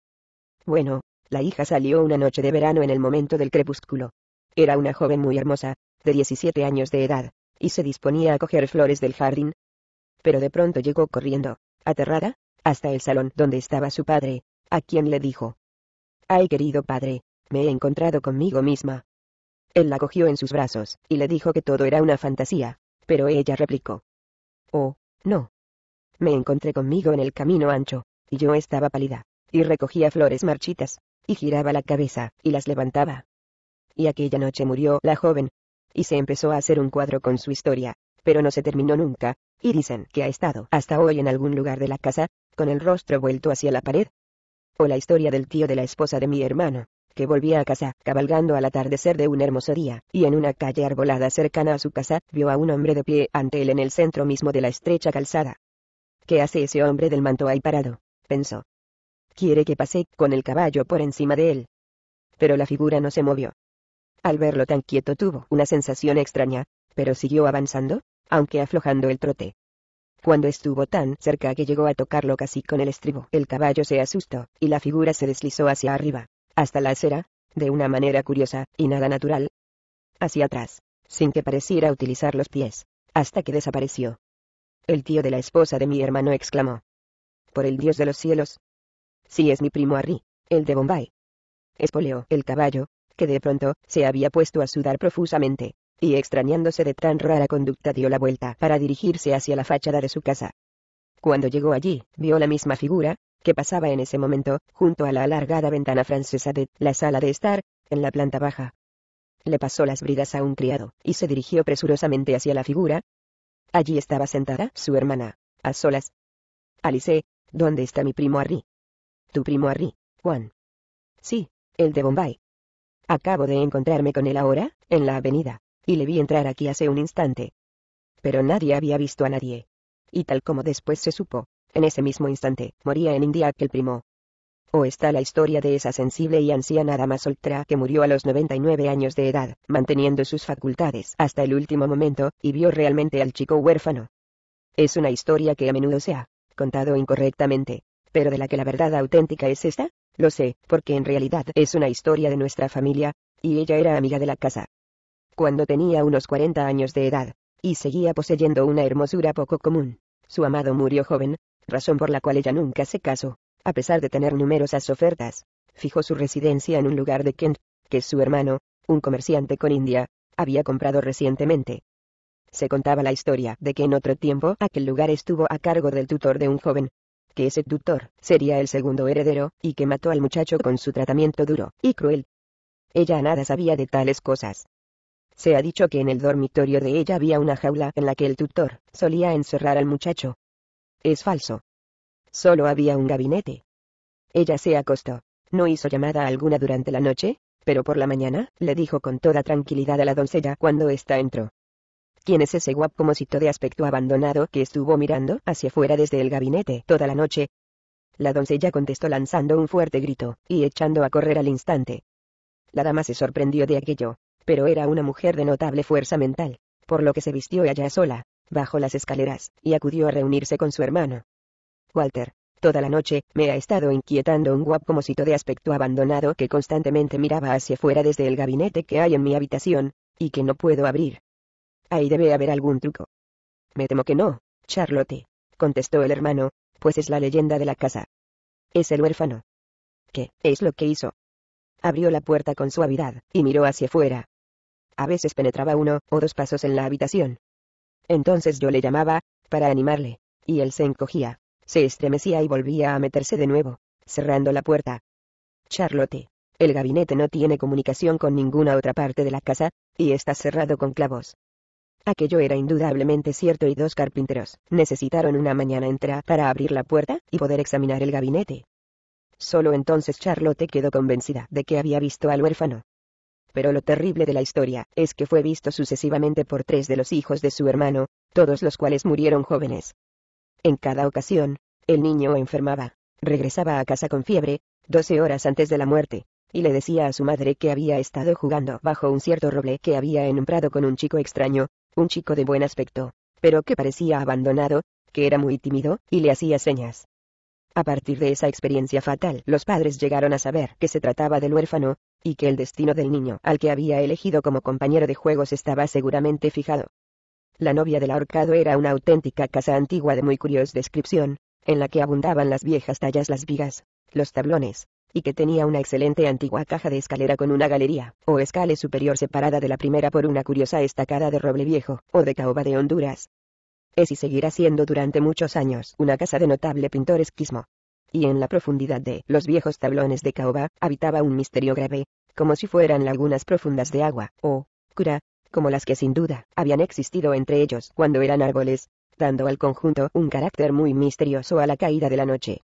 Bueno, la hija salió una noche de verano en el momento del crepúsculo. Era una joven muy hermosa, de 17 años de edad, y se disponía a coger flores del jardín. Pero de pronto llegó corriendo, aterrada, hasta el salón donde estaba su padre, a quien le dijo. Ay querido padre, me he encontrado conmigo misma. Él la cogió en sus brazos, y le dijo que todo era una fantasía, pero ella replicó. Oh, no. Me encontré conmigo en el camino ancho, y yo estaba pálida, y recogía flores marchitas, y giraba la cabeza, y las levantaba. Y aquella noche murió la joven, y se empezó a hacer un cuadro con su historia, pero no se terminó nunca, y dicen que ha estado hasta hoy en algún lugar de la casa, con el rostro vuelto hacia la pared. O la historia del tío de la esposa de mi hermano, que volvía a casa, cabalgando al atardecer de un hermoso día, y en una calle arbolada cercana a su casa, vio a un hombre de pie ante él en el centro mismo de la estrecha calzada. ¿Qué hace ese hombre del manto ahí parado? pensó. Quiere que pase con el caballo por encima de él. Pero la figura no se movió, al verlo tan quieto tuvo una sensación extraña, pero siguió avanzando, aunque aflojando el trote. Cuando estuvo tan cerca que llegó a tocarlo casi con el estribo, el caballo se asustó, y la figura se deslizó hacia arriba, hasta la acera, de una manera curiosa, y nada natural. Hacia atrás, sin que pareciera utilizar los pies, hasta que desapareció. El tío de la esposa de mi hermano exclamó. Por el Dios de los cielos. Si es mi primo Harry, el de Bombay. Espoleó el caballo, que de pronto, se había puesto a sudar profusamente, y extrañándose de tan rara conducta dio la vuelta para dirigirse hacia la fachada de su casa. Cuando llegó allí, vio la misma figura, que pasaba en ese momento, junto a la alargada ventana francesa de la sala de estar, en la planta baja. Le pasó las bridas a un criado, y se dirigió presurosamente hacia la figura. Allí estaba sentada su hermana, a solas. Alice, ¿dónde está mi primo Harry? Tu primo Harry, Juan. Sí, el de Bombay. Acabo de encontrarme con él ahora, en la avenida, y le vi entrar aquí hace un instante. Pero nadie había visto a nadie. Y tal como después se supo, en ese mismo instante, moría en India aquel primo. O está la historia de esa sensible y anciana dama soltera que murió a los 99 años de edad, manteniendo sus facultades hasta el último momento, y vio realmente al chico huérfano. Es una historia que a menudo se ha contado incorrectamente, pero de la que la verdad auténtica es esta, lo sé, porque en realidad es una historia de nuestra familia, y ella era amiga de la casa. Cuando tenía unos 40 años de edad, y seguía poseyendo una hermosura poco común, su amado murió joven, razón por la cual ella nunca se casó, a pesar de tener numerosas ofertas. Fijó su residencia en un lugar de Kent, que su hermano, un comerciante con India, había comprado recientemente. Se contaba la historia de que en otro tiempo aquel lugar estuvo a cargo del tutor de un joven, que ese tutor sería el segundo heredero, y que mató al muchacho con su tratamiento duro y cruel. Ella nada sabía de tales cosas. Se ha dicho que en el dormitorio de ella había una jaula en la que el tutor solía encerrar al muchacho. Es falso. Solo había un gabinete. Ella se acostó. No hizo llamada alguna durante la noche, pero por la mañana, le dijo con toda tranquilidad a la doncella cuando ésta entró. ¿Quién es ese guapomosito de aspecto abandonado que estuvo mirando hacia fuera desde el gabinete toda la noche? La doncella contestó lanzando un fuerte grito, y echando a correr al instante. La dama se sorprendió de aquello, pero era una mujer de notable fuerza mental, por lo que se vistió allá sola, bajo las escaleras, y acudió a reunirse con su hermano. Walter, toda la noche, me ha estado inquietando un guapomosito de aspecto abandonado que constantemente miraba hacia fuera desde el gabinete que hay en mi habitación, y que no puedo abrir. Ahí debe haber algún truco. Me temo que no, Charlotte, contestó el hermano, pues es la leyenda de la casa. Es el huérfano. ¿Qué es lo que hizo? Abrió la puerta con suavidad, y miró hacia afuera. A veces penetraba uno o dos pasos en la habitación. Entonces yo le llamaba, para animarle, y él se encogía, se estremecía y volvía a meterse de nuevo, cerrando la puerta. Charlotte, el gabinete no tiene comunicación con ninguna otra parte de la casa, y está cerrado con clavos. Aquello era indudablemente cierto y dos carpinteros necesitaron una mañana entera para abrir la puerta y poder examinar el gabinete. Solo entonces Charlotte quedó convencida de que había visto al huérfano. Pero lo terrible de la historia es que fue visto sucesivamente por tres de los hijos de su hermano, todos los cuales murieron jóvenes. En cada ocasión, el niño enfermaba, regresaba a casa con fiebre, 12 horas antes de la muerte, y le decía a su madre que había estado jugando bajo un cierto roble que había en un prado con un chico extraño, un chico de buen aspecto, pero que parecía abandonado, que era muy tímido, y le hacía señas. A partir de esa experiencia fatal, los padres llegaron a saber que se trataba del huérfano, y que el destino del niño al que había elegido como compañero de juegos estaba seguramente fijado. La novia del ahorcado era una auténtica casa antigua de muy curiosa descripción, en la que abundaban las viejas tallas, las vigas, los tablones, y que tenía una excelente antigua caja de escalera con una galería, o escale superior separada de la primera por una curiosa estacada de roble viejo, o de caoba de Honduras. Es y seguirá siendo durante muchos años una casa de notable pintoresquismo. esquismo. Y en la profundidad de los viejos tablones de caoba, habitaba un misterio grave, como si fueran lagunas profundas de agua, o, cura, como las que sin duda habían existido entre ellos cuando eran árboles, dando al conjunto un carácter muy misterioso a la caída de la noche.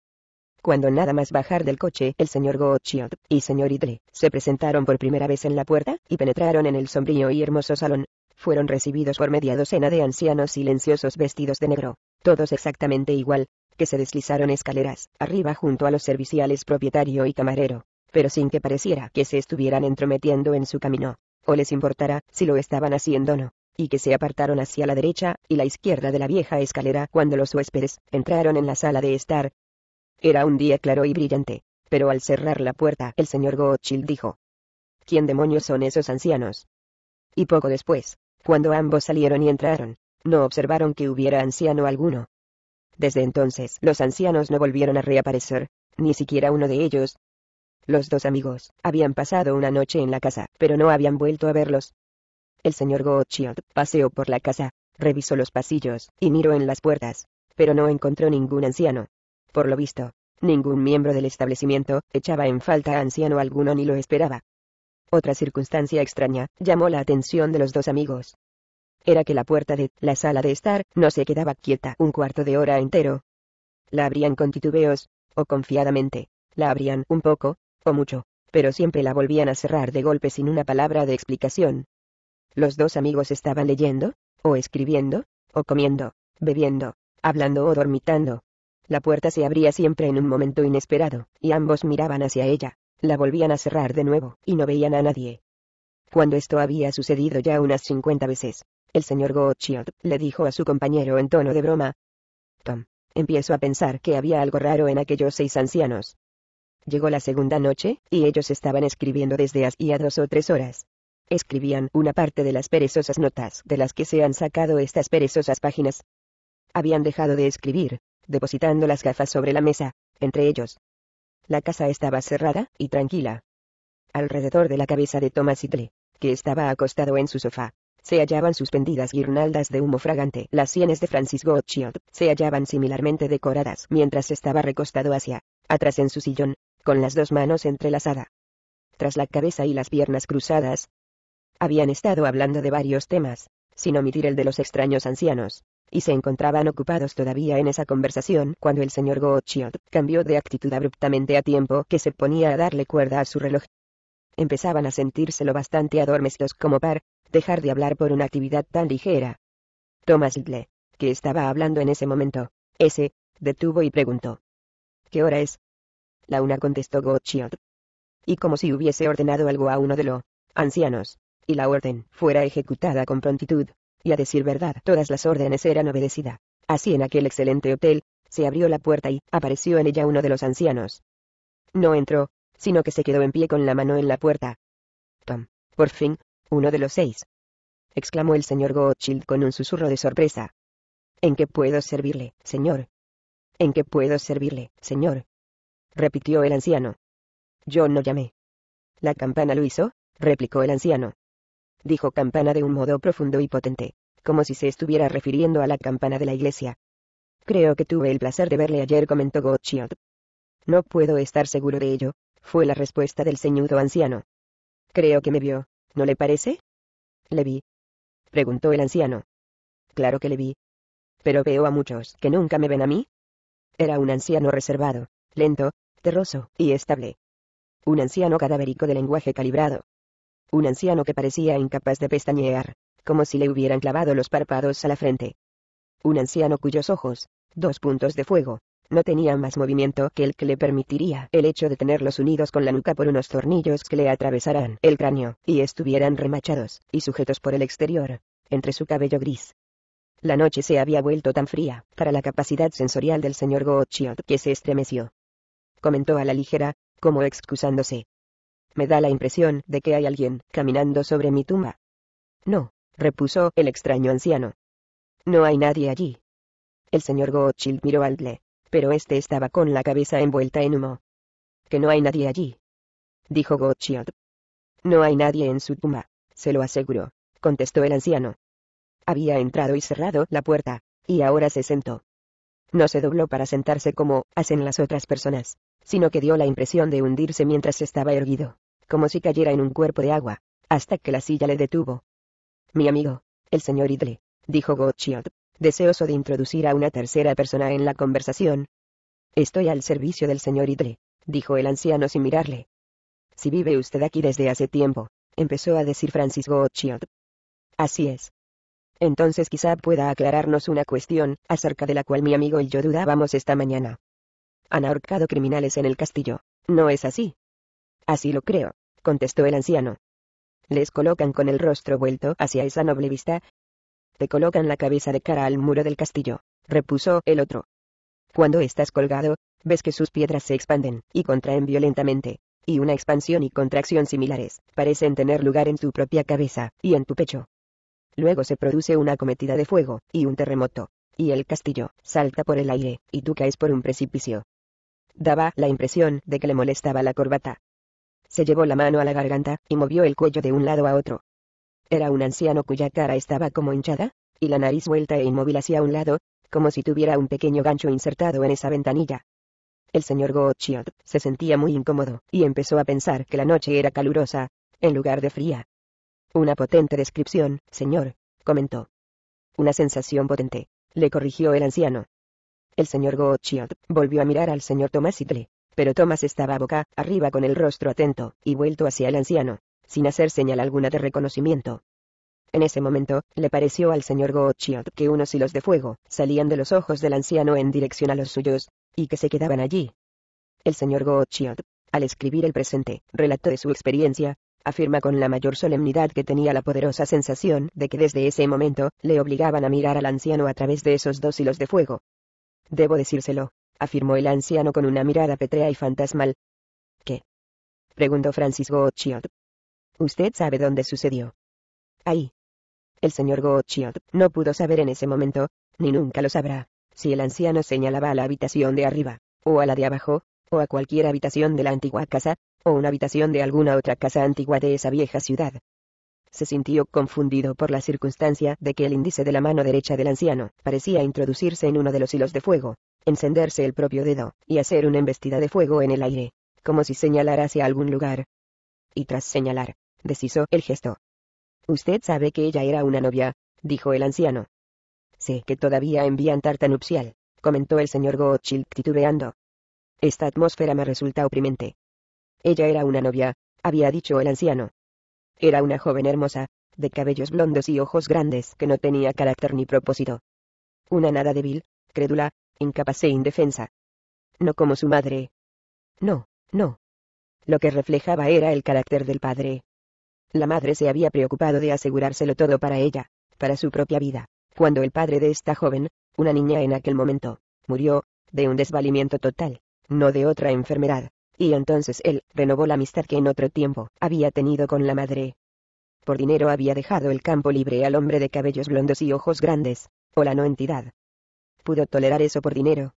Cuando nada más bajar del coche, el señor Gochiot y señor Idle se presentaron por primera vez en la puerta y penetraron en el sombrío y hermoso salón. Fueron recibidos por media docena de ancianos silenciosos vestidos de negro, todos exactamente igual, que se deslizaron escaleras arriba junto a los serviciales propietario y camarero, pero sin que pareciera que se estuvieran entrometiendo en su camino, o les importara si lo estaban haciendo o no y que se apartaron hacia la derecha y la izquierda de la vieja escalera cuando los huéspedes entraron en la sala de estar, era un día claro y brillante, pero al cerrar la puerta el señor Godchild dijo. ¿Quién demonios son esos ancianos? Y poco después, cuando ambos salieron y entraron, no observaron que hubiera anciano alguno. Desde entonces los ancianos no volvieron a reaparecer, ni siquiera uno de ellos. Los dos amigos habían pasado una noche en la casa, pero no habían vuelto a verlos. El señor Godchild paseó por la casa, revisó los pasillos y miró en las puertas, pero no encontró ningún anciano. Por lo visto, ningún miembro del establecimiento echaba en falta a anciano alguno ni lo esperaba. Otra circunstancia extraña llamó la atención de los dos amigos. Era que la puerta de la sala de estar no se quedaba quieta un cuarto de hora entero. La abrían con titubeos, o confiadamente, la abrían un poco, o mucho, pero siempre la volvían a cerrar de golpe sin una palabra de explicación. Los dos amigos estaban leyendo, o escribiendo, o comiendo, bebiendo, hablando o dormitando. La puerta se abría siempre en un momento inesperado, y ambos miraban hacia ella. La volvían a cerrar de nuevo, y no veían a nadie. Cuando esto había sucedido ya unas 50 veces, el señor Godchild le dijo a su compañero en tono de broma. Tom, empiezo a pensar que había algo raro en aquellos seis ancianos. Llegó la segunda noche, y ellos estaban escribiendo desde hacía dos o tres horas. Escribían una parte de las perezosas notas de las que se han sacado estas perezosas páginas. Habían dejado de escribir, depositando las gafas sobre la mesa, entre ellos. La casa estaba cerrada y tranquila. Alrededor de la cabeza de Thomas Hitley, que estaba acostado en su sofá, se hallaban suspendidas guirnaldas de humo fragante. Las sienes de Francis Rothschild se hallaban similarmente decoradas mientras estaba recostado hacia atrás en su sillón, con las dos manos entrelazadas. Tras la cabeza y las piernas cruzadas, habían estado hablando de varios temas, sin omitir el de los extraños ancianos, y se encontraban ocupados todavía en esa conversación cuando el señor gothschild cambió de actitud abruptamente a tiempo que se ponía a darle cuerda a su reloj. Empezaban a sentírselo bastante adormecidos como par, dejar de hablar por una actividad tan ligera. Thomas Little, que estaba hablando en ese momento, ese, detuvo y preguntó. ¿Qué hora es? La una contestó gothschild Y como si hubiese ordenado algo a uno de los ancianos, y la orden fuera ejecutada con prontitud, y a decir verdad todas las órdenes eran obedecidas. Así en aquel excelente hotel, se abrió la puerta y apareció en ella uno de los ancianos. No entró, sino que se quedó en pie con la mano en la puerta. Tom, por fin, uno de los seis. exclamó el señor Godchild con un susurro de sorpresa. ¿En qué puedo servirle, señor? ¿En qué puedo servirle, señor? repitió el anciano. Yo no llamé. ¿La campana lo hizo? replicó el anciano dijo Campana de un modo profundo y potente, como si se estuviera refiriendo a la campana de la iglesia. Creo que tuve el placer de verle ayer, comentó Gottschild. No puedo estar seguro de ello, fue la respuesta del ceñudo anciano. Creo que me vio, ¿no le parece? Le vi. Preguntó el anciano. Claro que le vi. Pero veo a muchos que nunca me ven a mí. Era un anciano reservado, lento, terroso y estable. Un anciano cadavérico de lenguaje calibrado, un anciano que parecía incapaz de pestañear, como si le hubieran clavado los párpados a la frente. Un anciano cuyos ojos, dos puntos de fuego, no tenían más movimiento que el que le permitiría el hecho de tenerlos unidos con la nuca por unos tornillos que le atravesaran el cráneo, y estuvieran remachados, y sujetos por el exterior, entre su cabello gris. La noche se había vuelto tan fría, para la capacidad sensorial del señor Gochiot que se estremeció. Comentó a la ligera, como excusándose. Me da la impresión de que hay alguien caminando sobre mi tumba. No, repuso el extraño anciano. No hay nadie allí. El señor Gottschild miró al pero este estaba con la cabeza envuelta en humo. Que no hay nadie allí. Dijo Gottschild. No hay nadie en su tumba, se lo aseguro, contestó el anciano. Había entrado y cerrado la puerta, y ahora se sentó. No se dobló para sentarse como hacen las otras personas, sino que dio la impresión de hundirse mientras estaba erguido, como si cayera en un cuerpo de agua, hasta que la silla le detuvo. Mi amigo, el señor Idle, dijo Godchild, deseoso de introducir a una tercera persona en la conversación. Estoy al servicio del señor Idle, dijo el anciano sin mirarle. Si vive usted aquí desde hace tiempo, empezó a decir Francis Godchild. Así es, entonces quizá pueda aclararnos una cuestión, acerca de la cual mi amigo y yo dudábamos esta mañana. Han ahorcado criminales en el castillo. ¿No es así? Así lo creo, contestó el anciano. Les colocan con el rostro vuelto hacia esa noble vista. Te colocan la cabeza de cara al muro del castillo, repuso el otro. Cuando estás colgado, ves que sus piedras se expanden y contraen violentamente, y una expansión y contracción similares parecen tener lugar en tu propia cabeza y en tu pecho. Luego se produce una cometida de fuego, y un terremoto. Y el castillo, salta por el aire, y tú caes por un precipicio. Daba la impresión de que le molestaba la corbata. Se llevó la mano a la garganta, y movió el cuello de un lado a otro. Era un anciano cuya cara estaba como hinchada, y la nariz vuelta e inmóvil hacia un lado, como si tuviera un pequeño gancho insertado en esa ventanilla. El señor Gochiot se sentía muy incómodo, y empezó a pensar que la noche era calurosa, en lugar de fría. Una potente descripción, señor, comentó. Una sensación potente, le corrigió el anciano. El señor Chiot volvió a mirar al señor Thomas sidley pero Tomás estaba boca arriba con el rostro atento y vuelto hacia el anciano, sin hacer señal alguna de reconocimiento. En ese momento, le pareció al señor Chiot que unos hilos de fuego salían de los ojos del anciano en dirección a los suyos, y que se quedaban allí. El señor Chiot, al escribir el presente, relató de su experiencia, afirma con la mayor solemnidad que tenía la poderosa sensación de que desde ese momento, le obligaban a mirar al anciano a través de esos dos hilos de fuego. Debo decírselo, afirmó el anciano con una mirada petrea y fantasmal. ¿Qué? preguntó Francis Gochiot. Usted sabe dónde sucedió. Ahí. El señor Gochiot no pudo saber en ese momento, ni nunca lo sabrá, si el anciano señalaba a la habitación de arriba, o a la de abajo, o a cualquier habitación de la antigua casa, o una habitación de alguna otra casa antigua de esa vieja ciudad. Se sintió confundido por la circunstancia de que el índice de la mano derecha del anciano parecía introducirse en uno de los hilos de fuego, encenderse el propio dedo, y hacer una embestida de fuego en el aire, como si señalara hacia algún lugar. Y tras señalar, deshizo el gesto. Usted sabe que ella era una novia, dijo el anciano. Sé que todavía envían tarta nupcial, comentó el señor Goochil titubeando. Esta atmósfera me resulta oprimente. Ella era una novia, había dicho el anciano. Era una joven hermosa, de cabellos blondos y ojos grandes que no tenía carácter ni propósito. Una nada débil, crédula, incapaz e indefensa. No como su madre. No, no. Lo que reflejaba era el carácter del padre. La madre se había preocupado de asegurárselo todo para ella, para su propia vida, cuando el padre de esta joven, una niña en aquel momento, murió, de un desvalimiento total no de otra enfermedad, y entonces él renovó la amistad que en otro tiempo había tenido con la madre. Por dinero había dejado el campo libre al hombre de cabellos blondos y ojos grandes, o la no entidad. Pudo tolerar eso por dinero.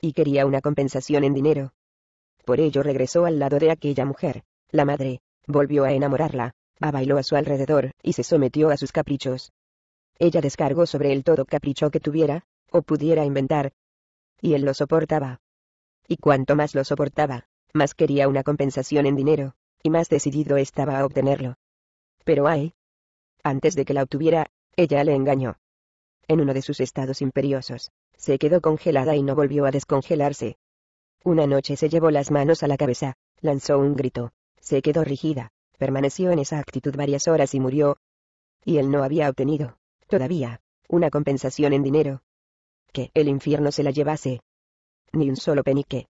Y quería una compensación en dinero. Por ello regresó al lado de aquella mujer, la madre, volvió a enamorarla, a bailó a su alrededor, y se sometió a sus caprichos. Ella descargó sobre él todo capricho que tuviera, o pudiera inventar. Y él lo soportaba y cuanto más lo soportaba, más quería una compensación en dinero, y más decidido estaba a obtenerlo. Pero ay. Antes de que la obtuviera, ella le engañó. En uno de sus estados imperiosos, se quedó congelada y no volvió a descongelarse. Una noche se llevó las manos a la cabeza, lanzó un grito, se quedó rigida, permaneció en esa actitud varias horas y murió. Y él no había obtenido, todavía, una compensación en dinero. Que el infierno se la llevase ni un solo penique.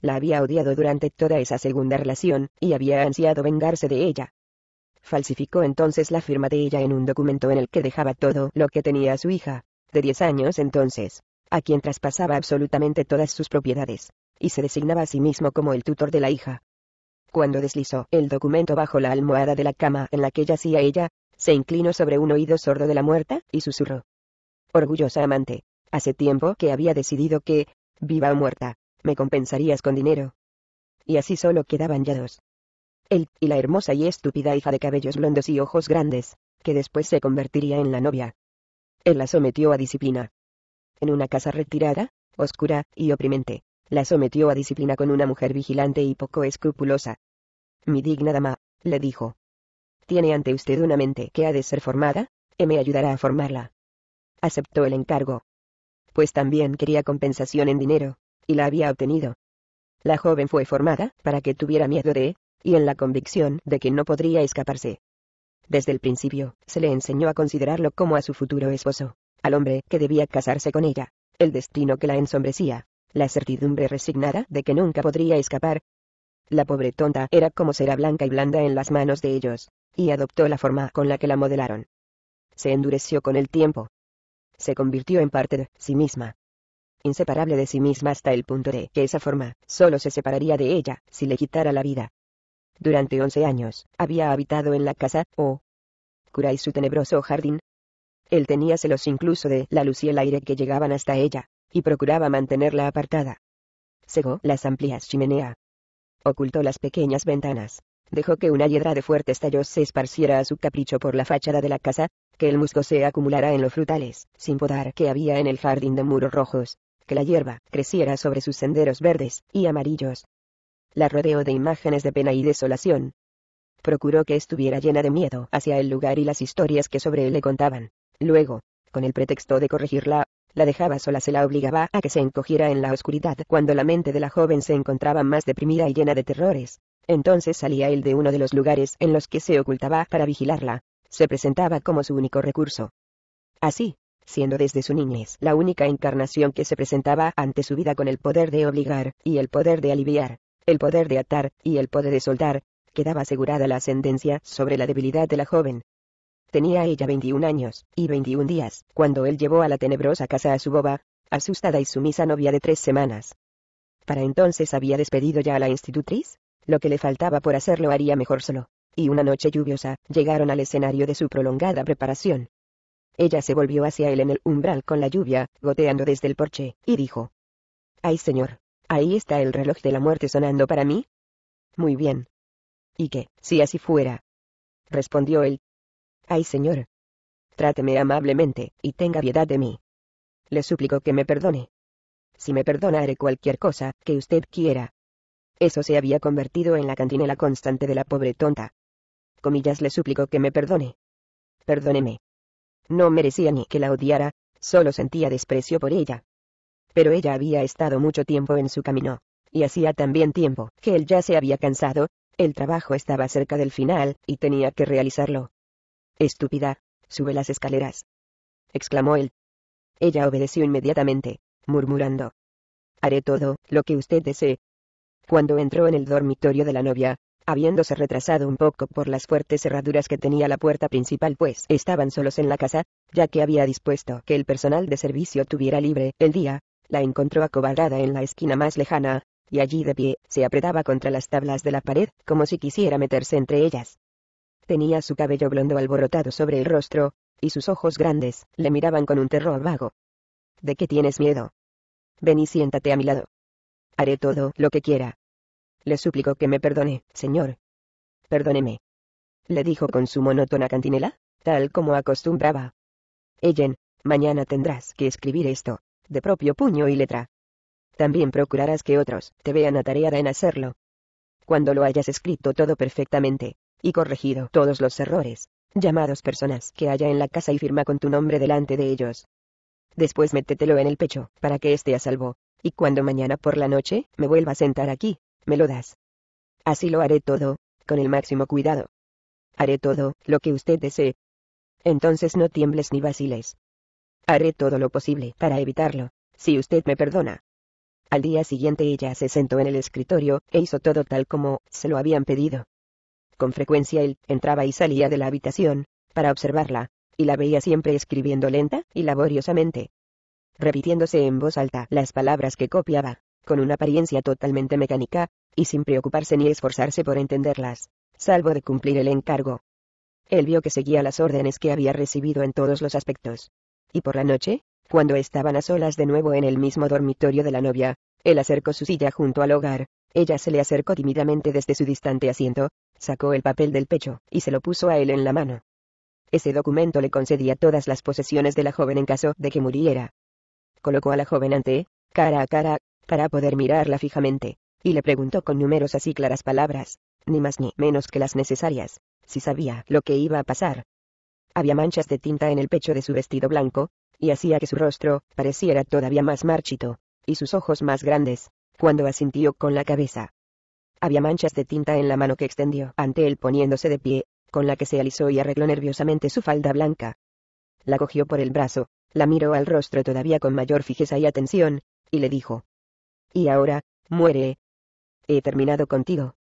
La había odiado durante toda esa segunda relación, y había ansiado vengarse de ella. Falsificó entonces la firma de ella en un documento en el que dejaba todo lo que tenía a su hija, de 10 años entonces, a quien traspasaba absolutamente todas sus propiedades, y se designaba a sí mismo como el tutor de la hija. Cuando deslizó el documento bajo la almohada de la cama en la que yacía ella, se inclinó sobre un oído sordo de la muerta, y susurró. Orgullosa amante, hace tiempo que había decidido que, viva o muerta, me compensarías con dinero. Y así solo quedaban ya dos. Él, y la hermosa y estúpida hija de cabellos blondos y ojos grandes, que después se convertiría en la novia. Él la sometió a disciplina. En una casa retirada, oscura y oprimente, la sometió a disciplina con una mujer vigilante y poco escrupulosa. Mi digna dama, le dijo. Tiene ante usted una mente que ha de ser formada, y me ayudará a formarla. Aceptó el encargo pues también quería compensación en dinero, y la había obtenido. La joven fue formada para que tuviera miedo de, y en la convicción de que no podría escaparse. Desde el principio, se le enseñó a considerarlo como a su futuro esposo, al hombre que debía casarse con ella, el destino que la ensombrecía, la certidumbre resignada de que nunca podría escapar. La pobre tonta era como será blanca y blanda en las manos de ellos, y adoptó la forma con la que la modelaron. Se endureció con el tiempo, se convirtió en parte de sí misma. Inseparable de sí misma hasta el punto de que esa forma solo se separaría de ella si le quitara la vida. Durante once años, había habitado en la casa, o cura y su tenebroso jardín. Él tenía celos incluso de la luz y el aire que llegaban hasta ella, y procuraba mantenerla apartada. Cegó las amplias chimeneas. Ocultó las pequeñas ventanas. Dejó que una hiedra de fuertes tallos se esparciera a su capricho por la fachada de la casa, que el musgo se acumulara en los frutales, sin podar que había en el jardín de muros rojos, que la hierba creciera sobre sus senderos verdes y amarillos. La rodeó de imágenes de pena y desolación. Procuró que estuviera llena de miedo hacia el lugar y las historias que sobre él le contaban. Luego, con el pretexto de corregirla, la dejaba sola se la obligaba a que se encogiera en la oscuridad cuando la mente de la joven se encontraba más deprimida y llena de terrores. Entonces salía él de uno de los lugares en los que se ocultaba para vigilarla, se presentaba como su único recurso. Así, siendo desde su niñez la única encarnación que se presentaba ante su vida con el poder de obligar, y el poder de aliviar, el poder de atar, y el poder de soltar, quedaba asegurada la ascendencia sobre la debilidad de la joven. Tenía ella 21 años, y 21 días, cuando él llevó a la tenebrosa casa a su boba, asustada y sumisa novia de tres semanas. Para entonces había despedido ya a la institutriz, lo que le faltaba por hacerlo haría mejor solo y una noche lluviosa, llegaron al escenario de su prolongada preparación. Ella se volvió hacia él en el umbral con la lluvia, goteando desde el porche, y dijo. ¡Ay señor! ¿Ahí está el reloj de la muerte sonando para mí? Muy bien. ¿Y qué, si así fuera? Respondió él. ¡Ay señor! Tráteme amablemente, y tenga piedad de mí. Le suplico que me perdone. Si me perdona haré cualquier cosa que usted quiera. Eso se había convertido en la cantinela constante de la pobre tonta comillas le suplico que me perdone. Perdóneme. No merecía ni que la odiara, solo sentía desprecio por ella. Pero ella había estado mucho tiempo en su camino, y hacía también tiempo que él ya se había cansado, el trabajo estaba cerca del final, y tenía que realizarlo. Estúpida, sube las escaleras. exclamó él. Ella obedeció inmediatamente, murmurando. Haré todo lo que usted desee. Cuando entró en el dormitorio de la novia, habiéndose retrasado un poco por las fuertes cerraduras que tenía la puerta principal pues estaban solos en la casa, ya que había dispuesto que el personal de servicio tuviera libre el día, la encontró acobardada en la esquina más lejana, y allí de pie, se apretaba contra las tablas de la pared, como si quisiera meterse entre ellas. Tenía su cabello blondo alborotado sobre el rostro, y sus ojos grandes, le miraban con un terror vago. ¿De qué tienes miedo? Ven y siéntate a mi lado. Haré todo lo que quiera, le suplico que me perdone, señor. Perdóneme. Le dijo con su monótona cantinela, tal como acostumbraba. Ellen, mañana tendrás que escribir esto, de propio puño y letra. También procurarás que otros te vean atareada en hacerlo. Cuando lo hayas escrito todo perfectamente, y corregido todos los errores, llamados personas que haya en la casa y firma con tu nombre delante de ellos. Después métetelo en el pecho, para que esté a salvo, y cuando mañana por la noche me vuelva a sentar aquí, me lo das. Así lo haré todo, con el máximo cuidado. Haré todo, lo que usted desee. Entonces no tiembles ni vaciles. Haré todo lo posible para evitarlo, si usted me perdona. Al día siguiente ella se sentó en el escritorio, e hizo todo tal como se lo habían pedido. Con frecuencia él entraba y salía de la habitación, para observarla, y la veía siempre escribiendo lenta y laboriosamente, repitiéndose en voz alta las palabras que copiaba, con una apariencia totalmente mecánica, y sin preocuparse ni esforzarse por entenderlas, salvo de cumplir el encargo. Él vio que seguía las órdenes que había recibido en todos los aspectos. Y por la noche, cuando estaban a solas de nuevo en el mismo dormitorio de la novia, él acercó su silla junto al hogar, ella se le acercó tímidamente desde su distante asiento, sacó el papel del pecho y se lo puso a él en la mano. Ese documento le concedía todas las posesiones de la joven en caso de que muriera. Colocó a la joven ante, cara a cara, para poder mirarla fijamente, y le preguntó con numerosas y claras palabras, ni más ni menos que las necesarias, si sabía lo que iba a pasar. Había manchas de tinta en el pecho de su vestido blanco, y hacía que su rostro pareciera todavía más marchito, y sus ojos más grandes, cuando asintió con la cabeza. Había manchas de tinta en la mano que extendió ante él poniéndose de pie, con la que se alisó y arregló nerviosamente su falda blanca. La cogió por el brazo, la miró al rostro todavía con mayor fijeza y atención, y le dijo, y ahora, muere. He terminado contigo.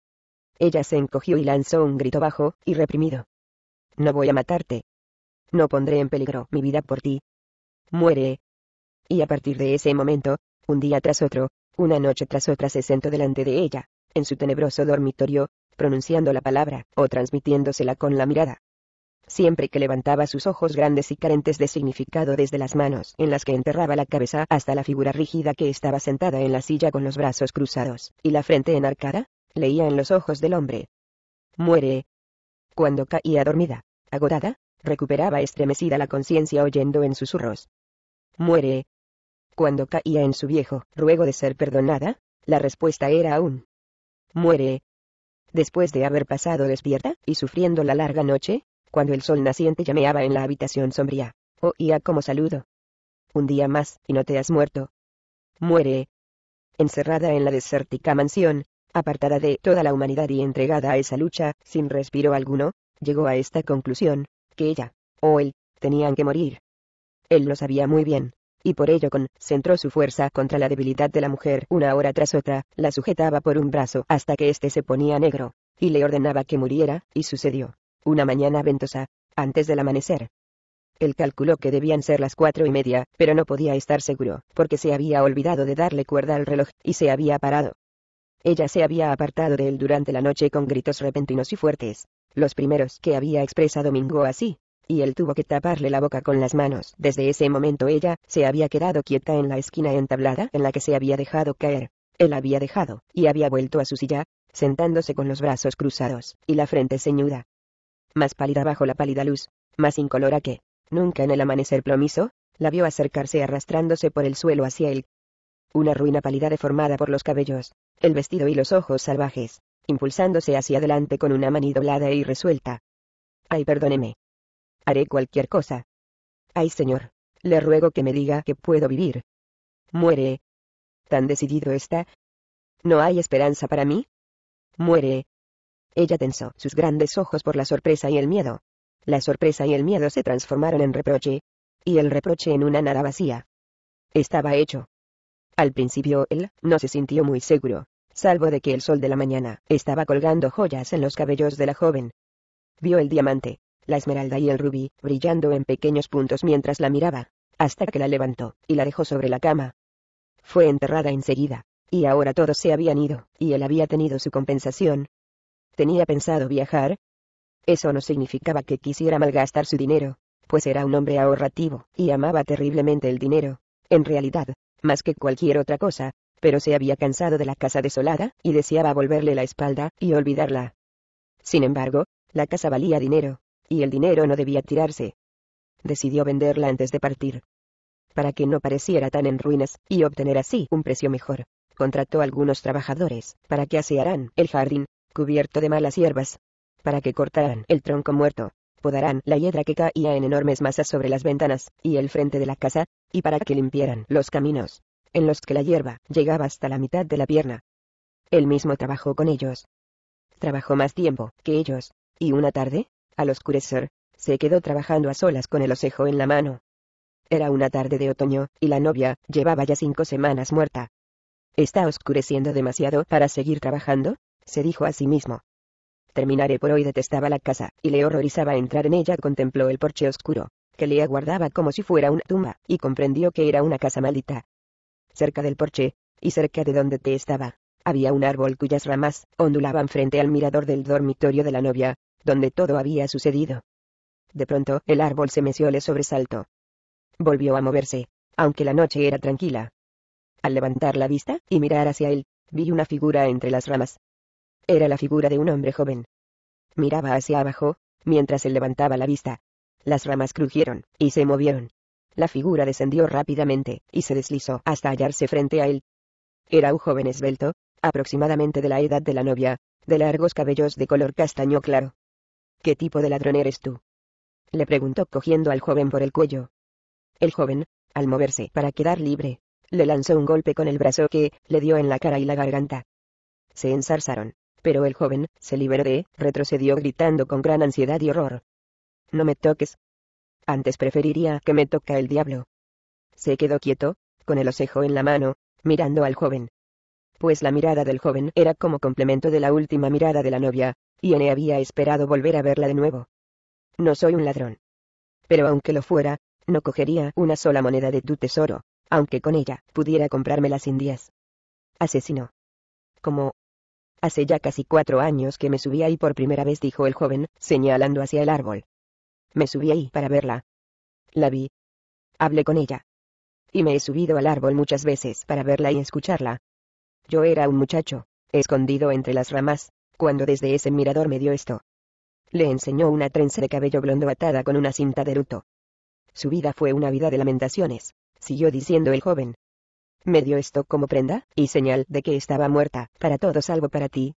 Ella se encogió y lanzó un grito bajo, y reprimido. No voy a matarte. No pondré en peligro mi vida por ti. Muere. Y a partir de ese momento, un día tras otro, una noche tras otra se sentó delante de ella, en su tenebroso dormitorio, pronunciando la palabra, o transmitiéndosela con la mirada siempre que levantaba sus ojos grandes y carentes de significado desde las manos en las que enterraba la cabeza hasta la figura rígida que estaba sentada en la silla con los brazos cruzados y la frente enarcada, leía en los ojos del hombre. Muere. Cuando caía dormida, agotada, recuperaba estremecida la conciencia oyendo en susurros. Muere. Cuando caía en su viejo ruego de ser perdonada, la respuesta era aún. Muere. Después de haber pasado despierta y sufriendo la larga noche, cuando el sol naciente llameaba en la habitación sombría, oía oh, como saludo. Un día más, y no te has muerto. Muere. Encerrada en la desértica mansión, apartada de toda la humanidad y entregada a esa lucha, sin respiro alguno, llegó a esta conclusión, que ella, o él, tenían que morir. Él lo sabía muy bien, y por ello concentró su fuerza contra la debilidad de la mujer una hora tras otra, la sujetaba por un brazo hasta que éste se ponía negro, y le ordenaba que muriera, y sucedió. Una mañana ventosa, antes del amanecer. Él calculó que debían ser las cuatro y media, pero no podía estar seguro, porque se había olvidado de darle cuerda al reloj, y se había parado. Ella se había apartado de él durante la noche con gritos repentinos y fuertes, los primeros que había expresado Mingo así, y él tuvo que taparle la boca con las manos. Desde ese momento ella se había quedado quieta en la esquina entablada en la que se había dejado caer. Él había dejado, y había vuelto a su silla, sentándose con los brazos cruzados, y la frente ceñuda más pálida bajo la pálida luz, más incolora que, nunca en el amanecer promiso, la vio acercarse arrastrándose por el suelo hacia él. Una ruina pálida deformada por los cabellos, el vestido y los ojos salvajes, impulsándose hacia adelante con una maní doblada e irresuelta. Ay, perdóneme. Haré cualquier cosa. Ay, señor, le ruego que me diga que puedo vivir. Muere. ¿Tan decidido está? ¿No hay esperanza para mí? Muere. Ella tensó sus grandes ojos por la sorpresa y el miedo. La sorpresa y el miedo se transformaron en reproche. Y el reproche en una nada vacía. Estaba hecho. Al principio él no se sintió muy seguro, salvo de que el sol de la mañana estaba colgando joyas en los cabellos de la joven. Vio el diamante, la esmeralda y el rubí, brillando en pequeños puntos mientras la miraba, hasta que la levantó y la dejó sobre la cama. Fue enterrada enseguida, y ahora todos se habían ido, y él había tenido su compensación, tenía pensado viajar. Eso no significaba que quisiera malgastar su dinero, pues era un hombre ahorrativo, y amaba terriblemente el dinero, en realidad, más que cualquier otra cosa, pero se había cansado de la casa desolada, y deseaba volverle la espalda, y olvidarla. Sin embargo, la casa valía dinero, y el dinero no debía tirarse. Decidió venderla antes de partir. Para que no pareciera tan en ruinas, y obtener así un precio mejor, contrató a algunos trabajadores, para que asearan el jardín, cubierto de malas hierbas. Para que cortaran el tronco muerto, podarán la hiedra que caía en enormes masas sobre las ventanas y el frente de la casa, y para que limpiaran los caminos, en los que la hierba llegaba hasta la mitad de la pierna. Él mismo trabajó con ellos. Trabajó más tiempo que ellos, y una tarde, al oscurecer, se quedó trabajando a solas con el osejo en la mano. Era una tarde de otoño, y la novia llevaba ya cinco semanas muerta. ¿Está oscureciendo demasiado para seguir trabajando? se dijo a sí mismo. Terminaré por hoy detestaba la casa, y le horrorizaba entrar en ella contempló el porche oscuro, que le aguardaba como si fuera una tumba, y comprendió que era una casa maldita. Cerca del porche, y cerca de donde te estaba, había un árbol cuyas ramas ondulaban frente al mirador del dormitorio de la novia, donde todo había sucedido. De pronto, el árbol se meció le sobresalto. Volvió a moverse, aunque la noche era tranquila. Al levantar la vista y mirar hacia él, vi una figura entre las ramas, era la figura de un hombre joven. Miraba hacia abajo, mientras él levantaba la vista. Las ramas crujieron, y se movieron. La figura descendió rápidamente, y se deslizó hasta hallarse frente a él. Era un joven esbelto, aproximadamente de la edad de la novia, de largos cabellos de color castaño claro. ¿Qué tipo de ladrón eres tú? Le preguntó cogiendo al joven por el cuello. El joven, al moverse para quedar libre, le lanzó un golpe con el brazo que le dio en la cara y la garganta. Se ensarzaron, pero el joven, se liberó de, retrocedió gritando con gran ansiedad y horror. No me toques. Antes preferiría que me toca el diablo. Se quedó quieto, con el osejo en la mano, mirando al joven. Pues la mirada del joven era como complemento de la última mirada de la novia, y Ene había esperado volver a verla de nuevo. No soy un ladrón. Pero aunque lo fuera, no cogería una sola moneda de tu tesoro, aunque con ella pudiera comprármela sin indias. Asesino. Como, Hace ya casi cuatro años que me subí ahí por primera vez, dijo el joven, señalando hacia el árbol. Me subí ahí para verla. La vi. Hablé con ella. Y me he subido al árbol muchas veces para verla y escucharla. Yo era un muchacho, escondido entre las ramas, cuando desde ese mirador me dio esto. Le enseñó una trenza de cabello blondo atada con una cinta de luto. Su vida fue una vida de lamentaciones, siguió diciendo el joven, me dio esto como prenda, y señal de que estaba muerta, para todo salvo para ti.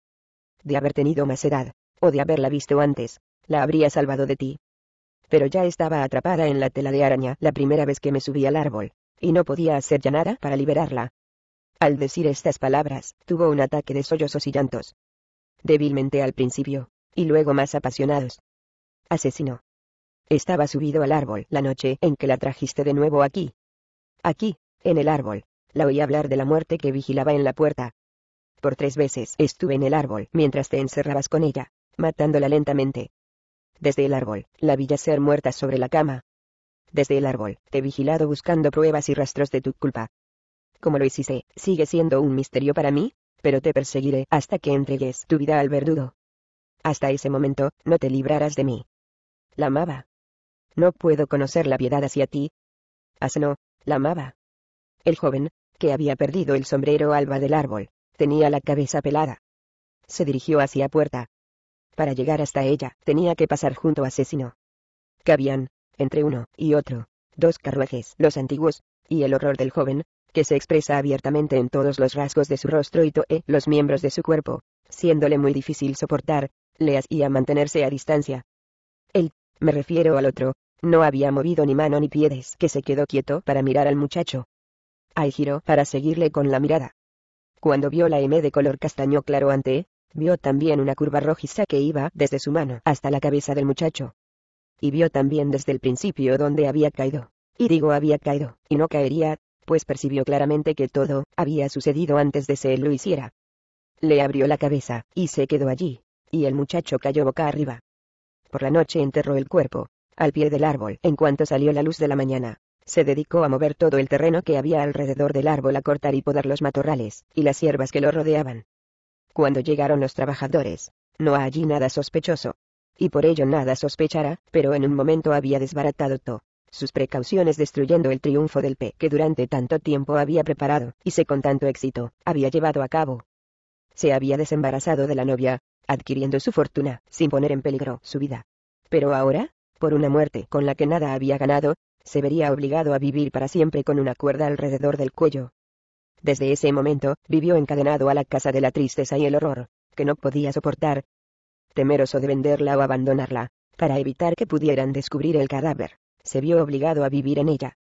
De haber tenido más edad, o de haberla visto antes, la habría salvado de ti. Pero ya estaba atrapada en la tela de araña la primera vez que me subí al árbol, y no podía hacer ya nada para liberarla. Al decir estas palabras, tuvo un ataque de sollozos y llantos. Débilmente al principio, y luego más apasionados. Asesino. Estaba subido al árbol la noche en que la trajiste de nuevo aquí. Aquí, en el árbol, la oí hablar de la muerte que vigilaba en la puerta. Por tres veces estuve en el árbol mientras te encerrabas con ella, matándola lentamente. Desde el árbol, la vi ser muerta sobre la cama. Desde el árbol, te he vigilado buscando pruebas y rastros de tu culpa. Como lo hiciste, sigue siendo un misterio para mí, pero te perseguiré hasta que entregues tu vida al verdugo. Hasta ese momento, no te librarás de mí. La amaba. No puedo conocer la piedad hacia ti. Asno, la amaba. El joven, que había perdido el sombrero alba del árbol, tenía la cabeza pelada. Se dirigió hacia puerta. Para llegar hasta ella, tenía que pasar junto a Asesino. Cabían, entre uno y otro, dos carruajes, los antiguos, y el horror del joven, que se expresa abiertamente en todos los rasgos de su rostro y toe los miembros de su cuerpo, siéndole muy difícil soportar, le hacía mantenerse a distancia. Él, me refiero al otro, no había movido ni mano ni pies, que se quedó quieto para mirar al muchacho, Ahí giró para seguirle con la mirada. Cuando vio la M de color castaño claro ante, vio también una curva rojiza que iba desde su mano hasta la cabeza del muchacho. Y vio también desde el principio donde había caído. Y digo había caído, y no caería, pues percibió claramente que todo había sucedido antes de que él lo hiciera. Le abrió la cabeza, y se quedó allí. Y el muchacho cayó boca arriba. Por la noche enterró el cuerpo, al pie del árbol, en cuanto salió la luz de la mañana se dedicó a mover todo el terreno que había alrededor del árbol a cortar y podar los matorrales, y las hierbas que lo rodeaban. Cuando llegaron los trabajadores, no allí nada sospechoso. Y por ello nada sospechara, pero en un momento había desbaratado todo sus precauciones destruyendo el triunfo del P que durante tanto tiempo había preparado, y se con tanto éxito, había llevado a cabo. Se había desembarazado de la novia, adquiriendo su fortuna, sin poner en peligro su vida. Pero ahora, por una muerte con la que nada había ganado, se vería obligado a vivir para siempre con una cuerda alrededor del cuello. Desde ese momento, vivió encadenado a la casa de la tristeza y el horror, que no podía soportar. Temeroso de venderla o abandonarla, para evitar que pudieran descubrir el cadáver, se vio obligado a vivir en ella.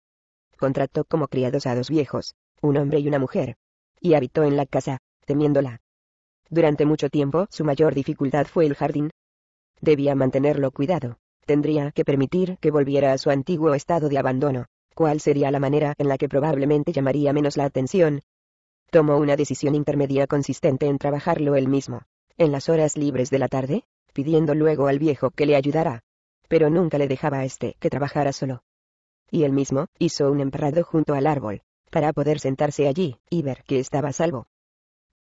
Contrató como criados a dos viejos, un hombre y una mujer. Y habitó en la casa, temiéndola. Durante mucho tiempo su mayor dificultad fue el jardín. Debía mantenerlo cuidado, tendría que permitir que volviera a su antiguo estado de abandono. ¿Cuál sería la manera en la que probablemente llamaría menos la atención? Tomó una decisión intermedia consistente en trabajarlo él mismo. En las horas libres de la tarde, pidiendo luego al viejo que le ayudara. Pero nunca le dejaba a este que trabajara solo. Y él mismo hizo un emparrado junto al árbol, para poder sentarse allí y ver que estaba salvo.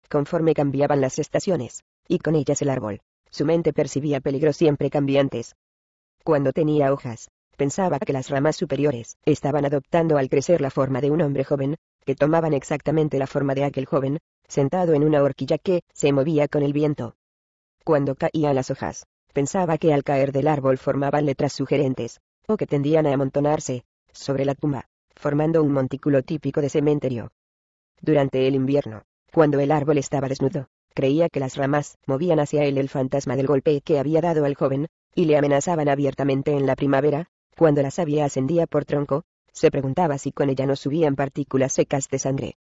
Conforme cambiaban las estaciones, y con ellas el árbol, su mente percibía peligros siempre cambiantes, cuando tenía hojas, pensaba que las ramas superiores estaban adoptando al crecer la forma de un hombre joven, que tomaban exactamente la forma de aquel joven, sentado en una horquilla que se movía con el viento. Cuando caían las hojas, pensaba que al caer del árbol formaban letras sugerentes, o que tendían a amontonarse, sobre la tumba, formando un montículo típico de cementerio. Durante el invierno, cuando el árbol estaba desnudo, creía que las ramas movían hacia él el fantasma del golpe que había dado al joven, y le amenazaban abiertamente en la primavera, cuando la savia ascendía por tronco, se preguntaba si con ella no subían partículas secas de sangre.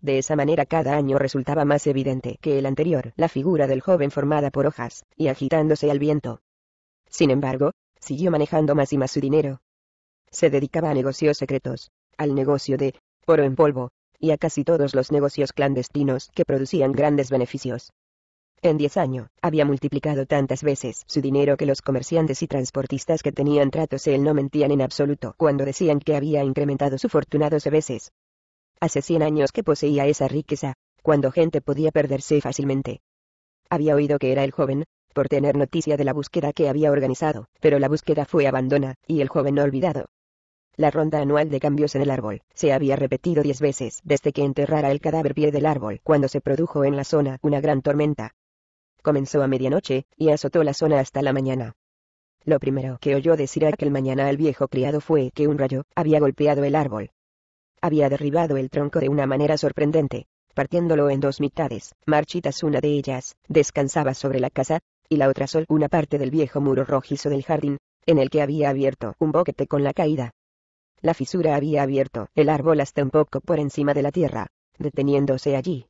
De esa manera cada año resultaba más evidente que el anterior, la figura del joven formada por hojas, y agitándose al viento. Sin embargo, siguió manejando más y más su dinero. Se dedicaba a negocios secretos, al negocio de oro en polvo, y a casi todos los negocios clandestinos que producían grandes beneficios. En diez años, había multiplicado tantas veces su dinero que los comerciantes y transportistas que tenían tratos él no mentían en absoluto cuando decían que había incrementado su fortuna doce veces. Hace cien años que poseía esa riqueza, cuando gente podía perderse fácilmente. Había oído que era el joven, por tener noticia de la búsqueda que había organizado, pero la búsqueda fue abandona, y el joven olvidado. La ronda anual de cambios en el árbol se había repetido diez veces desde que enterrara el cadáver pie del árbol cuando se produjo en la zona una gran tormenta, comenzó a medianoche, y azotó la zona hasta la mañana. Lo primero que oyó decir aquel mañana al viejo criado fue que un rayo había golpeado el árbol. Había derribado el tronco de una manera sorprendente, partiéndolo en dos mitades, marchitas una de ellas, descansaba sobre la casa, y la otra sol una parte del viejo muro rojizo del jardín, en el que había abierto un boquete con la caída. La fisura había abierto el árbol hasta un poco por encima de la tierra, deteniéndose allí.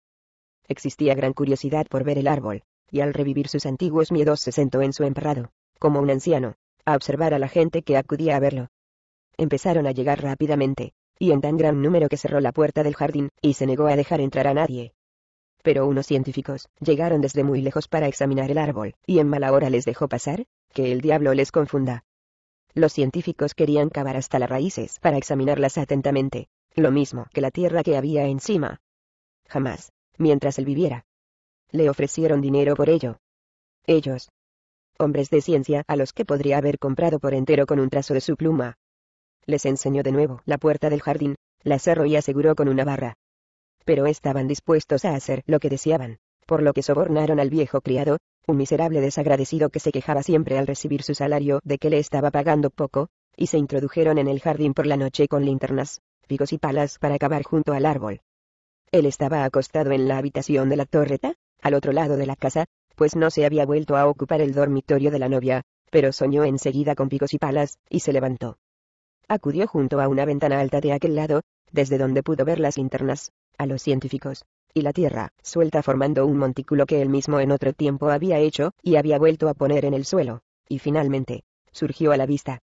Existía gran curiosidad por ver el árbol, y al revivir sus antiguos miedos se sentó en su emparrado, como un anciano, a observar a la gente que acudía a verlo. Empezaron a llegar rápidamente, y en tan gran número que cerró la puerta del jardín, y se negó a dejar entrar a nadie. Pero unos científicos llegaron desde muy lejos para examinar el árbol, y en mala hora les dejó pasar, que el diablo les confunda. Los científicos querían cavar hasta las raíces para examinarlas atentamente, lo mismo que la tierra que había encima. Jamás, mientras él viviera, le ofrecieron dinero por ello. Ellos. Hombres de ciencia a los que podría haber comprado por entero con un trazo de su pluma. Les enseñó de nuevo la puerta del jardín, la cerró y aseguró con una barra. Pero estaban dispuestos a hacer lo que deseaban, por lo que sobornaron al viejo criado, un miserable desagradecido que se quejaba siempre al recibir su salario de que le estaba pagando poco, y se introdujeron en el jardín por la noche con linternas, figos y palas para acabar junto al árbol. Él estaba acostado en la habitación de la torreta, al otro lado de la casa, pues no se había vuelto a ocupar el dormitorio de la novia, pero soñó enseguida con picos y palas, y se levantó. Acudió junto a una ventana alta de aquel lado, desde donde pudo ver las linternas, a los científicos, y la tierra, suelta formando un montículo que él mismo en otro tiempo había hecho, y había vuelto a poner en el suelo, y finalmente, surgió a la vista.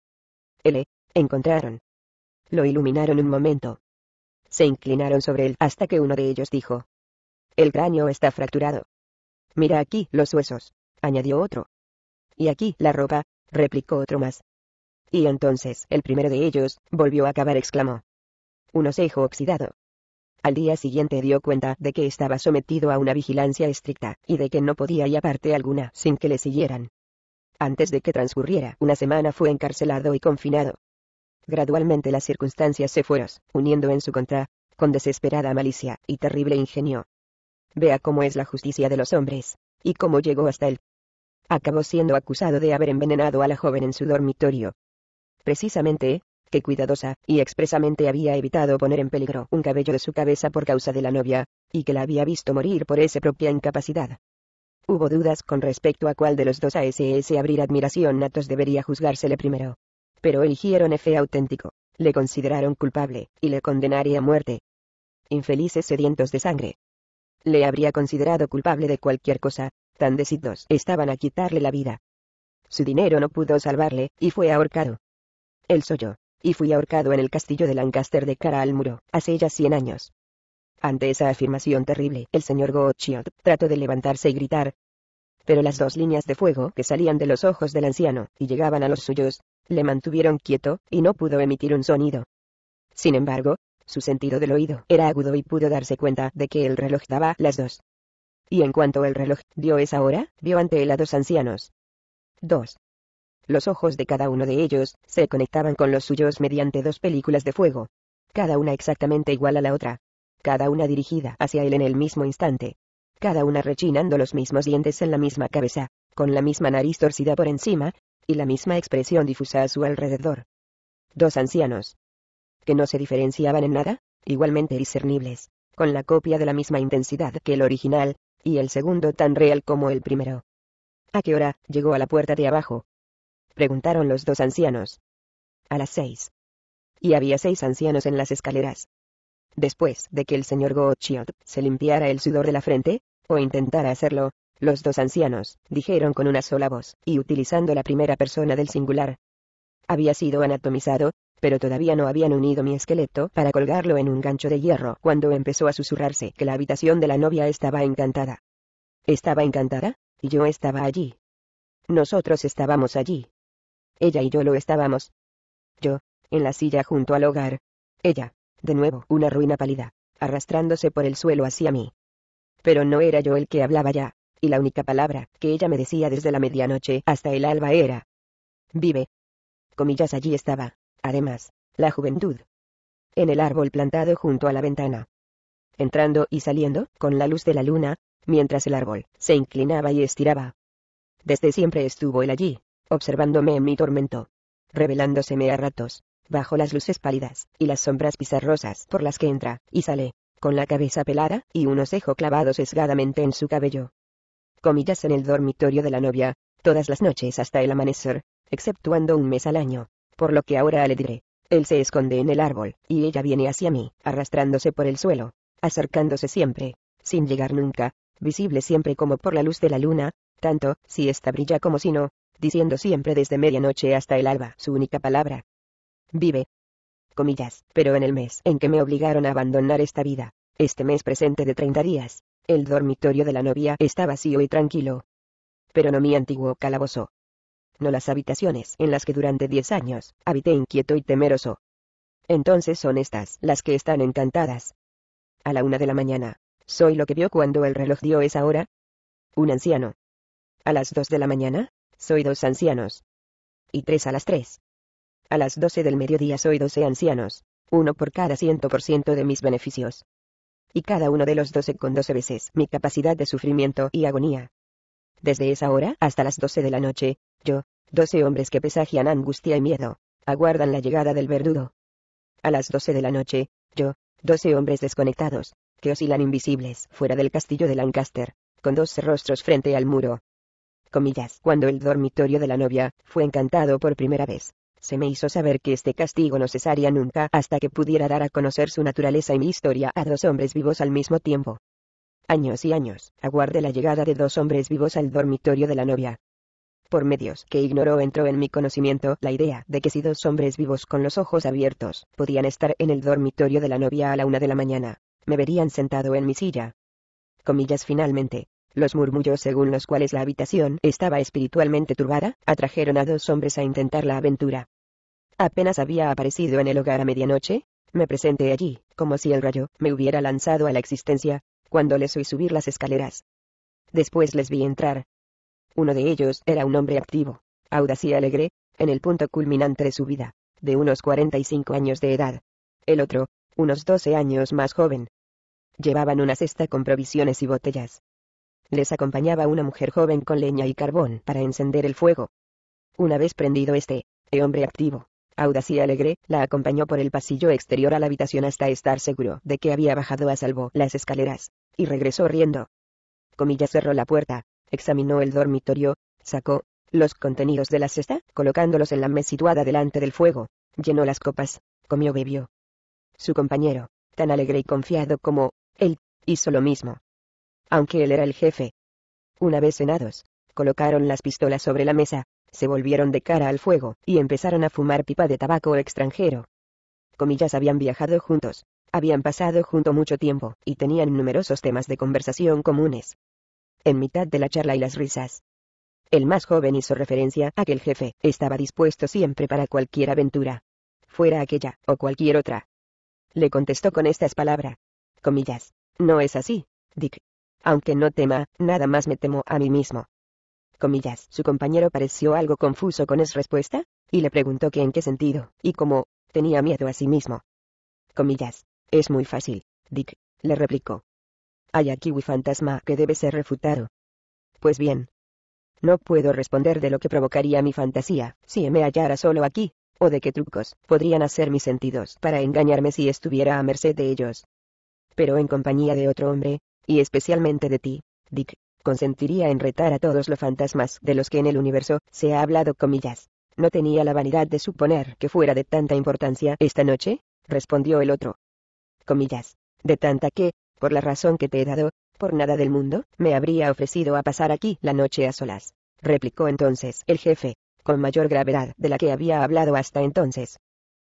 L. Encontraron. Lo iluminaron un momento. Se inclinaron sobre él hasta que uno de ellos dijo, el cráneo está fracturado. Mira aquí los huesos, añadió otro. Y aquí la ropa, replicó otro más. Y entonces el primero de ellos volvió a acabar, exclamó. Un osejo oxidado. Al día siguiente dio cuenta de que estaba sometido a una vigilancia estricta, y de que no podía ir a parte alguna sin que le siguieran. Antes de que transcurriera una semana fue encarcelado y confinado. Gradualmente las circunstancias se fueron, uniendo en su contra, con desesperada malicia y terrible ingenio, Vea cómo es la justicia de los hombres, y cómo llegó hasta él. Acabó siendo acusado de haber envenenado a la joven en su dormitorio. Precisamente, que cuidadosa y expresamente había evitado poner en peligro un cabello de su cabeza por causa de la novia, y que la había visto morir por esa propia incapacidad. Hubo dudas con respecto a cuál de los dos ASS abrir admiración natos debería juzgársele primero. Pero eligieron F auténtico, le consideraron culpable, y le condenaría a muerte. Infelices sedientos de sangre, le habría considerado culpable de cualquier cosa, tan decididos estaban a quitarle la vida. Su dinero no pudo salvarle, y fue ahorcado. Él soy yo, y fui ahorcado en el castillo de Lancaster de cara al muro, hace ya cien años. Ante esa afirmación terrible, el señor Gochiot trató de levantarse y gritar. Pero las dos líneas de fuego que salían de los ojos del anciano, y llegaban a los suyos, le mantuvieron quieto, y no pudo emitir un sonido. Sin embargo, su sentido del oído era agudo y pudo darse cuenta de que el reloj daba las dos. Y en cuanto el reloj dio esa hora, vio ante él a dos ancianos. 2. Los ojos de cada uno de ellos se conectaban con los suyos mediante dos películas de fuego. Cada una exactamente igual a la otra. Cada una dirigida hacia él en el mismo instante. Cada una rechinando los mismos dientes en la misma cabeza, con la misma nariz torcida por encima, y la misma expresión difusa a su alrededor. Dos ancianos que no se diferenciaban en nada, igualmente discernibles, con la copia de la misma intensidad que el original, y el segundo tan real como el primero. ¿A qué hora llegó a la puerta de abajo? Preguntaron los dos ancianos. A las seis. Y había seis ancianos en las escaleras. Después de que el señor Gochiot se limpiara el sudor de la frente, o intentara hacerlo, los dos ancianos dijeron con una sola voz, y utilizando la primera persona del singular. Había sido anatomizado, pero todavía no habían unido mi esqueleto para colgarlo en un gancho de hierro cuando empezó a susurrarse que la habitación de la novia estaba encantada. ¿Estaba encantada? y Yo estaba allí. Nosotros estábamos allí. Ella y yo lo estábamos. Yo, en la silla junto al hogar. Ella, de nuevo, una ruina pálida, arrastrándose por el suelo hacia mí. Pero no era yo el que hablaba ya, y la única palabra que ella me decía desde la medianoche hasta el alba era. Vive. Comillas allí estaba, Además, la juventud. En el árbol plantado junto a la ventana. Entrando y saliendo, con la luz de la luna, mientras el árbol se inclinaba y estiraba. Desde siempre estuvo él allí, observándome en mi tormento. Revelándoseme a ratos, bajo las luces pálidas y las sombras pizarrosas por las que entra y sale, con la cabeza pelada y un osejo clavado sesgadamente en su cabello. Comillas en el dormitorio de la novia, todas las noches hasta el amanecer, exceptuando un mes al año, por lo que ahora le diré. Él se esconde en el árbol, y ella viene hacia mí, arrastrándose por el suelo, acercándose siempre, sin llegar nunca, visible siempre como por la luz de la luna, tanto, si esta brilla como si no, diciendo siempre desde medianoche hasta el alba su única palabra. Vive. Comillas, pero en el mes en que me obligaron a abandonar esta vida, este mes presente de 30 días, el dormitorio de la novia está vacío y tranquilo. Pero no mi antiguo calabozo, no las habitaciones en las que durante diez años habité inquieto y temeroso. Entonces son estas las que están encantadas. A la una de la mañana, soy lo que vio cuando el reloj dio esa hora. Un anciano. A las dos de la mañana, soy dos ancianos. Y tres a las tres. A las doce del mediodía soy doce ancianos, uno por cada ciento por ciento de mis beneficios. Y cada uno de los doce con doce veces mi capacidad de sufrimiento y agonía. Desde esa hora hasta las doce de la noche, yo, Doce hombres que pesajian angustia y miedo, aguardan la llegada del verdugo. A las doce de la noche, yo, doce hombres desconectados, que oscilan invisibles fuera del castillo de Lancaster, con dos rostros frente al muro. Comillas. Cuando el dormitorio de la novia fue encantado por primera vez, se me hizo saber que este castigo no cesaría nunca hasta que pudiera dar a conocer su naturaleza y mi historia a dos hombres vivos al mismo tiempo. Años y años, aguarde la llegada de dos hombres vivos al dormitorio de la novia, por medios que ignoró entró en mi conocimiento la idea de que si dos hombres vivos con los ojos abiertos podían estar en el dormitorio de la novia a la una de la mañana, me verían sentado en mi silla. Comillas finalmente. Los murmullos según los cuales la habitación estaba espiritualmente turbada, atrajeron a dos hombres a intentar la aventura. Apenas había aparecido en el hogar a medianoche, me presenté allí, como si el rayo me hubiera lanzado a la existencia, cuando les oí subir las escaleras. Después les vi entrar, uno de ellos era un hombre activo, audaz y alegre, en el punto culminante de su vida, de unos 45 años de edad. El otro, unos 12 años más joven. Llevaban una cesta con provisiones y botellas. Les acompañaba una mujer joven con leña y carbón para encender el fuego. Una vez prendido este, el hombre activo, audaz y alegre, la acompañó por el pasillo exterior a la habitación hasta estar seguro de que había bajado a salvo las escaleras, y regresó riendo. Comillas cerró la puerta, examinó el dormitorio, sacó los contenidos de la cesta, colocándolos en la mesa situada delante del fuego, llenó las copas, comió, bebió. Su compañero, tan alegre y confiado como él, hizo lo mismo. Aunque él era el jefe. Una vez cenados, colocaron las pistolas sobre la mesa, se volvieron de cara al fuego y empezaron a fumar pipa de tabaco extranjero. Comillas habían viajado juntos, habían pasado junto mucho tiempo y tenían numerosos temas de conversación comunes en mitad de la charla y las risas. El más joven hizo referencia a que el jefe estaba dispuesto siempre para cualquier aventura. Fuera aquella, o cualquier otra. Le contestó con estas palabras. Comillas. No es así, Dick. Aunque no tema, nada más me temo a mí mismo. Comillas. Su compañero pareció algo confuso con esa respuesta, y le preguntó que en qué sentido, y cómo, tenía miedo a sí mismo. Comillas. Es muy fácil, Dick, le replicó. Hay aquí un fantasma que debe ser refutado. Pues bien. No puedo responder de lo que provocaría mi fantasía, si me hallara solo aquí, o de qué trucos podrían hacer mis sentidos para engañarme si estuviera a merced de ellos. Pero en compañía de otro hombre, y especialmente de ti, Dick, consentiría en retar a todos los fantasmas de los que en el universo se ha hablado comillas. No tenía la vanidad de suponer que fuera de tanta importancia esta noche, respondió el otro. Comillas. De tanta que, por la razón que te he dado, por nada del mundo, me habría ofrecido a pasar aquí la noche a solas, replicó entonces el jefe, con mayor gravedad de la que había hablado hasta entonces.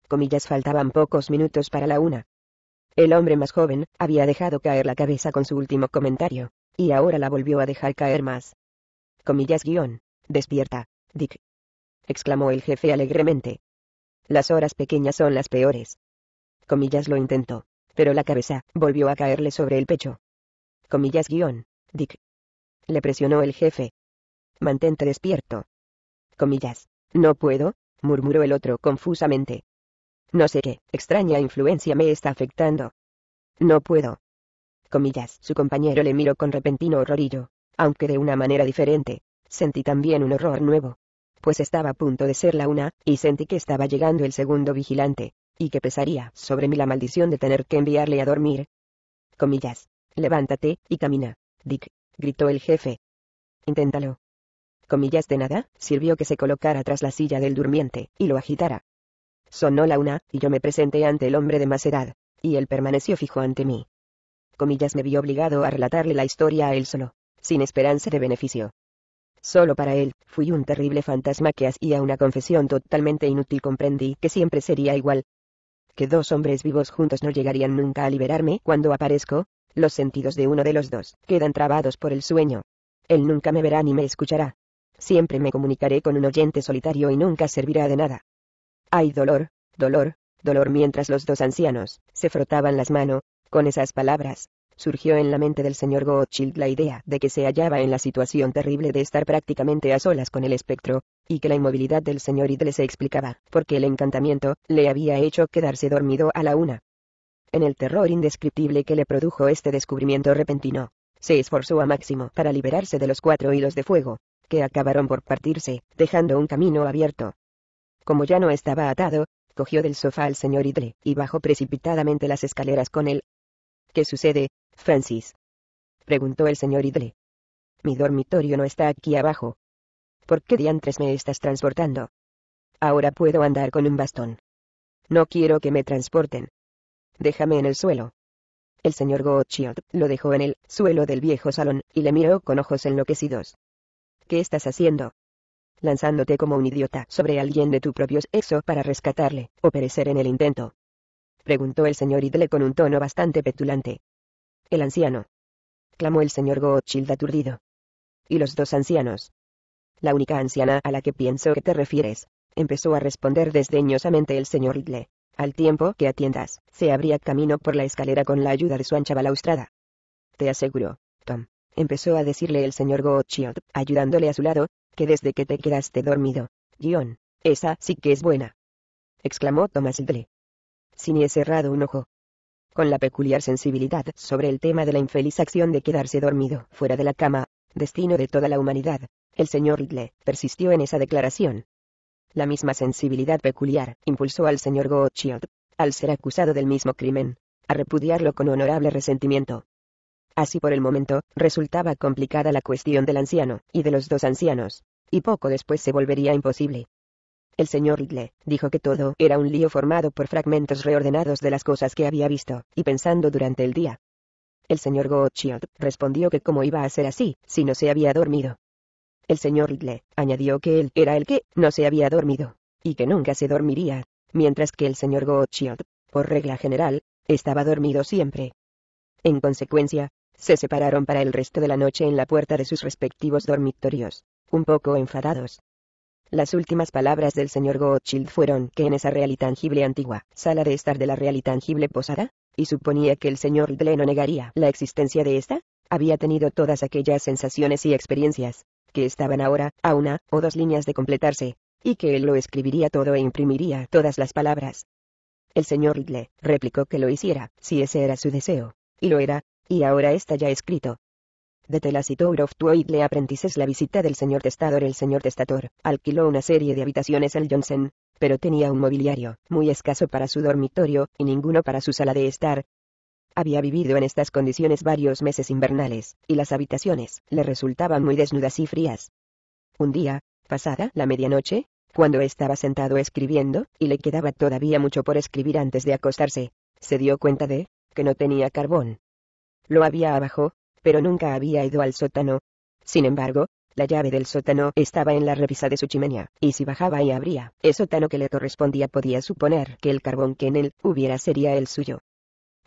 Comillas faltaban pocos minutos para la una. El hombre más joven había dejado caer la cabeza con su último comentario, y ahora la volvió a dejar caer más. Comillas guión. Despierta, Dick. exclamó el jefe alegremente. Las horas pequeñas son las peores. Comillas lo intentó pero la cabeza volvió a caerle sobre el pecho. Comillas guión. Dick. Le presionó el jefe. Mantente despierto. Comillas. No puedo, murmuró el otro confusamente. No sé qué extraña influencia me está afectando. No puedo. Comillas. Su compañero le miró con repentino horrorillo, aunque de una manera diferente. Sentí también un horror nuevo. Pues estaba a punto de ser la una, y sentí que estaba llegando el segundo vigilante y que pesaría sobre mí la maldición de tener que enviarle a dormir. Comillas. Levántate, y camina. Dick, gritó el jefe. Inténtalo. Comillas de nada, sirvió que se colocara tras la silla del durmiente, y lo agitara. Sonó la una, y yo me presenté ante el hombre de más edad, y él permaneció fijo ante mí. Comillas me vi obligado a relatarle la historia a él solo, sin esperanza de beneficio. Solo para él, fui un terrible fantasma que hacía una confesión totalmente inútil. Comprendí que siempre sería igual, que dos hombres vivos juntos no llegarían nunca a liberarme cuando aparezco, los sentidos de uno de los dos quedan trabados por el sueño. Él nunca me verá ni me escuchará. Siempre me comunicaré con un oyente solitario y nunca servirá de nada. Hay dolor, dolor, dolor mientras los dos ancianos se frotaban las manos, con esas palabras, surgió en la mente del señor Godchild la idea de que se hallaba en la situación terrible de estar prácticamente a solas con el espectro, y que la inmovilidad del señor Idle se explicaba, porque el encantamiento, le había hecho quedarse dormido a la una. En el terror indescriptible que le produjo este descubrimiento repentino, se esforzó a máximo para liberarse de los cuatro hilos de fuego, que acabaron por partirse, dejando un camino abierto. Como ya no estaba atado, cogió del sofá al señor Idle, y bajó precipitadamente las escaleras con él. ¿Qué sucede? Francis. Preguntó el señor Idle. Mi dormitorio no está aquí abajo. ¿Por qué diantres me estás transportando? Ahora puedo andar con un bastón. No quiero que me transporten. Déjame en el suelo. El señor Godchild lo dejó en el suelo del viejo salón, y le miró con ojos enloquecidos. ¿Qué estás haciendo? Lanzándote como un idiota sobre alguien de tu propio sexo para rescatarle, o perecer en el intento. Preguntó el señor Idle con un tono bastante petulante. El anciano. Clamó el señor Gottschild aturdido. Y los dos ancianos. La única anciana a la que pienso que te refieres, empezó a responder desdeñosamente el señor Ridley. Al tiempo que atiendas, se abría camino por la escalera con la ayuda de su ancha balaustrada. Te aseguro, Tom, empezó a decirle el señor Gottschild, ayudándole a su lado, que desde que te quedaste dormido, guión, esa sí que es buena. exclamó Thomas —Si Sin he cerrado un ojo con la peculiar sensibilidad sobre el tema de la infeliz acción de quedarse dormido fuera de la cama, destino de toda la humanidad, el señor Ridley persistió en esa declaración. La misma sensibilidad peculiar impulsó al señor Gottschalk, al ser acusado del mismo crimen, a repudiarlo con honorable resentimiento. Así por el momento, resultaba complicada la cuestión del anciano y de los dos ancianos, y poco después se volvería imposible, el señor Ridley dijo que todo era un lío formado por fragmentos reordenados de las cosas que había visto y pensando durante el día. El señor gothschild respondió que cómo iba a ser así, si no se había dormido. El señor Ridley añadió que él era el que no se había dormido, y que nunca se dormiría, mientras que el señor gothschild por regla general, estaba dormido siempre. En consecuencia, se separaron para el resto de la noche en la puerta de sus respectivos dormitorios, un poco enfadados, las últimas palabras del señor Godchild fueron que en esa real y tangible antigua sala de estar de la real y tangible posada, y suponía que el señor Ridley no negaría la existencia de esta, había tenido todas aquellas sensaciones y experiencias, que estaban ahora, a una, o dos líneas de completarse, y que él lo escribiría todo e imprimiría todas las palabras. El señor Ridley replicó que lo hiciera, si ese era su deseo, y lo era, y ahora está ya escrito, de tweed le aprendices la visita del señor testador. El señor testador alquiló una serie de habitaciones al Johnson, pero tenía un mobiliario muy escaso para su dormitorio y ninguno para su sala de estar. Había vivido en estas condiciones varios meses invernales, y las habitaciones le resultaban muy desnudas y frías. Un día, pasada la medianoche, cuando estaba sentado escribiendo, y le quedaba todavía mucho por escribir antes de acostarse, se dio cuenta de que no tenía carbón. Lo había abajo, pero nunca había ido al sótano. Sin embargo, la llave del sótano estaba en la revisa de su chimenea, y si bajaba y abría el sótano que le correspondía podía suponer que el carbón que en él hubiera sería el suyo.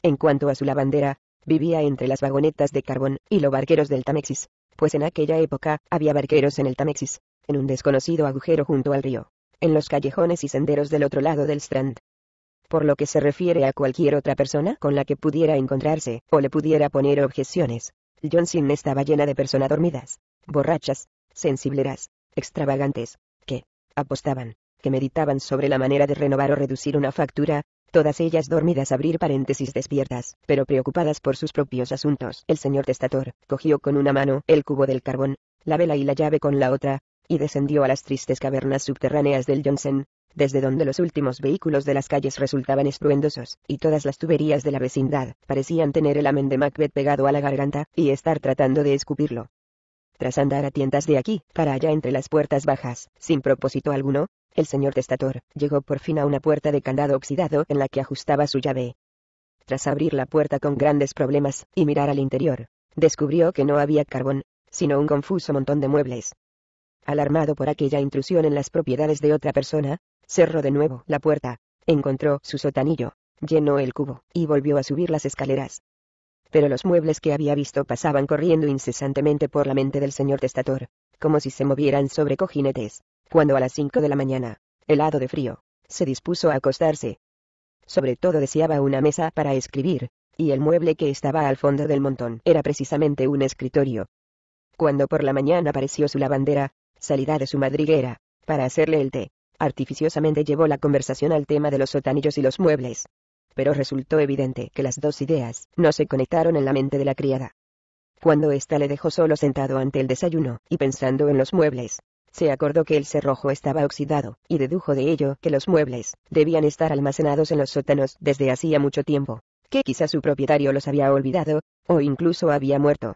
En cuanto a su lavandera, vivía entre las vagonetas de carbón y los barqueros del Tamexis, pues en aquella época había barqueros en el Tamexis, en un desconocido agujero junto al río, en los callejones y senderos del otro lado del Strand. Por lo que se refiere a cualquier otra persona con la que pudiera encontrarse o le pudiera poner objeciones, Johnson estaba llena de personas dormidas, borrachas, sensibleras, extravagantes, que, apostaban, que meditaban sobre la manera de renovar o reducir una factura, todas ellas dormidas abrir paréntesis despiertas, pero preocupadas por sus propios asuntos. El señor testator, cogió con una mano el cubo del carbón, la vela y la llave con la otra, y descendió a las tristes cavernas subterráneas del Johnson, desde donde los últimos vehículos de las calles resultaban estruendosos, y todas las tuberías de la vecindad parecían tener el amén de Macbeth pegado a la garganta, y estar tratando de escupirlo. Tras andar a tientas de aquí para allá entre las puertas bajas, sin propósito alguno, el señor testator llegó por fin a una puerta de candado oxidado en la que ajustaba su llave. Tras abrir la puerta con grandes problemas y mirar al interior, descubrió que no había carbón, sino un confuso montón de muebles. Alarmado por aquella intrusión en las propiedades de otra persona, cerró de nuevo la puerta, encontró su sotanillo, llenó el cubo, y volvió a subir las escaleras. Pero los muebles que había visto pasaban corriendo incesantemente por la mente del señor testator, como si se movieran sobre cojinetes, cuando a las cinco de la mañana, helado de frío, se dispuso a acostarse. Sobre todo deseaba una mesa para escribir, y el mueble que estaba al fondo del montón era precisamente un escritorio. Cuando por la mañana apareció su lavandera, salida de su madriguera, para hacerle el té, Artificiosamente llevó la conversación al tema de los sotanillos y los muebles. Pero resultó evidente que las dos ideas no se conectaron en la mente de la criada. Cuando ésta le dejó solo sentado ante el desayuno, y pensando en los muebles, se acordó que el cerrojo estaba oxidado, y dedujo de ello que los muebles debían estar almacenados en los sótanos desde hacía mucho tiempo, que quizá su propietario los había olvidado, o incluso había muerto.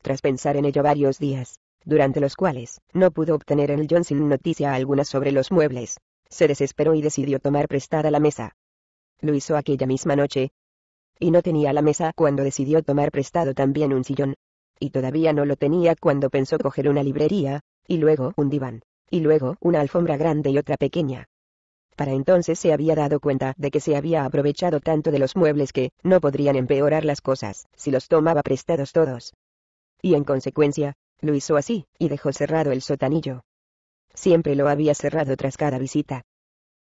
Tras pensar en ello varios días, durante los cuales, no pudo obtener el John sin noticia alguna sobre los muebles. Se desesperó y decidió tomar prestada la mesa. Lo hizo aquella misma noche. Y no tenía la mesa cuando decidió tomar prestado también un sillón. Y todavía no lo tenía cuando pensó coger una librería, y luego un diván, y luego una alfombra grande y otra pequeña. Para entonces se había dado cuenta de que se había aprovechado tanto de los muebles que no podrían empeorar las cosas si los tomaba prestados todos y en consecuencia, lo hizo así, y dejó cerrado el sotanillo. Siempre lo había cerrado tras cada visita.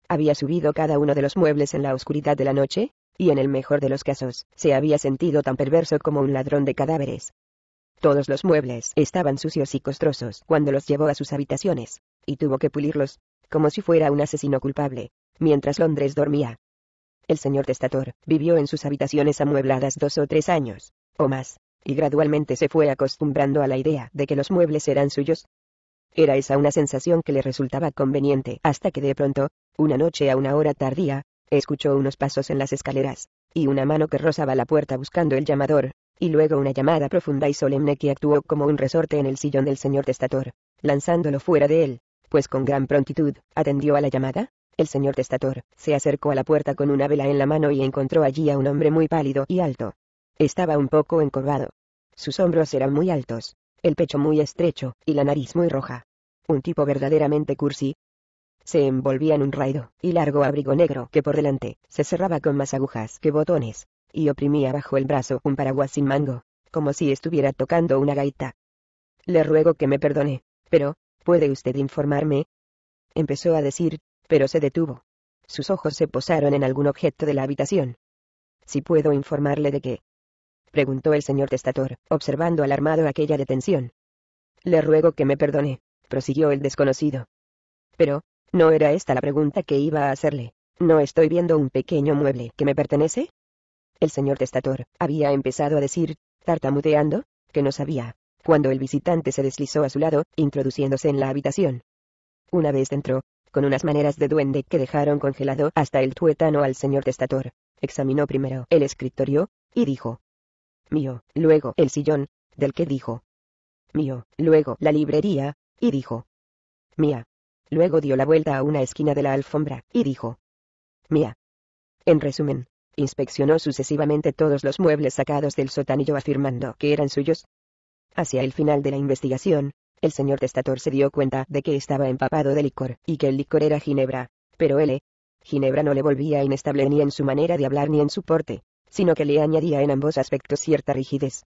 Había subido cada uno de los muebles en la oscuridad de la noche, y en el mejor de los casos, se había sentido tan perverso como un ladrón de cadáveres. Todos los muebles estaban sucios y costrosos cuando los llevó a sus habitaciones, y tuvo que pulirlos, como si fuera un asesino culpable, mientras Londres dormía. El señor Testator vivió en sus habitaciones amuebladas dos o tres años, o más y gradualmente se fue acostumbrando a la idea de que los muebles eran suyos. Era esa una sensación que le resultaba conveniente hasta que de pronto, una noche a una hora tardía, escuchó unos pasos en las escaleras, y una mano que rozaba la puerta buscando el llamador, y luego una llamada profunda y solemne que actuó como un resorte en el sillón del señor testator, lanzándolo fuera de él, pues con gran prontitud, atendió a la llamada. El señor testator se acercó a la puerta con una vela en la mano y encontró allí a un hombre muy pálido y alto, estaba un poco encorvado. Sus hombros eran muy altos, el pecho muy estrecho, y la nariz muy roja. Un tipo verdaderamente cursi. Se envolvía en un raido y largo abrigo negro que por delante se cerraba con más agujas que botones, y oprimía bajo el brazo un paraguas sin mango, como si estuviera tocando una gaita. Le ruego que me perdone, pero, ¿puede usted informarme? Empezó a decir, pero se detuvo. Sus ojos se posaron en algún objeto de la habitación. Si puedo informarle de qué preguntó el señor testator, observando alarmado aquella detención. Le ruego que me perdone, prosiguió el desconocido. Pero, no era esta la pregunta que iba a hacerle. ¿No estoy viendo un pequeño mueble que me pertenece? El señor testator había empezado a decir, tartamudeando, que no sabía, cuando el visitante se deslizó a su lado, introduciéndose en la habitación. Una vez entró, con unas maneras de duende que dejaron congelado hasta el tuétano al señor testator, examinó primero el escritorio, y dijo, mío, luego el sillón, del que dijo, mío, luego la librería, y dijo, mía. Luego dio la vuelta a una esquina de la alfombra, y dijo, mía. En resumen, inspeccionó sucesivamente todos los muebles sacados del sotanillo afirmando que eran suyos. Hacia el final de la investigación, el señor testator se dio cuenta de que estaba empapado de licor, y que el licor era ginebra, pero él, eh, Ginebra no le volvía inestable ni en su manera de hablar ni en su porte sino que le añadía en ambos aspectos cierta rigidez.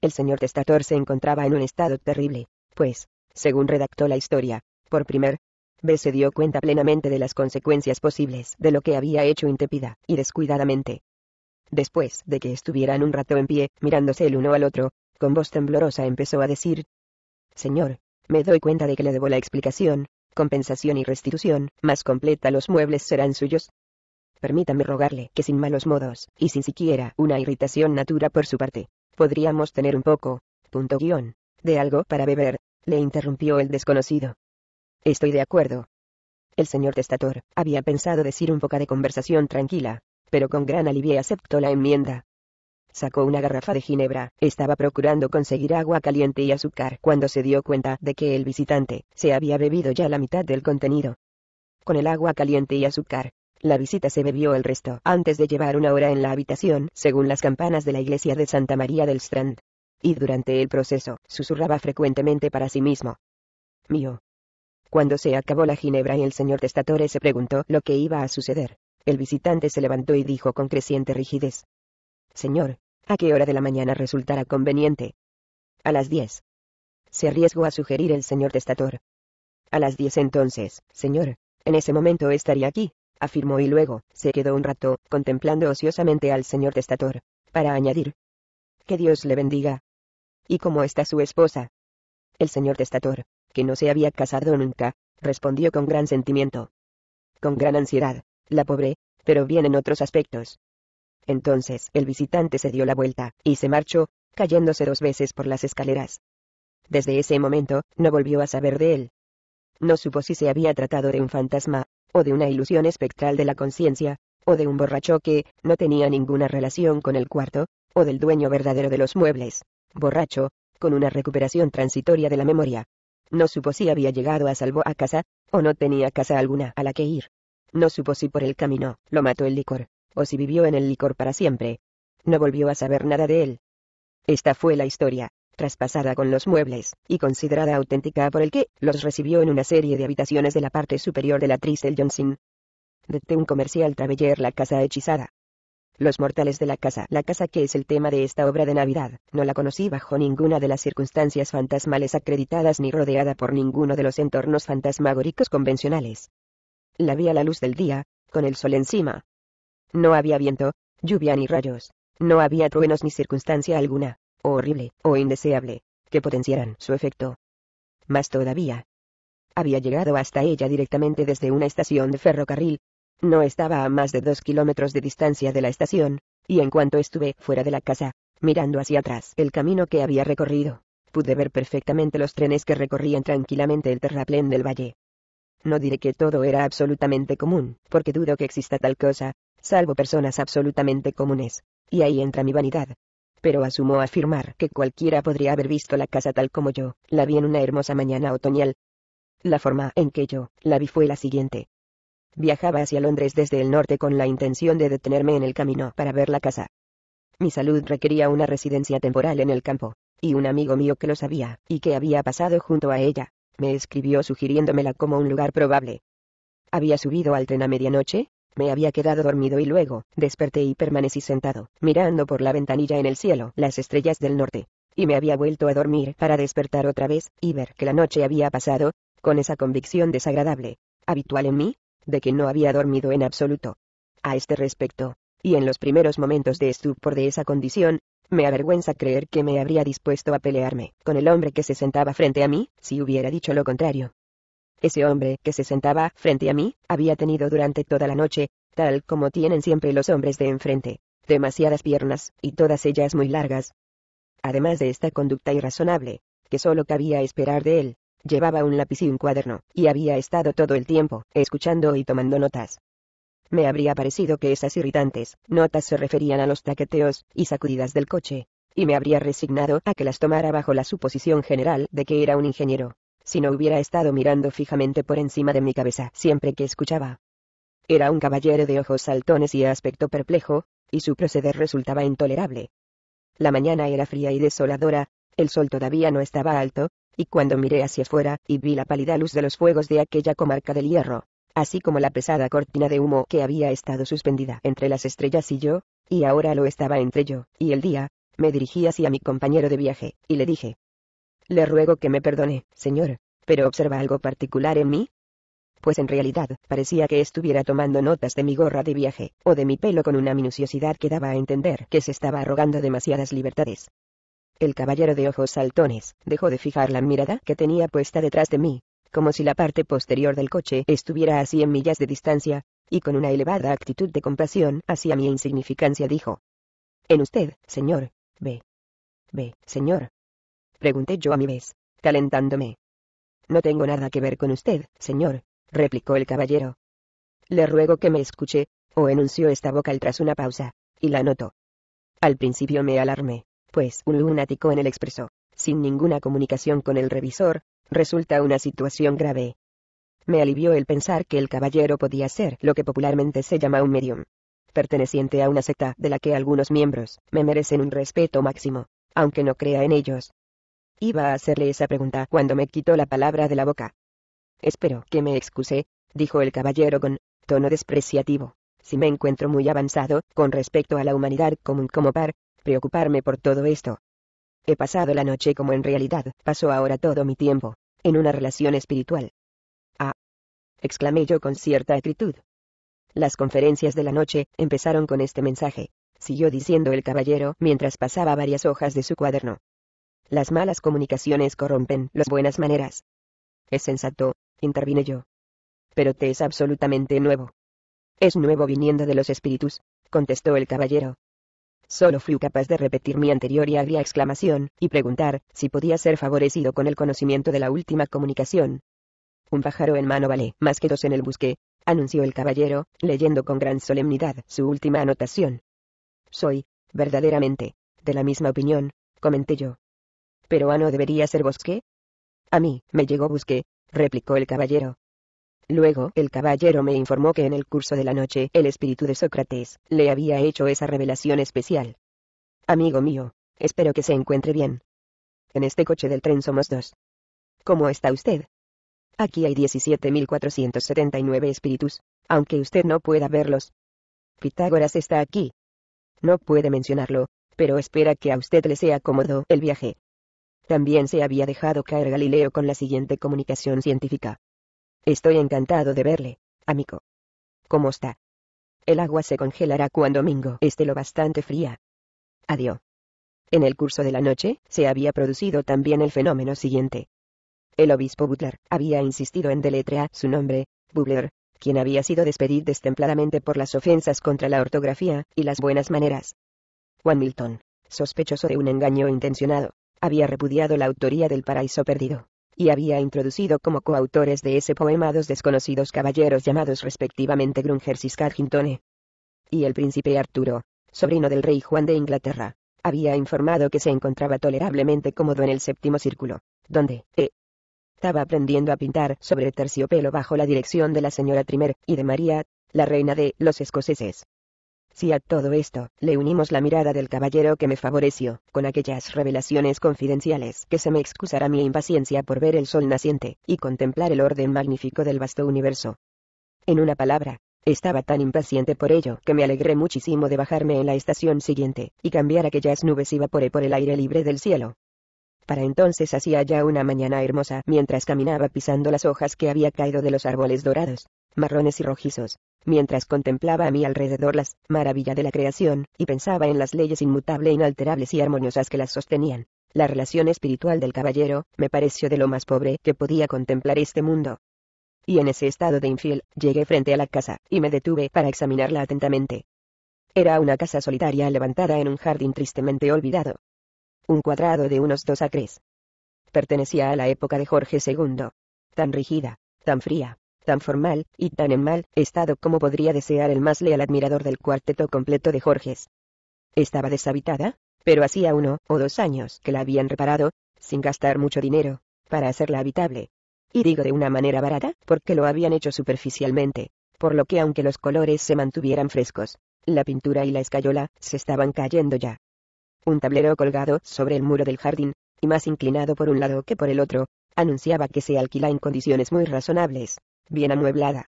El señor testator se encontraba en un estado terrible, pues, según redactó la historia, por primer vez se dio cuenta plenamente de las consecuencias posibles de lo que había hecho intépida y descuidadamente. Después de que estuvieran un rato en pie, mirándose el uno al otro, con voz temblorosa empezó a decir, Señor, me doy cuenta de que le debo la explicación, compensación y restitución, más completa los muebles serán suyos, permítame rogarle que sin malos modos, y sin siquiera una irritación natura por su parte, podríamos tener un poco, punto guión, de algo para beber, le interrumpió el desconocido. Estoy de acuerdo. El señor testator, había pensado decir un poco de conversación tranquila, pero con gran alivio aceptó la enmienda. Sacó una garrafa de ginebra, estaba procurando conseguir agua caliente y azúcar cuando se dio cuenta de que el visitante se había bebido ya la mitad del contenido. Con el agua caliente y azúcar, la visita se bebió el resto antes de llevar una hora en la habitación, según las campanas de la iglesia de Santa María del Strand. Y durante el proceso, susurraba frecuentemente para sí mismo. Mío. Cuando se acabó la ginebra y el señor testatore se preguntó lo que iba a suceder, el visitante se levantó y dijo con creciente rigidez. Señor, ¿a qué hora de la mañana resultará conveniente? A las diez. Se arriesgó a sugerir el señor testator. A las diez entonces, señor, en ese momento estaría aquí, afirmó y luego, se quedó un rato, contemplando ociosamente al señor testator, para añadir. Que Dios le bendiga. ¿Y cómo está su esposa? El señor testator, que no se había casado nunca, respondió con gran sentimiento. Con gran ansiedad, la pobre, pero bien en otros aspectos. Entonces el visitante se dio la vuelta, y se marchó, cayéndose dos veces por las escaleras. Desde ese momento, no volvió a saber de él. No supo si se había tratado de un fantasma, o de una ilusión espectral de la conciencia, o de un borracho que, no tenía ninguna relación con el cuarto, o del dueño verdadero de los muebles, borracho, con una recuperación transitoria de la memoria. No supo si había llegado a salvo a casa, o no tenía casa alguna a la que ir. No supo si por el camino lo mató el licor, o si vivió en el licor para siempre. No volvió a saber nada de él. Esta fue la historia traspasada con los muebles, y considerada auténtica por el que los recibió en una serie de habitaciones de la parte superior de la Tristel Johnson. De un comercial Traveller La Casa Hechizada. Los mortales de la casa. La casa que es el tema de esta obra de Navidad, no la conocí bajo ninguna de las circunstancias fantasmales acreditadas ni rodeada por ninguno de los entornos fantasmagóricos convencionales. La vi a la luz del día, con el sol encima. No había viento, lluvia ni rayos. No había truenos ni circunstancia alguna o horrible, o indeseable, que potenciaran su efecto. Más todavía. Había llegado hasta ella directamente desde una estación de ferrocarril. No estaba a más de dos kilómetros de distancia de la estación, y en cuanto estuve fuera de la casa, mirando hacia atrás el camino que había recorrido, pude ver perfectamente los trenes que recorrían tranquilamente el terraplén del valle. No diré que todo era absolutamente común, porque dudo que exista tal cosa, salvo personas absolutamente comunes. Y ahí entra mi vanidad, pero asumo afirmar que cualquiera podría haber visto la casa tal como yo, la vi en una hermosa mañana otoñal. La forma en que yo la vi fue la siguiente. Viajaba hacia Londres desde el norte con la intención de detenerme en el camino para ver la casa. Mi salud requería una residencia temporal en el campo, y un amigo mío que lo sabía, y que había pasado junto a ella, me escribió sugiriéndomela como un lugar probable. Había subido al tren a medianoche, me había quedado dormido y luego, desperté y permanecí sentado, mirando por la ventanilla en el cielo las estrellas del norte. Y me había vuelto a dormir para despertar otra vez, y ver que la noche había pasado, con esa convicción desagradable, habitual en mí, de que no había dormido en absoluto. A este respecto, y en los primeros momentos de estupor de esa condición, me avergüenza creer que me habría dispuesto a pelearme con el hombre que se sentaba frente a mí, si hubiera dicho lo contrario. Ese hombre que se sentaba frente a mí, había tenido durante toda la noche, tal como tienen siempre los hombres de enfrente, demasiadas piernas, y todas ellas muy largas. Además de esta conducta irrazonable, que solo cabía esperar de él, llevaba un lápiz y un cuaderno, y había estado todo el tiempo, escuchando y tomando notas. Me habría parecido que esas irritantes notas se referían a los taqueteos y sacudidas del coche, y me habría resignado a que las tomara bajo la suposición general de que era un ingeniero, si no hubiera estado mirando fijamente por encima de mi cabeza siempre que escuchaba. Era un caballero de ojos saltones y aspecto perplejo, y su proceder resultaba intolerable. La mañana era fría y desoladora, el sol todavía no estaba alto, y cuando miré hacia afuera y vi la pálida luz de los fuegos de aquella comarca del hierro, así como la pesada cortina de humo que había estado suspendida entre las estrellas y yo, y ahora lo estaba entre yo y el día, me dirigí hacia mi compañero de viaje, y le dije, le ruego que me perdone, señor, pero observa algo particular en mí. Pues en realidad, parecía que estuviera tomando notas de mi gorra de viaje, o de mi pelo con una minuciosidad que daba a entender que se estaba arrogando demasiadas libertades. El caballero de ojos saltones, dejó de fijar la mirada que tenía puesta detrás de mí, como si la parte posterior del coche estuviera a en millas de distancia, y con una elevada actitud de compasión hacia mi insignificancia dijo. En usted, señor. Ve. Ve, señor, Pregunté yo a mi vez, calentándome. No tengo nada que ver con usted, señor, replicó el caballero. Le ruego que me escuche, o enunció esta vocal tras una pausa, y la noto Al principio me alarmé, pues un lunático en el expreso, sin ninguna comunicación con el revisor, resulta una situación grave. Me alivió el pensar que el caballero podía ser lo que popularmente se llama un medium, perteneciente a una secta de la que algunos miembros me merecen un respeto máximo, aunque no crea en ellos. Iba a hacerle esa pregunta cuando me quitó la palabra de la boca. Espero que me excuse, dijo el caballero con tono despreciativo. Si me encuentro muy avanzado con respecto a la humanidad común como par, preocuparme por todo esto. He pasado la noche como en realidad paso ahora todo mi tiempo, en una relación espiritual. Ah. exclamé yo con cierta acritud. Las conferencias de la noche empezaron con este mensaje, siguió diciendo el caballero mientras pasaba varias hojas de su cuaderno. Las malas comunicaciones corrompen las buenas maneras. Es sensato, intervine yo. Pero te es absolutamente nuevo. Es nuevo viniendo de los espíritus, contestó el caballero. Solo fui capaz de repetir mi anterior y agria exclamación, y preguntar, si podía ser favorecido con el conocimiento de la última comunicación. Un pájaro en mano vale más que dos en el busque, anunció el caballero, leyendo con gran solemnidad su última anotación. Soy, verdaderamente, de la misma opinión, comenté yo pero no debería ser Bosque? A mí, me llegó bosque, replicó el caballero. Luego, el caballero me informó que en el curso de la noche, el espíritu de Sócrates, le había hecho esa revelación especial. Amigo mío, espero que se encuentre bien. En este coche del tren somos dos. ¿Cómo está usted? Aquí hay 17.479 espíritus, aunque usted no pueda verlos. Pitágoras está aquí. No puede mencionarlo, pero espera que a usted le sea cómodo el viaje. También se había dejado caer Galileo con la siguiente comunicación científica. Estoy encantado de verle, amigo. ¿Cómo está? El agua se congelará cuando domingo esté lo bastante fría. Adiós. En el curso de la noche, se había producido también el fenómeno siguiente. El obispo Butler había insistido en deletrear su nombre, Butler, quien había sido despedido destempladamente por las ofensas contra la ortografía y las buenas maneras. Juan Milton, sospechoso de un engaño intencionado, había repudiado la autoría del Paraíso Perdido, y había introducido como coautores de ese poema dos desconocidos caballeros llamados respectivamente Grunger y Y el príncipe Arturo, sobrino del rey Juan de Inglaterra, había informado que se encontraba tolerablemente cómodo en el séptimo círculo, donde, eh, estaba aprendiendo a pintar sobre terciopelo bajo la dirección de la señora Trimer y de María, la reina de los escoceses. Si a todo esto, le unimos la mirada del caballero que me favoreció, con aquellas revelaciones confidenciales que se me excusará mi impaciencia por ver el sol naciente, y contemplar el orden magnífico del vasto universo. En una palabra, estaba tan impaciente por ello que me alegré muchísimo de bajarme en la estación siguiente, y cambiar aquellas nubes y vaporé por el aire libre del cielo. Para entonces hacía ya una mañana hermosa mientras caminaba pisando las hojas que había caído de los árboles dorados, marrones y rojizos, mientras contemplaba a mi alrededor las maravillas de la creación, y pensaba en las leyes inmutable inalterables y armoniosas que las sostenían. La relación espiritual del caballero, me pareció de lo más pobre que podía contemplar este mundo. Y en ese estado de infiel, llegué frente a la casa, y me detuve para examinarla atentamente. Era una casa solitaria levantada en un jardín tristemente olvidado. Un cuadrado de unos dos acres. Pertenecía a la época de Jorge II. Tan rígida, tan fría, tan formal, y tan en mal estado como podría desear el más leal admirador del cuarteto completo de Jorges. Estaba deshabitada, pero hacía uno o dos años que la habían reparado, sin gastar mucho dinero, para hacerla habitable. Y digo de una manera barata, porque lo habían hecho superficialmente, por lo que aunque los colores se mantuvieran frescos, la pintura y la escayola se estaban cayendo ya. Un tablero colgado sobre el muro del jardín, y más inclinado por un lado que por el otro, anunciaba que se alquila en condiciones muy razonables bien amueblada.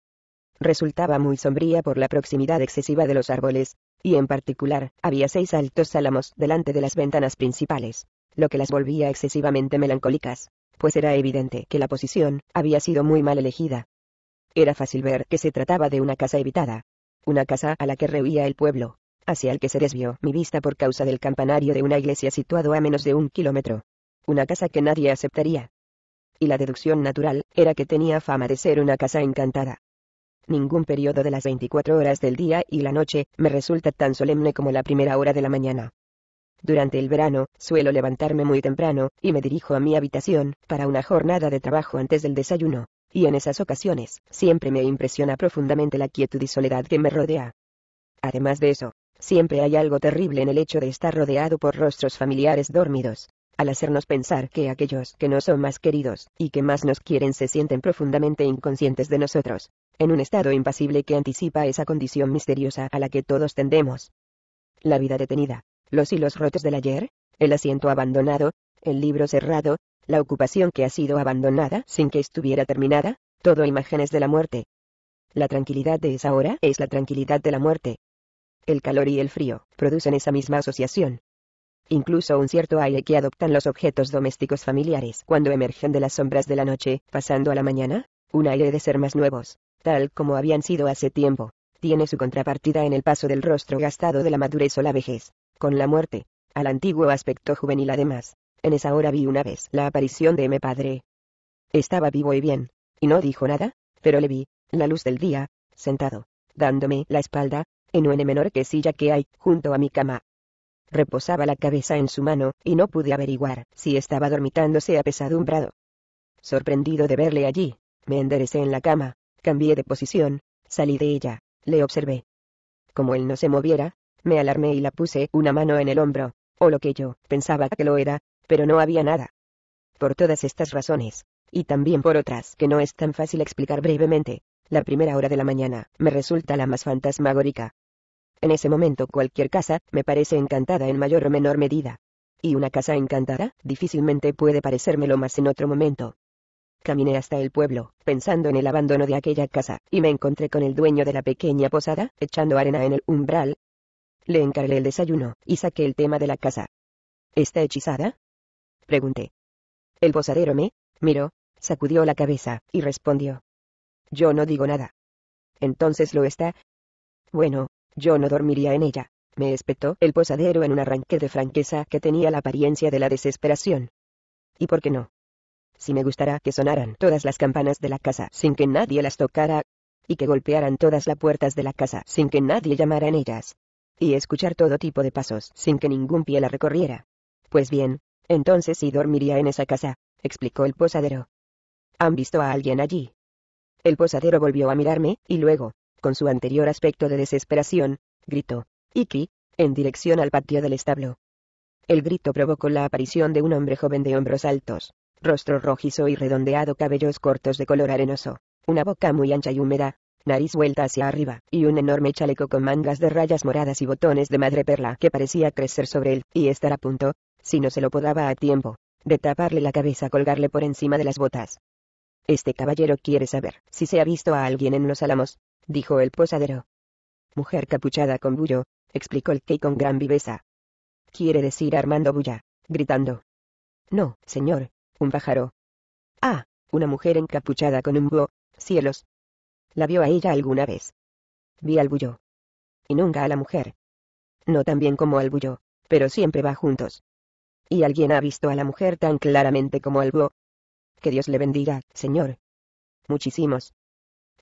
Resultaba muy sombría por la proximidad excesiva de los árboles, y en particular, había seis altos álamos delante de las ventanas principales, lo que las volvía excesivamente melancólicas, pues era evidente que la posición había sido muy mal elegida. Era fácil ver que se trataba de una casa evitada, una casa a la que rehuía el pueblo, hacia el que se desvió mi vista por causa del campanario de una iglesia situado a menos de un kilómetro. Una casa que nadie aceptaría, y la deducción natural, era que tenía fama de ser una casa encantada. Ningún periodo de las 24 horas del día y la noche, me resulta tan solemne como la primera hora de la mañana. Durante el verano, suelo levantarme muy temprano, y me dirijo a mi habitación, para una jornada de trabajo antes del desayuno. Y en esas ocasiones, siempre me impresiona profundamente la quietud y soledad que me rodea. Además de eso, siempre hay algo terrible en el hecho de estar rodeado por rostros familiares dormidos, al hacernos pensar que aquellos que no son más queridos, y que más nos quieren se sienten profundamente inconscientes de nosotros, en un estado impasible que anticipa esa condición misteriosa a la que todos tendemos. La vida detenida, los hilos rotos del ayer, el asiento abandonado, el libro cerrado, la ocupación que ha sido abandonada sin que estuviera terminada, todo imágenes de la muerte. La tranquilidad de esa hora es la tranquilidad de la muerte. El calor y el frío producen esa misma asociación. Incluso un cierto aire que adoptan los objetos domésticos familiares cuando emergen de las sombras de la noche, pasando a la mañana, un aire de ser más nuevos, tal como habían sido hace tiempo, tiene su contrapartida en el paso del rostro gastado de la madurez o la vejez, con la muerte, al antiguo aspecto juvenil además. En esa hora vi una vez la aparición de mi padre. Estaba vivo y bien, y no dijo nada, pero le vi, la luz del día, sentado, dándome la espalda, en un menor que silla que hay, junto a mi cama, reposaba la cabeza en su mano, y no pude averiguar si estaba dormitándose apesadumbrado. Sorprendido de verle allí, me enderecé en la cama, cambié de posición, salí de ella, le observé. Como él no se moviera, me alarmé y la puse una mano en el hombro, o lo que yo pensaba que lo era, pero no había nada. Por todas estas razones, y también por otras que no es tan fácil explicar brevemente, la primera hora de la mañana me resulta la más fantasmagórica. En ese momento cualquier casa, me parece encantada en mayor o menor medida. Y una casa encantada, difícilmente puede parecérmelo más en otro momento. Caminé hasta el pueblo, pensando en el abandono de aquella casa, y me encontré con el dueño de la pequeña posada, echando arena en el umbral. Le encargué el desayuno, y saqué el tema de la casa. ¿Está hechizada? Pregunté. El posadero me miró, sacudió la cabeza, y respondió. Yo no digo nada. Entonces lo está. Bueno, yo no dormiría en ella, me espetó el posadero en un arranque de franqueza que tenía la apariencia de la desesperación. ¿Y por qué no? Si me gustara que sonaran todas las campanas de la casa sin que nadie las tocara, y que golpearan todas las puertas de la casa sin que nadie llamara en ellas, y escuchar todo tipo de pasos sin que ningún pie la recorriera. Pues bien, entonces sí dormiría en esa casa, explicó el posadero. ¿Han visto a alguien allí? El posadero volvió a mirarme, y luego, con su anterior aspecto de desesperación, gritó, Iki, en dirección al patio del establo. El grito provocó la aparición de un hombre joven de hombros altos, rostro rojizo y redondeado, cabellos cortos de color arenoso, una boca muy ancha y húmeda, nariz vuelta hacia arriba, y un enorme chaleco con mangas de rayas moradas y botones de madre perla que parecía crecer sobre él, y estar a punto, si no se lo podaba a tiempo, de taparle la cabeza colgarle por encima de las botas. Este caballero quiere saber si se ha visto a alguien en los álamos, dijo el posadero. Mujer capuchada con bullo, explicó el que con gran viveza. Quiere decir Armando Bulla, gritando. No, señor, un pájaro. Ah, una mujer encapuchada con un búho, cielos. ¿La vio a ella alguna vez? Vi al bullo. Y nunca a la mujer. No tan bien como al bullo, pero siempre va juntos. ¿Y alguien ha visto a la mujer tan claramente como al búho, que Dios le bendiga, Señor. Muchísimos.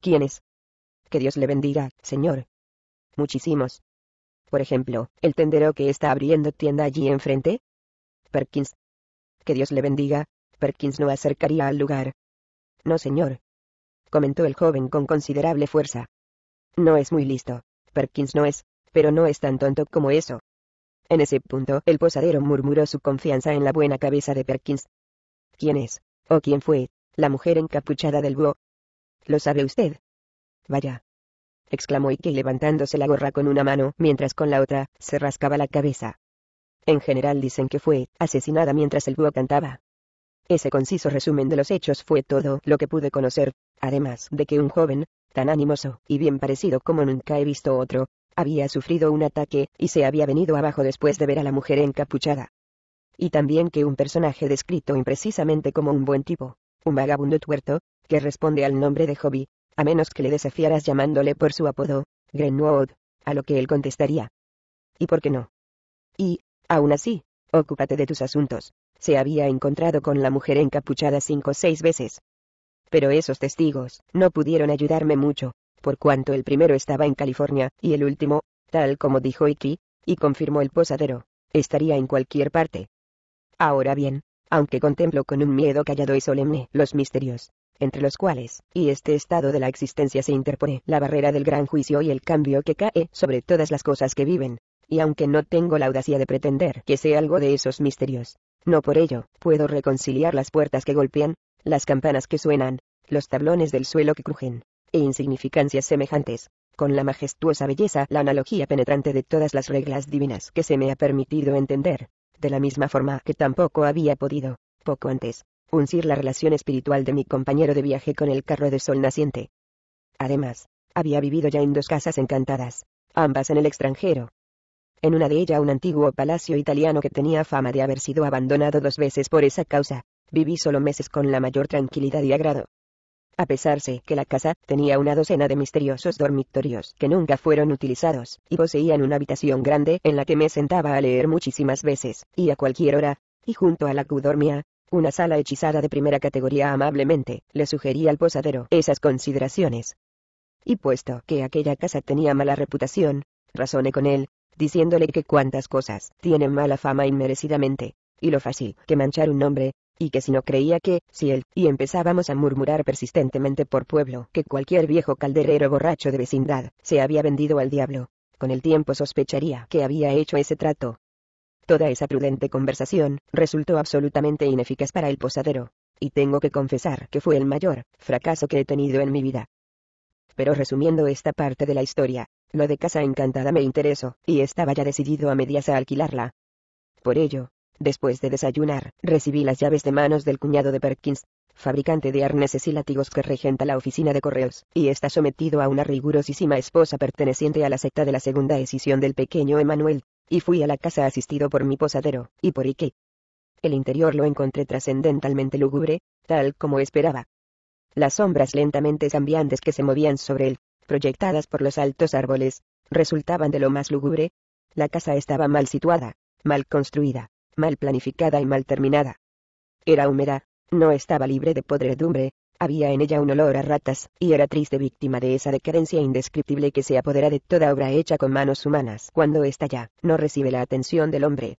es? Que Dios le bendiga, Señor. Muchísimos. Por ejemplo, el tendero que está abriendo tienda allí enfrente. Perkins. Que Dios le bendiga, Perkins no acercaría al lugar. No, señor. Comentó el joven con considerable fuerza. No es muy listo, Perkins no es, pero no es tan tonto como eso. En ese punto, el posadero murmuró su confianza en la buena cabeza de Perkins. ¿Quién es? ¿O quién fue? La mujer encapuchada del búho. ¿Lo sabe usted? Vaya. exclamó Ike levantándose la gorra con una mano, mientras con la otra, se rascaba la cabeza. En general dicen que fue asesinada mientras el búho cantaba. Ese conciso resumen de los hechos fue todo lo que pude conocer, además de que un joven, tan animoso y bien parecido como nunca he visto otro, había sufrido un ataque y se había venido abajo después de ver a la mujer encapuchada y también que un personaje descrito imprecisamente como un buen tipo, un vagabundo tuerto, que responde al nombre de Hobby, a menos que le desafiaras llamándole por su apodo, Grenwood, a lo que él contestaría. ¿Y por qué no? Y, aún así, ocúpate de tus asuntos. Se había encontrado con la mujer encapuchada cinco o seis veces. Pero esos testigos no pudieron ayudarme mucho, por cuanto el primero estaba en California, y el último, tal como dijo Iki, y confirmó el posadero, estaría en cualquier parte. Ahora bien, aunque contemplo con un miedo callado y solemne los misterios, entre los cuales, y este estado de la existencia se interpone la barrera del gran juicio y el cambio que cae sobre todas las cosas que viven, y aunque no tengo la audacia de pretender que sea algo de esos misterios, no por ello puedo reconciliar las puertas que golpean, las campanas que suenan, los tablones del suelo que crujen, e insignificancias semejantes, con la majestuosa belleza la analogía penetrante de todas las reglas divinas que se me ha permitido entender, de la misma forma que tampoco había podido, poco antes, uncir la relación espiritual de mi compañero de viaje con el carro de sol naciente. Además, había vivido ya en dos casas encantadas, ambas en el extranjero. En una de ellas un antiguo palacio italiano que tenía fama de haber sido abandonado dos veces por esa causa, viví solo meses con la mayor tranquilidad y agrado, a pesarse que la casa tenía una docena de misteriosos dormitorios que nunca fueron utilizados, y poseían una habitación grande en la que me sentaba a leer muchísimas veces, y a cualquier hora, y junto a la que dormía, una sala hechizada de primera categoría amablemente, le sugería al posadero esas consideraciones. Y puesto que aquella casa tenía mala reputación, razoné con él, diciéndole que cuantas cosas tienen mala fama inmerecidamente, y lo fácil que manchar un nombre y que si no creía que, si él, y empezábamos a murmurar persistentemente por pueblo que cualquier viejo calderero borracho de vecindad, se había vendido al diablo. Con el tiempo sospecharía que había hecho ese trato. Toda esa prudente conversación, resultó absolutamente ineficaz para el posadero. Y tengo que confesar que fue el mayor fracaso que he tenido en mi vida. Pero resumiendo esta parte de la historia, lo de casa encantada me interesó, y estaba ya decidido a medias a alquilarla. Por ello, Después de desayunar, recibí las llaves de manos del cuñado de Perkins, fabricante de arneses y látigos que regenta la oficina de correos, y está sometido a una rigurosísima esposa perteneciente a la secta de la segunda decisión del pequeño Emanuel, y fui a la casa asistido por mi posadero, y por Ike. El interior lo encontré trascendentalmente lúgubre, tal como esperaba. Las sombras lentamente cambiantes que se movían sobre él, proyectadas por los altos árboles, resultaban de lo más lúgubre. La casa estaba mal situada, mal construida, mal planificada y mal terminada. Era húmeda, no estaba libre de podredumbre, había en ella un olor a ratas, y era triste víctima de esa decadencia indescriptible que se apodera de toda obra hecha con manos humanas cuando ésta ya no recibe la atención del hombre.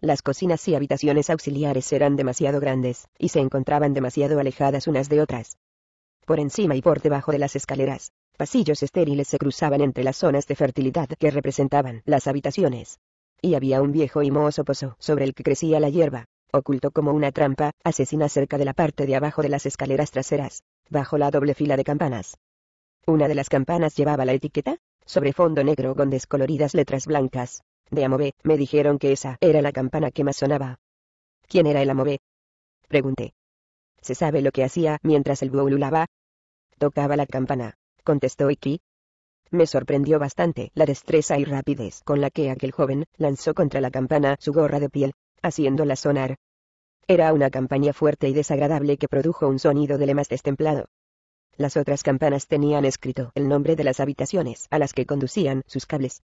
Las cocinas y habitaciones auxiliares eran demasiado grandes, y se encontraban demasiado alejadas unas de otras. Por encima y por debajo de las escaleras, pasillos estériles se cruzaban entre las zonas de fertilidad que representaban las habitaciones, y había un viejo y mohoso pozo sobre el que crecía la hierba, oculto como una trampa, asesina cerca de la parte de abajo de las escaleras traseras, bajo la doble fila de campanas. Una de las campanas llevaba la etiqueta, sobre fondo negro con descoloridas letras blancas. De Amové, me dijeron que esa era la campana que más sonaba. ¿Quién era el Amové? Pregunté. ¿Se sabe lo que hacía mientras el búho ululaba? Tocaba la campana, contestó Iki, me sorprendió bastante la destreza y rapidez con la que aquel joven lanzó contra la campana su gorra de piel, haciéndola sonar. Era una campaña fuerte y desagradable que produjo un sonido de más destemplado. Las otras campanas tenían escrito el nombre de las habitaciones a las que conducían sus cables.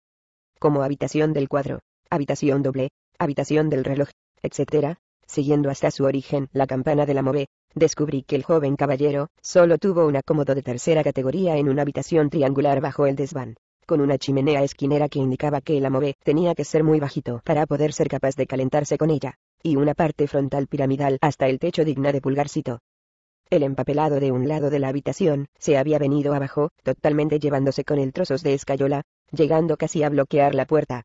Como habitación del cuadro, habitación doble, habitación del reloj, etc., siguiendo hasta su origen la campana de la Move, descubrí que el joven caballero, solo tuvo un acomodo de tercera categoría en una habitación triangular bajo el desván con una chimenea esquinera que indicaba que el amové tenía que ser muy bajito para poder ser capaz de calentarse con ella, y una parte frontal piramidal hasta el techo digna de pulgarcito. El empapelado de un lado de la habitación se había venido abajo, totalmente llevándose con el trozos de escayola, llegando casi a bloquear la puerta.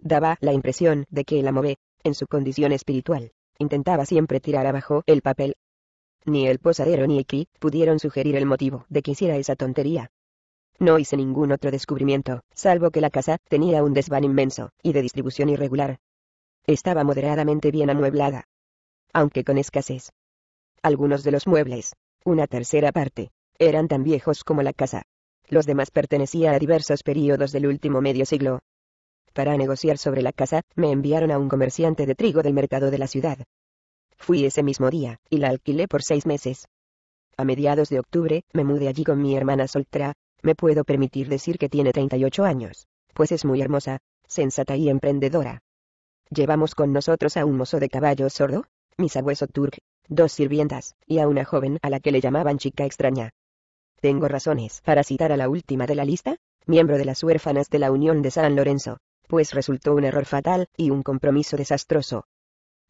Daba la impresión de que el amove, en su condición espiritual, intentaba siempre tirar abajo el papel, ni el posadero ni Iki pudieron sugerir el motivo de que hiciera esa tontería. No hice ningún otro descubrimiento, salvo que la casa tenía un desván inmenso, y de distribución irregular. Estaba moderadamente bien amueblada. Aunque con escasez. Algunos de los muebles, una tercera parte, eran tan viejos como la casa. Los demás pertenecían a diversos períodos del último medio siglo. Para negociar sobre la casa, me enviaron a un comerciante de trigo del mercado de la ciudad, Fui ese mismo día, y la alquilé por seis meses. A mediados de octubre, me mudé allí con mi hermana Soltra, me puedo permitir decir que tiene 38 años, pues es muy hermosa, sensata y emprendedora. Llevamos con nosotros a un mozo de caballo sordo, mi sabueso Turk, dos sirvientas, y a una joven a la que le llamaban chica extraña. Tengo razones para citar a la última de la lista, miembro de las huérfanas de la Unión de San Lorenzo, pues resultó un error fatal, y un compromiso desastroso,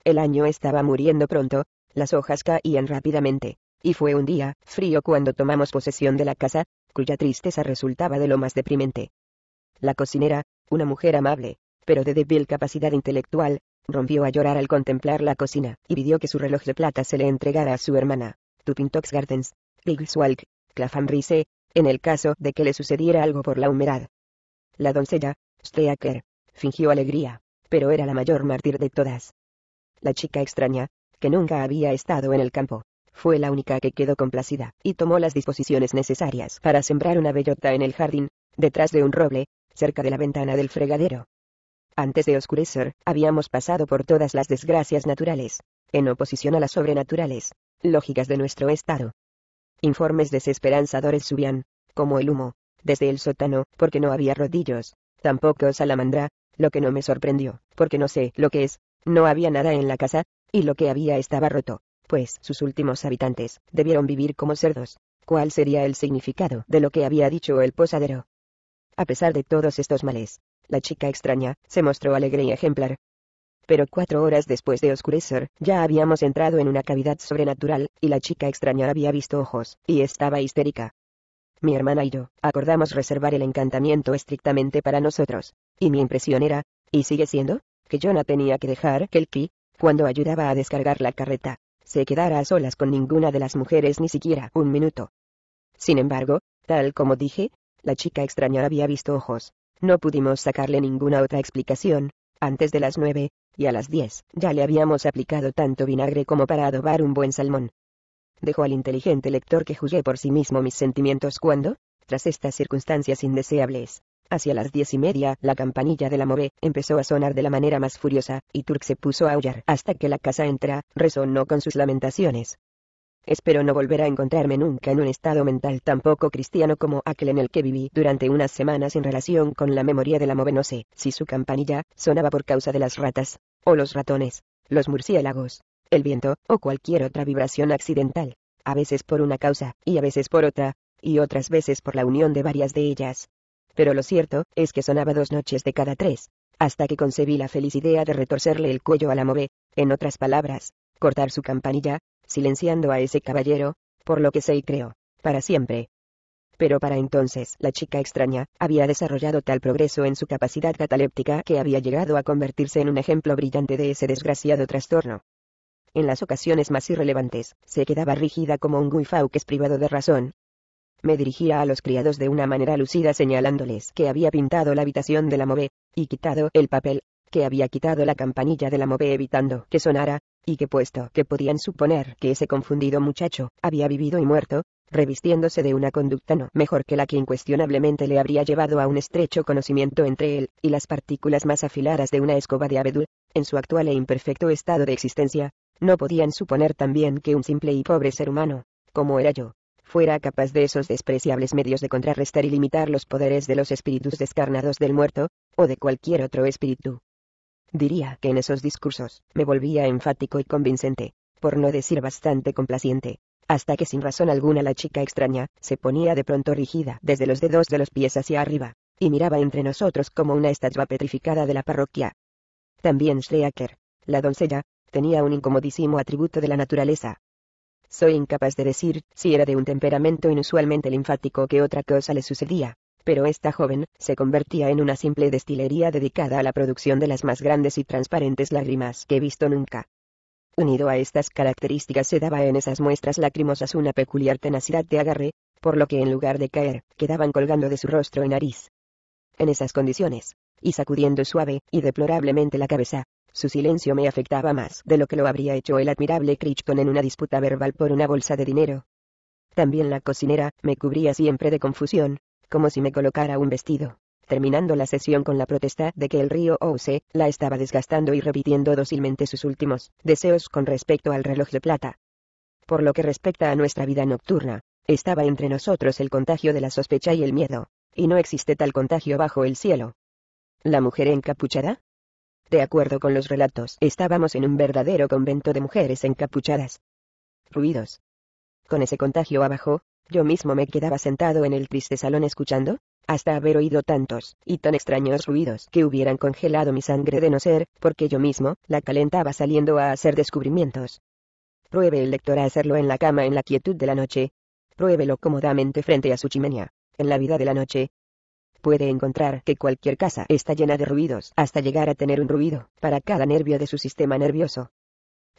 el año estaba muriendo pronto, las hojas caían rápidamente, y fue un día frío cuando tomamos posesión de la casa, cuya tristeza resultaba de lo más deprimente. La cocinera, una mujer amable, pero de débil capacidad intelectual, rompió a llorar al contemplar la cocina, y pidió que su reloj de plata se le entregara a su hermana, Tupintox Gardens, Liggswalk, Clafamrise, en el caso de que le sucediera algo por la humedad. La doncella, Steaker, fingió alegría, pero era la mayor mártir de todas la chica extraña, que nunca había estado en el campo. Fue la única que quedó complacida, y tomó las disposiciones necesarias para sembrar una bellota en el jardín, detrás de un roble, cerca de la ventana del fregadero. Antes de oscurecer, habíamos pasado por todas las desgracias naturales, en oposición a las sobrenaturales, lógicas de nuestro estado. Informes desesperanzadores subían, como el humo, desde el sótano, porque no había rodillos, tampoco salamandra, lo que no me sorprendió, porque no sé lo que es, no había nada en la casa, y lo que había estaba roto, pues sus últimos habitantes debieron vivir como cerdos. ¿Cuál sería el significado de lo que había dicho el posadero? A pesar de todos estos males, la chica extraña se mostró alegre y ejemplar. Pero cuatro horas después de oscurecer, ya habíamos entrado en una cavidad sobrenatural, y la chica extraña había visto ojos, y estaba histérica mi hermana y yo, acordamos reservar el encantamiento estrictamente para nosotros. Y mi impresión era, y sigue siendo, que yo no tenía que dejar que el Ki, cuando ayudaba a descargar la carreta, se quedara a solas con ninguna de las mujeres ni siquiera un minuto. Sin embargo, tal como dije, la chica extraña había visto ojos. No pudimos sacarle ninguna otra explicación. Antes de las nueve, y a las diez, ya le habíamos aplicado tanto vinagre como para adobar un buen salmón dejó al inteligente lector que juzgue por sí mismo mis sentimientos cuando, tras estas circunstancias indeseables, hacia las diez y media, la campanilla de la MOVE empezó a sonar de la manera más furiosa, y Turk se puso a aullar hasta que la casa entra, resonó con sus lamentaciones. Espero no volver a encontrarme nunca en un estado mental tan poco cristiano como aquel en el que viví durante unas semanas en relación con la memoria de la move. No sé si su campanilla sonaba por causa de las ratas, o los ratones, los murciélagos, el viento, o cualquier otra vibración accidental, a veces por una causa, y a veces por otra, y otras veces por la unión de varias de ellas. Pero lo cierto, es que sonaba dos noches de cada tres, hasta que concebí la feliz idea de retorcerle el cuello a la move, en otras palabras, cortar su campanilla, silenciando a ese caballero, por lo que sé y creo, para siempre. Pero para entonces la chica extraña había desarrollado tal progreso en su capacidad cataléptica que había llegado a convertirse en un ejemplo brillante de ese desgraciado trastorno, en las ocasiones más irrelevantes, se quedaba rígida como un es privado de razón. Me dirigía a los criados de una manera lucida señalándoles que había pintado la habitación de la move y quitado el papel, que había quitado la campanilla de la move evitando que sonara, y que puesto que podían suponer que ese confundido muchacho, había vivido y muerto, revistiéndose de una conducta no mejor que la que incuestionablemente le habría llevado a un estrecho conocimiento entre él y las partículas más afiladas de una escoba de abedul, en su actual e imperfecto estado de existencia, no podían suponer también que un simple y pobre ser humano, como era yo, fuera capaz de esos despreciables medios de contrarrestar y limitar los poderes de los espíritus descarnados del muerto, o de cualquier otro espíritu. Diría que en esos discursos, me volvía enfático y convincente, por no decir bastante complaciente, hasta que sin razón alguna la chica extraña, se ponía de pronto rígida desde los dedos de los pies hacia arriba, y miraba entre nosotros como una estatua petrificada de la parroquia. También Schreaker, la doncella, tenía un incomodísimo atributo de la naturaleza. Soy incapaz de decir si era de un temperamento inusualmente linfático que otra cosa le sucedía, pero esta joven, se convertía en una simple destilería dedicada a la producción de las más grandes y transparentes lágrimas que he visto nunca. Unido a estas características se daba en esas muestras lacrimosas una peculiar tenacidad de agarre, por lo que en lugar de caer, quedaban colgando de su rostro y nariz. En esas condiciones, y sacudiendo suave y deplorablemente la cabeza, su silencio me afectaba más de lo que lo habría hecho el admirable Crichton en una disputa verbal por una bolsa de dinero. También la cocinera me cubría siempre de confusión, como si me colocara un vestido. Terminando la sesión con la protesta de que el río Ouse, la estaba desgastando y repitiendo dócilmente sus últimos deseos con respecto al reloj de plata. Por lo que respecta a nuestra vida nocturna, estaba entre nosotros el contagio de la sospecha y el miedo, y no existe tal contagio bajo el cielo. ¿La mujer encapuchada? De acuerdo con los relatos, estábamos en un verdadero convento de mujeres encapuchadas. Ruidos. Con ese contagio abajo, yo mismo me quedaba sentado en el triste salón escuchando, hasta haber oído tantos y tan extraños ruidos que hubieran congelado mi sangre de no ser, porque yo mismo la calentaba saliendo a hacer descubrimientos. Pruebe el lector a hacerlo en la cama en la quietud de la noche. Pruébelo cómodamente frente a su chimenea, en la vida de la noche. Puede encontrar que cualquier casa está llena de ruidos, hasta llegar a tener un ruido, para cada nervio de su sistema nervioso.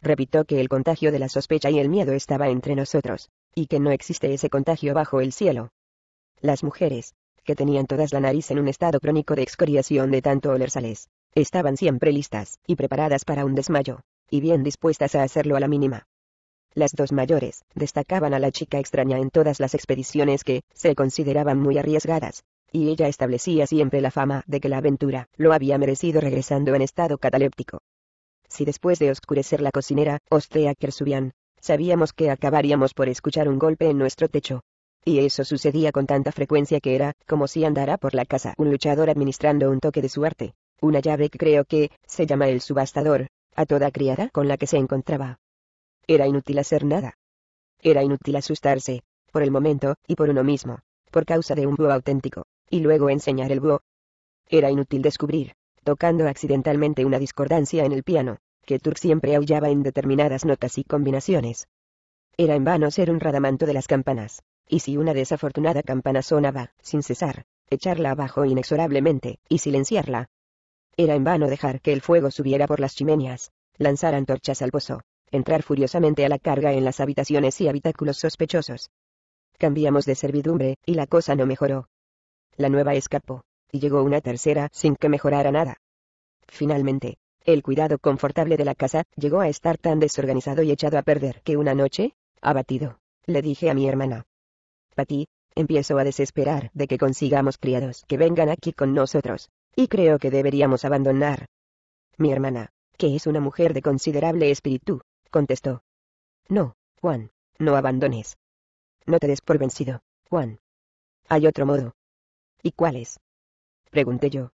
Repito que el contagio de la sospecha y el miedo estaba entre nosotros, y que no existe ese contagio bajo el cielo. Las mujeres, que tenían todas la nariz en un estado crónico de excoriación de tanto oler sales, estaban siempre listas y preparadas para un desmayo, y bien dispuestas a hacerlo a la mínima. Las dos mayores, destacaban a la chica extraña en todas las expediciones que, se consideraban muy arriesgadas, y ella establecía siempre la fama de que la aventura lo había merecido regresando en estado cataléptico. Si después de oscurecer la cocinera, Ostea Kersubian, sabíamos que acabaríamos por escuchar un golpe en nuestro techo. Y eso sucedía con tanta frecuencia que era, como si andara por la casa un luchador administrando un toque de suerte, una llave que creo que, se llama el subastador, a toda criada con la que se encontraba. Era inútil hacer nada. Era inútil asustarse, por el momento, y por uno mismo, por causa de un búho auténtico, y luego enseñar el búho. Era inútil descubrir, tocando accidentalmente una discordancia en el piano, que Turk siempre aullaba en determinadas notas y combinaciones. Era en vano ser un radamanto de las campanas, y si una desafortunada campana sonaba, sin cesar, echarla abajo inexorablemente, y silenciarla. Era en vano dejar que el fuego subiera por las chimeneas, lanzar antorchas al pozo, entrar furiosamente a la carga en las habitaciones y habitáculos sospechosos. Cambiamos de servidumbre, y la cosa no mejoró. La nueva escapó, y llegó una tercera sin que mejorara nada. Finalmente, el cuidado confortable de la casa, llegó a estar tan desorganizado y echado a perder que una noche, abatido, le dije a mi hermana. Pati, empiezo a desesperar de que consigamos criados que vengan aquí con nosotros, y creo que deberíamos abandonar. Mi hermana, que es una mujer de considerable espíritu, contestó. No, Juan, no abandones. No te des por vencido, Juan. Hay otro modo. ¿Y cuál es? Pregunté yo.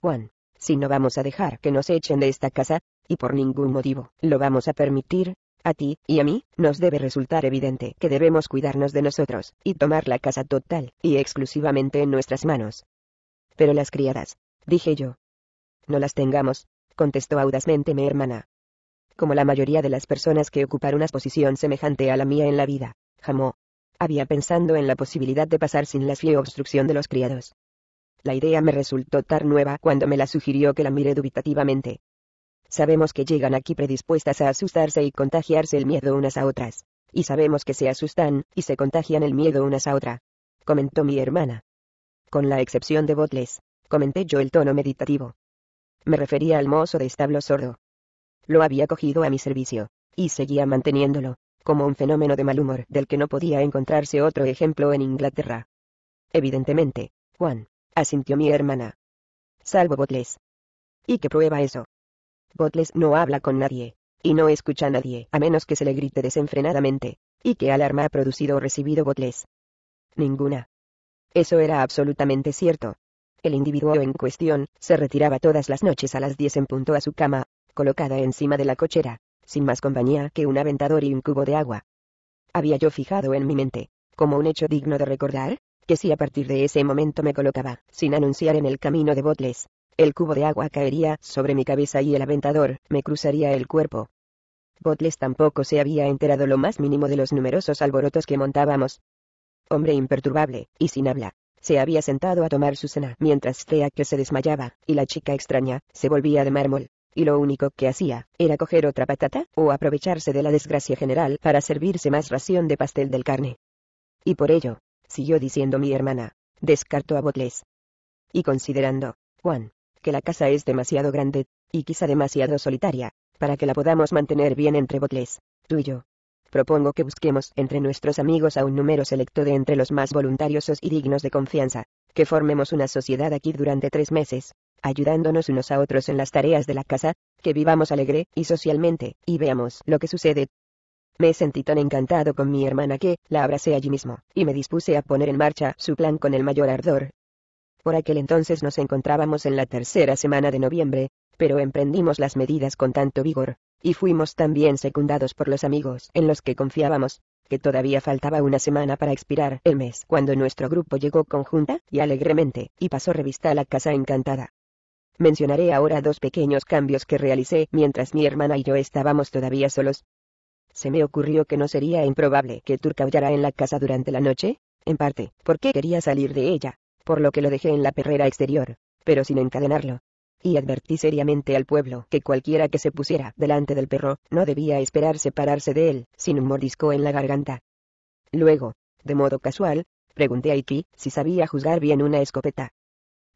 Juan, si no vamos a dejar que nos echen de esta casa, y por ningún motivo lo vamos a permitir, a ti y a mí, nos debe resultar evidente que debemos cuidarnos de nosotros, y tomar la casa total y exclusivamente en nuestras manos. Pero las criadas, dije yo. No las tengamos, contestó audazmente mi hermana. Como la mayoría de las personas que ocuparon una posición semejante a la mía en la vida, jamó. Había pensando en la posibilidad de pasar sin la fiel obstrucción de los criados, la idea me resultó tan nueva cuando me la sugirió que la miré dubitativamente. Sabemos que llegan aquí predispuestas a asustarse y contagiarse el miedo unas a otras. Y sabemos que se asustan, y se contagian el miedo unas a otra. Comentó mi hermana. Con la excepción de Botles. Comenté yo el tono meditativo. Me refería al mozo de establo sordo. Lo había cogido a mi servicio. Y seguía manteniéndolo, como un fenómeno de mal humor del que no podía encontrarse otro ejemplo en Inglaterra. Evidentemente, Juan, asintió mi hermana. Salvo Botles. ¿Y qué prueba eso? Botles no habla con nadie, y no escucha a nadie a menos que se le grite desenfrenadamente. ¿Y qué alarma ha producido o recibido Botles? Ninguna. Eso era absolutamente cierto. El individuo en cuestión se retiraba todas las noches a las 10 en punto a su cama, colocada encima de la cochera, sin más compañía que un aventador y un cubo de agua. Había yo fijado en mi mente, como un hecho digno de recordar, que si a partir de ese momento me colocaba, sin anunciar en el camino de Botles, el cubo de agua caería sobre mi cabeza y el aventador me cruzaría el cuerpo. Botles tampoco se había enterado lo más mínimo de los numerosos alborotos que montábamos. Hombre imperturbable, y sin habla, se había sentado a tomar su cena mientras Thea que se desmayaba, y la chica extraña, se volvía de mármol, y lo único que hacía, era coger otra patata, o aprovecharse de la desgracia general para servirse más ración de pastel del carne. Y por ello, siguió diciendo mi hermana, descarto a Botles. Y considerando, Juan, que la casa es demasiado grande, y quizá demasiado solitaria, para que la podamos mantener bien entre Botles, tú y yo. Propongo que busquemos entre nuestros amigos a un número selecto de entre los más voluntariosos y dignos de confianza, que formemos una sociedad aquí durante tres meses, ayudándonos unos a otros en las tareas de la casa, que vivamos alegre y socialmente, y veamos lo que sucede, me sentí tan encantado con mi hermana que la abracé allí mismo, y me dispuse a poner en marcha su plan con el mayor ardor. Por aquel entonces nos encontrábamos en la tercera semana de noviembre, pero emprendimos las medidas con tanto vigor, y fuimos tan bien secundados por los amigos en los que confiábamos, que todavía faltaba una semana para expirar el mes cuando nuestro grupo llegó conjunta y alegremente, y pasó revista a la casa encantada. Mencionaré ahora dos pequeños cambios que realicé mientras mi hermana y yo estábamos todavía solos, se me ocurrió que no sería improbable que Turca en la casa durante la noche, en parte, porque quería salir de ella, por lo que lo dejé en la perrera exterior, pero sin encadenarlo. Y advertí seriamente al pueblo que cualquiera que se pusiera delante del perro, no debía esperar separarse de él, sin un mordisco en la garganta. Luego, de modo casual, pregunté a Iki si sabía juzgar bien una escopeta.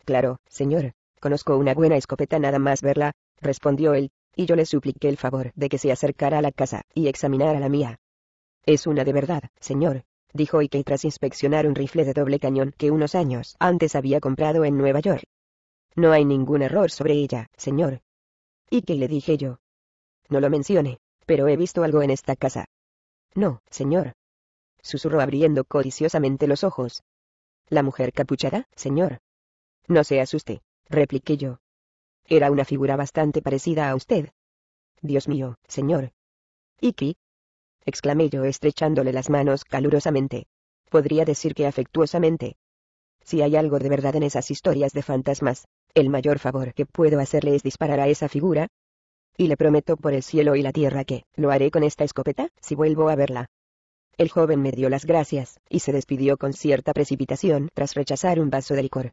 Claro, señor, conozco una buena escopeta nada más verla, respondió él, y yo le supliqué el favor de que se acercara a la casa y examinara la mía. Es una de verdad, señor, dijo Ike tras inspeccionar un rifle de doble cañón que unos años antes había comprado en Nueva York. No hay ningún error sobre ella, señor. —¿Y qué le dije yo. No lo mencione, pero he visto algo en esta casa. No, señor. Susurró abriendo codiciosamente los ojos. La mujer capuchada, señor. No se asuste, repliqué yo. Era una figura bastante parecida a usted. Dios mío, señor. Iki. exclamé yo estrechándole las manos calurosamente. Podría decir que afectuosamente. Si hay algo de verdad en esas historias de fantasmas, el mayor favor que puedo hacerle es disparar a esa figura. Y le prometo por el cielo y la tierra que lo haré con esta escopeta si vuelvo a verla. El joven me dio las gracias, y se despidió con cierta precipitación tras rechazar un vaso de licor.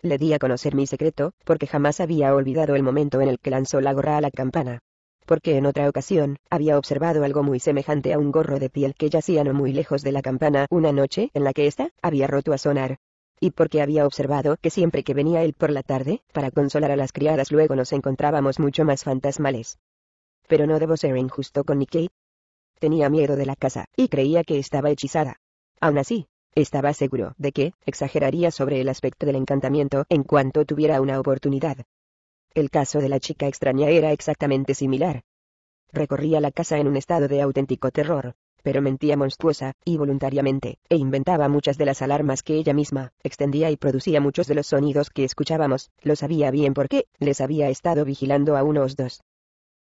Le di a conocer mi secreto, porque jamás había olvidado el momento en el que lanzó la gorra a la campana. Porque en otra ocasión, había observado algo muy semejante a un gorro de piel que yacía no muy lejos de la campana una noche en la que ésta había roto a sonar y porque había observado que siempre que venía él por la tarde, para consolar a las criadas luego nos encontrábamos mucho más fantasmales. Pero no debo ser injusto con Nikkei. Tenía miedo de la casa, y creía que estaba hechizada. Aún así, estaba seguro de que exageraría sobre el aspecto del encantamiento en cuanto tuviera una oportunidad. El caso de la chica extraña era exactamente similar. Recorría la casa en un estado de auténtico terror, pero mentía monstruosa y voluntariamente, e inventaba muchas de las alarmas que ella misma extendía y producía muchos de los sonidos que escuchábamos, lo sabía bien porque les había estado vigilando a unos dos.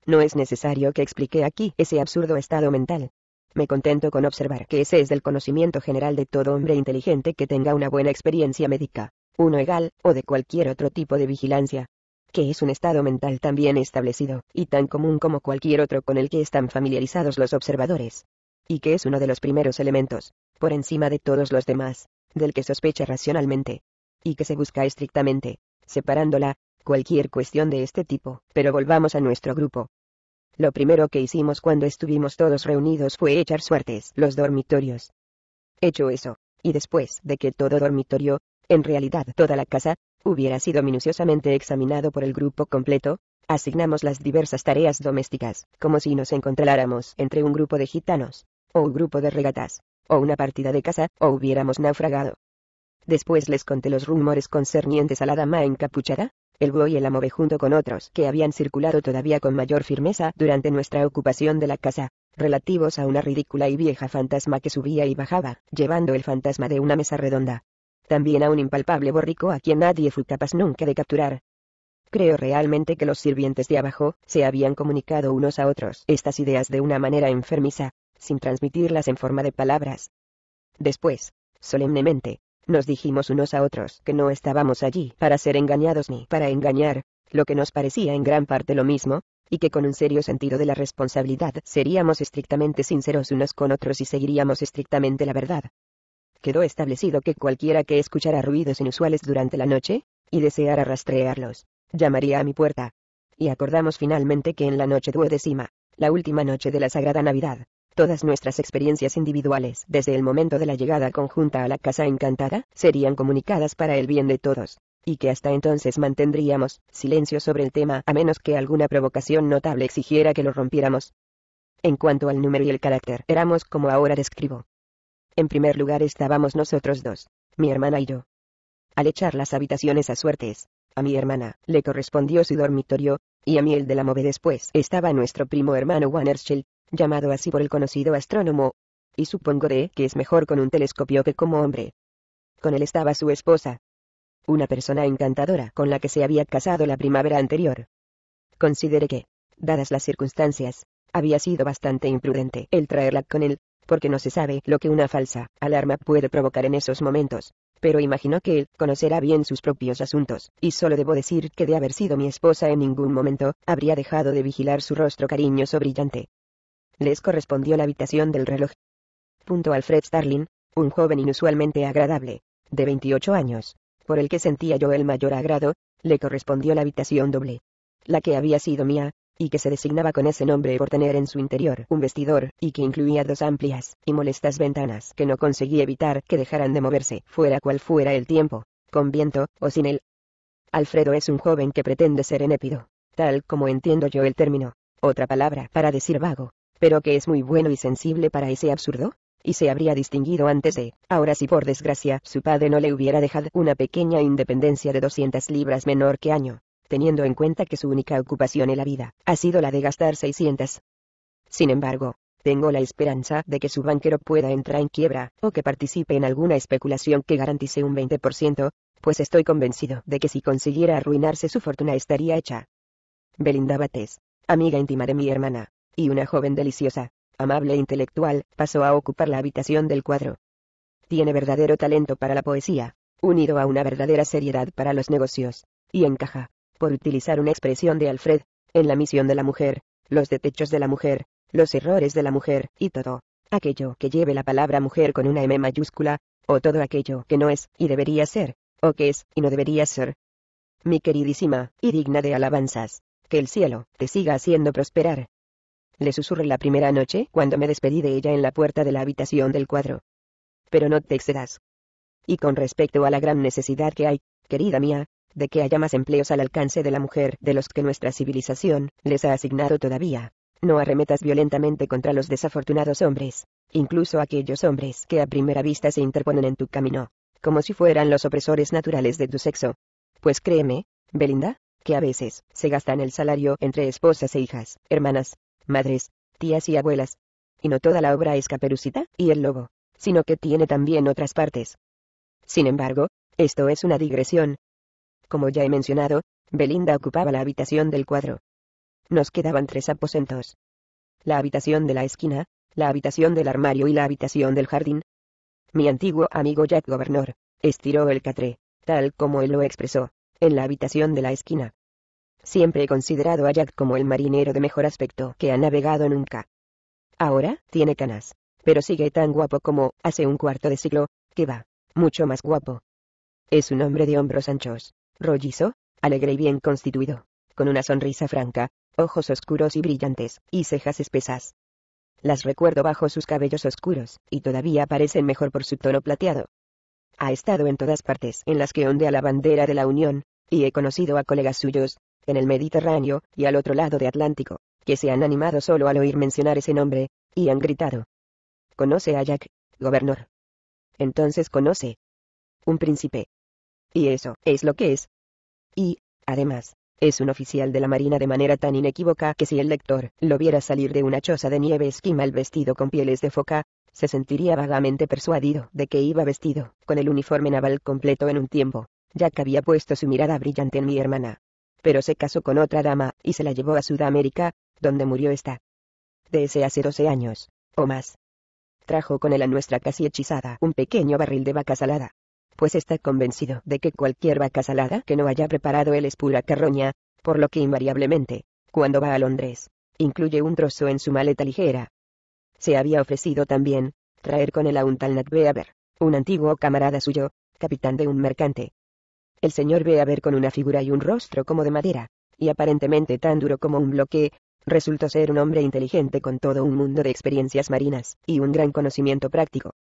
No es necesario que explique aquí ese absurdo estado mental, me contento con observar que ese es del conocimiento general de todo hombre inteligente que tenga una buena experiencia médica, uno egal, o de cualquier otro tipo de vigilancia, que es un estado mental tan bien establecido, y tan común como cualquier otro con el que están familiarizados los observadores. Y que es uno de los primeros elementos, por encima de todos los demás, del que sospecha racionalmente. Y que se busca estrictamente, separándola, cualquier cuestión de este tipo. Pero volvamos a nuestro grupo, lo primero que hicimos cuando estuvimos todos reunidos fue echar suertes los dormitorios. Hecho eso, y después de que todo dormitorio, en realidad toda la casa, hubiera sido minuciosamente examinado por el grupo completo, asignamos las diversas tareas domésticas, como si nos encontráramos entre un grupo de gitanos, o un grupo de regatas, o una partida de casa, o hubiéramos naufragado. Después les conté los rumores concernientes a la dama encapuchada, el Guo y el amove junto con otros que habían circulado todavía con mayor firmeza durante nuestra ocupación de la casa, relativos a una ridícula y vieja fantasma que subía y bajaba, llevando el fantasma de una mesa redonda. También a un impalpable borrico a quien nadie fue capaz nunca de capturar. Creo realmente que los sirvientes de abajo se habían comunicado unos a otros estas ideas de una manera enfermiza, sin transmitirlas en forma de palabras. Después, solemnemente, nos dijimos unos a otros que no estábamos allí para ser engañados ni para engañar, lo que nos parecía en gran parte lo mismo, y que con un serio sentido de la responsabilidad seríamos estrictamente sinceros unos con otros y seguiríamos estrictamente la verdad. Quedó establecido que cualquiera que escuchara ruidos inusuales durante la noche, y deseara rastrearlos, llamaría a mi puerta. Y acordamos finalmente que en la noche duodécima, la última noche de la Sagrada Navidad, Todas nuestras experiencias individuales desde el momento de la llegada conjunta a la casa encantada, serían comunicadas para el bien de todos y que hasta entonces mantendríamos silencio sobre el tema a menos que alguna provocación notable exigiera que lo rompiéramos. En cuanto al número y el carácter, éramos como ahora describo. En primer lugar estábamos nosotros dos, mi hermana y yo. Al echar las habitaciones a suertes, a mi hermana le correspondió su dormitorio, y a mí el de la move después estaba nuestro primo hermano Wannerschild, llamado así por el conocido astrónomo. Y supongo que es mejor con un telescopio que como hombre. Con él estaba su esposa. Una persona encantadora con la que se había casado la primavera anterior. Consideré que, dadas las circunstancias, había sido bastante imprudente el traerla con él, porque no se sabe lo que una falsa alarma puede provocar en esos momentos, pero imagino que él conocerá bien sus propios asuntos, y solo debo decir que de haber sido mi esposa en ningún momento, habría dejado de vigilar su rostro cariñoso brillante, les correspondió la habitación del reloj. Punto Alfred Starling, un joven inusualmente agradable, de 28 años, por el que sentía yo el mayor agrado, le correspondió la habitación doble. La que había sido mía, y que se designaba con ese nombre por tener en su interior un vestidor, y que incluía dos amplias y molestas ventanas que no conseguí evitar que dejaran de moverse, fuera cual fuera el tiempo, con viento o sin él. Alfredo es un joven que pretende ser enépido, tal como entiendo yo el término, otra palabra para decir vago, pero que es muy bueno y sensible para ese absurdo, y se habría distinguido antes de, ahora si por desgracia su padre no le hubiera dejado una pequeña independencia de 200 libras menor que año, teniendo en cuenta que su única ocupación en la vida, ha sido la de gastar 600. Sin embargo, tengo la esperanza de que su banquero pueda entrar en quiebra, o que participe en alguna especulación que garantice un 20%, pues estoy convencido de que si consiguiera arruinarse su fortuna estaría hecha. Belinda Bates, amiga íntima de mi hermana, y una joven deliciosa, amable e intelectual, pasó a ocupar la habitación del cuadro. Tiene verdadero talento para la poesía, unido a una verdadera seriedad para los negocios, y encaja, por utilizar una expresión de Alfred, en la misión de la mujer, los detechos de la mujer, los errores de la mujer, y todo, aquello que lleve la palabra mujer con una M mayúscula, o todo aquello que no es, y debería ser, o que es, y no debería ser. Mi queridísima, y digna de alabanzas, que el cielo te siga haciendo prosperar, le susurré la primera noche cuando me despedí de ella en la puerta de la habitación del cuadro. Pero no te excedas. Y con respecto a la gran necesidad que hay, querida mía, de que haya más empleos al alcance de la mujer de los que nuestra civilización les ha asignado todavía. No arremetas violentamente contra los desafortunados hombres, incluso aquellos hombres que a primera vista se interponen en tu camino, como si fueran los opresores naturales de tu sexo. Pues créeme, Belinda, que a veces se gastan el salario entre esposas e hijas, hermanas, madres, tías y abuelas. Y no toda la obra es Caperucita y el lobo, sino que tiene también otras partes. Sin embargo, esto es una digresión. Como ya he mencionado, Belinda ocupaba la habitación del cuadro. Nos quedaban tres aposentos. La habitación de la esquina, la habitación del armario y la habitación del jardín. Mi antiguo amigo Jack Gobernor, estiró el catré, tal como él lo expresó, en la habitación de la esquina. Siempre he considerado a Jack como el marinero de mejor aspecto que ha navegado nunca. Ahora, tiene canas. Pero sigue tan guapo como, hace un cuarto de siglo, que va, mucho más guapo. Es un hombre de hombros anchos, rollizo, alegre y bien constituido, con una sonrisa franca, ojos oscuros y brillantes, y cejas espesas. Las recuerdo bajo sus cabellos oscuros, y todavía parecen mejor por su tono plateado. Ha estado en todas partes en las que ondea la bandera de la Unión, y he conocido a colegas suyos, en el Mediterráneo, y al otro lado de Atlántico, que se han animado solo al oír mencionar ese nombre, y han gritado. Conoce a Jack, gobernador. Entonces conoce. Un príncipe. Y eso es lo que es. Y, además, es un oficial de la Marina de manera tan inequívoca que si el lector lo viera salir de una choza de nieve esquimal vestido con pieles de foca, se sentiría vagamente persuadido de que iba vestido, con el uniforme naval completo en un tiempo, ya que había puesto su mirada brillante en mi hermana, pero se casó con otra dama, y se la llevó a Sudamérica, donde murió esta. De ese hace 12 años, o más. Trajo con él a nuestra casi hechizada un pequeño barril de vaca salada. Pues está convencido de que cualquier vaca salada que no haya preparado él es pura carroña, por lo que invariablemente, cuando va a Londres, incluye un trozo en su maleta ligera. Se había ofrecido también, traer con él a un tal Nat un antiguo camarada suyo, capitán de un mercante, el señor ve a ver con una figura y un rostro como de madera, y aparentemente tan duro como un bloque, resultó ser un hombre inteligente con todo un mundo de experiencias marinas, y un gran conocimiento práctico.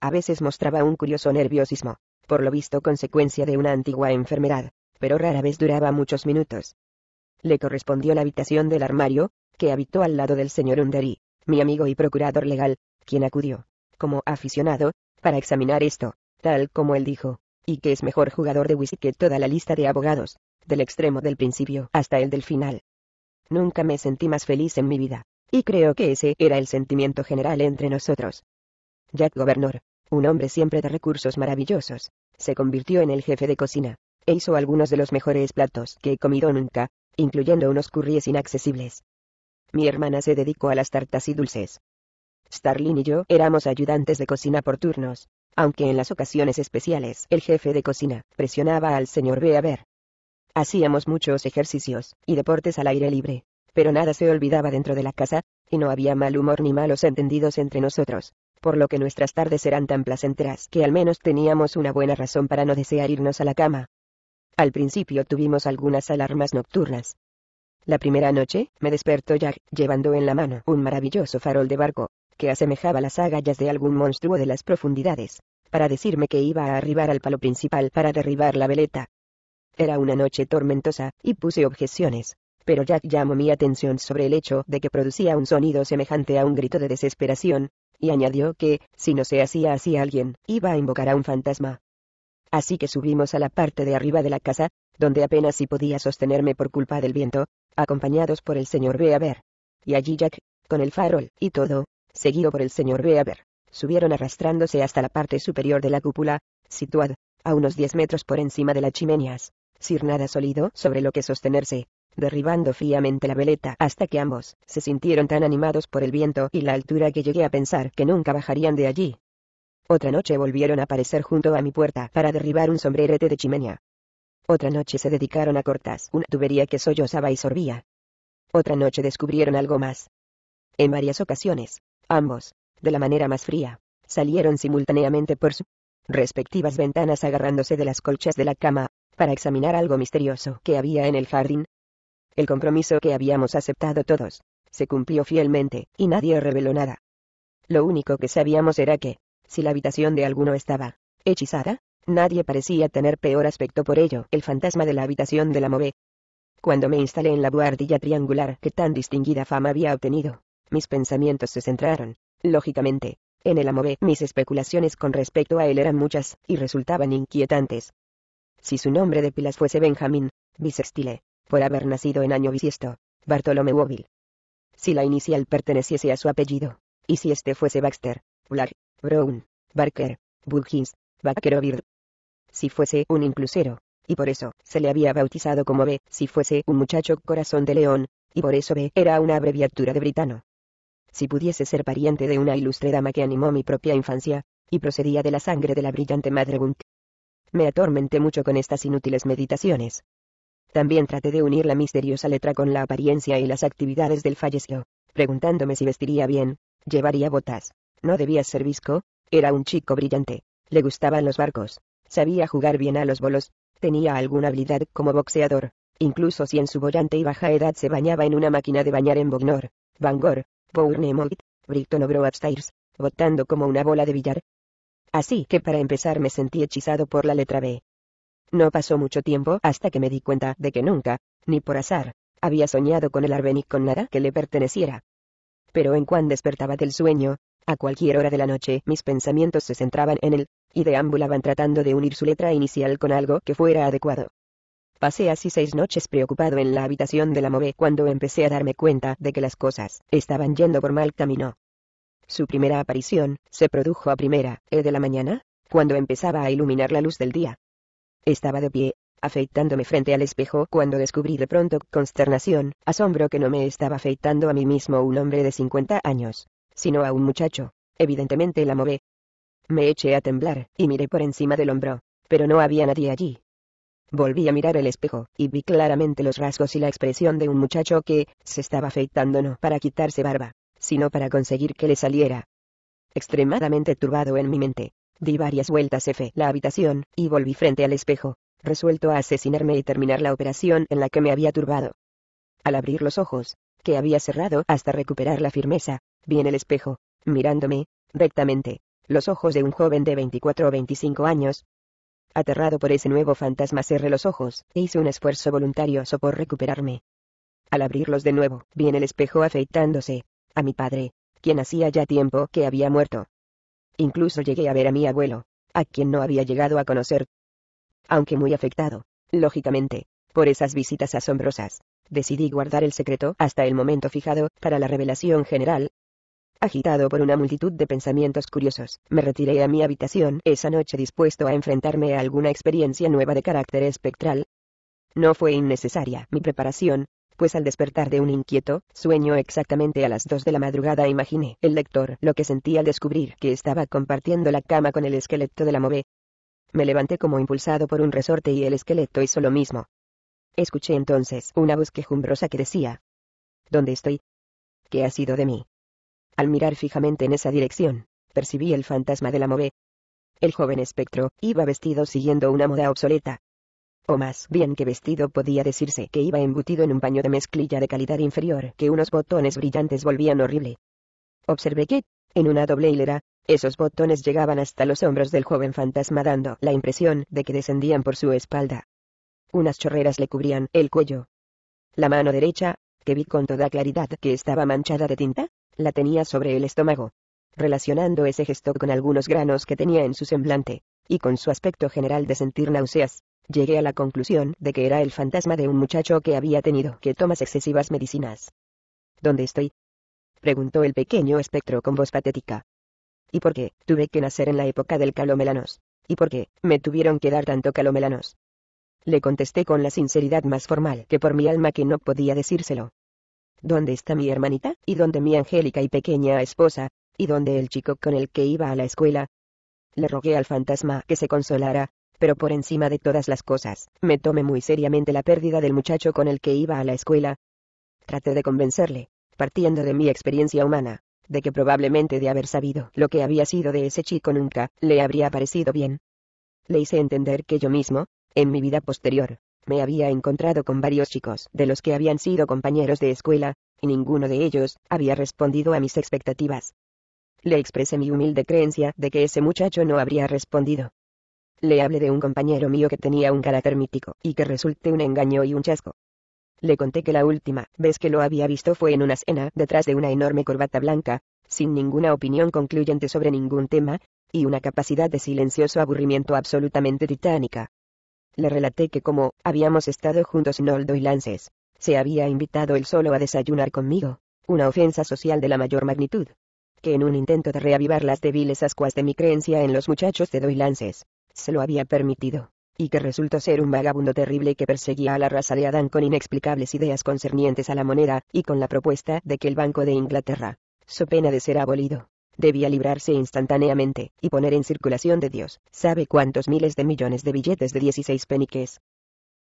A veces mostraba un curioso nerviosismo, por lo visto consecuencia de una antigua enfermedad, pero rara vez duraba muchos minutos. Le correspondió la habitación del armario, que habitó al lado del señor Undery, mi amigo y procurador legal, quien acudió, como aficionado, para examinar esto, tal como él dijo y que es mejor jugador de whisky que toda la lista de abogados, del extremo del principio hasta el del final. Nunca me sentí más feliz en mi vida, y creo que ese era el sentimiento general entre nosotros. Jack Governor, un hombre siempre de recursos maravillosos, se convirtió en el jefe de cocina, e hizo algunos de los mejores platos que he comido nunca, incluyendo unos curries inaccesibles. Mi hermana se dedicó a las tartas y dulces. Starlin y yo éramos ayudantes de cocina por turnos, aunque en las ocasiones especiales el jefe de cocina presionaba al señor B Hacíamos muchos ejercicios y deportes al aire libre, pero nada se olvidaba dentro de la casa, y no había mal humor ni malos entendidos entre nosotros, por lo que nuestras tardes eran tan placenteras que al menos teníamos una buena razón para no desear irnos a la cama. Al principio tuvimos algunas alarmas nocturnas. La primera noche, me despertó Jack, llevando en la mano un maravilloso farol de barco, que asemejaba las agallas de algún monstruo de las profundidades, para decirme que iba a arribar al palo principal para derribar la veleta. Era una noche tormentosa, y puse objeciones, pero Jack llamó mi atención sobre el hecho de que producía un sonido semejante a un grito de desesperación, y añadió que, si no se hacía así alguien, iba a invocar a un fantasma. Así que subimos a la parte de arriba de la casa, donde apenas si podía sostenerme por culpa del viento, acompañados por el señor Beaver. Y allí Jack, con el farol y todo, seguido por el señor Weaver, subieron arrastrándose hasta la parte superior de la cúpula, situada, a unos 10 metros por encima de las chimeneas, sin nada sólido sobre lo que sostenerse, derribando fríamente la veleta hasta que ambos se sintieron tan animados por el viento y la altura que llegué a pensar que nunca bajarían de allí. Otra noche volvieron a aparecer junto a mi puerta para derribar un sombrerete de chimenea. Otra noche se dedicaron a cortas una tubería que sollozaba y sorbía. Otra noche descubrieron algo más. En varias ocasiones, Ambos, de la manera más fría, salieron simultáneamente por sus respectivas ventanas agarrándose de las colchas de la cama, para examinar algo misterioso que había en el jardín. El compromiso que habíamos aceptado todos, se cumplió fielmente, y nadie reveló nada. Lo único que sabíamos era que, si la habitación de alguno estaba hechizada, nadie parecía tener peor aspecto por ello, el fantasma de la habitación de la mové Cuando me instalé en la buhardilla triangular que tan distinguida fama había obtenido, mis pensamientos se centraron, lógicamente, en el B. Mis especulaciones con respecto a él eran muchas, y resultaban inquietantes. Si su nombre de pilas fuese Benjamín, bisextile, por haber nacido en año bisiesto, Bartolomé Wobble. Si la inicial perteneciese a su apellido, y si este fuese Baxter, Black, Brown, Barker, Burgins, Baker Si fuese un inclusero, y por eso se le había bautizado como B, si fuese un muchacho corazón de león, y por eso B era una abreviatura de britano si pudiese ser pariente de una ilustre dama que animó mi propia infancia, y procedía de la sangre de la brillante madre Bunk. Me atormenté mucho con estas inútiles meditaciones. También traté de unir la misteriosa letra con la apariencia y las actividades del fallecido, preguntándome si vestiría bien, llevaría botas, no debía ser visco, era un chico brillante, le gustaban los barcos, sabía jugar bien a los bolos, tenía alguna habilidad como boxeador, incluso si en su bollante y baja edad se bañaba en una máquina de bañar en Bognor, Bangor, Bournemouth, Britton obró upstairs, botando como una bola de billar. Así que para empezar me sentí hechizado por la letra B. No pasó mucho tiempo hasta que me di cuenta de que nunca, ni por azar, había soñado con el Arbenic con nada que le perteneciera. Pero en cuán despertaba del sueño, a cualquier hora de la noche mis pensamientos se centraban en él, y deambulaban tratando de unir su letra inicial con algo que fuera adecuado. Pasé así seis noches preocupado en la habitación de la Mové cuando empecé a darme cuenta de que las cosas estaban yendo por mal camino. Su primera aparición se produjo a primera e de la mañana, cuando empezaba a iluminar la luz del día. Estaba de pie, afeitándome frente al espejo cuando descubrí de pronto consternación, asombro que no me estaba afeitando a mí mismo un hombre de 50 años, sino a un muchacho, evidentemente la mové. Me eché a temblar, y miré por encima del hombro, pero no había nadie allí. Volví a mirar el espejo, y vi claramente los rasgos y la expresión de un muchacho que, se estaba afeitando no para quitarse barba, sino para conseguir que le saliera. Extremadamente turbado en mi mente, di varias vueltas F la habitación, y volví frente al espejo, resuelto a asesinarme y terminar la operación en la que me había turbado. Al abrir los ojos, que había cerrado hasta recuperar la firmeza, vi en el espejo, mirándome, rectamente, los ojos de un joven de 24 o 25 años, Aterrado por ese nuevo fantasma cerré los ojos, e hice un esfuerzo voluntarioso por recuperarme. Al abrirlos de nuevo, vi en el espejo afeitándose, a mi padre, quien hacía ya tiempo que había muerto. Incluso llegué a ver a mi abuelo, a quien no había llegado a conocer. Aunque muy afectado, lógicamente, por esas visitas asombrosas, decidí guardar el secreto hasta el momento fijado, para la revelación general, agitado por una multitud de pensamientos curiosos. Me retiré a mi habitación esa noche dispuesto a enfrentarme a alguna experiencia nueva de carácter espectral. No fue innecesaria mi preparación, pues al despertar de un inquieto sueño exactamente a las dos de la madrugada imaginé el lector lo que sentí al descubrir que estaba compartiendo la cama con el esqueleto de la move Me levanté como impulsado por un resorte y el esqueleto hizo lo mismo. Escuché entonces una voz quejumbrosa que decía, ¿Dónde estoy? ¿Qué ha sido de mí? Al mirar fijamente en esa dirección, percibí el fantasma de la Move. El joven espectro, iba vestido siguiendo una moda obsoleta. O más bien que vestido podía decirse que iba embutido en un paño de mezclilla de calidad inferior que unos botones brillantes volvían horrible. Observé que, en una doble hilera, esos botones llegaban hasta los hombros del joven fantasma dando la impresión de que descendían por su espalda. Unas chorreras le cubrían el cuello. La mano derecha, que vi con toda claridad que estaba manchada de tinta, la tenía sobre el estómago. Relacionando ese gesto con algunos granos que tenía en su semblante, y con su aspecto general de sentir náuseas, llegué a la conclusión de que era el fantasma de un muchacho que había tenido que tomas excesivas medicinas. ¿Dónde estoy? preguntó el pequeño espectro con voz patética. ¿Y por qué tuve que nacer en la época del calomelanos? ¿Y por qué me tuvieron que dar tanto calomelanos? Le contesté con la sinceridad más formal que por mi alma que no podía decírselo. ¿Dónde está mi hermanita? ¿Y dónde mi angélica y pequeña esposa? ¿Y dónde el chico con el que iba a la escuela? Le rogué al fantasma que se consolara, pero por encima de todas las cosas, me tomé muy seriamente la pérdida del muchacho con el que iba a la escuela. Traté de convencerle, partiendo de mi experiencia humana, de que probablemente de haber sabido lo que había sido de ese chico nunca le habría parecido bien. Le hice entender que yo mismo, en mi vida posterior, me había encontrado con varios chicos de los que habían sido compañeros de escuela, y ninguno de ellos había respondido a mis expectativas. Le expresé mi humilde creencia de que ese muchacho no habría respondido. Le hablé de un compañero mío que tenía un carácter mítico y que resulte un engaño y un chasco. Le conté que la última vez que lo había visto fue en una escena detrás de una enorme corbata blanca, sin ninguna opinión concluyente sobre ningún tema, y una capacidad de silencioso aburrimiento absolutamente titánica. Le relaté que como habíamos estado juntos Noldo y Lances, se había invitado él solo a desayunar conmigo, una ofensa social de la mayor magnitud. Que en un intento de reavivar las débiles ascuas de mi creencia en los muchachos de lances se lo había permitido, y que resultó ser un vagabundo terrible que perseguía a la raza de Adán con inexplicables ideas concernientes a la moneda y con la propuesta de que el Banco de Inglaterra, so pena de ser abolido, debía librarse instantáneamente, y poner en circulación de Dios, sabe cuántos miles de millones de billetes de 16 peniques.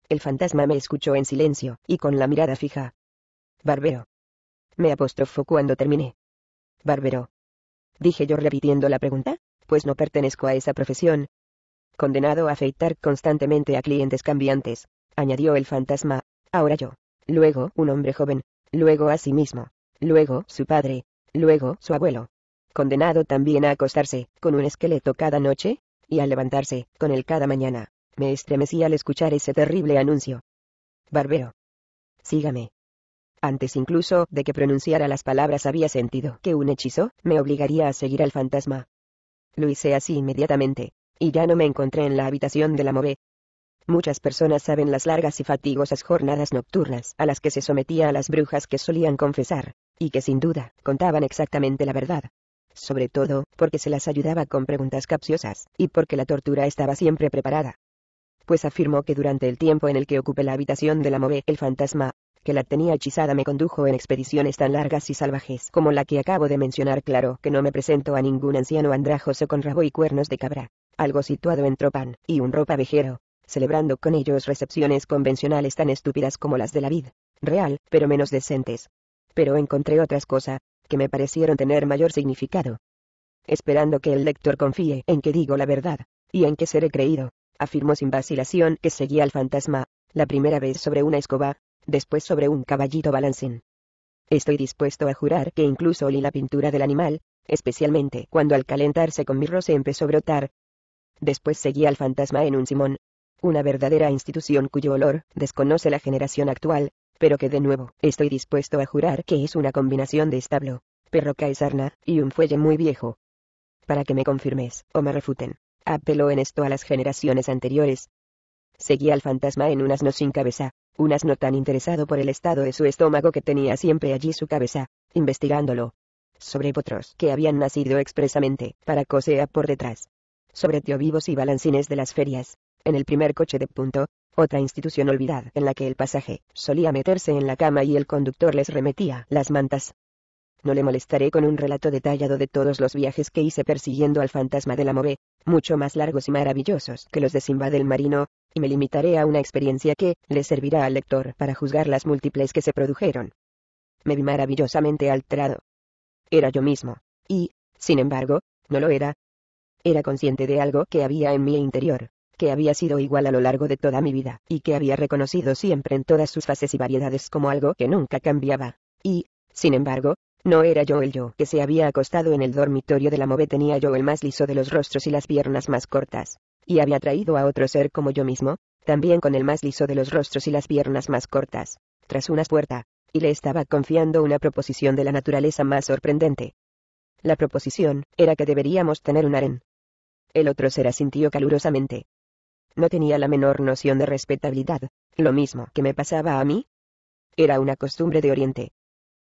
El fantasma me escuchó en silencio, y con la mirada fija. Barbero. Me apostrofó cuando terminé. Barbero. Dije yo repitiendo la pregunta, pues no pertenezco a esa profesión. Condenado a afeitar constantemente a clientes cambiantes, añadió el fantasma, ahora yo, luego un hombre joven, luego a sí mismo, luego su padre, luego su abuelo, condenado también a acostarse, con un esqueleto cada noche, y a levantarse, con él cada mañana. Me estremecí al escuchar ese terrible anuncio. Barbero. Sígame. Antes incluso de que pronunciara las palabras había sentido que un hechizo me obligaría a seguir al fantasma. Lo hice así inmediatamente, y ya no me encontré en la habitación de la Move. Muchas personas saben las largas y fatigosas jornadas nocturnas a las que se sometía a las brujas que solían confesar, y que sin duda contaban exactamente la verdad sobre todo porque se las ayudaba con preguntas capciosas, y porque la tortura estaba siempre preparada. Pues afirmó que durante el tiempo en el que ocupé la habitación de la Move, el fantasma, que la tenía hechizada me condujo en expediciones tan largas y salvajes como la que acabo de mencionar. Claro que no me presento a ningún anciano andrajoso con rabo y cuernos de cabra, algo situado en Tropan, y un ropa vejero, celebrando con ellos recepciones convencionales tan estúpidas como las de la vid real, pero menos decentes, pero encontré otras cosas, que me parecieron tener mayor significado. Esperando que el lector confíe en que digo la verdad, y en que seré creído, afirmó sin vacilación que seguía al fantasma, la primera vez sobre una escoba, después sobre un caballito balancín. Estoy dispuesto a jurar que incluso olí la pintura del animal, especialmente cuando al calentarse con mi roce empezó a brotar. Después seguí al fantasma en un simón, una verdadera institución cuyo olor desconoce la generación actual, pero que de nuevo, estoy dispuesto a jurar que es una combinación de establo, perroca y sarna, y un fuelle muy viejo. Para que me confirmes, o me refuten. Apeló en esto a las generaciones anteriores. Seguía al fantasma en un asno sin cabeza, un asno tan interesado por el estado de su estómago que tenía siempre allí su cabeza, investigándolo. Sobre potros que habían nacido expresamente para cosea por detrás. Sobre vivos y balancines de las ferias, en el primer coche de punto, otra institución olvidada en la que el pasaje solía meterse en la cama y el conductor les remetía las mantas. No le molestaré con un relato detallado de todos los viajes que hice persiguiendo al fantasma de la Move, mucho más largos y maravillosos que los de Simba del Marino, y me limitaré a una experiencia que le servirá al lector para juzgar las múltiples que se produjeron. Me vi maravillosamente alterado. Era yo mismo, y, sin embargo, no lo era. Era consciente de algo que había en mi interior, que había sido igual a lo largo de toda mi vida, y que había reconocido siempre en todas sus fases y variedades como algo que nunca cambiaba. Y, sin embargo, no era yo el yo que se había acostado en el dormitorio de la move tenía yo el más liso de los rostros y las piernas más cortas. Y había traído a otro ser como yo mismo, también con el más liso de los rostros y las piernas más cortas, tras una puerta, y le estaba confiando una proposición de la naturaleza más sorprendente. La proposición, era que deberíamos tener un harén. El otro ser asintió calurosamente, no tenía la menor noción de respetabilidad, lo mismo que me pasaba a mí. Era una costumbre de Oriente.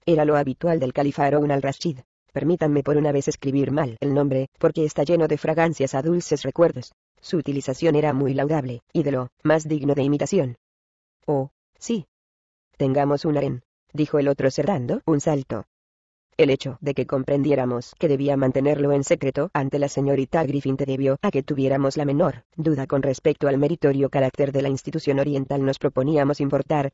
Era lo habitual del califa un al-Rashid. Permítanme por una vez escribir mal el nombre, porque está lleno de fragancias a dulces recuerdos. Su utilización era muy laudable, y de lo más digno de imitación. Oh, sí. Tengamos un harén, dijo el otro cerrando un salto. El hecho de que comprendiéramos que debía mantenerlo en secreto ante la señorita Griffin te debió a que tuviéramos la menor duda con respecto al meritorio carácter de la institución oriental nos proponíamos importar,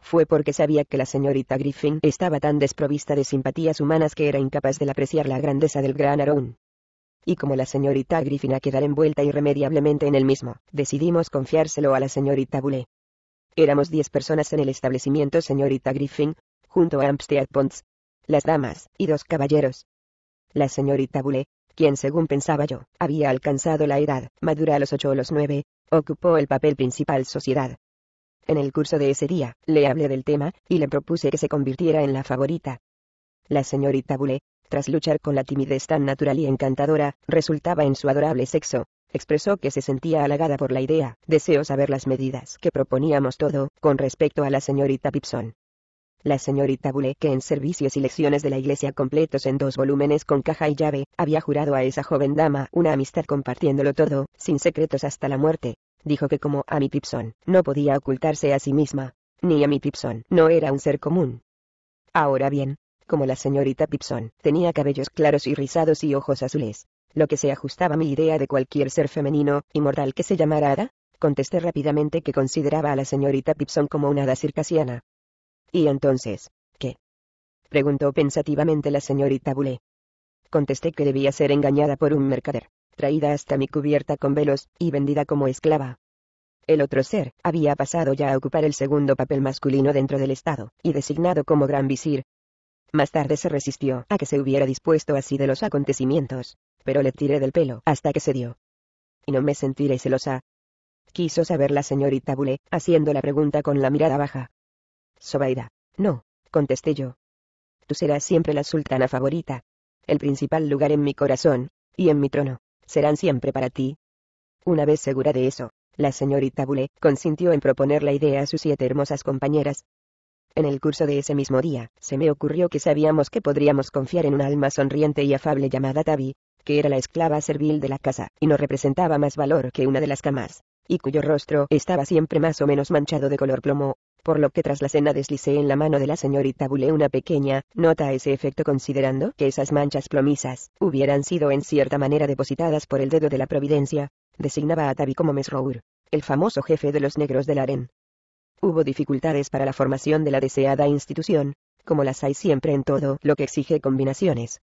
fue porque sabía que la señorita Griffin estaba tan desprovista de simpatías humanas que era incapaz de apreciar la grandeza del gran Aarón. Y como la señorita Griffin a quedar envuelta irremediablemente en el mismo, decidimos confiárselo a la señorita Boulet. Éramos diez personas en el establecimiento señorita Griffin, junto a Amstead Pons, las damas, y dos caballeros. La señorita Boulet, quien según pensaba yo, había alcanzado la edad madura a los ocho o los nueve, ocupó el papel principal sociedad. En el curso de ese día, le hablé del tema, y le propuse que se convirtiera en la favorita. La señorita Boulet, tras luchar con la timidez tan natural y encantadora, resultaba en su adorable sexo, expresó que se sentía halagada por la idea, deseo saber las medidas que proponíamos todo, con respecto a la señorita Pipson. La señorita Bule, que en servicios y lecciones de la iglesia completos en dos volúmenes con caja y llave, había jurado a esa joven dama una amistad compartiéndolo todo, sin secretos hasta la muerte, dijo que como mi Pipson, no podía ocultarse a sí misma, ni mi Pipson no era un ser común. Ahora bien, como la señorita Pipson tenía cabellos claros y rizados y ojos azules, lo que se ajustaba a mi idea de cualquier ser femenino, y mortal que se llamara Ada, contesté rápidamente que consideraba a la señorita Pipson como una hada circasiana, ¿Y entonces, qué? preguntó pensativamente la señorita Boulet. Contesté que debía ser engañada por un mercader, traída hasta mi cubierta con velos, y vendida como esclava. El otro ser, había pasado ya a ocupar el segundo papel masculino dentro del Estado, y designado como gran visir. Más tarde se resistió a que se hubiera dispuesto así de los acontecimientos, pero le tiré del pelo hasta que se dio. Y no me sentiré celosa. Quiso saber la señorita Boulet, haciendo la pregunta con la mirada baja. Sobaira. No, contesté yo. Tú serás siempre la sultana favorita. El principal lugar en mi corazón, y en mi trono, serán siempre para ti. Una vez segura de eso, la señorita Boulet consintió en proponer la idea a sus siete hermosas compañeras. En el curso de ese mismo día, se me ocurrió que sabíamos que podríamos confiar en un alma sonriente y afable llamada Tabi, que era la esclava servil de la casa, y no representaba más valor que una de las camas, y cuyo rostro estaba siempre más o menos manchado de color plomo, por lo que tras la cena deslicé en la mano de la señorita Bule una pequeña nota a ese efecto considerando que esas manchas plomizas hubieran sido en cierta manera depositadas por el dedo de la providencia, designaba a Tabi como Mesrour, el famoso jefe de los negros del harén. Hubo dificultades para la formación de la deseada institución, como las hay siempre en todo lo que exige combinaciones.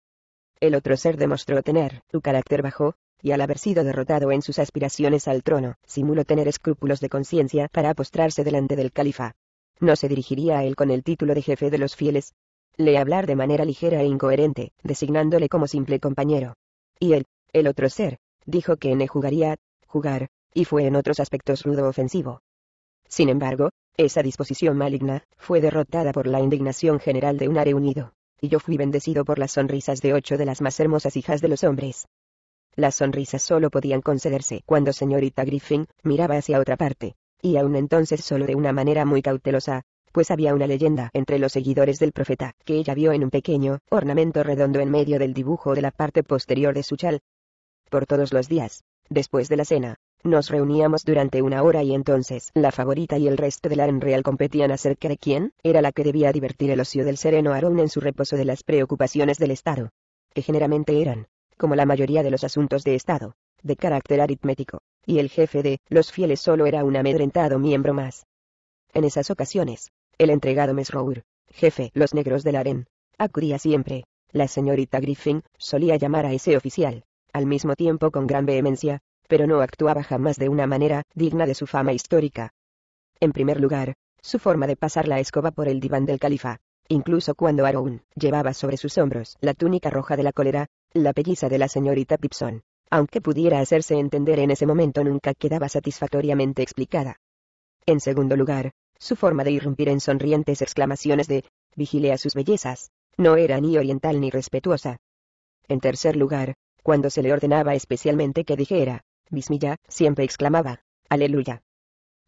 El otro ser demostró tener su carácter bajo, y al haber sido derrotado en sus aspiraciones al trono, simuló tener escrúpulos de conciencia para postrarse delante del califa. No se dirigiría a él con el título de jefe de los fieles. Le hablar de manera ligera e incoherente, designándole como simple compañero. Y él, el otro ser, dijo que ne jugaría, jugar, y fue en otros aspectos rudo ofensivo. Sin embargo, esa disposición maligna, fue derrotada por la indignación general de un are unido, y yo fui bendecido por las sonrisas de ocho de las más hermosas hijas de los hombres. Las sonrisas solo podían concederse cuando señorita Griffin miraba hacia otra parte y aún entonces solo de una manera muy cautelosa, pues había una leyenda entre los seguidores del profeta, que ella vio en un pequeño ornamento redondo en medio del dibujo de la parte posterior de su chal. Por todos los días, después de la cena, nos reuníamos durante una hora y entonces la favorita y el resto la en real competían acerca de quién era la que debía divertir el ocio del sereno Aarón en su reposo de las preocupaciones del Estado, que generalmente eran, como la mayoría de los asuntos de Estado, de carácter aritmético, y el jefe de los fieles solo era un amedrentado miembro más. En esas ocasiones, el entregado Mesrour, jefe los negros del Aren, acudía siempre. La señorita Griffin solía llamar a ese oficial, al mismo tiempo con gran vehemencia, pero no actuaba jamás de una manera digna de su fama histórica. En primer lugar, su forma de pasar la escoba por el diván del califa, incluso cuando Aroun llevaba sobre sus hombros la túnica roja de la cólera, la pelliza de la señorita Pipson, aunque pudiera hacerse entender en ese momento nunca quedaba satisfactoriamente explicada. En segundo lugar, su forma de irrumpir en sonrientes exclamaciones de, vigile a sus bellezas, no era ni oriental ni respetuosa. En tercer lugar, cuando se le ordenaba especialmente que dijera, Bismillah, siempre exclamaba, Aleluya.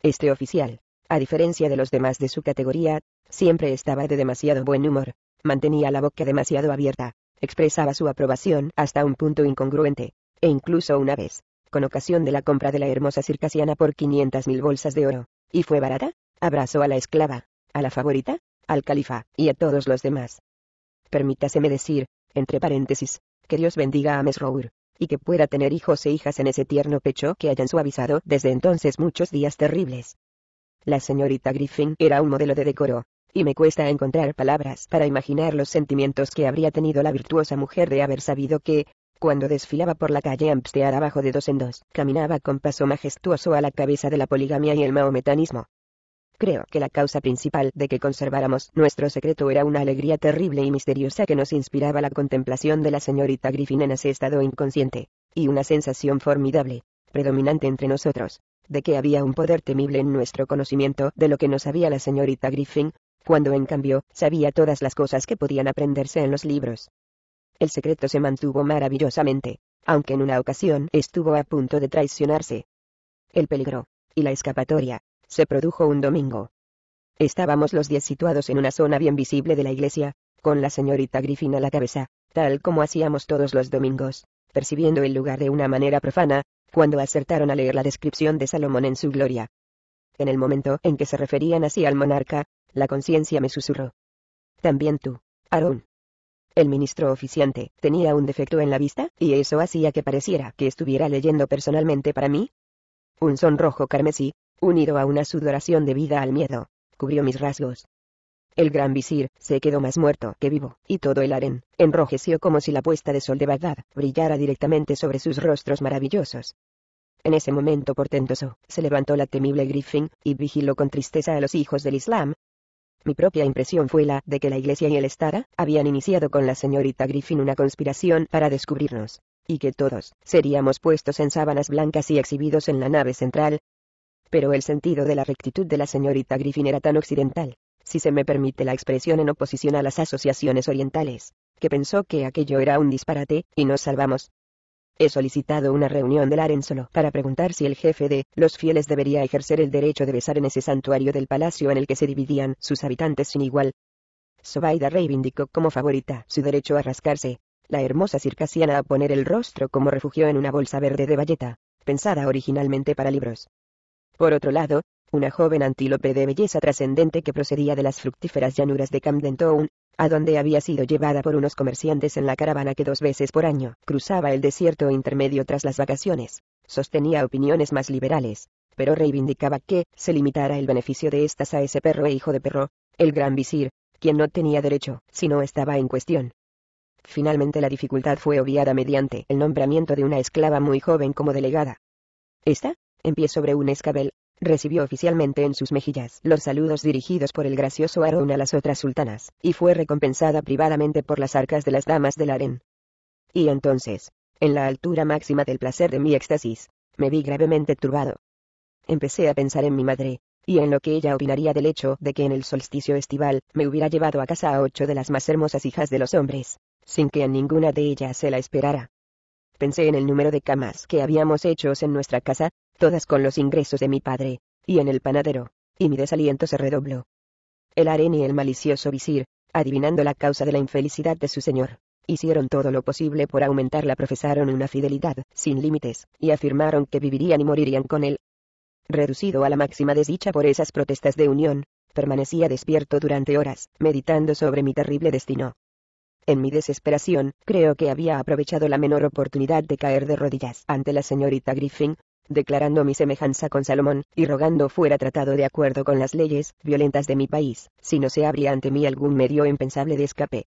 Este oficial, a diferencia de los demás de su categoría, siempre estaba de demasiado buen humor, mantenía la boca demasiado abierta, expresaba su aprobación hasta un punto incongruente, e incluso una vez, con ocasión de la compra de la hermosa circasiana por 500.000 bolsas de oro, y fue barata, abrazó a la esclava, a la favorita, al califa, y a todos los demás. Permítaseme decir, entre paréntesis, que Dios bendiga a Mesrour, y que pueda tener hijos e hijas en ese tierno pecho que hayan suavizado desde entonces muchos días terribles. La señorita Griffin era un modelo de decoro, y me cuesta encontrar palabras para imaginar los sentimientos que habría tenido la virtuosa mujer de haber sabido que, cuando desfilaba por la calle Amstear abajo de dos en dos, caminaba con paso majestuoso a la cabeza de la poligamia y el maometanismo. Creo que la causa principal de que conserváramos nuestro secreto era una alegría terrible y misteriosa que nos inspiraba la contemplación de la señorita Griffin en ese estado inconsciente, y una sensación formidable, predominante entre nosotros, de que había un poder temible en nuestro conocimiento de lo que no sabía la señorita Griffin, cuando en cambio, sabía todas las cosas que podían aprenderse en los libros, el secreto se mantuvo maravillosamente, aunque en una ocasión estuvo a punto de traicionarse. El peligro, y la escapatoria, se produjo un domingo. Estábamos los diez situados en una zona bien visible de la iglesia, con la señorita Griffin a la cabeza, tal como hacíamos todos los domingos, percibiendo el lugar de una manera profana, cuando acertaron a leer la descripción de Salomón en su gloria. En el momento en que se referían así al monarca, la conciencia me susurró. También tú, Aarón. El ministro oficiante tenía un defecto en la vista, y eso hacía que pareciera que estuviera leyendo personalmente para mí. Un sonrojo carmesí, unido a una sudoración debida al miedo, cubrió mis rasgos. El gran visir se quedó más muerto que vivo, y todo el harén enrojeció como si la puesta de sol de Bagdad brillara directamente sobre sus rostros maravillosos. En ese momento portentoso, se levantó la temible Griffin, y vigiló con tristeza a los hijos del Islam, mi propia impresión fue la de que la iglesia y el Estado habían iniciado con la señorita Griffin una conspiración para descubrirnos, y que todos seríamos puestos en sábanas blancas y exhibidos en la nave central. Pero el sentido de la rectitud de la señorita Griffin era tan occidental, si se me permite la expresión en oposición a las asociaciones orientales, que pensó que aquello era un disparate, y nos salvamos, He solicitado una reunión del Aren solo para preguntar si el jefe de los fieles debería ejercer el derecho de besar en ese santuario del palacio en el que se dividían sus habitantes sin igual. Sobaida reivindicó como favorita su derecho a rascarse, la hermosa circasiana a poner el rostro como refugio en una bolsa verde de valleta, pensada originalmente para libros, por otro lado, una joven antílope de belleza trascendente que procedía de las fructíferas llanuras de Camden Town, a donde había sido llevada por unos comerciantes en la caravana que dos veces por año cruzaba el desierto intermedio tras las vacaciones, sostenía opiniones más liberales, pero reivindicaba que se limitara el beneficio de estas a ese perro e hijo de perro, el gran visir, quien no tenía derecho si no estaba en cuestión. Finalmente la dificultad fue obviada mediante el nombramiento de una esclava muy joven como delegada. Esta, en pie sobre un escabel, recibió oficialmente en sus mejillas los saludos dirigidos por el gracioso Aarón a las otras sultanas, y fue recompensada privadamente por las arcas de las damas del harén. Y entonces, en la altura máxima del placer de mi éxtasis, me vi gravemente turbado. Empecé a pensar en mi madre, y en lo que ella opinaría del hecho de que en el solsticio estival me hubiera llevado a casa a ocho de las más hermosas hijas de los hombres, sin que en ninguna de ellas se la esperara pensé en el número de camas que habíamos hechos en nuestra casa, todas con los ingresos de mi padre, y en el panadero, y mi desaliento se redobló. El harén y el malicioso visir, adivinando la causa de la infelicidad de su señor, hicieron todo lo posible por aumentarla, profesaron una fidelidad sin límites, y afirmaron que vivirían y morirían con él. Reducido a la máxima desdicha por esas protestas de unión, permanecía despierto durante horas, meditando sobre mi terrible destino. En mi desesperación, creo que había aprovechado la menor oportunidad de caer de rodillas ante la señorita Griffin, declarando mi semejanza con Salomón, y rogando fuera tratado de acuerdo con las leyes violentas de mi país, si no se abría ante mí algún medio impensable de escape.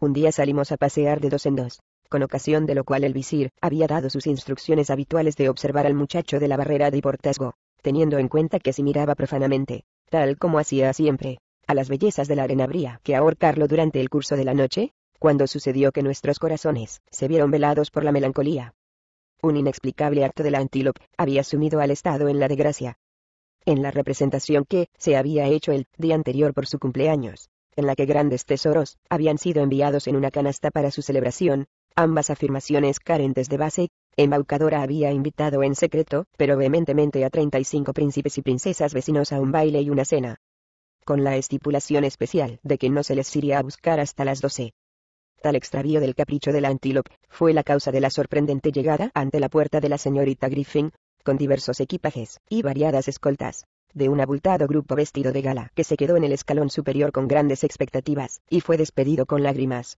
Un día salimos a pasear de dos en dos, con ocasión de lo cual el visir había dado sus instrucciones habituales de observar al muchacho de la barrera de portazgo, teniendo en cuenta que si miraba profanamente, tal como hacía siempre, a las bellezas de la arena habría que ahorcarlo durante el curso de la noche, cuando sucedió que nuestros corazones se vieron velados por la melancolía. Un inexplicable acto de la antílope había sumido al Estado en la desgracia. En la representación que se había hecho el día anterior por su cumpleaños, en la que grandes tesoros habían sido enviados en una canasta para su celebración, ambas afirmaciones carentes de base, Embaucadora había invitado en secreto, pero vehementemente a 35 príncipes y princesas vecinos a un baile y una cena. Con la estipulación especial de que no se les iría a buscar hasta las 12. Tal extravío del capricho del antílope fue la causa de la sorprendente llegada ante la puerta de la señorita Griffin, con diversos equipajes y variadas escoltas, de un abultado grupo vestido de gala que se quedó en el escalón superior con grandes expectativas y fue despedido con lágrimas.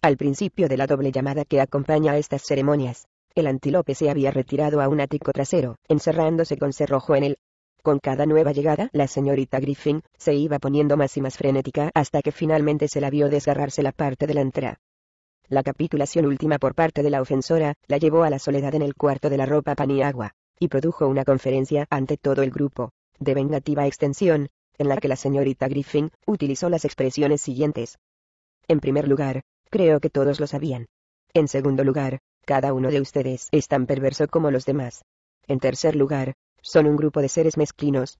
Al principio de la doble llamada que acompaña a estas ceremonias, el antílope se había retirado a un ático trasero, encerrándose con cerrojo en el con cada nueva llegada, la señorita Griffin, se iba poniendo más y más frenética hasta que finalmente se la vio desgarrarse la parte de La capitulación última por parte de la ofensora, la llevó a la soledad en el cuarto de la ropa Paniagua, y produjo una conferencia ante todo el grupo, de vengativa extensión, en la que la señorita Griffin, utilizó las expresiones siguientes. En primer lugar, creo que todos lo sabían. En segundo lugar, cada uno de ustedes es tan perverso como los demás. En tercer lugar, son un grupo de seres mezquinos.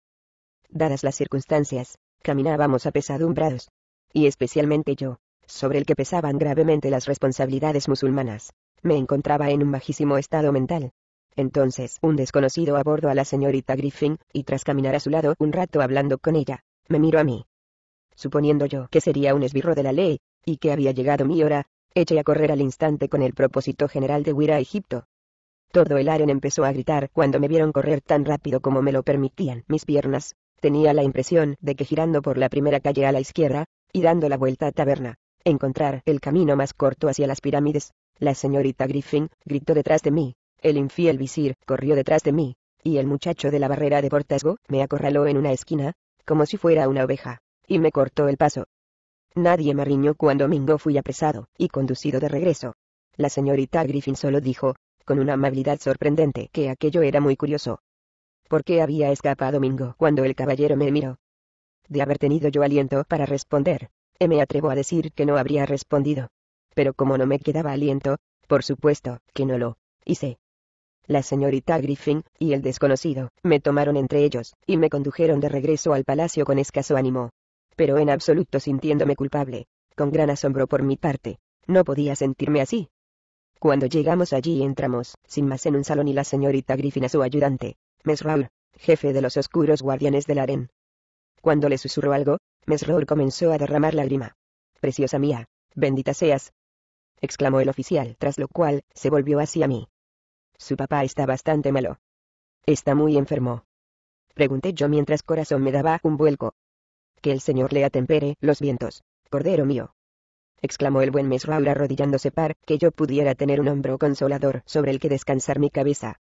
Dadas las circunstancias, caminábamos apesadumbrados. Y especialmente yo, sobre el que pesaban gravemente las responsabilidades musulmanas. Me encontraba en un bajísimo estado mental. Entonces un desconocido abordó a la señorita Griffin, y tras caminar a su lado un rato hablando con ella, me miró a mí. Suponiendo yo que sería un esbirro de la ley, y que había llegado mi hora, eché a correr al instante con el propósito general de huir a Egipto. Todo el aren empezó a gritar cuando me vieron correr tan rápido como me lo permitían mis piernas. Tenía la impresión de que girando por la primera calle a la izquierda, y dando la vuelta a taberna, encontrar el camino más corto hacia las pirámides. La señorita Griffin gritó detrás de mí. El infiel visir corrió detrás de mí, y el muchacho de la barrera de portazgo me acorraló en una esquina, como si fuera una oveja, y me cortó el paso. Nadie me riñó cuando Mingo fui apresado y conducido de regreso. La señorita Griffin solo dijo, con una amabilidad sorprendente que aquello era muy curioso. ¿Por qué había escapado Mingo cuando el caballero me miró? De haber tenido yo aliento para responder, me atrevo a decir que no habría respondido. Pero como no me quedaba aliento, por supuesto, que no lo hice. La señorita Griffin y el desconocido me tomaron entre ellos y me condujeron de regreso al palacio con escaso ánimo. Pero en absoluto sintiéndome culpable, con gran asombro por mi parte. No podía sentirme así, cuando llegamos allí entramos, sin más en un salón y la señorita Griffin a su ayudante, Mesraur, jefe de los oscuros guardianes del harén. Cuando le susurró algo, Mesraur comenzó a derramar lágrima. Preciosa mía, bendita seas. exclamó el oficial, tras lo cual, se volvió hacia mí. Su papá está bastante malo. Está muy enfermo. Pregunté yo mientras corazón me daba un vuelco. Que el Señor le atempere los vientos, Cordero mío exclamó el buen Mesraur arrodillándose par, que yo pudiera tener un hombro consolador sobre el que descansar mi cabeza.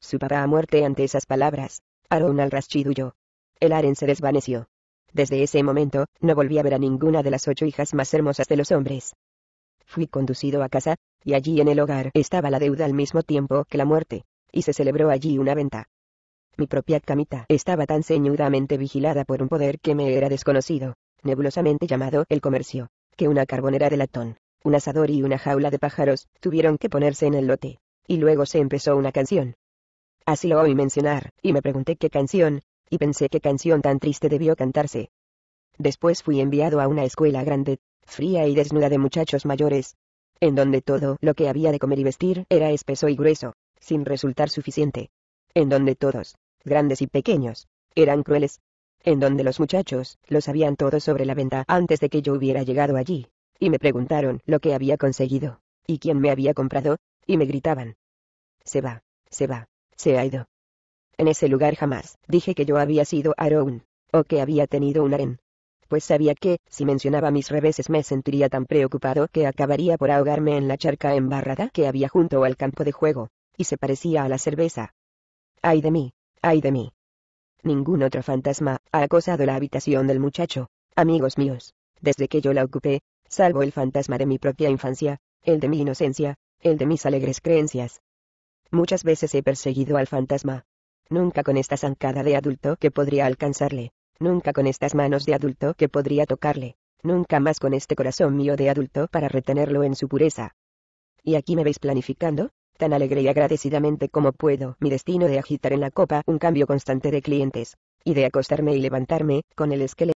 Su papá a muerte ante esas palabras. Harun al-Rashid El aren se desvaneció. Desde ese momento, no volví a ver a ninguna de las ocho hijas más hermosas de los hombres. Fui conducido a casa, y allí en el hogar estaba la deuda al mismo tiempo que la muerte, y se celebró allí una venta. Mi propia camita estaba tan ceñudamente vigilada por un poder que me era desconocido, nebulosamente llamado el comercio que una carbonera de latón, un asador y una jaula de pájaros, tuvieron que ponerse en el lote. Y luego se empezó una canción. Así lo oí mencionar, y me pregunté qué canción, y pensé qué canción tan triste debió cantarse. Después fui enviado a una escuela grande, fría y desnuda de muchachos mayores, en donde todo lo que había de comer y vestir era espeso y grueso, sin resultar suficiente. En donde todos, grandes y pequeños, eran crueles, en donde los muchachos lo sabían todo sobre la venta antes de que yo hubiera llegado allí, y me preguntaron lo que había conseguido, y quién me había comprado, y me gritaban. Se va, se va, se ha ido. En ese lugar jamás dije que yo había sido Aaron, o que había tenido un harén. Pues sabía que, si mencionaba mis reveses me sentiría tan preocupado que acabaría por ahogarme en la charca embarrada que había junto al campo de juego, y se parecía a la cerveza. ¡Ay de mí! ¡Ay de mí! Ningún otro fantasma ha acosado la habitación del muchacho. Amigos míos, desde que yo la ocupé, salvo el fantasma de mi propia infancia, el de mi inocencia, el de mis alegres creencias. Muchas veces he perseguido al fantasma. Nunca con esta zancada de adulto que podría alcanzarle, nunca con estas manos de adulto que podría tocarle, nunca más con este corazón mío de adulto para retenerlo en su pureza. ¿Y aquí me veis planificando? tan alegre y agradecidamente como puedo mi destino de agitar en la copa un cambio constante de clientes, y de acostarme y levantarme, con el esqueleto